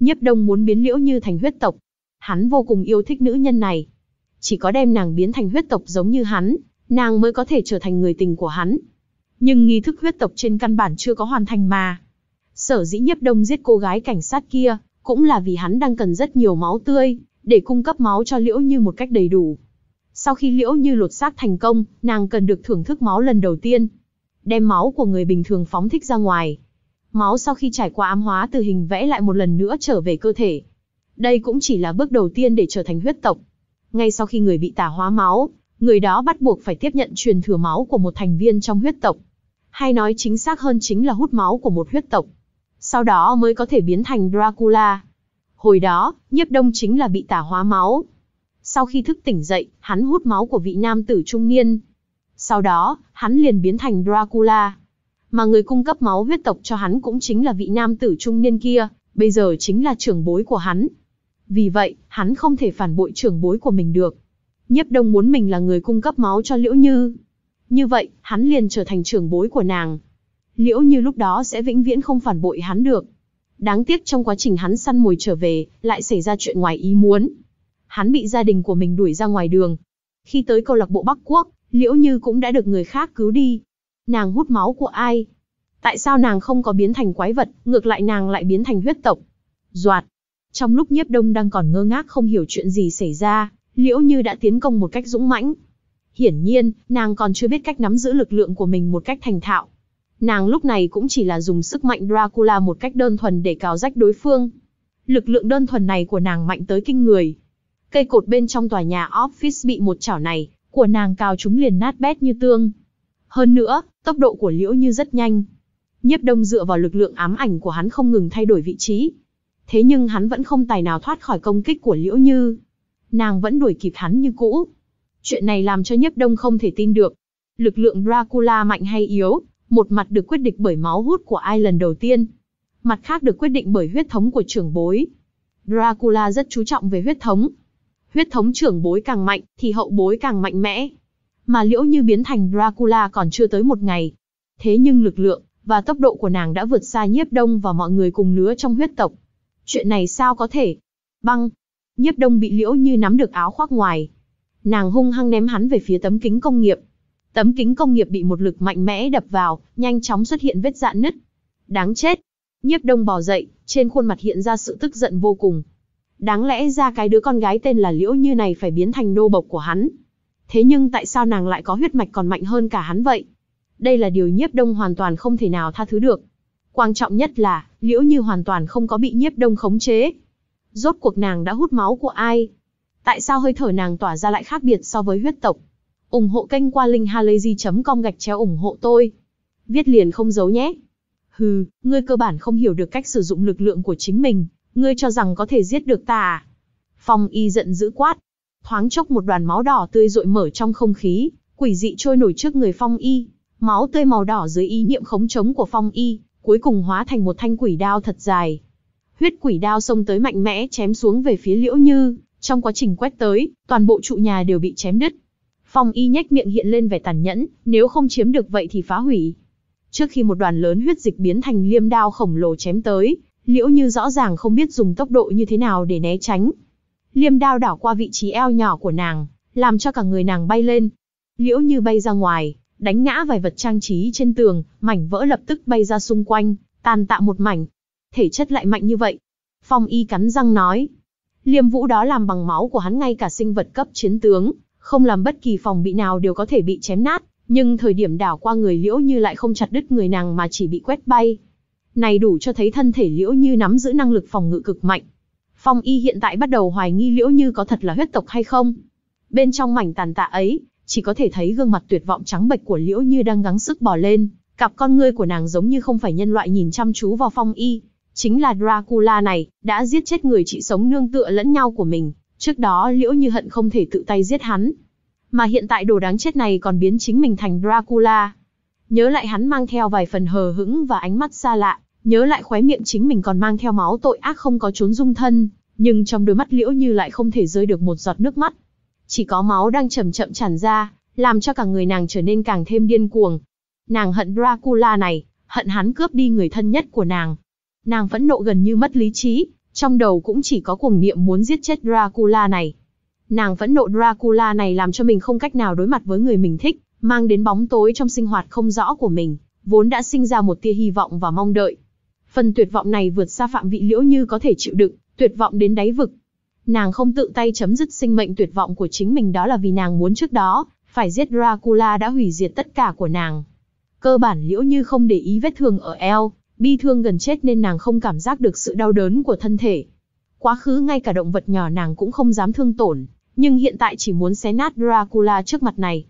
Nhiếp đông muốn biến liễu như thành huyết tộc. Hắn vô cùng yêu thích nữ nhân này. Chỉ có đem nàng biến thành huyết tộc giống như hắn, nàng mới có thể trở thành người tình của hắn. Nhưng nghi thức huyết tộc trên căn bản chưa có hoàn thành mà. Sở dĩ nhiếp đông giết cô gái cảnh sát kia, cũng là vì hắn đang cần rất nhiều máu tươi, để cung cấp máu cho liễu như một cách đầy đủ. Sau khi liễu như lột xác thành công, nàng cần được thưởng thức máu lần đầu tiên. Đem máu của người bình thường phóng thích ra ngoài, Máu sau khi trải qua ám hóa từ hình vẽ lại một lần nữa trở về cơ thể. Đây cũng chỉ là bước đầu tiên để trở thành huyết tộc. Ngay sau khi người bị tả hóa máu, người đó bắt buộc phải tiếp nhận truyền thừa máu của một thành viên trong huyết tộc. Hay nói chính xác hơn chính là hút máu của một huyết tộc. Sau đó mới có thể biến thành Dracula. Hồi đó, nhiếp đông chính là bị tả hóa máu. Sau khi thức tỉnh dậy, hắn hút máu của vị nam tử trung niên. Sau đó, hắn liền biến thành Dracula mà người cung cấp máu huyết tộc cho hắn cũng chính là vị nam tử trung niên kia, bây giờ chính là trưởng bối của hắn. Vì vậy, hắn không thể phản bội trưởng bối của mình được. Nhiếp đông muốn mình là người cung cấp máu cho Liễu Như. Như vậy, hắn liền trở thành trưởng bối của nàng. Liễu Như lúc đó sẽ vĩnh viễn không phản bội hắn được. Đáng tiếc trong quá trình hắn săn mồi trở về, lại xảy ra chuyện ngoài ý muốn. Hắn bị gia đình của mình đuổi ra ngoài đường. Khi tới câu lạc bộ Bắc Quốc, Liễu Như cũng đã được người khác cứu đi, Nàng hút máu của ai? Tại sao nàng không có biến thành quái vật, ngược lại nàng lại biến thành huyết tộc? Doạt. Trong lúc nhiếp đông đang còn ngơ ngác không hiểu chuyện gì xảy ra, liễu như đã tiến công một cách dũng mãnh. Hiển nhiên, nàng còn chưa biết cách nắm giữ lực lượng của mình một cách thành thạo. Nàng lúc này cũng chỉ là dùng sức mạnh Dracula một cách đơn thuần để cào rách đối phương. Lực lượng đơn thuần này của nàng mạnh tới kinh người. Cây cột bên trong tòa nhà office bị một chảo này, của nàng cào chúng liền nát bét như tương. Hơn nữa, tốc độ của Liễu Như rất nhanh. Nhiếp Đông dựa vào lực lượng ám ảnh của hắn không ngừng thay đổi vị trí. Thế nhưng hắn vẫn không tài nào thoát khỏi công kích của Liễu Như. Nàng vẫn đuổi kịp hắn như cũ. Chuyện này làm cho Nhiếp Đông không thể tin được. Lực lượng Dracula mạnh hay yếu, một mặt được quyết định bởi máu hút của ai lần đầu tiên. Mặt khác được quyết định bởi huyết thống của trưởng bối. Dracula rất chú trọng về huyết thống. Huyết thống trưởng bối càng mạnh, thì hậu bối càng mạnh mẽ mà liễu như biến thành Dracula còn chưa tới một ngày. Thế nhưng lực lượng và tốc độ của nàng đã vượt xa nhiếp đông và mọi người cùng lứa trong huyết tộc. Chuyện này sao có thể? Băng! Nhiếp đông bị liễu như nắm được áo khoác ngoài. Nàng hung hăng ném hắn về phía tấm kính công nghiệp. Tấm kính công nghiệp bị một lực mạnh mẽ đập vào, nhanh chóng xuất hiện vết dạn nứt. Đáng chết! Nhiếp đông bò dậy, trên khuôn mặt hiện ra sự tức giận vô cùng. Đáng lẽ ra cái đứa con gái tên là Liễu Như này phải biến thành nô bộc của hắn, Thế nhưng tại sao nàng lại có huyết mạch còn mạnh hơn cả hắn vậy? Đây là điều nhiếp đông hoàn toàn không thể nào tha thứ được. Quan trọng nhất là, liễu như hoàn toàn không có bị nhiếp đông khống chế. Rốt cuộc nàng đã hút máu của ai? Tại sao hơi thở nàng tỏa ra lại khác biệt so với huyết tộc? ủng hộ kênh qua linkhalazy.com gạch chéo ủng hộ tôi. Viết liền không giấu nhé. Hừ, ngươi cơ bản không hiểu được cách sử dụng lực lượng của chính mình, ngươi cho rằng có thể giết được ta à? Phong y giận dữ quát, Thoáng chốc một đoàn máu đỏ tươi rội mở trong không khí, quỷ dị trôi nổi trước người phong y. Máu tươi màu đỏ dưới ý niệm khống chống của phong y, cuối cùng hóa thành một thanh quỷ đao thật dài. Huyết quỷ đao xông tới mạnh mẽ chém xuống về phía liễu như, trong quá trình quét tới, toàn bộ trụ nhà đều bị chém đứt. Phong y nhếch miệng hiện lên vẻ tàn nhẫn, nếu không chiếm được vậy thì phá hủy. Trước khi một đoàn lớn huyết dịch biến thành liêm đao khổng lồ chém tới, liễu như rõ ràng không biết dùng tốc độ như thế nào để né tránh, liêm đao đảo qua vị trí eo nhỏ của nàng, làm cho cả người nàng bay lên. Liễu như bay ra ngoài, đánh ngã vài vật trang trí trên tường, mảnh vỡ lập tức bay ra xung quanh, tàn tạ một mảnh. Thể chất lại mạnh như vậy. Phong y cắn răng nói. Liêm vũ đó làm bằng máu của hắn ngay cả sinh vật cấp chiến tướng, không làm bất kỳ phòng bị nào đều có thể bị chém nát, nhưng thời điểm đảo qua người liễu như lại không chặt đứt người nàng mà chỉ bị quét bay. Này đủ cho thấy thân thể liễu như nắm giữ năng lực phòng ngự cực mạnh, Phong y hiện tại bắt đầu hoài nghi liễu như có thật là huyết tộc hay không. Bên trong mảnh tàn tạ ấy, chỉ có thể thấy gương mặt tuyệt vọng trắng bệch của liễu như đang gắng sức bò lên. Cặp con ngươi của nàng giống như không phải nhân loại nhìn chăm chú vào phong y. Chính là Dracula này, đã giết chết người chị sống nương tựa lẫn nhau của mình. Trước đó liễu như hận không thể tự tay giết hắn. Mà hiện tại đồ đáng chết này còn biến chính mình thành Dracula. Nhớ lại hắn mang theo vài phần hờ hững và ánh mắt xa lạ, nhớ lại khóe miệng chính mình còn mang theo máu tội ác không có trốn dung thân, nhưng trong đôi mắt liễu như lại không thể rơi được một giọt nước mắt. Chỉ có máu đang chậm chậm tràn ra, làm cho cả người nàng trở nên càng thêm điên cuồng. Nàng hận Dracula này, hận hắn cướp đi người thân nhất của nàng. Nàng phẫn nộ gần như mất lý trí, trong đầu cũng chỉ có cuồng niệm muốn giết chết Dracula này. Nàng phẫn nộ Dracula này làm cho mình không cách nào đối mặt với người mình thích, mang đến bóng tối trong sinh hoạt không rõ của mình, vốn đã sinh ra một tia hy vọng và mong đợi, Phần tuyệt vọng này vượt xa phạm vị liễu như có thể chịu đựng, tuyệt vọng đến đáy vực. Nàng không tự tay chấm dứt sinh mệnh tuyệt vọng của chính mình đó là vì nàng muốn trước đó, phải giết Dracula đã hủy diệt tất cả của nàng. Cơ bản liễu như không để ý vết thương ở eo, bi thương gần chết nên nàng không cảm giác được sự đau đớn của thân thể. Quá khứ ngay cả động vật nhỏ nàng cũng không dám thương tổn, nhưng hiện tại chỉ muốn xé nát Dracula trước mặt này.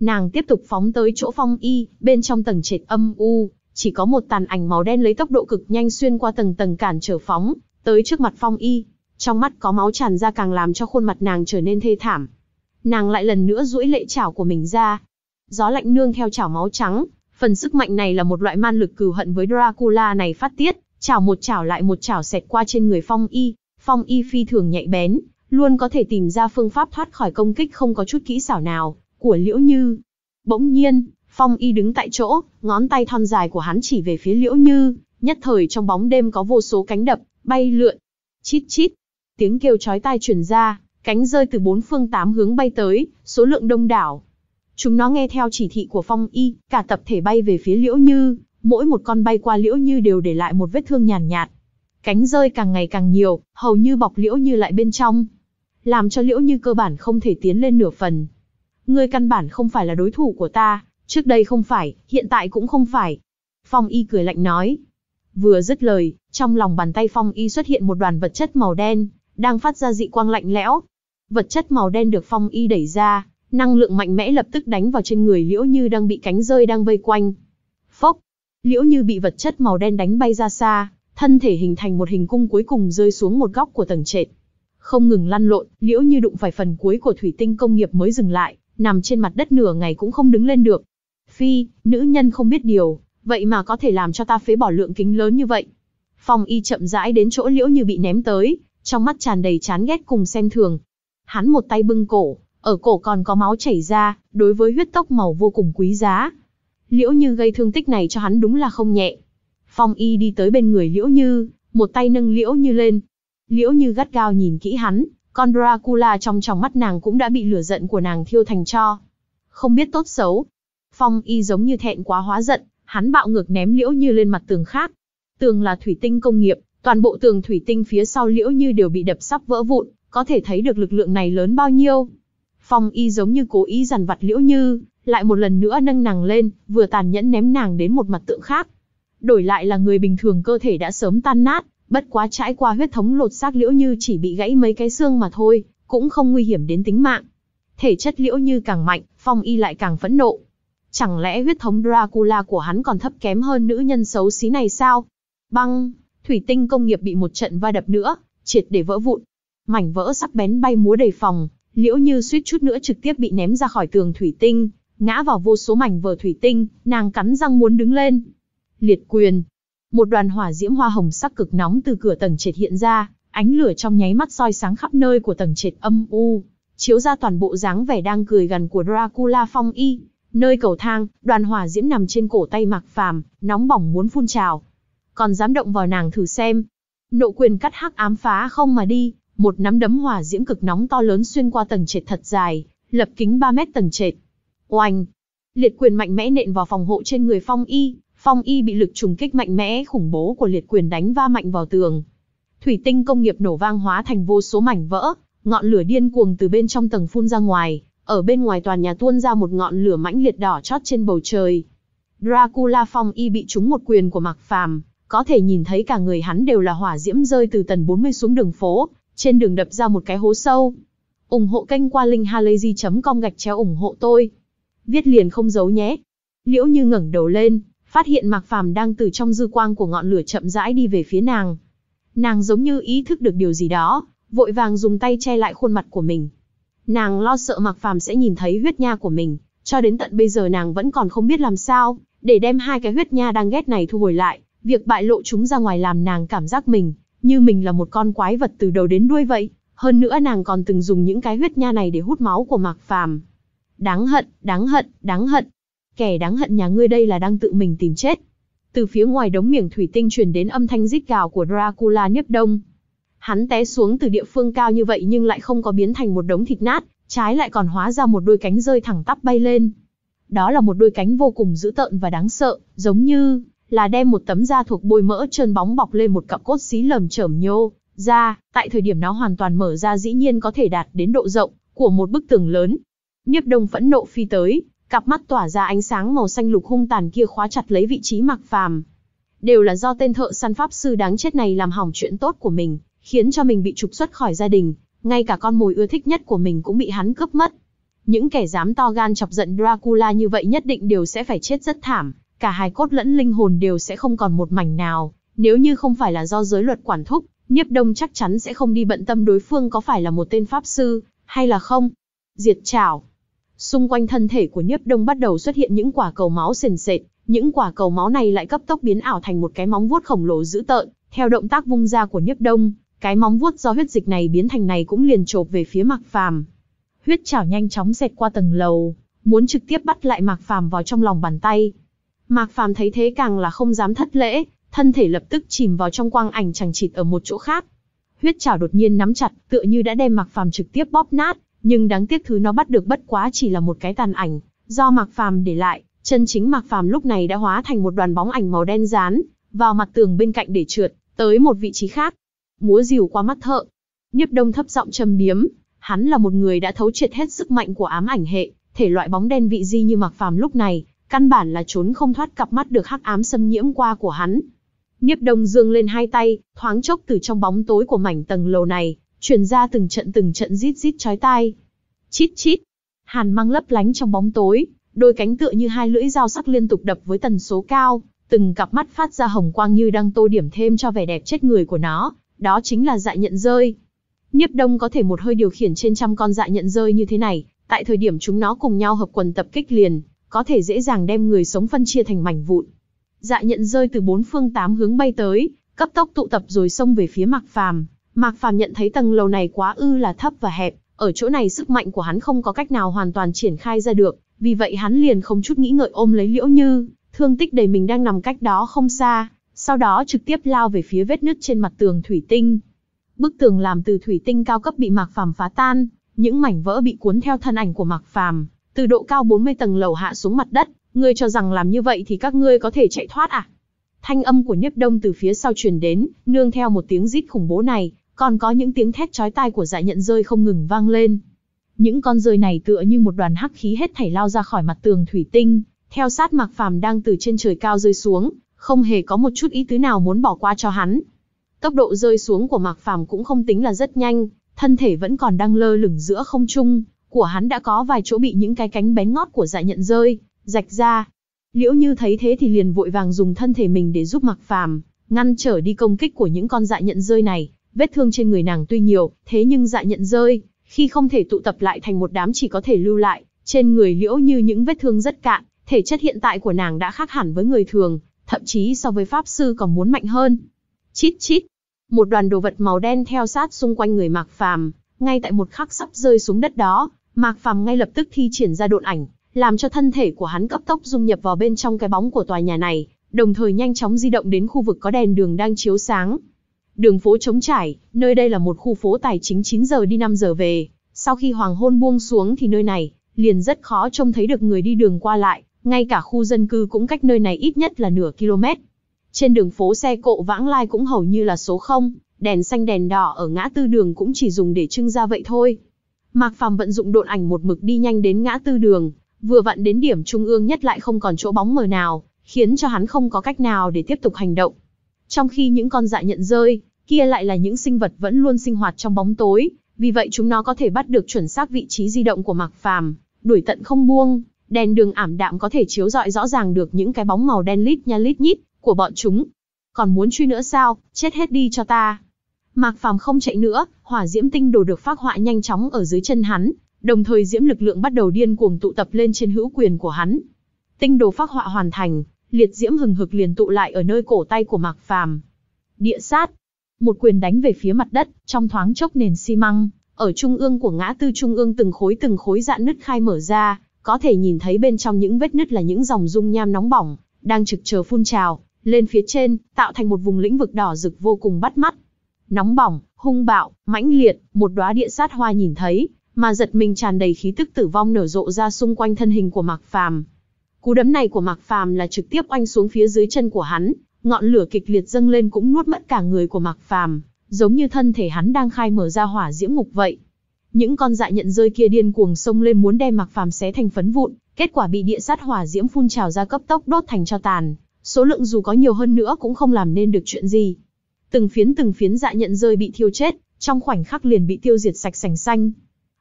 Nàng tiếp tục phóng tới chỗ phong y, bên trong tầng trệt âm u, chỉ có một tàn ảnh màu đen lấy tốc độ cực nhanh xuyên qua tầng tầng cản trở phóng, tới trước mặt Phong Y, trong mắt có máu tràn ra càng làm cho khuôn mặt nàng trở nên thê thảm. Nàng lại lần nữa duỗi lệ chảo của mình ra. Gió lạnh nương theo chảo máu trắng, phần sức mạnh này là một loại man lực cừu hận với Dracula này phát tiết, chảo một chảo lại một chảo xẹt qua trên người Phong Y, Phong Y phi thường nhạy bén, luôn có thể tìm ra phương pháp thoát khỏi công kích không có chút kỹ xảo nào của Liễu Như. Bỗng nhiên, Phong y đứng tại chỗ, ngón tay thon dài của hắn chỉ về phía liễu như, nhất thời trong bóng đêm có vô số cánh đập, bay lượn. Chít chít, tiếng kêu chói tai truyền ra, cánh rơi từ bốn phương tám hướng bay tới, số lượng đông đảo. Chúng nó nghe theo chỉ thị của phong y, cả tập thể bay về phía liễu như, mỗi một con bay qua liễu như đều để lại một vết thương nhàn nhạt, nhạt. Cánh rơi càng ngày càng nhiều, hầu như bọc liễu như lại bên trong. Làm cho liễu như cơ bản không thể tiến lên nửa phần. Ngươi căn bản không phải là đối thủ của ta, Trước đây không phải, hiện tại cũng không phải. Phong y cười lạnh nói. Vừa dứt lời, trong lòng bàn tay Phong y xuất hiện một đoàn vật chất màu đen, đang phát ra dị quang lạnh lẽo. Vật chất màu đen được Phong y đẩy ra, năng lượng mạnh mẽ lập tức đánh vào trên người Liễu Như đang bị cánh rơi đang vây quanh. Phốc! Liễu Như bị vật chất màu đen đánh bay ra xa, thân thể hình thành một hình cung cuối cùng rơi xuống một góc của tầng trệt. Không ngừng lăn lộn, Liễu Như đụng phải phần cuối của thủy tinh công nghiệp mới dừng lại, nằm trên mặt đất nửa ngày cũng không đứng lên được. Phi, nữ nhân không biết điều, vậy mà có thể làm cho ta phế bỏ lượng kính lớn như vậy. Phong y chậm rãi đến chỗ liễu như bị ném tới, trong mắt tràn đầy chán ghét cùng xem thường. Hắn một tay bưng cổ, ở cổ còn có máu chảy ra, đối với huyết tốc màu vô cùng quý giá. Liễu Như gây thương tích này cho hắn đúng là không nhẹ. Phong Y đi tới bên người Liễu Như, một tay nâng Liễu Như lên. Liễu Như gắt gao nhìn kỹ hắn, con Dracula trong tròng mắt nàng cũng đã bị lửa giận của nàng thiêu thành cho. Không biết tốt xấu, Phong Y giống như thẹn quá hóa giận, hắn bạo ngược ném Liễu Như lên mặt tường khác. Tường là thủy tinh công nghiệp, toàn bộ tường thủy tinh phía sau Liễu Như đều bị đập sắp vỡ vụn, có thể thấy được lực lượng này lớn bao nhiêu. Phong Y giống như cố ý dằn vặt Liễu Như, lại một lần nữa nâng nàng lên, vừa tàn nhẫn ném nàng đến một mặt tượng khác. Đổi lại là người bình thường cơ thể đã sớm tan nát, bất quá trải qua huyết thống lột xác Liễu Như chỉ bị gãy mấy cái xương mà thôi, cũng không nguy hiểm đến tính mạng. Thể chất Liễu Như càng mạnh, Phong Y lại càng phẫn nộ. Chẳng lẽ huyết thống Dracula của hắn còn thấp kém hơn nữ nhân xấu xí này sao? Băng, thủy tinh công nghiệp bị một trận va đập nữa, triệt để vỡ vụn. Mảnh vỡ sắc bén bay múa đầy phòng, liễu như suýt chút nữa trực tiếp bị ném ra khỏi tường thủy tinh, ngã vào vô số mảnh vỡ thủy tinh, nàng cắn răng muốn đứng lên. Liệt quyền. Một đoàn hỏa diễm hoa hồng sắc cực nóng từ cửa tầng trệt hiện ra, ánh lửa trong nháy mắt soi sáng khắp nơi của tầng trệt âm u, chiếu ra toàn bộ dáng vẻ đang cười gần của Dracula Phong Y. Nơi cầu thang, đoàn hỏa diễm nằm trên cổ tay Mạc Phàm, nóng bỏng muốn phun trào. Còn dám động vào nàng thử xem. Nộ quyền cắt hắc ám phá không mà đi, một nắm đấm hỏa diễm cực nóng to lớn xuyên qua tầng trệt thật dài, lập kính 3 mét tầng trệt. Oanh! Liệt quyền mạnh mẽ nện vào phòng hộ trên người Phong Y, Phong Y bị lực trùng kích mạnh mẽ khủng bố của liệt quyền đánh va mạnh vào tường. Thủy tinh công nghiệp nổ vang hóa thành vô số mảnh vỡ, ngọn lửa điên cuồng từ bên trong tầng phun ra ngoài, ở bên ngoài tòa nhà tuôn ra một ngọn lửa mãnh liệt đỏ chót trên bầu trời. Dracula Phong Y bị trúng một quyền của Mạc Phàm, có thể nhìn thấy cả người hắn đều là hỏa diễm rơi từ tầng 40 xuống đường phố, trên đường đập ra một cái hố sâu. ủng hộ kênh qua linkhalazy.com gạch chéo ủng hộ tôi. Viết liền không giấu nhé. Liễu Như ngẩng đầu lên, phát hiện Mạc Phàm đang từ trong dư quang của ngọn lửa chậm rãi đi về phía nàng. Nàng giống như ý thức được điều gì đó, vội vàng dùng tay che lại khuôn mặt của mình, Nàng lo sợ Mạc Phàm sẽ nhìn thấy huyết nha của mình, cho đến tận bây giờ nàng vẫn còn không biết làm sao để đem hai cái huyết nha đang ghét này thu hồi lại, việc bại lộ chúng ra ngoài làm nàng cảm giác mình như mình là một con quái vật từ đầu đến đuôi vậy, hơn nữa nàng còn từng dùng những cái huyết nha này để hút máu của Mạc Phàm. Đáng hận, đáng hận, đáng hận. Kẻ đáng hận nhà ngươi đây là đang tự mình tìm chết. Từ phía ngoài đống miệng thủy tinh truyền đến âm thanh rít gào của Dracula Niếp Đông, Hắn té xuống từ địa phương cao như vậy nhưng lại không có biến thành một đống thịt nát, trái lại còn hóa ra một đôi cánh rơi thẳng tắp bay lên. Đó là một đôi cánh vô cùng dữ tợn và đáng sợ, giống như là đem một tấm da thuộc bôi mỡ trơn bóng bọc lên một cặp cốt xí lầm chởm nhô ra, tại thời điểm nó hoàn toàn mở ra dĩ nhiên có thể đạt đến độ rộng của một bức tường lớn. Nhiếp Đông phẫn nộ phi tới, cặp mắt tỏa ra ánh sáng màu xanh lục hung tàn kia khóa chặt lấy vị trí mặc Phàm. Đều là do tên thợ săn pháp sư đáng chết này làm hỏng chuyện tốt của mình, khiến cho mình bị trục xuất khỏi gia đình, ngay cả con mồi ưa thích nhất của mình cũng bị hắn cướp mất. Những kẻ dám to gan chọc giận Dracula như vậy nhất định đều sẽ phải chết rất thảm, cả hài cốt lẫn linh hồn đều sẽ không còn một mảnh nào, nếu như không phải là do giới luật quản thúc, Nhiếp Đông chắc chắn sẽ không đi bận tâm đối phương có phải là một tên pháp sư hay là không. Diệt trảo. Xung quanh thân thể của Nhiếp Đông bắt đầu xuất hiện những quả cầu máu sền sệt, những quả cầu máu này lại cấp tốc biến ảo thành một cái móng vuốt khổng lồ dữ tợn, theo động tác vung ra của Nhiếp Đông, cái móng vuốt do huyết dịch này biến thành này cũng liền chộp về phía Mạc Phàm. Huyết chảo nhanh chóng xẹt qua tầng lầu, muốn trực tiếp bắt lại Mạc Phàm vào trong lòng bàn tay. Mạc Phàm thấy thế càng là không dám thất lễ, thân thể lập tức chìm vào trong quang ảnh chẳng chịt ở một chỗ khác. Huyết chảo đột nhiên nắm chặt, tựa như đã đem Mạc Phàm trực tiếp bóp nát, nhưng đáng tiếc thứ nó bắt được bất quá chỉ là một cái tàn ảnh, do Mạc Phàm để lại, chân chính Mạc Phàm lúc này đã hóa thành một đoàn bóng ảnh màu đen dán vào mặt tường bên cạnh để trượt tới một vị trí khác múa rìu qua mắt thợ. Nhiếp Đông thấp giọng trầm biếm, hắn là một người đã thấu triệt hết sức mạnh của ám ảnh hệ, thể loại bóng đen vị di như mặc Phàm lúc này, căn bản là trốn không thoát cặp mắt được hắc ám xâm nhiễm qua của hắn. Nhiếp Đông dương lên hai tay, thoáng chốc từ trong bóng tối của mảnh tầng lầu này, truyền ra từng trận từng trận rít rít chói tai. Chít chít. Hàn mang lấp lánh trong bóng tối, đôi cánh tựa như hai lưỡi dao sắc liên tục đập với tần số cao, từng cặp mắt phát ra hồng quang như đang tô điểm thêm cho vẻ đẹp chết người của nó, đó chính là dại nhận rơi. Nhiếp Đông có thể một hơi điều khiển trên trăm con dại nhận rơi như thế này, tại thời điểm chúng nó cùng nhau hợp quần tập kích liền, có thể dễ dàng đem người sống phân chia thành mảnh vụn. Dại nhận rơi từ bốn phương tám hướng bay tới, cấp tốc tụ tập rồi xông về phía Mạc Phàm. Mạc Phàm nhận thấy tầng lầu này quá ư là thấp và hẹp, ở chỗ này sức mạnh của hắn không có cách nào hoàn toàn triển khai ra được, vì vậy hắn liền không chút nghĩ ngợi ôm lấy Liễu Như, thương tích đầy mình đang nằm cách đó không xa, sau đó trực tiếp lao về phía vết nứt trên mặt tường thủy tinh. Bức tường làm từ thủy tinh cao cấp bị Mạc Phàm phá tan, những mảnh vỡ bị cuốn theo thân ảnh của Mạc Phàm, từ độ cao 40 tầng lầu hạ xuống mặt đất, ngươi cho rằng làm như vậy thì các ngươi có thể chạy thoát à? Thanh âm của Niếp Đông từ phía sau truyền đến, nương theo một tiếng rít khủng bố này, còn có những tiếng thét chói tai của Dạ nhận rơi không ngừng vang lên. Những con rơi này tựa như một đoàn hắc khí hết thảy lao ra khỏi mặt tường thủy tinh, theo sát Mạc Phàm đang từ trên trời cao rơi xuống, không hề có một chút ý tứ nào muốn bỏ qua cho hắn. Tốc độ rơi xuống của Mạc Phàm cũng không tính là rất nhanh, thân thể vẫn còn đang lơ lửng giữa không trung, của hắn đã có vài chỗ bị những cái cánh bén ngót của dạ nhận rơi, rạch ra. Liễu Như thấy thế thì liền vội vàng dùng thân thể mình để giúp Mạc Phàm ngăn trở đi công kích của những con dạ nhận rơi này. Vết thương trên người nàng tuy nhiều, thế nhưng dạ nhận rơi, khi không thể tụ tập lại thành một đám chỉ có thể lưu lại trên người Liễu Như những vết thương rất cạn, thể chất hiện tại của nàng đã khác hẳn với người thường, thậm chí so với pháp sư còn muốn mạnh hơn. Chít chít, một đoàn đồ vật màu đen theo sát xung quanh người Mạc Phàm, ngay tại một khắc sắp rơi xuống đất đó, Mạc Phàm ngay lập tức thi triển ra độn ảnh, làm cho thân thể của hắn cấp tốc dung nhập vào bên trong cái bóng của tòa nhà này, đồng thời nhanh chóng di động đến khu vực có đèn đường đang chiếu sáng. Đường phố trống trải, nơi đây là một khu phố tài chính 9 giờ đi 5 giờ về, sau khi hoàng hôn buông xuống thì nơi này liền rất khó trông thấy được người đi đường qua lại, ngay cả khu dân cư cũng cách nơi này ít nhất là nửa km. Trên đường phố xe cộ vãng lai cũng hầu như là số không, đèn xanh đèn đỏ ở ngã tư đường cũng chỉ dùng để trưng ra vậy thôi. Mạc Phàm vận dụng độn ảnh một mực đi nhanh đến ngã tư đường, vừa vặn đến điểm trung ương nhất lại không còn chỗ bóng mờ nào, khiến cho hắn không có cách nào để tiếp tục hành động. Trong khi những con dạ nhận rơi, kia lại là những sinh vật vẫn luôn sinh hoạt trong bóng tối, vì vậy chúng nó có thể bắt được chuẩn xác vị trí di động của Mạc Phàm, đuổi tận không buông, Đèn đường ảm đạm có thể chiếu rọi rõ ràng được những cái bóng màu đen lít nha lít nhít của bọn chúng. Còn muốn truy nữa sao, chết hết đi cho ta. Mạc Phàm không chạy nữa, hỏa diễm tinh đồ được phát họa nhanh chóng ở dưới chân hắn, đồng thời diễm lực lượng bắt đầu điên cuồng tụ tập lên trên hữu quyền của hắn. Tinh đồ phát họa hoàn thành, liệt diễm hừng hực liền tụ lại ở nơi cổ tay của Mạc Phàm. Địa sát, một quyền đánh về phía mặt đất, trong thoáng chốc nền xi măng, ở trung ương của ngã tư trung ương từng khối từng khối dạn nứt khai mở ra, có thể nhìn thấy bên trong những vết nứt là những dòng dung nham nóng bỏng, đang trực chờ phun trào, lên phía trên, tạo thành một vùng lĩnh vực đỏ rực vô cùng bắt mắt. Nóng bỏng, hung bạo, mãnh liệt, một đóa địa sát hoa nhìn thấy, mà giật mình tràn đầy khí tức tử vong nở rộ ra xung quanh thân hình của Mạc Phàm. Cú đấm này của Mạc Phàm là trực tiếp oanh xuống phía dưới chân của hắn, ngọn lửa kịch liệt dâng lên cũng nuốt mất cả người của Mạc Phàm, giống như thân thể hắn đang khai mở ra hỏa diễm ngục vậy. Những con dại nhận rơi kia điên cuồng xông lên muốn đem mặc Phàm xé thành phấn vụn, kết quả bị địa sát hỏa diễm phun trào ra cấp tốc đốt thành cho tàn, số lượng dù có nhiều hơn nữa cũng không làm nên được chuyện gì. Từng phiến từng phiến dại nhận rơi bị thiêu chết, trong khoảnh khắc liền bị tiêu diệt sạch sành xanh.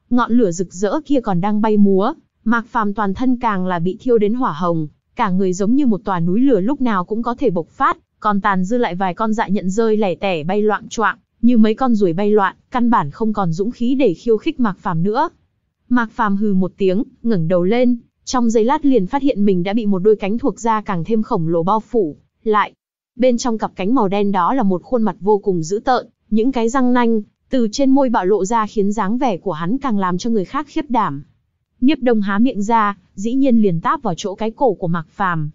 Ngọn lửa rực rỡ kia còn đang bay múa, Mạc Phàm toàn thân càng là bị thiêu đến hỏa hồng, cả người giống như một tòa núi lửa lúc nào cũng có thể bộc phát, còn tàn dư lại vài con dại nhận rơi lẻ tẻ bay loạn choạng, như mấy con ruồi bay loạn, căn bản không còn dũng khí để khiêu khích Mạc Phàm nữa. Mạc Phàm hừ một tiếng, ngẩng đầu lên, trong giây lát liền phát hiện mình đã bị một đôi cánh thuộc da càng thêm khổng lồ bao phủ, lại bên trong cặp cánh màu đen đó là một khuôn mặt vô cùng dữ tợn, những cái răng nanh từ trên môi bạo lộ ra khiến dáng vẻ của hắn càng làm cho người khác khiếp đảm. Niếp Đông há miệng ra, dĩ nhiên liền táp vào chỗ cái cổ của Mạc Phàm.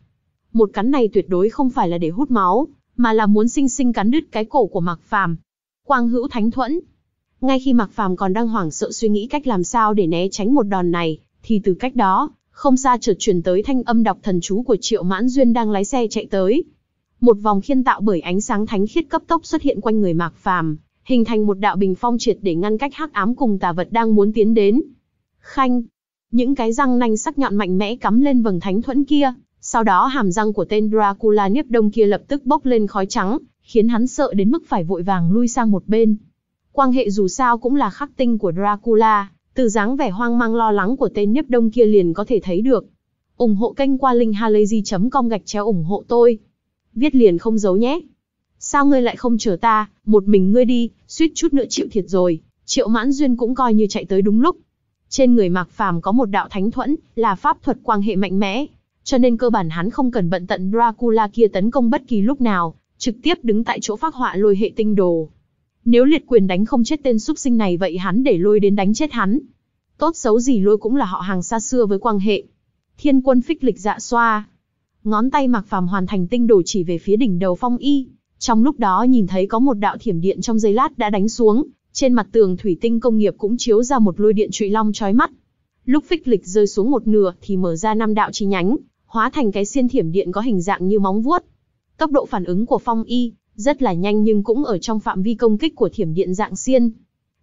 Một cắn này tuyệt đối không phải là để hút máu, mà là muốn sinh sinh cắn đứt cái cổ của Mạc Phàm, quang hữu thánh thuẫn. Ngay khi Mạc Phàm còn đang hoảng sợ suy nghĩ cách làm sao để né tránh một đòn này, thì từ cách đó, không xa chợt truyền tới thanh âm đọc thần chú của Triệu Mãn Duyên đang lái xe chạy tới. Một vòng khiên tạo bởi ánh sáng thánh khiết cấp tốc xuất hiện quanh người Mạc Phàm, hình thành một đạo bình phong triệt để ngăn cách hắc ám cùng tà vật đang muốn tiến đến. Khanh, những cái răng nanh sắc nhọn mạnh mẽ cắm lên vầng thánh thuẫn kia, sau đó hàm răng của tên Dracula Niếp Đông kia lập tức bốc lên khói trắng, khiến hắn sợ đến mức phải vội vàng lui sang một bên. Quang hệ dù sao cũng là khắc tinh của Dracula, từ dáng vẻ hoang mang lo lắng của tên nhấp đông kia liền có thể thấy được. ủng hộ kênh qua linkhalazy.com gạch chéo ủng hộ tôi. Viết liền không giấu nhé. Sao ngươi lại không chờ ta, một mình ngươi đi, suýt chút nữa chịu thiệt rồi, triệu mãn duyên cũng coi như chạy tới đúng lúc. Trên người Mạc Phàm có một đạo thánh thuẫn, là pháp thuật quang hệ mạnh mẽ, cho nên cơ bản hắn không cần bận tận Dracula kia tấn công bất kỳ lúc nào, trực tiếp đứng tại chỗ phát họa lôi hệ tinh đồ. Nếu liệt quyền đánh không chết tên súc sinh này vậy hắn để lôi đến đánh chết hắn. Tốt xấu gì lôi cũng là họ hàng xa xưa với quang hệ. Thiên quân phích lịch dạ xoa. Ngón tay mặc phàm hoàn thành tinh đồ chỉ về phía đỉnh đầu phong y. Trong lúc đó nhìn thấy có một đạo thiểm điện trong giây lát đã đánh xuống, trên mặt tường thủy tinh công nghiệp cũng chiếu ra một lôi điện trụy long trói mắt. Lúc phích lịch rơi xuống một nửa thì mở ra năm đạo chi nhánh, hóa thành cái xiên thiểm điện có hình dạng như móng vuốt. Tốc độ phản ứng của Phong Y rất là nhanh nhưng cũng ở trong phạm vi công kích của thiểm điện dạng xiên.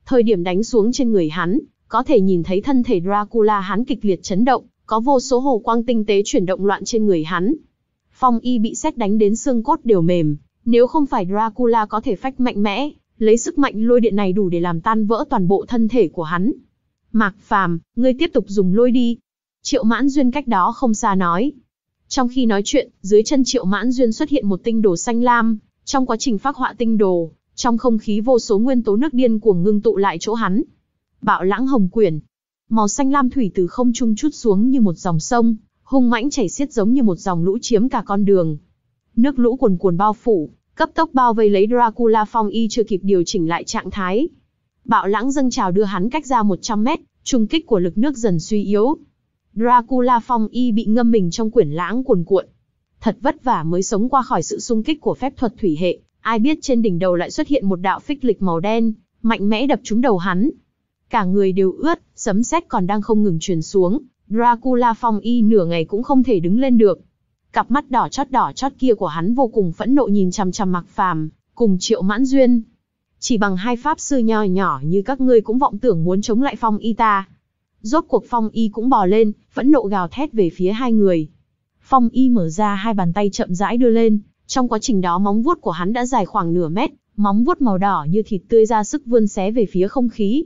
Thời điểm đánh xuống trên người hắn, có thể nhìn thấy thân thể Dracula hắn kịch liệt chấn động, có vô số hồ quang tinh tế chuyển động loạn trên người hắn. Phong Y bị xét đánh đến xương cốt đều mềm, nếu không phải Dracula có thể phách mạnh mẽ, lấy sức mạnh lôi điện này đủ để làm tan vỡ toàn bộ thân thể của hắn. Mạc Phàm, ngươi tiếp tục dùng lôi đi. Triệu Mãn Duyên cách đó không xa nói, trong khi nói chuyện, dưới chân Triệu Mãn Duyên xuất hiện một tinh đồ xanh lam, trong quá trình phát họa tinh đồ, trong không khí vô số nguyên tố nước điên cuồng ngưng tụ lại chỗ hắn. Bạo lãng hồng quyển, màu xanh lam thủy từ không trung chút xuống như một dòng sông, hung mãnh chảy xiết giống như một dòng lũ chiếm cả con đường. Nước lũ cuồn cuồn bao phủ, cấp tốc bao vây lấy Dracula Phong y chưa kịp điều chỉnh lại trạng thái. Bạo lãng dâng trào đưa hắn cách ra 100 mét, trùng kích của lực nước dần suy yếu. Dracula Phong Y bị ngâm mình trong quyển lãng cuồn cuộn. Thật vất vả mới sống qua khỏi sự xung kích của phép thuật thủy hệ, ai biết trên đỉnh đầu lại xuất hiện một đạo phích lịch màu đen, mạnh mẽ đập trúng đầu hắn. Cả người đều ướt, sấm sét còn đang không ngừng truyền xuống, Dracula Phong Y nửa ngày cũng không thể đứng lên được. Cặp mắt đỏ chót đỏ chót kia của hắn vô cùng phẫn nộ nhìn chằm chằm mặc Phàm, cùng Triệu Mãn Duyên. Chỉ bằng hai pháp sư nho nhỏ như các ngươi cũng vọng tưởng muốn chống lại Phong Y ta, Rốt cuộc Phong Y cũng bò lên, vẫn nộ gào thét về phía hai người. Phong Y mở ra hai bàn tay chậm rãi đưa lên, trong quá trình đó móng vuốt của hắn đã dài khoảng nửa mét, móng vuốt màu đỏ như thịt tươi ra sức vươn xé về phía không khí.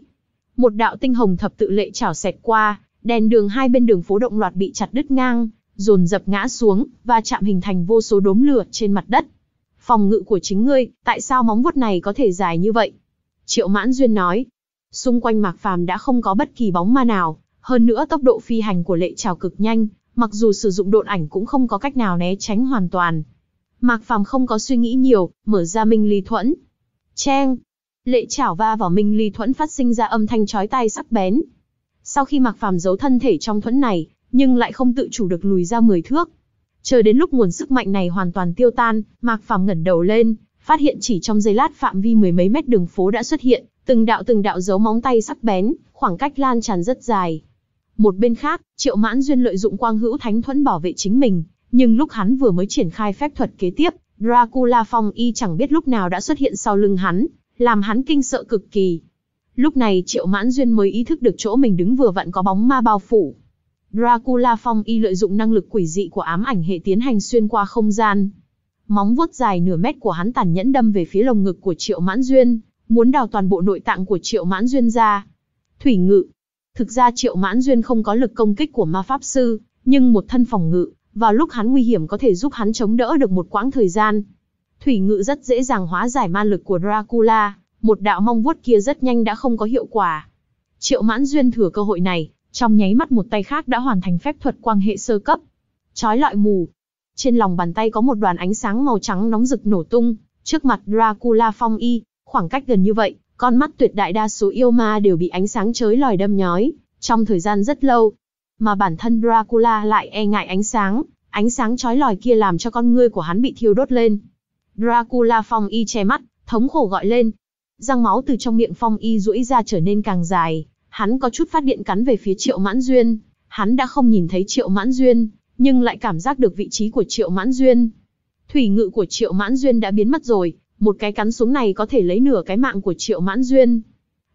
Một đạo tinh hồng thập tự lệ chảo xẹt qua, đèn đường hai bên đường phố động loạt bị chặt đứt ngang, dồn dập ngã xuống và chạm hình thành vô số đốm lửa trên mặt đất. Phòng ngự của chính ngươi, tại sao móng vuốt này có thể dài như vậy? Triệu Mãn Duyên nói, Xung quanh Mạc Phàm đã không có bất kỳ bóng ma nào, hơn nữa tốc độ phi hành của Lệ Trảo cực nhanh, mặc dù sử dụng độn ảnh cũng không có cách nào né tránh hoàn toàn. Mạc Phàm không có suy nghĩ nhiều, mở ra Minh Ly Thuẫn. Cheng! Lệ Trảo va vào Minh Ly Thuẫn phát sinh ra âm thanh chói tai sắc bén. Sau khi Mạc Phàm giấu thân thể trong thuẫn này, nhưng lại không tự chủ được lùi ra 10 thước. Chờ đến lúc nguồn sức mạnh này hoàn toàn tiêu tan, Mạc Phàm ngẩng đầu lên, phát hiện chỉ trong giây lát phạm vi mười mấy mét đường phố đã xuất hiện Từng đạo từng đạo dấu móng tay sắc bén, khoảng cách lan tràn rất dài. Một bên khác, Triệu Mãn Duyên lợi dụng quang hữu thánh thuẫn bảo vệ chính mình, nhưng lúc hắn vừa mới triển khai phép thuật kế tiếp, Dracula Phong Y chẳng biết lúc nào đã xuất hiện sau lưng hắn, làm hắn kinh sợ cực kỳ. Lúc này Triệu Mãn Duyên mới ý thức được chỗ mình đứng vừa vặn có bóng ma bao phủ. Dracula Phong Y lợi dụng năng lực quỷ dị của ám ảnh hệ tiến hành xuyên qua không gian. Móng vuốt dài nửa mét của hắn tàn nhẫn đâm về phía lồng ngực của Triệu Mãn Duyên muốn đào toàn bộ nội tạng của Triệu Mãn Duyên ra. Thủy ngự. Thực ra Triệu Mãn Duyên không có lực công kích của ma pháp sư, nhưng một thân phòng ngự, vào lúc hắn nguy hiểm có thể giúp hắn chống đỡ được một quãng thời gian. Thủy ngự rất dễ dàng hóa giải ma lực của Dracula, một đạo mong vuốt kia rất nhanh đã không có hiệu quả. Triệu Mãn Duyên thừa cơ hội này, trong nháy mắt một tay khác đã hoàn thành phép thuật quang hệ sơ cấp. Chói lọi mù. Trên lòng bàn tay có một đoàn ánh sáng màu trắng nóng rực nổ tung, trước mặt Dracula phong y, Khoảng cách gần như vậy, con mắt tuyệt đại đa số yêu ma đều bị ánh sáng chới lòi đâm nhói, trong thời gian rất lâu. Mà bản thân Dracula lại e ngại ánh sáng, ánh sáng chói lòi kia làm cho con ngươi của hắn bị thiêu đốt lên. Dracula phong y che mắt, thống khổ gọi lên. Răng máu từ trong miệng phong y rũi ra trở nên càng dài, hắn có chút phát điện cắn về phía Triệu Mãn Duyên. Hắn đã không nhìn thấy Triệu Mãn Duyên, nhưng lại cảm giác được vị trí của Triệu Mãn Duyên. Thủy ngự của Triệu Mãn Duyên đã biến mất rồi, một cái cắn xuống này có thể lấy nửa cái mạng của Triệu Mãn Duyên.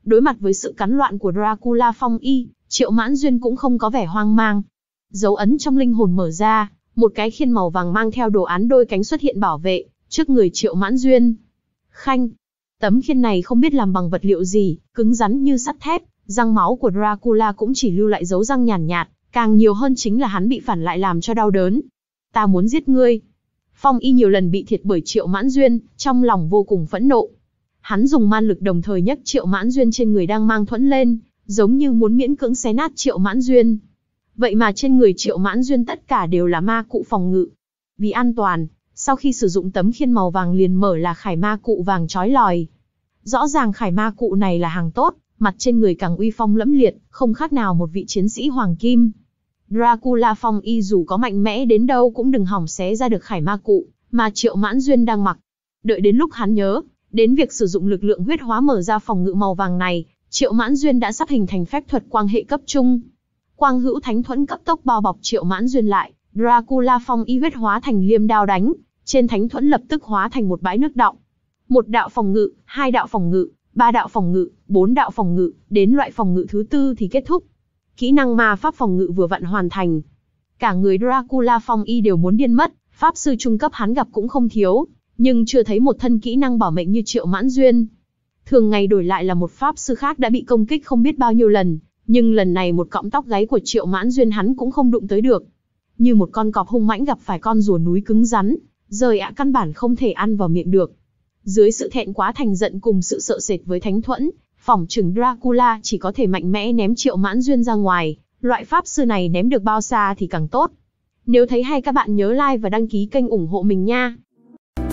Đối mặt với sự cắn loạn của Dracula Phong Y, Triệu Mãn Duyên cũng không có vẻ hoang mang. Dấu ấn trong linh hồn mở ra, một cái khiên màu vàng mang theo đồ án đôi cánh xuất hiện bảo vệ, trước người Triệu Mãn Duyên. Khanh, tấm khiên này không biết làm bằng vật liệu gì, cứng rắn như sắt thép, răng máu của Dracula cũng chỉ lưu lại dấu răng nhàn nhạt, nhạt, càng nhiều hơn chính là hắn bị phản lại làm cho đau đớn. Ta muốn giết ngươi, Phong y nhiều lần bị thiệt bởi Triệu Mãn Duyên, trong lòng vô cùng phẫn nộ. Hắn dùng man lực đồng thời nhấc Triệu Mãn Duyên trên người đang mang thuẫn lên, giống như muốn miễn cưỡng xé nát Triệu Mãn Duyên. Vậy mà trên người Triệu Mãn Duyên tất cả đều là ma cụ phòng ngự. Vì an toàn, sau khi sử dụng tấm khiên màu vàng liền mở là khải ma cụ vàng trói lòi. Rõ ràng khải ma cụ này là hàng tốt, mặt trên người càng uy phong lẫm liệt, không khác nào một vị chiến sĩ hoàng kim. Dracula phong y dù có mạnh mẽ đến đâu cũng đừng hỏng xé ra được khải ma cụ, mà Triệu Mãn Duyên đang mặc. Đợi đến lúc hắn nhớ, đến việc sử dụng lực lượng huyết hóa mở ra phòng ngự màu vàng này, Triệu Mãn Duyên đã sắp hình thành phép thuật quang hệ cấp trung. Quang hữu thánh thuẫn cấp tốc bao bọc Triệu Mãn Duyên lại, Dracula phong y huyết hóa thành liêm đao đánh, trên thánh thuẫn lập tức hóa thành một bãi nước đọng. Một đạo phòng ngự, hai đạo phòng ngự, ba đạo phòng ngự, bốn đạo phòng ngự, đến loại phòng ngự thứ tư thì kết thúc kỹ năng ma pháp phòng ngự vừa vặn hoàn thành. Cả người Dracula phong y đều muốn điên mất, pháp sư trung cấp hắn gặp cũng không thiếu, nhưng chưa thấy một thân kỹ năng bảo mệnh như Triệu Mãn Duyên. Thường ngày đổi lại là một pháp sư khác đã bị công kích không biết bao nhiêu lần, nhưng lần này một cọng tóc gáy của Triệu Mãn Duyên hắn cũng không đụng tới được. Như một con cọp hung mãnh gặp phải con rùa núi cứng rắn, rời ạ căn bản không thể ăn vào miệng được. Dưới sự thẹn quá thành giận cùng sự sợ sệt với Thánh Thuẫn, Phỏng chừng Dracula chỉ có thể mạnh mẽ ném triệu mãn duyên ra ngoài, loại pháp sư này ném được bao xa thì càng tốt. Nếu thấy hay các bạn nhớ like và đăng ký kênh ủng hộ mình nha.